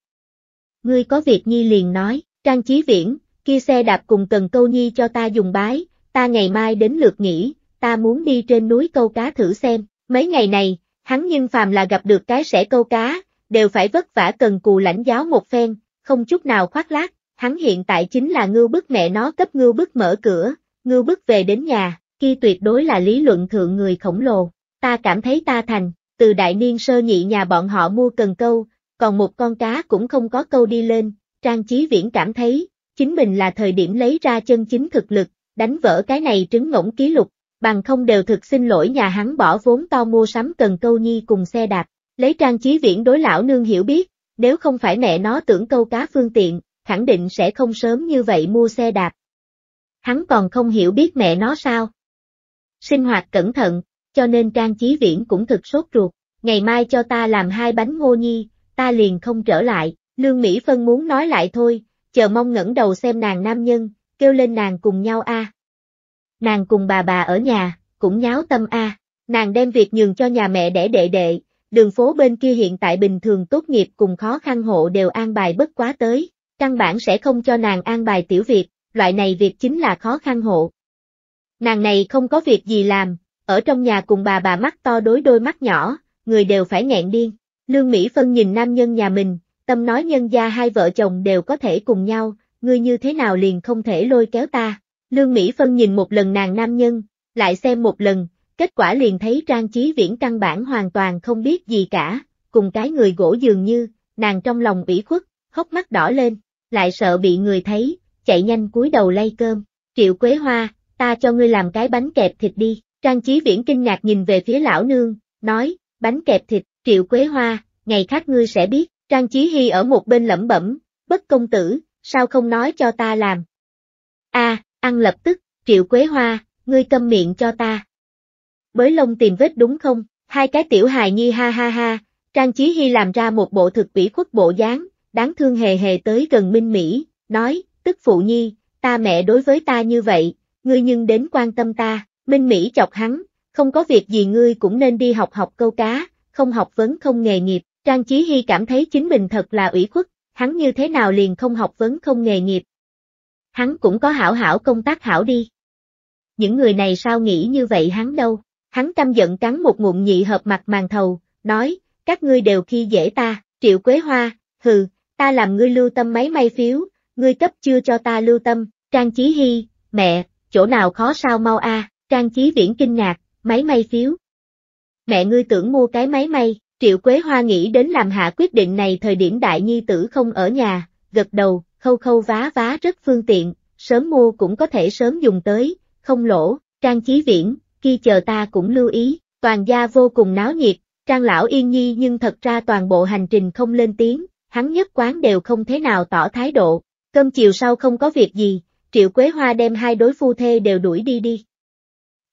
Ngươi có việc Nhi liền nói, Trang trí Viễn, kia xe đạp cùng Cần Câu Nhi cho ta dùng bái, ta ngày mai đến lượt nghỉ, ta muốn đi trên núi câu cá thử xem, mấy ngày này, hắn nhưng phàm là gặp được cái sẽ câu cá, đều phải vất vả cần cù lãnh giáo một phen, không chút nào khoác lác, hắn hiện tại chính là ngưu bức mẹ nó cấp ngưu bức mở cửa, ngưu bức về đến nhà, kia tuyệt đối là lý luận thượng người khổng lồ, ta cảm thấy ta thành, từ đại niên sơ nhị nhà bọn họ mua cần câu, còn một con cá cũng không có câu đi lên, Trang Chí Viễn cảm thấy, chính mình là thời điểm lấy ra chân chính thực lực, đánh vỡ cái này trứng ngỗng ký lục, bằng không đều thực xin lỗi nhà hắn bỏ vốn to mua sắm cần câu nhi cùng xe đạp, lấy Trang Chí Viễn đối lão nương hiểu biết, nếu không phải mẹ nó tưởng câu cá phương tiện, khẳng định sẽ không sớm như vậy mua xe đạp. Hắn còn không hiểu biết mẹ nó sao. Sinh hoạt cẩn thận, cho nên Trang Chí Viễn cũng thực sốt ruột, ngày mai cho ta làm hai bánh ngô nhi, ta liền không trở lại, Lương Mỹ Phân muốn nói lại thôi, chờ mong ngẩng đầu xem nàng nam nhân, kêu lên nàng cùng nhau a. Nàng cùng bà bà ở nhà, cũng nháo tâm a. Nàng đem việc nhường cho nhà mẹ để đệ đệ, đường phố bên kia hiện tại bình thường tốt nghiệp cùng khó khăn hộ đều an bài bất quá tới, căn bản sẽ không cho nàng an bài tiểu việc, loại này việc chính là khó khăn hộ. Nàng này không có việc gì làm, ở trong nhà cùng bà bà mắt to đối đôi mắt nhỏ, người đều phải nghẹn điên. Lương Mỹ Phân nhìn nam nhân nhà mình, tâm nói nhân gia hai vợ chồng đều có thể cùng nhau, ngươi như thế nào liền không thể lôi kéo ta. Lương Mỹ Phân nhìn một lần nàng nam nhân, lại xem một lần, kết quả liền thấy trang trí viễn căn bản hoàn toàn không biết gì cả, cùng cái người gỗ dường như, nàng trong lòng ủy khuất, hốc mắt đỏ lên, lại sợ bị người thấy, chạy nhanh cúi đầu lay cơm, triệu quế hoa, ta cho ngươi làm cái bánh kẹp thịt đi, trang trí viễn kinh ngạc nhìn về phía lão nương, nói, bánh kẹp thịt, Triệu Quế Hoa, ngày khác ngươi sẽ biết, Trang Chí Hy ở một bên lẩm bẩm, bất công tử, sao không nói cho ta làm? a ăn lập tức, Triệu Quế Hoa, ngươi câm miệng cho ta. Bới lông tìm vết đúng không? Hai cái tiểu hài nhi ha ha ha, Trang Chí Hy làm ra một bộ thực ủy khuất bộ dáng, đáng thương hề hề tới gần Minh Mỹ, nói, tức phụ nhi, ta mẹ đối với ta như vậy, ngươi nhưng đến quan tâm ta, Minh Mỹ chọc hắn, không có việc gì ngươi cũng nên đi học học câu cá, không học vấn không nghề nghiệp, Trang Chí Hy cảm thấy chính mình thật là ủy khuất, hắn như thế nào liền không học vấn không nghề nghiệp. Hắn cũng có hảo hảo công tác hảo đi. Những người này sao nghĩ như vậy hắn đâu, hắn căm giận cắn một ngụm nhị hợp mặt màn thầu, nói, các ngươi đều khi dễ ta, triệu quế hoa, hừ, ta làm ngươi lưu tâm máy may phiếu, ngươi cấp chưa cho ta lưu tâm, Trang Chí Hy, mẹ, chỗ nào khó sao mau a Trang Chí Viễn kinh ngạc, máy may phiếu, mẹ ngươi tưởng mua cái máy may, Triệu Quế Hoa nghĩ đến làm hạ quyết định này thời điểm đại nhi tử không ở nhà, gật đầu, khâu khâu vá vá rất phương tiện, sớm mua cũng có thể sớm dùng tới, không lỗ, trang trí viễn, khi chờ ta cũng lưu ý, toàn gia vô cùng náo nhiệt, trang lão yên nhi nhưng thật ra toàn bộ hành trình không lên tiếng, hắn nhất quán đều không thế nào tỏ thái độ, cơm chiều sau không có việc gì, Triệu Quế Hoa đem hai đối phu thê đều đuổi đi đi.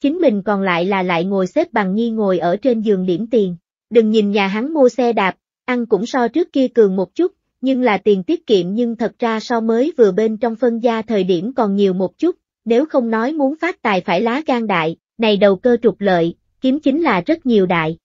Chính mình còn lại là lại ngồi xếp bằng nhi ngồi ở trên giường điểm tiền. Đừng nhìn nhà hắn mua xe đạp, ăn cũng so trước kia cường một chút, nhưng là tiền tiết kiệm nhưng thật ra so mới vừa bên trong phân gia thời điểm còn nhiều một chút, nếu không nói muốn phát tài phải lá gan đại, này đầu cơ trục lợi, kiếm chính là rất nhiều đại.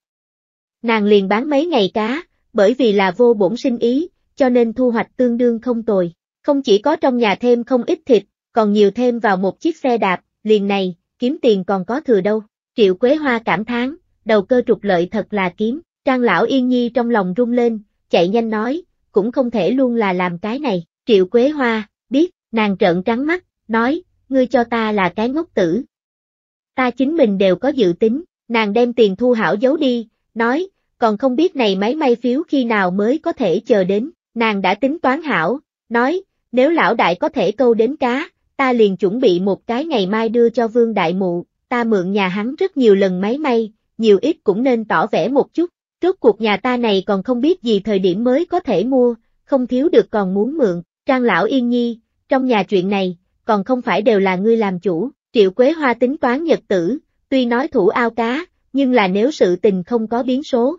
Nàng liền bán mấy ngày cá, bởi vì là vô bổn sinh ý, cho nên thu hoạch tương đương không tồi, không chỉ có trong nhà thêm không ít thịt, còn nhiều thêm vào một chiếc xe đạp, liền này, kiếm tiền còn có thừa đâu. Triệu Quế Hoa cảm thán, đầu cơ trục lợi thật là kiếm, Trang Lão Yên Nhi trong lòng rung lên, chạy nhanh nói, cũng không thể luôn là làm cái này, Triệu Quế Hoa, biết, nàng trợn trắng mắt, nói, ngươi cho ta là cái ngốc tử. Ta chính mình đều có dự tính, nàng đem tiền thu hảo giấu đi, nói, còn không biết này máy may phiếu khi nào mới có thể chờ đến, nàng đã tính toán hảo, nói, nếu lão đại có thể câu đến cá, ta liền chuẩn bị một cái ngày mai đưa cho Vương Đại Mụ, ta mượn nhà hắn rất nhiều lần máy may, nhiều ít cũng nên tỏ vẻ một chút, trước cuộc nhà ta này còn không biết gì thời điểm mới có thể mua, không thiếu được còn muốn mượn, Trang Lão Yên Nhi, trong nhà chuyện này, còn không phải đều là ngươi làm chủ, Triệu Quế Hoa tính toán nhật tử, tuy nói thủ ao cá, nhưng là nếu sự tình không có biến số.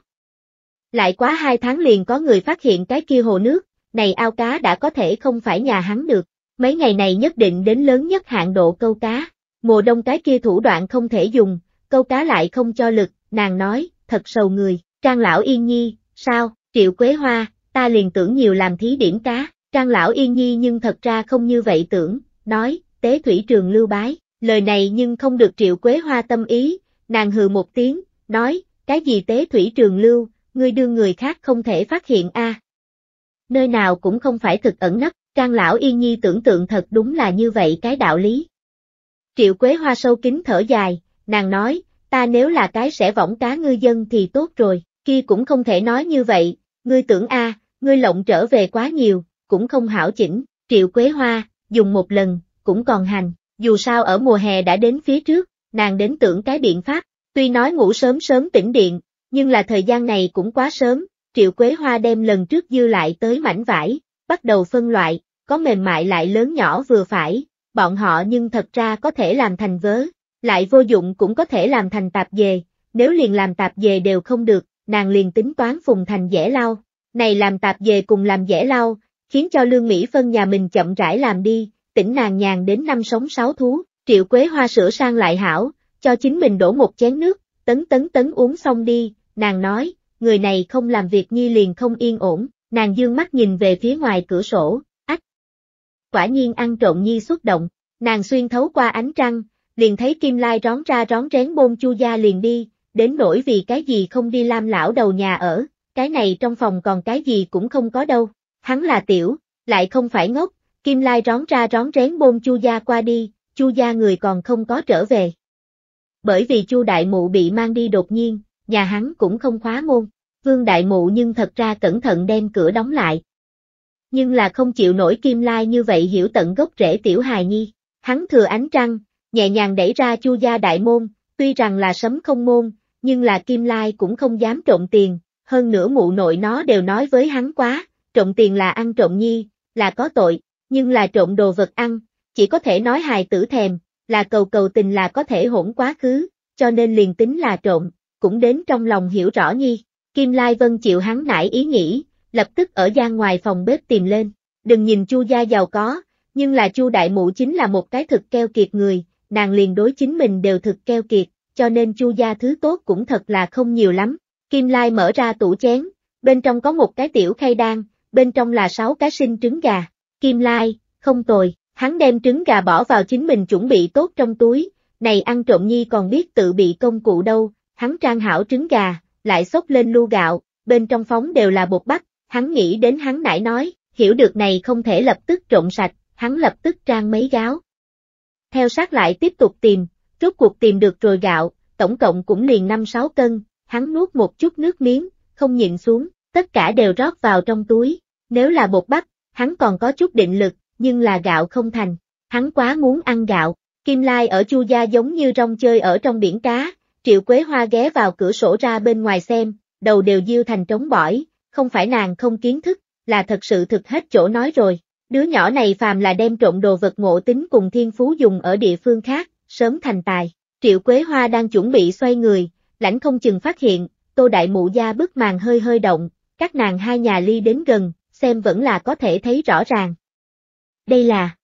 Lại quá hai tháng liền có người phát hiện cái kia hồ nước, này ao cá đã có thể không phải nhà hắn được, Mấy ngày này nhất định đến lớn nhất hạn độ câu cá. Mùa đông cái kia thủ đoạn không thể dùng, câu cá lại không cho lực, nàng nói, thật sầu người. Trang lão yên nhi, sao, triệu quế hoa, ta liền tưởng nhiều làm thí điểm cá. Trang lão yên nhi nhưng thật ra không như vậy tưởng, nói, tế thủy trường lưu bái. Lời này nhưng không được triệu quế hoa tâm ý, nàng hừ một tiếng, nói, cái gì tế thủy trường lưu, ngươi đưa người khác không thể phát hiện a Nơi nào cũng không phải thực ẩn nấp, Trang lão yên nhi tưởng tượng thật đúng là như vậy cái đạo lý. Triệu Quế Hoa sâu kính thở dài, nàng nói, ta nếu là cái sẽ võng cá ngư dân thì tốt rồi, kia cũng không thể nói như vậy, ngươi tưởng a, ngươi lộng trở về quá nhiều, cũng không hảo chỉnh, Triệu Quế Hoa, dùng một lần, cũng còn hành, dù sao ở mùa hè đã đến phía trước, nàng đến tưởng cái biện pháp, tuy nói ngủ sớm sớm tỉnh điện, nhưng là thời gian này cũng quá sớm, Triệu Quế Hoa đem lần trước dư lại tới mảnh vải, bắt đầu phân loại, có mềm mại lại lớn nhỏ vừa phải, bọn họ nhưng thật ra có thể làm thành vớ, lại vô dụng cũng có thể làm thành tạp dề, nếu liền làm tạp dề đều không được, nàng liền tính toán phùng thành dễ lau. này làm tạp dề cùng làm dễ lau, khiến cho Lương Mỹ Phân nhà mình chậm rãi làm đi, tỉnh nàng nhàn đến năm sống sáu thú, triệu quế hoa sữa sang lại hảo, cho chính mình đổ một chén nước, tấn tấn tấn uống xong đi, nàng nói, người này không làm việc nhi liền không yên ổn, nàng dương mắt nhìn về phía ngoài cửa sổ, quả nhiên ăn trộn nhi xúc động, nàng xuyên thấu qua ánh trăng, liền thấy Kim Lai rón ra rón rén bôn chu gia liền đi, đến nỗi vì cái gì không đi lam lão đầu nhà ở, cái này trong phòng còn cái gì cũng không có đâu, hắn là tiểu, lại không phải ngốc, Kim Lai rón ra rón rén bôn chu gia qua đi, chu gia người còn không có trở về. Bởi vì chu đại mụ bị mang đi đột nhiên, nhà hắn cũng không khóa môn, vương đại mụ nhưng thật ra cẩn thận đem cửa đóng lại, nhưng là không chịu nổi Kim Lai như vậy hiểu tận gốc rễ tiểu hài nhi. Hắn thừa ánh trăng, nhẹ nhàng đẩy ra Chu gia đại môn, tuy rằng là sấm không môn, nhưng là Kim Lai cũng không dám trộm tiền, hơn nữa mụ nội nó đều nói với hắn quá, trộm tiền là ăn trộm nhi, là có tội, nhưng là trộm đồ vật ăn, chỉ có thể nói hài tử thèm, là cầu cầu tình là có thể hỗn quá khứ, cho nên liền tính là trộm, cũng đến trong lòng hiểu rõ nhi. Kim Lai Vân chịu hắn nải ý nghĩ, lập tức ở gian ngoài phòng bếp tìm lên. Đừng nhìn Chu gia giàu có, nhưng là Chu đại mụ chính là một cái thực keo kiệt người, nàng liền đối chính mình đều thực keo kiệt, cho nên Chu gia thứ tốt cũng thật là không nhiều lắm. Kim Lai mở ra tủ chén, bên trong có một cái tiểu khay đan, bên trong là sáu cái sinh trứng gà. Kim Lai, không tồi, hắn đem trứng gà bỏ vào chính mình chuẩn bị tốt trong túi, này ăn trộm nhi còn biết tự bị công cụ đâu, hắn trang hảo trứng gà, lại xốc lên lu gạo, bên trong phóng đều là bột bắp, hắn nghĩ đến hắn nãy nói, hiểu được này không thể lập tức trộn sạch, hắn lập tức trang mấy gáo. Theo sát lại tiếp tục tìm, rốt cuộc tìm được rồi gạo, tổng cộng cũng liền 5-6 cân, hắn nuốt một chút nước miếng, không nhìn xuống, tất cả đều rót vào trong túi, nếu là bột bắp, hắn còn có chút định lực, nhưng là gạo không thành, hắn quá muốn ăn gạo, kim lai ở chu gia giống như rong chơi ở trong biển cá, triệu quế hoa ghé vào cửa sổ ra bên ngoài xem, đầu đều diêu thành trống bỏi, không phải nàng không kiến thức, là thật sự thực hết chỗ nói rồi. Đứa nhỏ này phàm là đem trộn đồ vật ngộ tính cùng thiên phú dùng ở địa phương khác, sớm thành tài. Triệu Quế Hoa đang chuẩn bị xoay người, lãnh không chừng phát hiện, tô đại mụ gia bức màn hơi hơi động, các nàng hai nhà ly đến gần, xem vẫn là có thể thấy rõ ràng. Đây là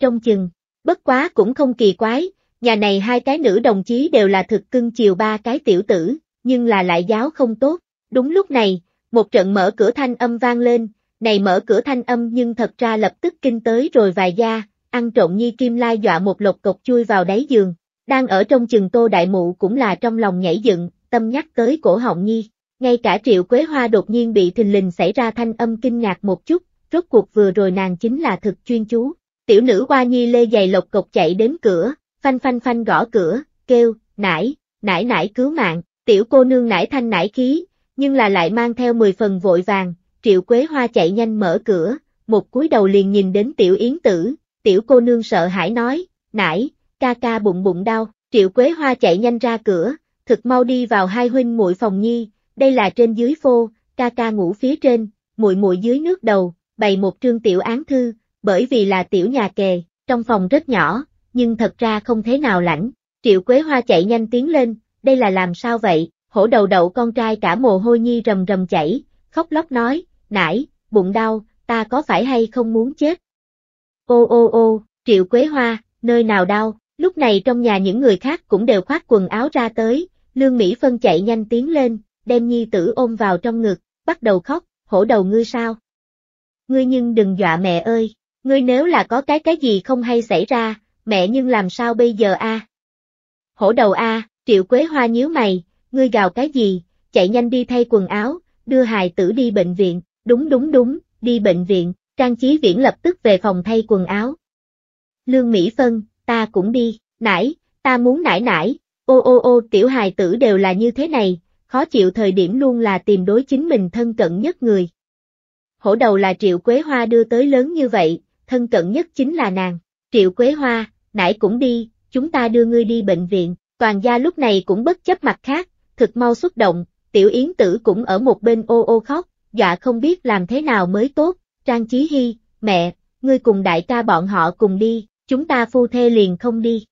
trong chừng, bất quá cũng không kỳ quái, nhà này hai cái nữ đồng chí đều là thực cưng chiều ba cái tiểu tử, nhưng là lại giáo không tốt. Đúng lúc này, một trận mở cửa thanh âm vang lên, này mở cửa thanh âm nhưng thật ra lập tức kinh tới rồi vài da, ăn trộn nhi kim lai dọa một lột cột chui vào đáy giường, đang ở trong chừng tô đại mụ cũng là trong lòng nhảy dựng, tâm nhắc tới cổ họng nhi, ngay cả triệu quế hoa đột nhiên bị thình lình xảy ra thanh âm kinh ngạc một chút, rốt cuộc vừa rồi nàng chính là thực chuyên chú, tiểu nữ hoa nhi lê giày lột cột chạy đến cửa, phanh phanh phanh gõ cửa, kêu, nải, nải nải cứu mạng, tiểu cô nương nải thanh nải khí, nhưng là lại mang theo 10 phần vội vàng, Triệu Quế Hoa chạy nhanh mở cửa, một cúi đầu liền nhìn đến tiểu yến tử, tiểu cô nương sợ hãi nói, nãy, ca ca bụng bụng đau, Triệu Quế Hoa chạy nhanh ra cửa, thực mau đi vào hai huynh muội phòng nhi, đây là trên dưới phô, ca ca ngủ phía trên, muội muội dưới nước đầu, bày một trương tiểu án thư, bởi vì là tiểu nhà kề, trong phòng rất nhỏ, nhưng thật ra không thế nào lạnh. Triệu Quế Hoa chạy nhanh tiến lên, đây là làm sao vậy? hổ đầu đậu con trai cả mồ hôi nhi rầm rầm chảy, khóc lóc nói, nải, bụng đau, ta có phải hay không muốn chết? Ô ô ô, triệu quế hoa, nơi nào đau, lúc này trong nhà những người khác cũng đều khoác quần áo ra tới, lương Mỹ Phân chạy nhanh tiến lên, đem nhi tử ôm vào trong ngực, bắt đầu khóc, hổ đầu ngươi sao? Ngươi nhưng đừng dọa mẹ ơi, ngươi nếu là có cái cái gì không hay xảy ra, mẹ nhưng làm sao bây giờ a? À? Hổ đầu a, triệu quế hoa nhíu mày, ngươi gào cái gì, chạy nhanh đi thay quần áo, đưa hài tử đi bệnh viện, đúng đúng đúng, đi bệnh viện, Trang Chí Viễn lập tức về phòng thay quần áo. Lương Mỹ Phân, ta cũng đi, nải, ta muốn nải nải, ô ô ô tiểu hài tử đều là như thế này, khó chịu thời điểm luôn là tìm đối chính mình thân cận nhất người. Hổ đầu là Triệu Quế Hoa đưa tới lớn như vậy, thân cận nhất chính là nàng, Triệu Quế Hoa, nãy cũng đi, chúng ta đưa ngươi đi bệnh viện, toàn gia lúc này cũng bất chấp mặt khác, thực mau xuất động, tiểu yến tử cũng ở một bên ô ô khóc, dọa dạ không biết làm thế nào mới tốt, Trang trí Hy, mẹ, ngươi cùng đại ca bọn họ cùng đi, chúng ta phu thê liền không đi.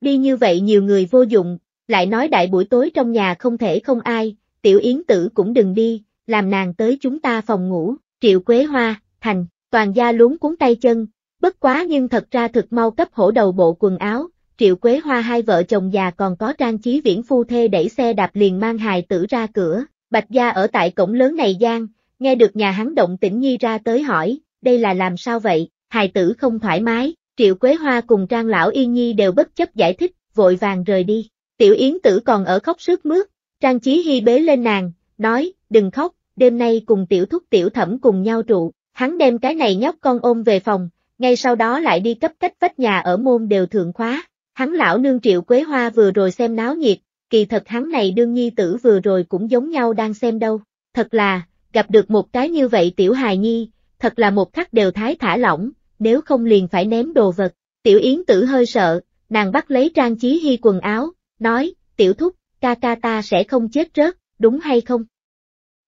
Đi như vậy nhiều người vô dụng, lại nói đại buổi tối trong nhà không thể không ai, tiểu yến tử cũng đừng đi, làm nàng tới chúng ta phòng ngủ, triệu quế hoa, thành, toàn gia luống cuốn tay chân, bất quá nhưng thật ra thực mau cấp hổ đầu bộ quần áo, Triệu Quế Hoa hai vợ chồng già còn có trang trí viễn phu thê đẩy xe đạp liền mang hài tử ra cửa, Bạch Gia ở tại cổng lớn này gian, nghe được nhà hắn động tĩnh nhi ra tới hỏi, đây là làm sao vậy, hài tử không thoải mái, Triệu Quế Hoa cùng Trang Lão Yên Nhi đều bất chấp giải thích, vội vàng rời đi, tiểu yến tử còn ở khóc sướt mướt, Trang trí Hy bế lên nàng, nói, đừng khóc, đêm nay cùng tiểu thúc tiểu thẩm cùng nhau trụ, hắn đem cái này nhóc con ôm về phòng, ngay sau đó lại đi cấp cách vách nhà ở môn đều thượng khóa. Hắn lão nương triệu quế hoa vừa rồi xem náo nhiệt, kỳ thật hắn này đương nhi tử vừa rồi cũng giống nhau đang xem đâu. Thật là, gặp được một cái như vậy tiểu hài nhi, thật là một khắc đều thái thả lỏng, nếu không liền phải ném đồ vật. Tiểu yến tử hơi sợ, nàng bắt lấy trang trí hy quần áo, nói, tiểu thúc, ca ca ta sẽ không chết rớt, đúng hay không?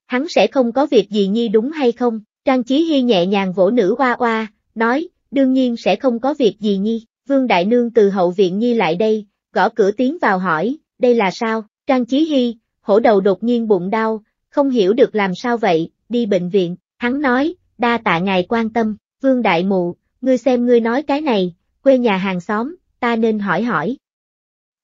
Hắn sẽ không có việc gì nhi đúng hay không? Trang trí hy nhẹ nhàng vỗ nữ hoa hoa, nói, đương nhiên sẽ không có việc gì nhi. Vương Đại Nương từ hậu viện nhi lại đây, gõ cửa tiến vào hỏi, đây là sao, Trang Chí Hy, hổ đầu đột nhiên bụng đau, không hiểu được làm sao vậy, đi bệnh viện, hắn nói, đa tạ ngài quan tâm, Vương Đại Mụ, ngươi xem ngươi nói cái này, quê nhà hàng xóm, ta nên hỏi hỏi.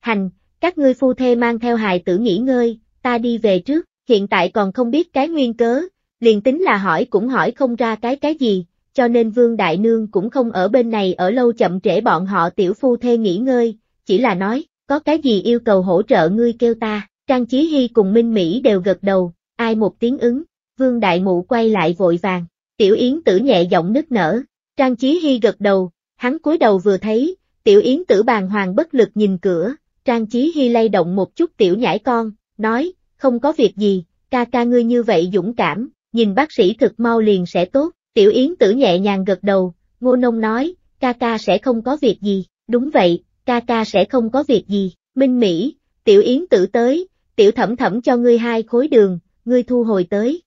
Hành, các ngươi phu thê mang theo hài tử nghỉ ngơi, ta đi về trước, hiện tại còn không biết cái nguyên cớ, liền tính là hỏi cũng hỏi không ra cái cái gì, cho nên Vương Đại Nương cũng không ở bên này ở lâu chậm trễ bọn họ tiểu phu thê nghỉ ngơi, chỉ là nói, có cái gì yêu cầu hỗ trợ ngươi kêu ta, Trang Chí Hy cùng Minh Mỹ đều gật đầu, ai một tiếng ứng, Vương Đại Mụ quay lại vội vàng, Tiểu Yến tử nhẹ giọng nức nở, Trang Chí Hy gật đầu, hắn cúi đầu vừa thấy, Tiểu Yến tử bàn hoàng bất lực nhìn cửa, Trang Chí Hy lay động một chút tiểu nhãi con, nói, không có việc gì, ca ca ngươi như vậy dũng cảm, nhìn bác sĩ thực mau liền sẽ tốt. Tiểu Yến tử nhẹ nhàng gật đầu, ngô nông nói, ca ca sẽ không có việc gì, đúng vậy, ca ca sẽ không có việc gì, minh mỹ, tiểu Yến tử tới, tiểu thẩm thẩm cho ngươi hai khối đường, ngươi thu hồi tới.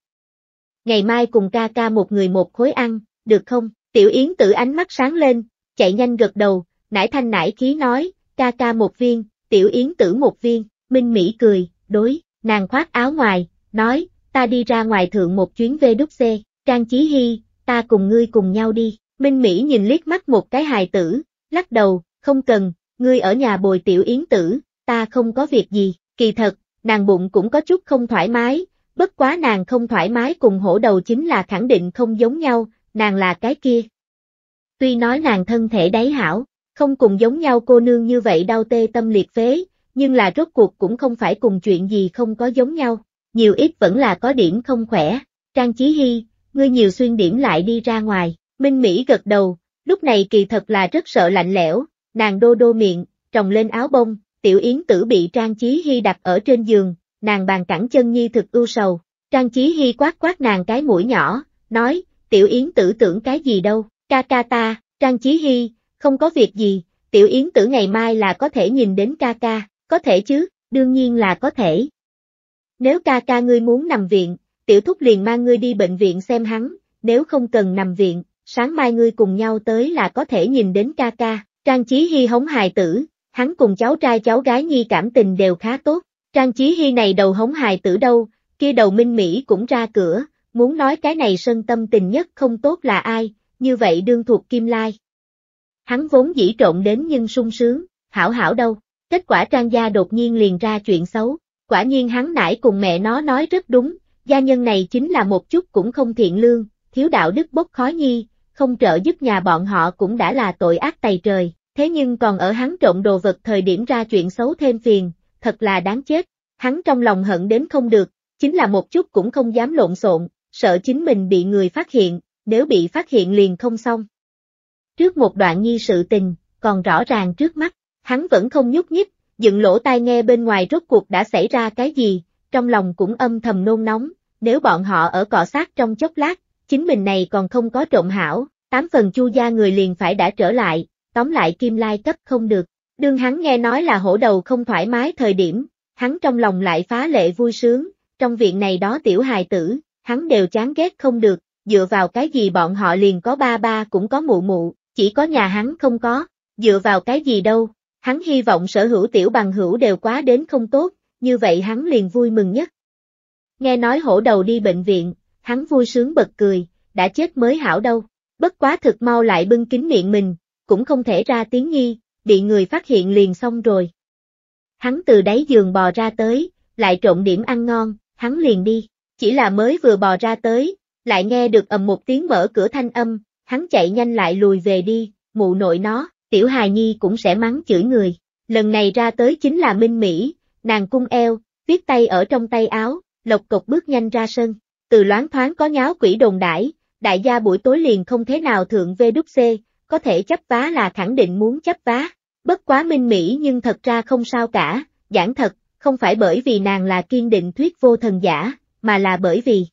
Ngày mai cùng ca ca một người một khối ăn, được không? Tiểu Yến tử ánh mắt sáng lên, chạy nhanh gật đầu, nải thanh nải khí nói, ca ca một viên, tiểu Yến tử một viên, Minh Mỹ cười, đối, nàng khoác áo ngoài, nói, ta đi ra ngoài thượng một chuyến về đúc xe. Trang Chí Hy, ta cùng ngươi cùng nhau đi. Minh Mỹ nhìn liếc mắt một cái hài tử, lắc đầu, không cần, ngươi ở nhà bồi tiểu yến tử, ta không có việc gì, kỳ thật, nàng bụng cũng có chút không thoải mái, bất quá nàng không thoải mái cùng hổ đầu chính là khẳng định không giống nhau, nàng là cái kia. Tuy nói nàng thân thể đáy hảo, không cùng giống nhau cô nương như vậy đau tê tâm liệt phế, nhưng là rốt cuộc cũng không phải cùng chuyện gì không có giống nhau, nhiều ít vẫn là có điểm không khỏe, Trang Chí Hy, ngươi nhiều xuyên điểm lại đi ra ngoài, Minh Mỹ gật đầu, lúc này kỳ thật là rất sợ lạnh lẽo, nàng đô đô miệng, trồng lên áo bông, tiểu yến tử bị Trang Chí Hy đặt ở trên giường, nàng bàn cẳng chân nhi thực ưu sầu, Trang Chí Hy quát quát nàng cái mũi nhỏ, nói, tiểu yến tử tưởng cái gì đâu, ca ca ta, Trang Chí Hy, không có việc gì, tiểu yến tử ngày mai là có thể nhìn đến ca ca, có thể chứ, đương nhiên là có thể. Nếu ca ca ngươi muốn nằm viện, tiểu thúc liền mang ngươi đi bệnh viện xem hắn, nếu không cần nằm viện, sáng mai ngươi cùng nhau tới là có thể nhìn đến ca ca, Trang trí Hy hống hài tử, hắn cùng cháu trai cháu gái Nhi cảm tình đều khá tốt, Trang trí Hy này đầu hống hài tử đâu, kia đầu Minh Mỹ cũng ra cửa, muốn nói cái này sân tâm tình nhất không tốt là ai, như vậy đương thuộc Kim Lai. Hắn vốn dĩ trộn đến nhưng sung sướng, hảo hảo đâu, kết quả Trang gia đột nhiên liền ra chuyện xấu, quả nhiên hắn nãy cùng mẹ nó nói rất đúng, Gia nhân này chính là một chút cũng không thiện lương, thiếu đạo đức bốc khó nhi, không trợ giúp nhà bọn họ cũng đã là tội ác tày trời, thế nhưng còn ở hắn trộm đồ vật thời điểm ra chuyện xấu thêm phiền, thật là đáng chết. Hắn trong lòng hận đến không được, chính là một chút cũng không dám lộn xộn, sợ chính mình bị người phát hiện, nếu bị phát hiện liền không xong. Trước một đoạn nhi sự tình, còn rõ ràng trước mắt, hắn vẫn không nhúc nhích, dựng lỗ tai nghe bên ngoài rốt cuộc đã xảy ra cái gì, trong lòng cũng âm thầm nôn nóng, nếu bọn họ ở cọ sát trong chốc lát, chính mình này còn không có trộm hảo, tám phần chu gia người liền phải đã trở lại, tóm lại kim lai cấp không được. Đương hắn nghe nói là hổ đầu không thoải mái thời điểm, hắn trong lòng lại phá lệ vui sướng, trong viện này đó tiểu hài tử, hắn đều chán ghét không được, dựa vào cái gì bọn họ liền có ba ba cũng có mụ mụ, chỉ có nhà hắn không có, dựa vào cái gì đâu, hắn hy vọng sở hữu tiểu bằng hữu đều quá đến không tốt, như vậy hắn liền vui mừng nhất. Nghe nói hổ đầu đi bệnh viện, hắn vui sướng bật cười, đã chết mới hảo đâu. Bất quá thực mau lại bưng kín miệng mình, cũng không thể ra tiếng nghi, bị người phát hiện liền xong rồi. Hắn từ đáy giường bò ra tới, lại trộn điểm ăn ngon, hắn liền đi, chỉ là mới vừa bò ra tới, lại nghe được ầm một tiếng mở cửa thanh âm, hắn chạy nhanh lại lùi về đi, mụ nội nó, tiểu hài nhi cũng sẽ mắng chửi người. Lần này ra tới chính là Minh Mỹ, nàng cung eo, viết tay ở trong tay áo, lộc cộc bước nhanh ra sân, từ loáng thoáng có nháo quỷ đồn đãi, đại gia buổi tối liền không thế nào thượng vê đúc VWC, có thể chấp vá là khẳng định muốn chấp vá, bất quá minh mỹ nhưng thật ra không sao cả, giảng thật, không phải bởi vì nàng là kiên định thuyết vô thần giả, mà là bởi vì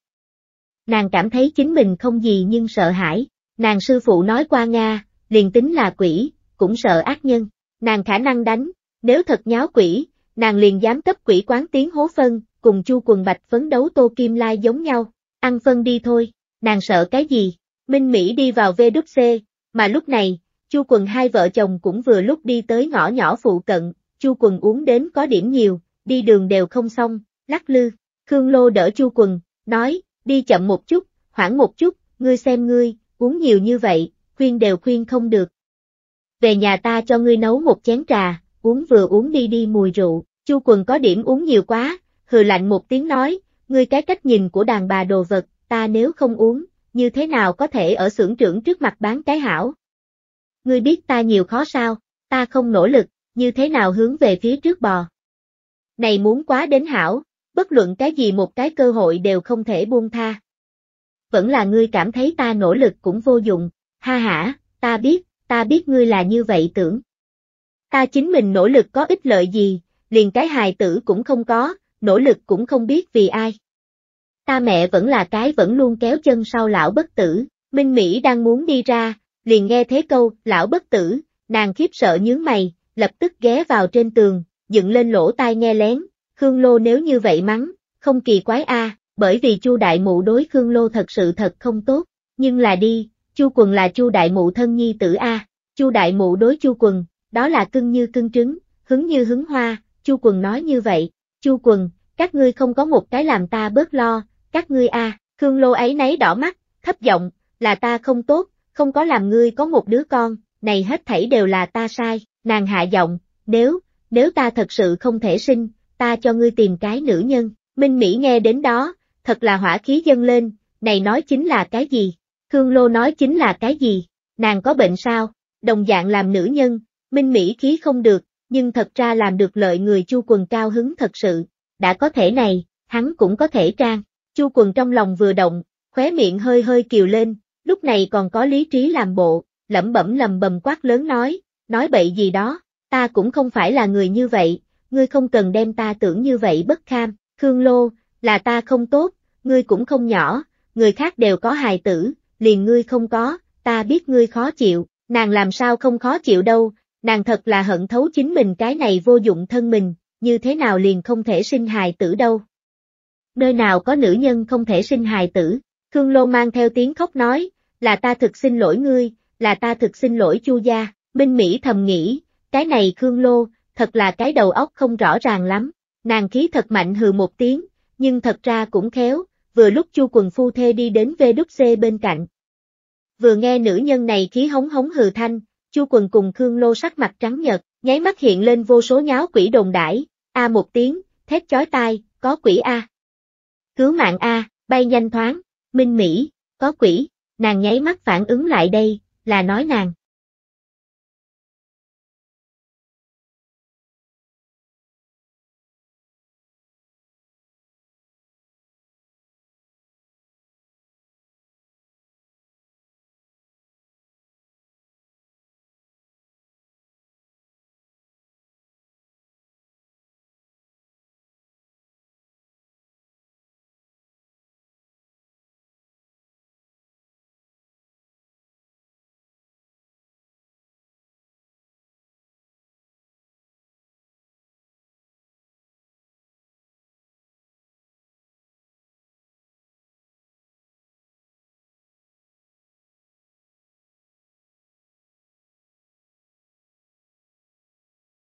nàng cảm thấy chính mình không gì nhưng sợ hãi, nàng sư phụ nói qua Nga, liền tính là quỷ, cũng sợ ác nhân, nàng khả năng đánh, nếu thật nháo quỷ, nàng liền dám cấp quỷ quán tiếng hố phân, cùng Chu Quần Bạch phấn đấu Tô Kim Lai giống nhau, ăn phân đi thôi, nàng sợ cái gì? Minh Mỹ đi vào VWC, mà lúc này, Chu Quần hai vợ chồng cũng vừa lúc đi tới ngõ nhỏ phụ cận, Chu Quần uống đến có điểm nhiều, đi đường đều không xong, lắc lư, Khương Lô đỡ Chu Quần, nói, đi chậm một chút, khoảng một chút, ngươi xem ngươi, uống nhiều như vậy, khuyên đều khuyên không được. Về nhà ta cho ngươi nấu một chén trà, uống vừa uống đi đi mùi rượu, Chu Quần có điểm uống nhiều quá, hừ lạnh một tiếng nói, ngươi cái cách nhìn của đàn bà đồ vật, ta nếu không uống, như thế nào có thể ở xưởng trưởng trước mặt bán cái hảo. Ngươi biết ta nhiều khó sao, ta không nỗ lực, như thế nào hướng về phía trước bò. Này muốn quá đến hảo, bất luận cái gì một cái cơ hội đều không thể buông tha. Vẫn là ngươi cảm thấy ta nỗ lực cũng vô dụng, ha hả, ta biết, ta biết ngươi là như vậy tưởng. Ta chính mình nỗ lực có ích lợi gì, liền cái hài tử cũng không có, nỗ lực cũng không biết vì ai. Ta mẹ vẫn là cái vẫn luôn kéo chân sau lão bất tử, Minh Mỹ đang muốn đi ra, liền nghe thế câu, lão bất tử, nàng khiếp sợ nhướng mày, lập tức ghé vào trên tường, dựng lên lỗ tai nghe lén, Khương Lô nếu như vậy mắng, không kỳ quái a, bởi vì Chu Đại Mụ đối Khương Lô thật sự thật không tốt, nhưng là đi, Chu Quần là Chu Đại Mụ thân nhi tử a, Chu Đại Mụ đối Chu Quần, đó là cưng như cưng trứng, hứng như hứng hoa, Chu Quần nói như vậy, Chu quần, các ngươi không có một cái làm ta bớt lo, các ngươi a Khương Lô ấy nấy đỏ mắt, thấp giọng, là ta không tốt, không có làm ngươi có một đứa con, này hết thảy đều là ta sai, nàng hạ giọng, nếu, nếu ta thật sự không thể sinh, ta cho ngươi tìm cái nữ nhân, Minh Mỹ nghe đến đó, thật là hỏa khí dâng lên, này nói chính là cái gì, Khương Lô nói chính là cái gì, nàng có bệnh sao, đồng dạng làm nữ nhân, Minh Mỹ khí không được, nhưng thật ra làm được lợi người Chu Quần cao hứng thật sự, đã có thể này, hắn cũng có thể trang. Chu Quần trong lòng vừa động, khóe miệng hơi hơi kiều lên, lúc này còn có lý trí làm bộ, lẩm bẩm lầm bầm quát lớn nói, nói bậy gì đó, ta cũng không phải là người như vậy, ngươi không cần đem ta tưởng như vậy bất kham, Khương Lô, là ta không tốt, ngươi cũng không nhỏ, người khác đều có hài tử, liền ngươi không có, ta biết ngươi khó chịu, nàng làm sao không khó chịu đâu, Nàng thật là hận thấu chính mình cái này vô dụng thân mình, như thế nào liền không thể sinh hài tử đâu. Nơi nào có nữ nhân không thể sinh hài tử, Khương Lô mang theo tiếng khóc nói, là ta thực xin lỗi ngươi, là ta thực xin lỗi chu gia, Minh Mỹ thầm nghĩ, cái này Khương Lô, thật là cái đầu óc không rõ ràng lắm, nàng khí thật mạnh hừ một tiếng, nhưng thật ra cũng khéo, vừa lúc chu quần phu thê đi đến VWC bên cạnh. Vừa nghe nữ nhân này khí hống hống hừ thanh, Chu Quần cùng Khương Lô sắc mặt trắng nhợt, nháy mắt hiện lên vô số nháo quỷ đồn đãi, a một tiếng, thét chói tai, có quỷ a. Cứu mạng a, bay nhanh thoáng, Minh Mỹ, có quỷ, nàng nháy mắt phản ứng lại đây, là nói nàng.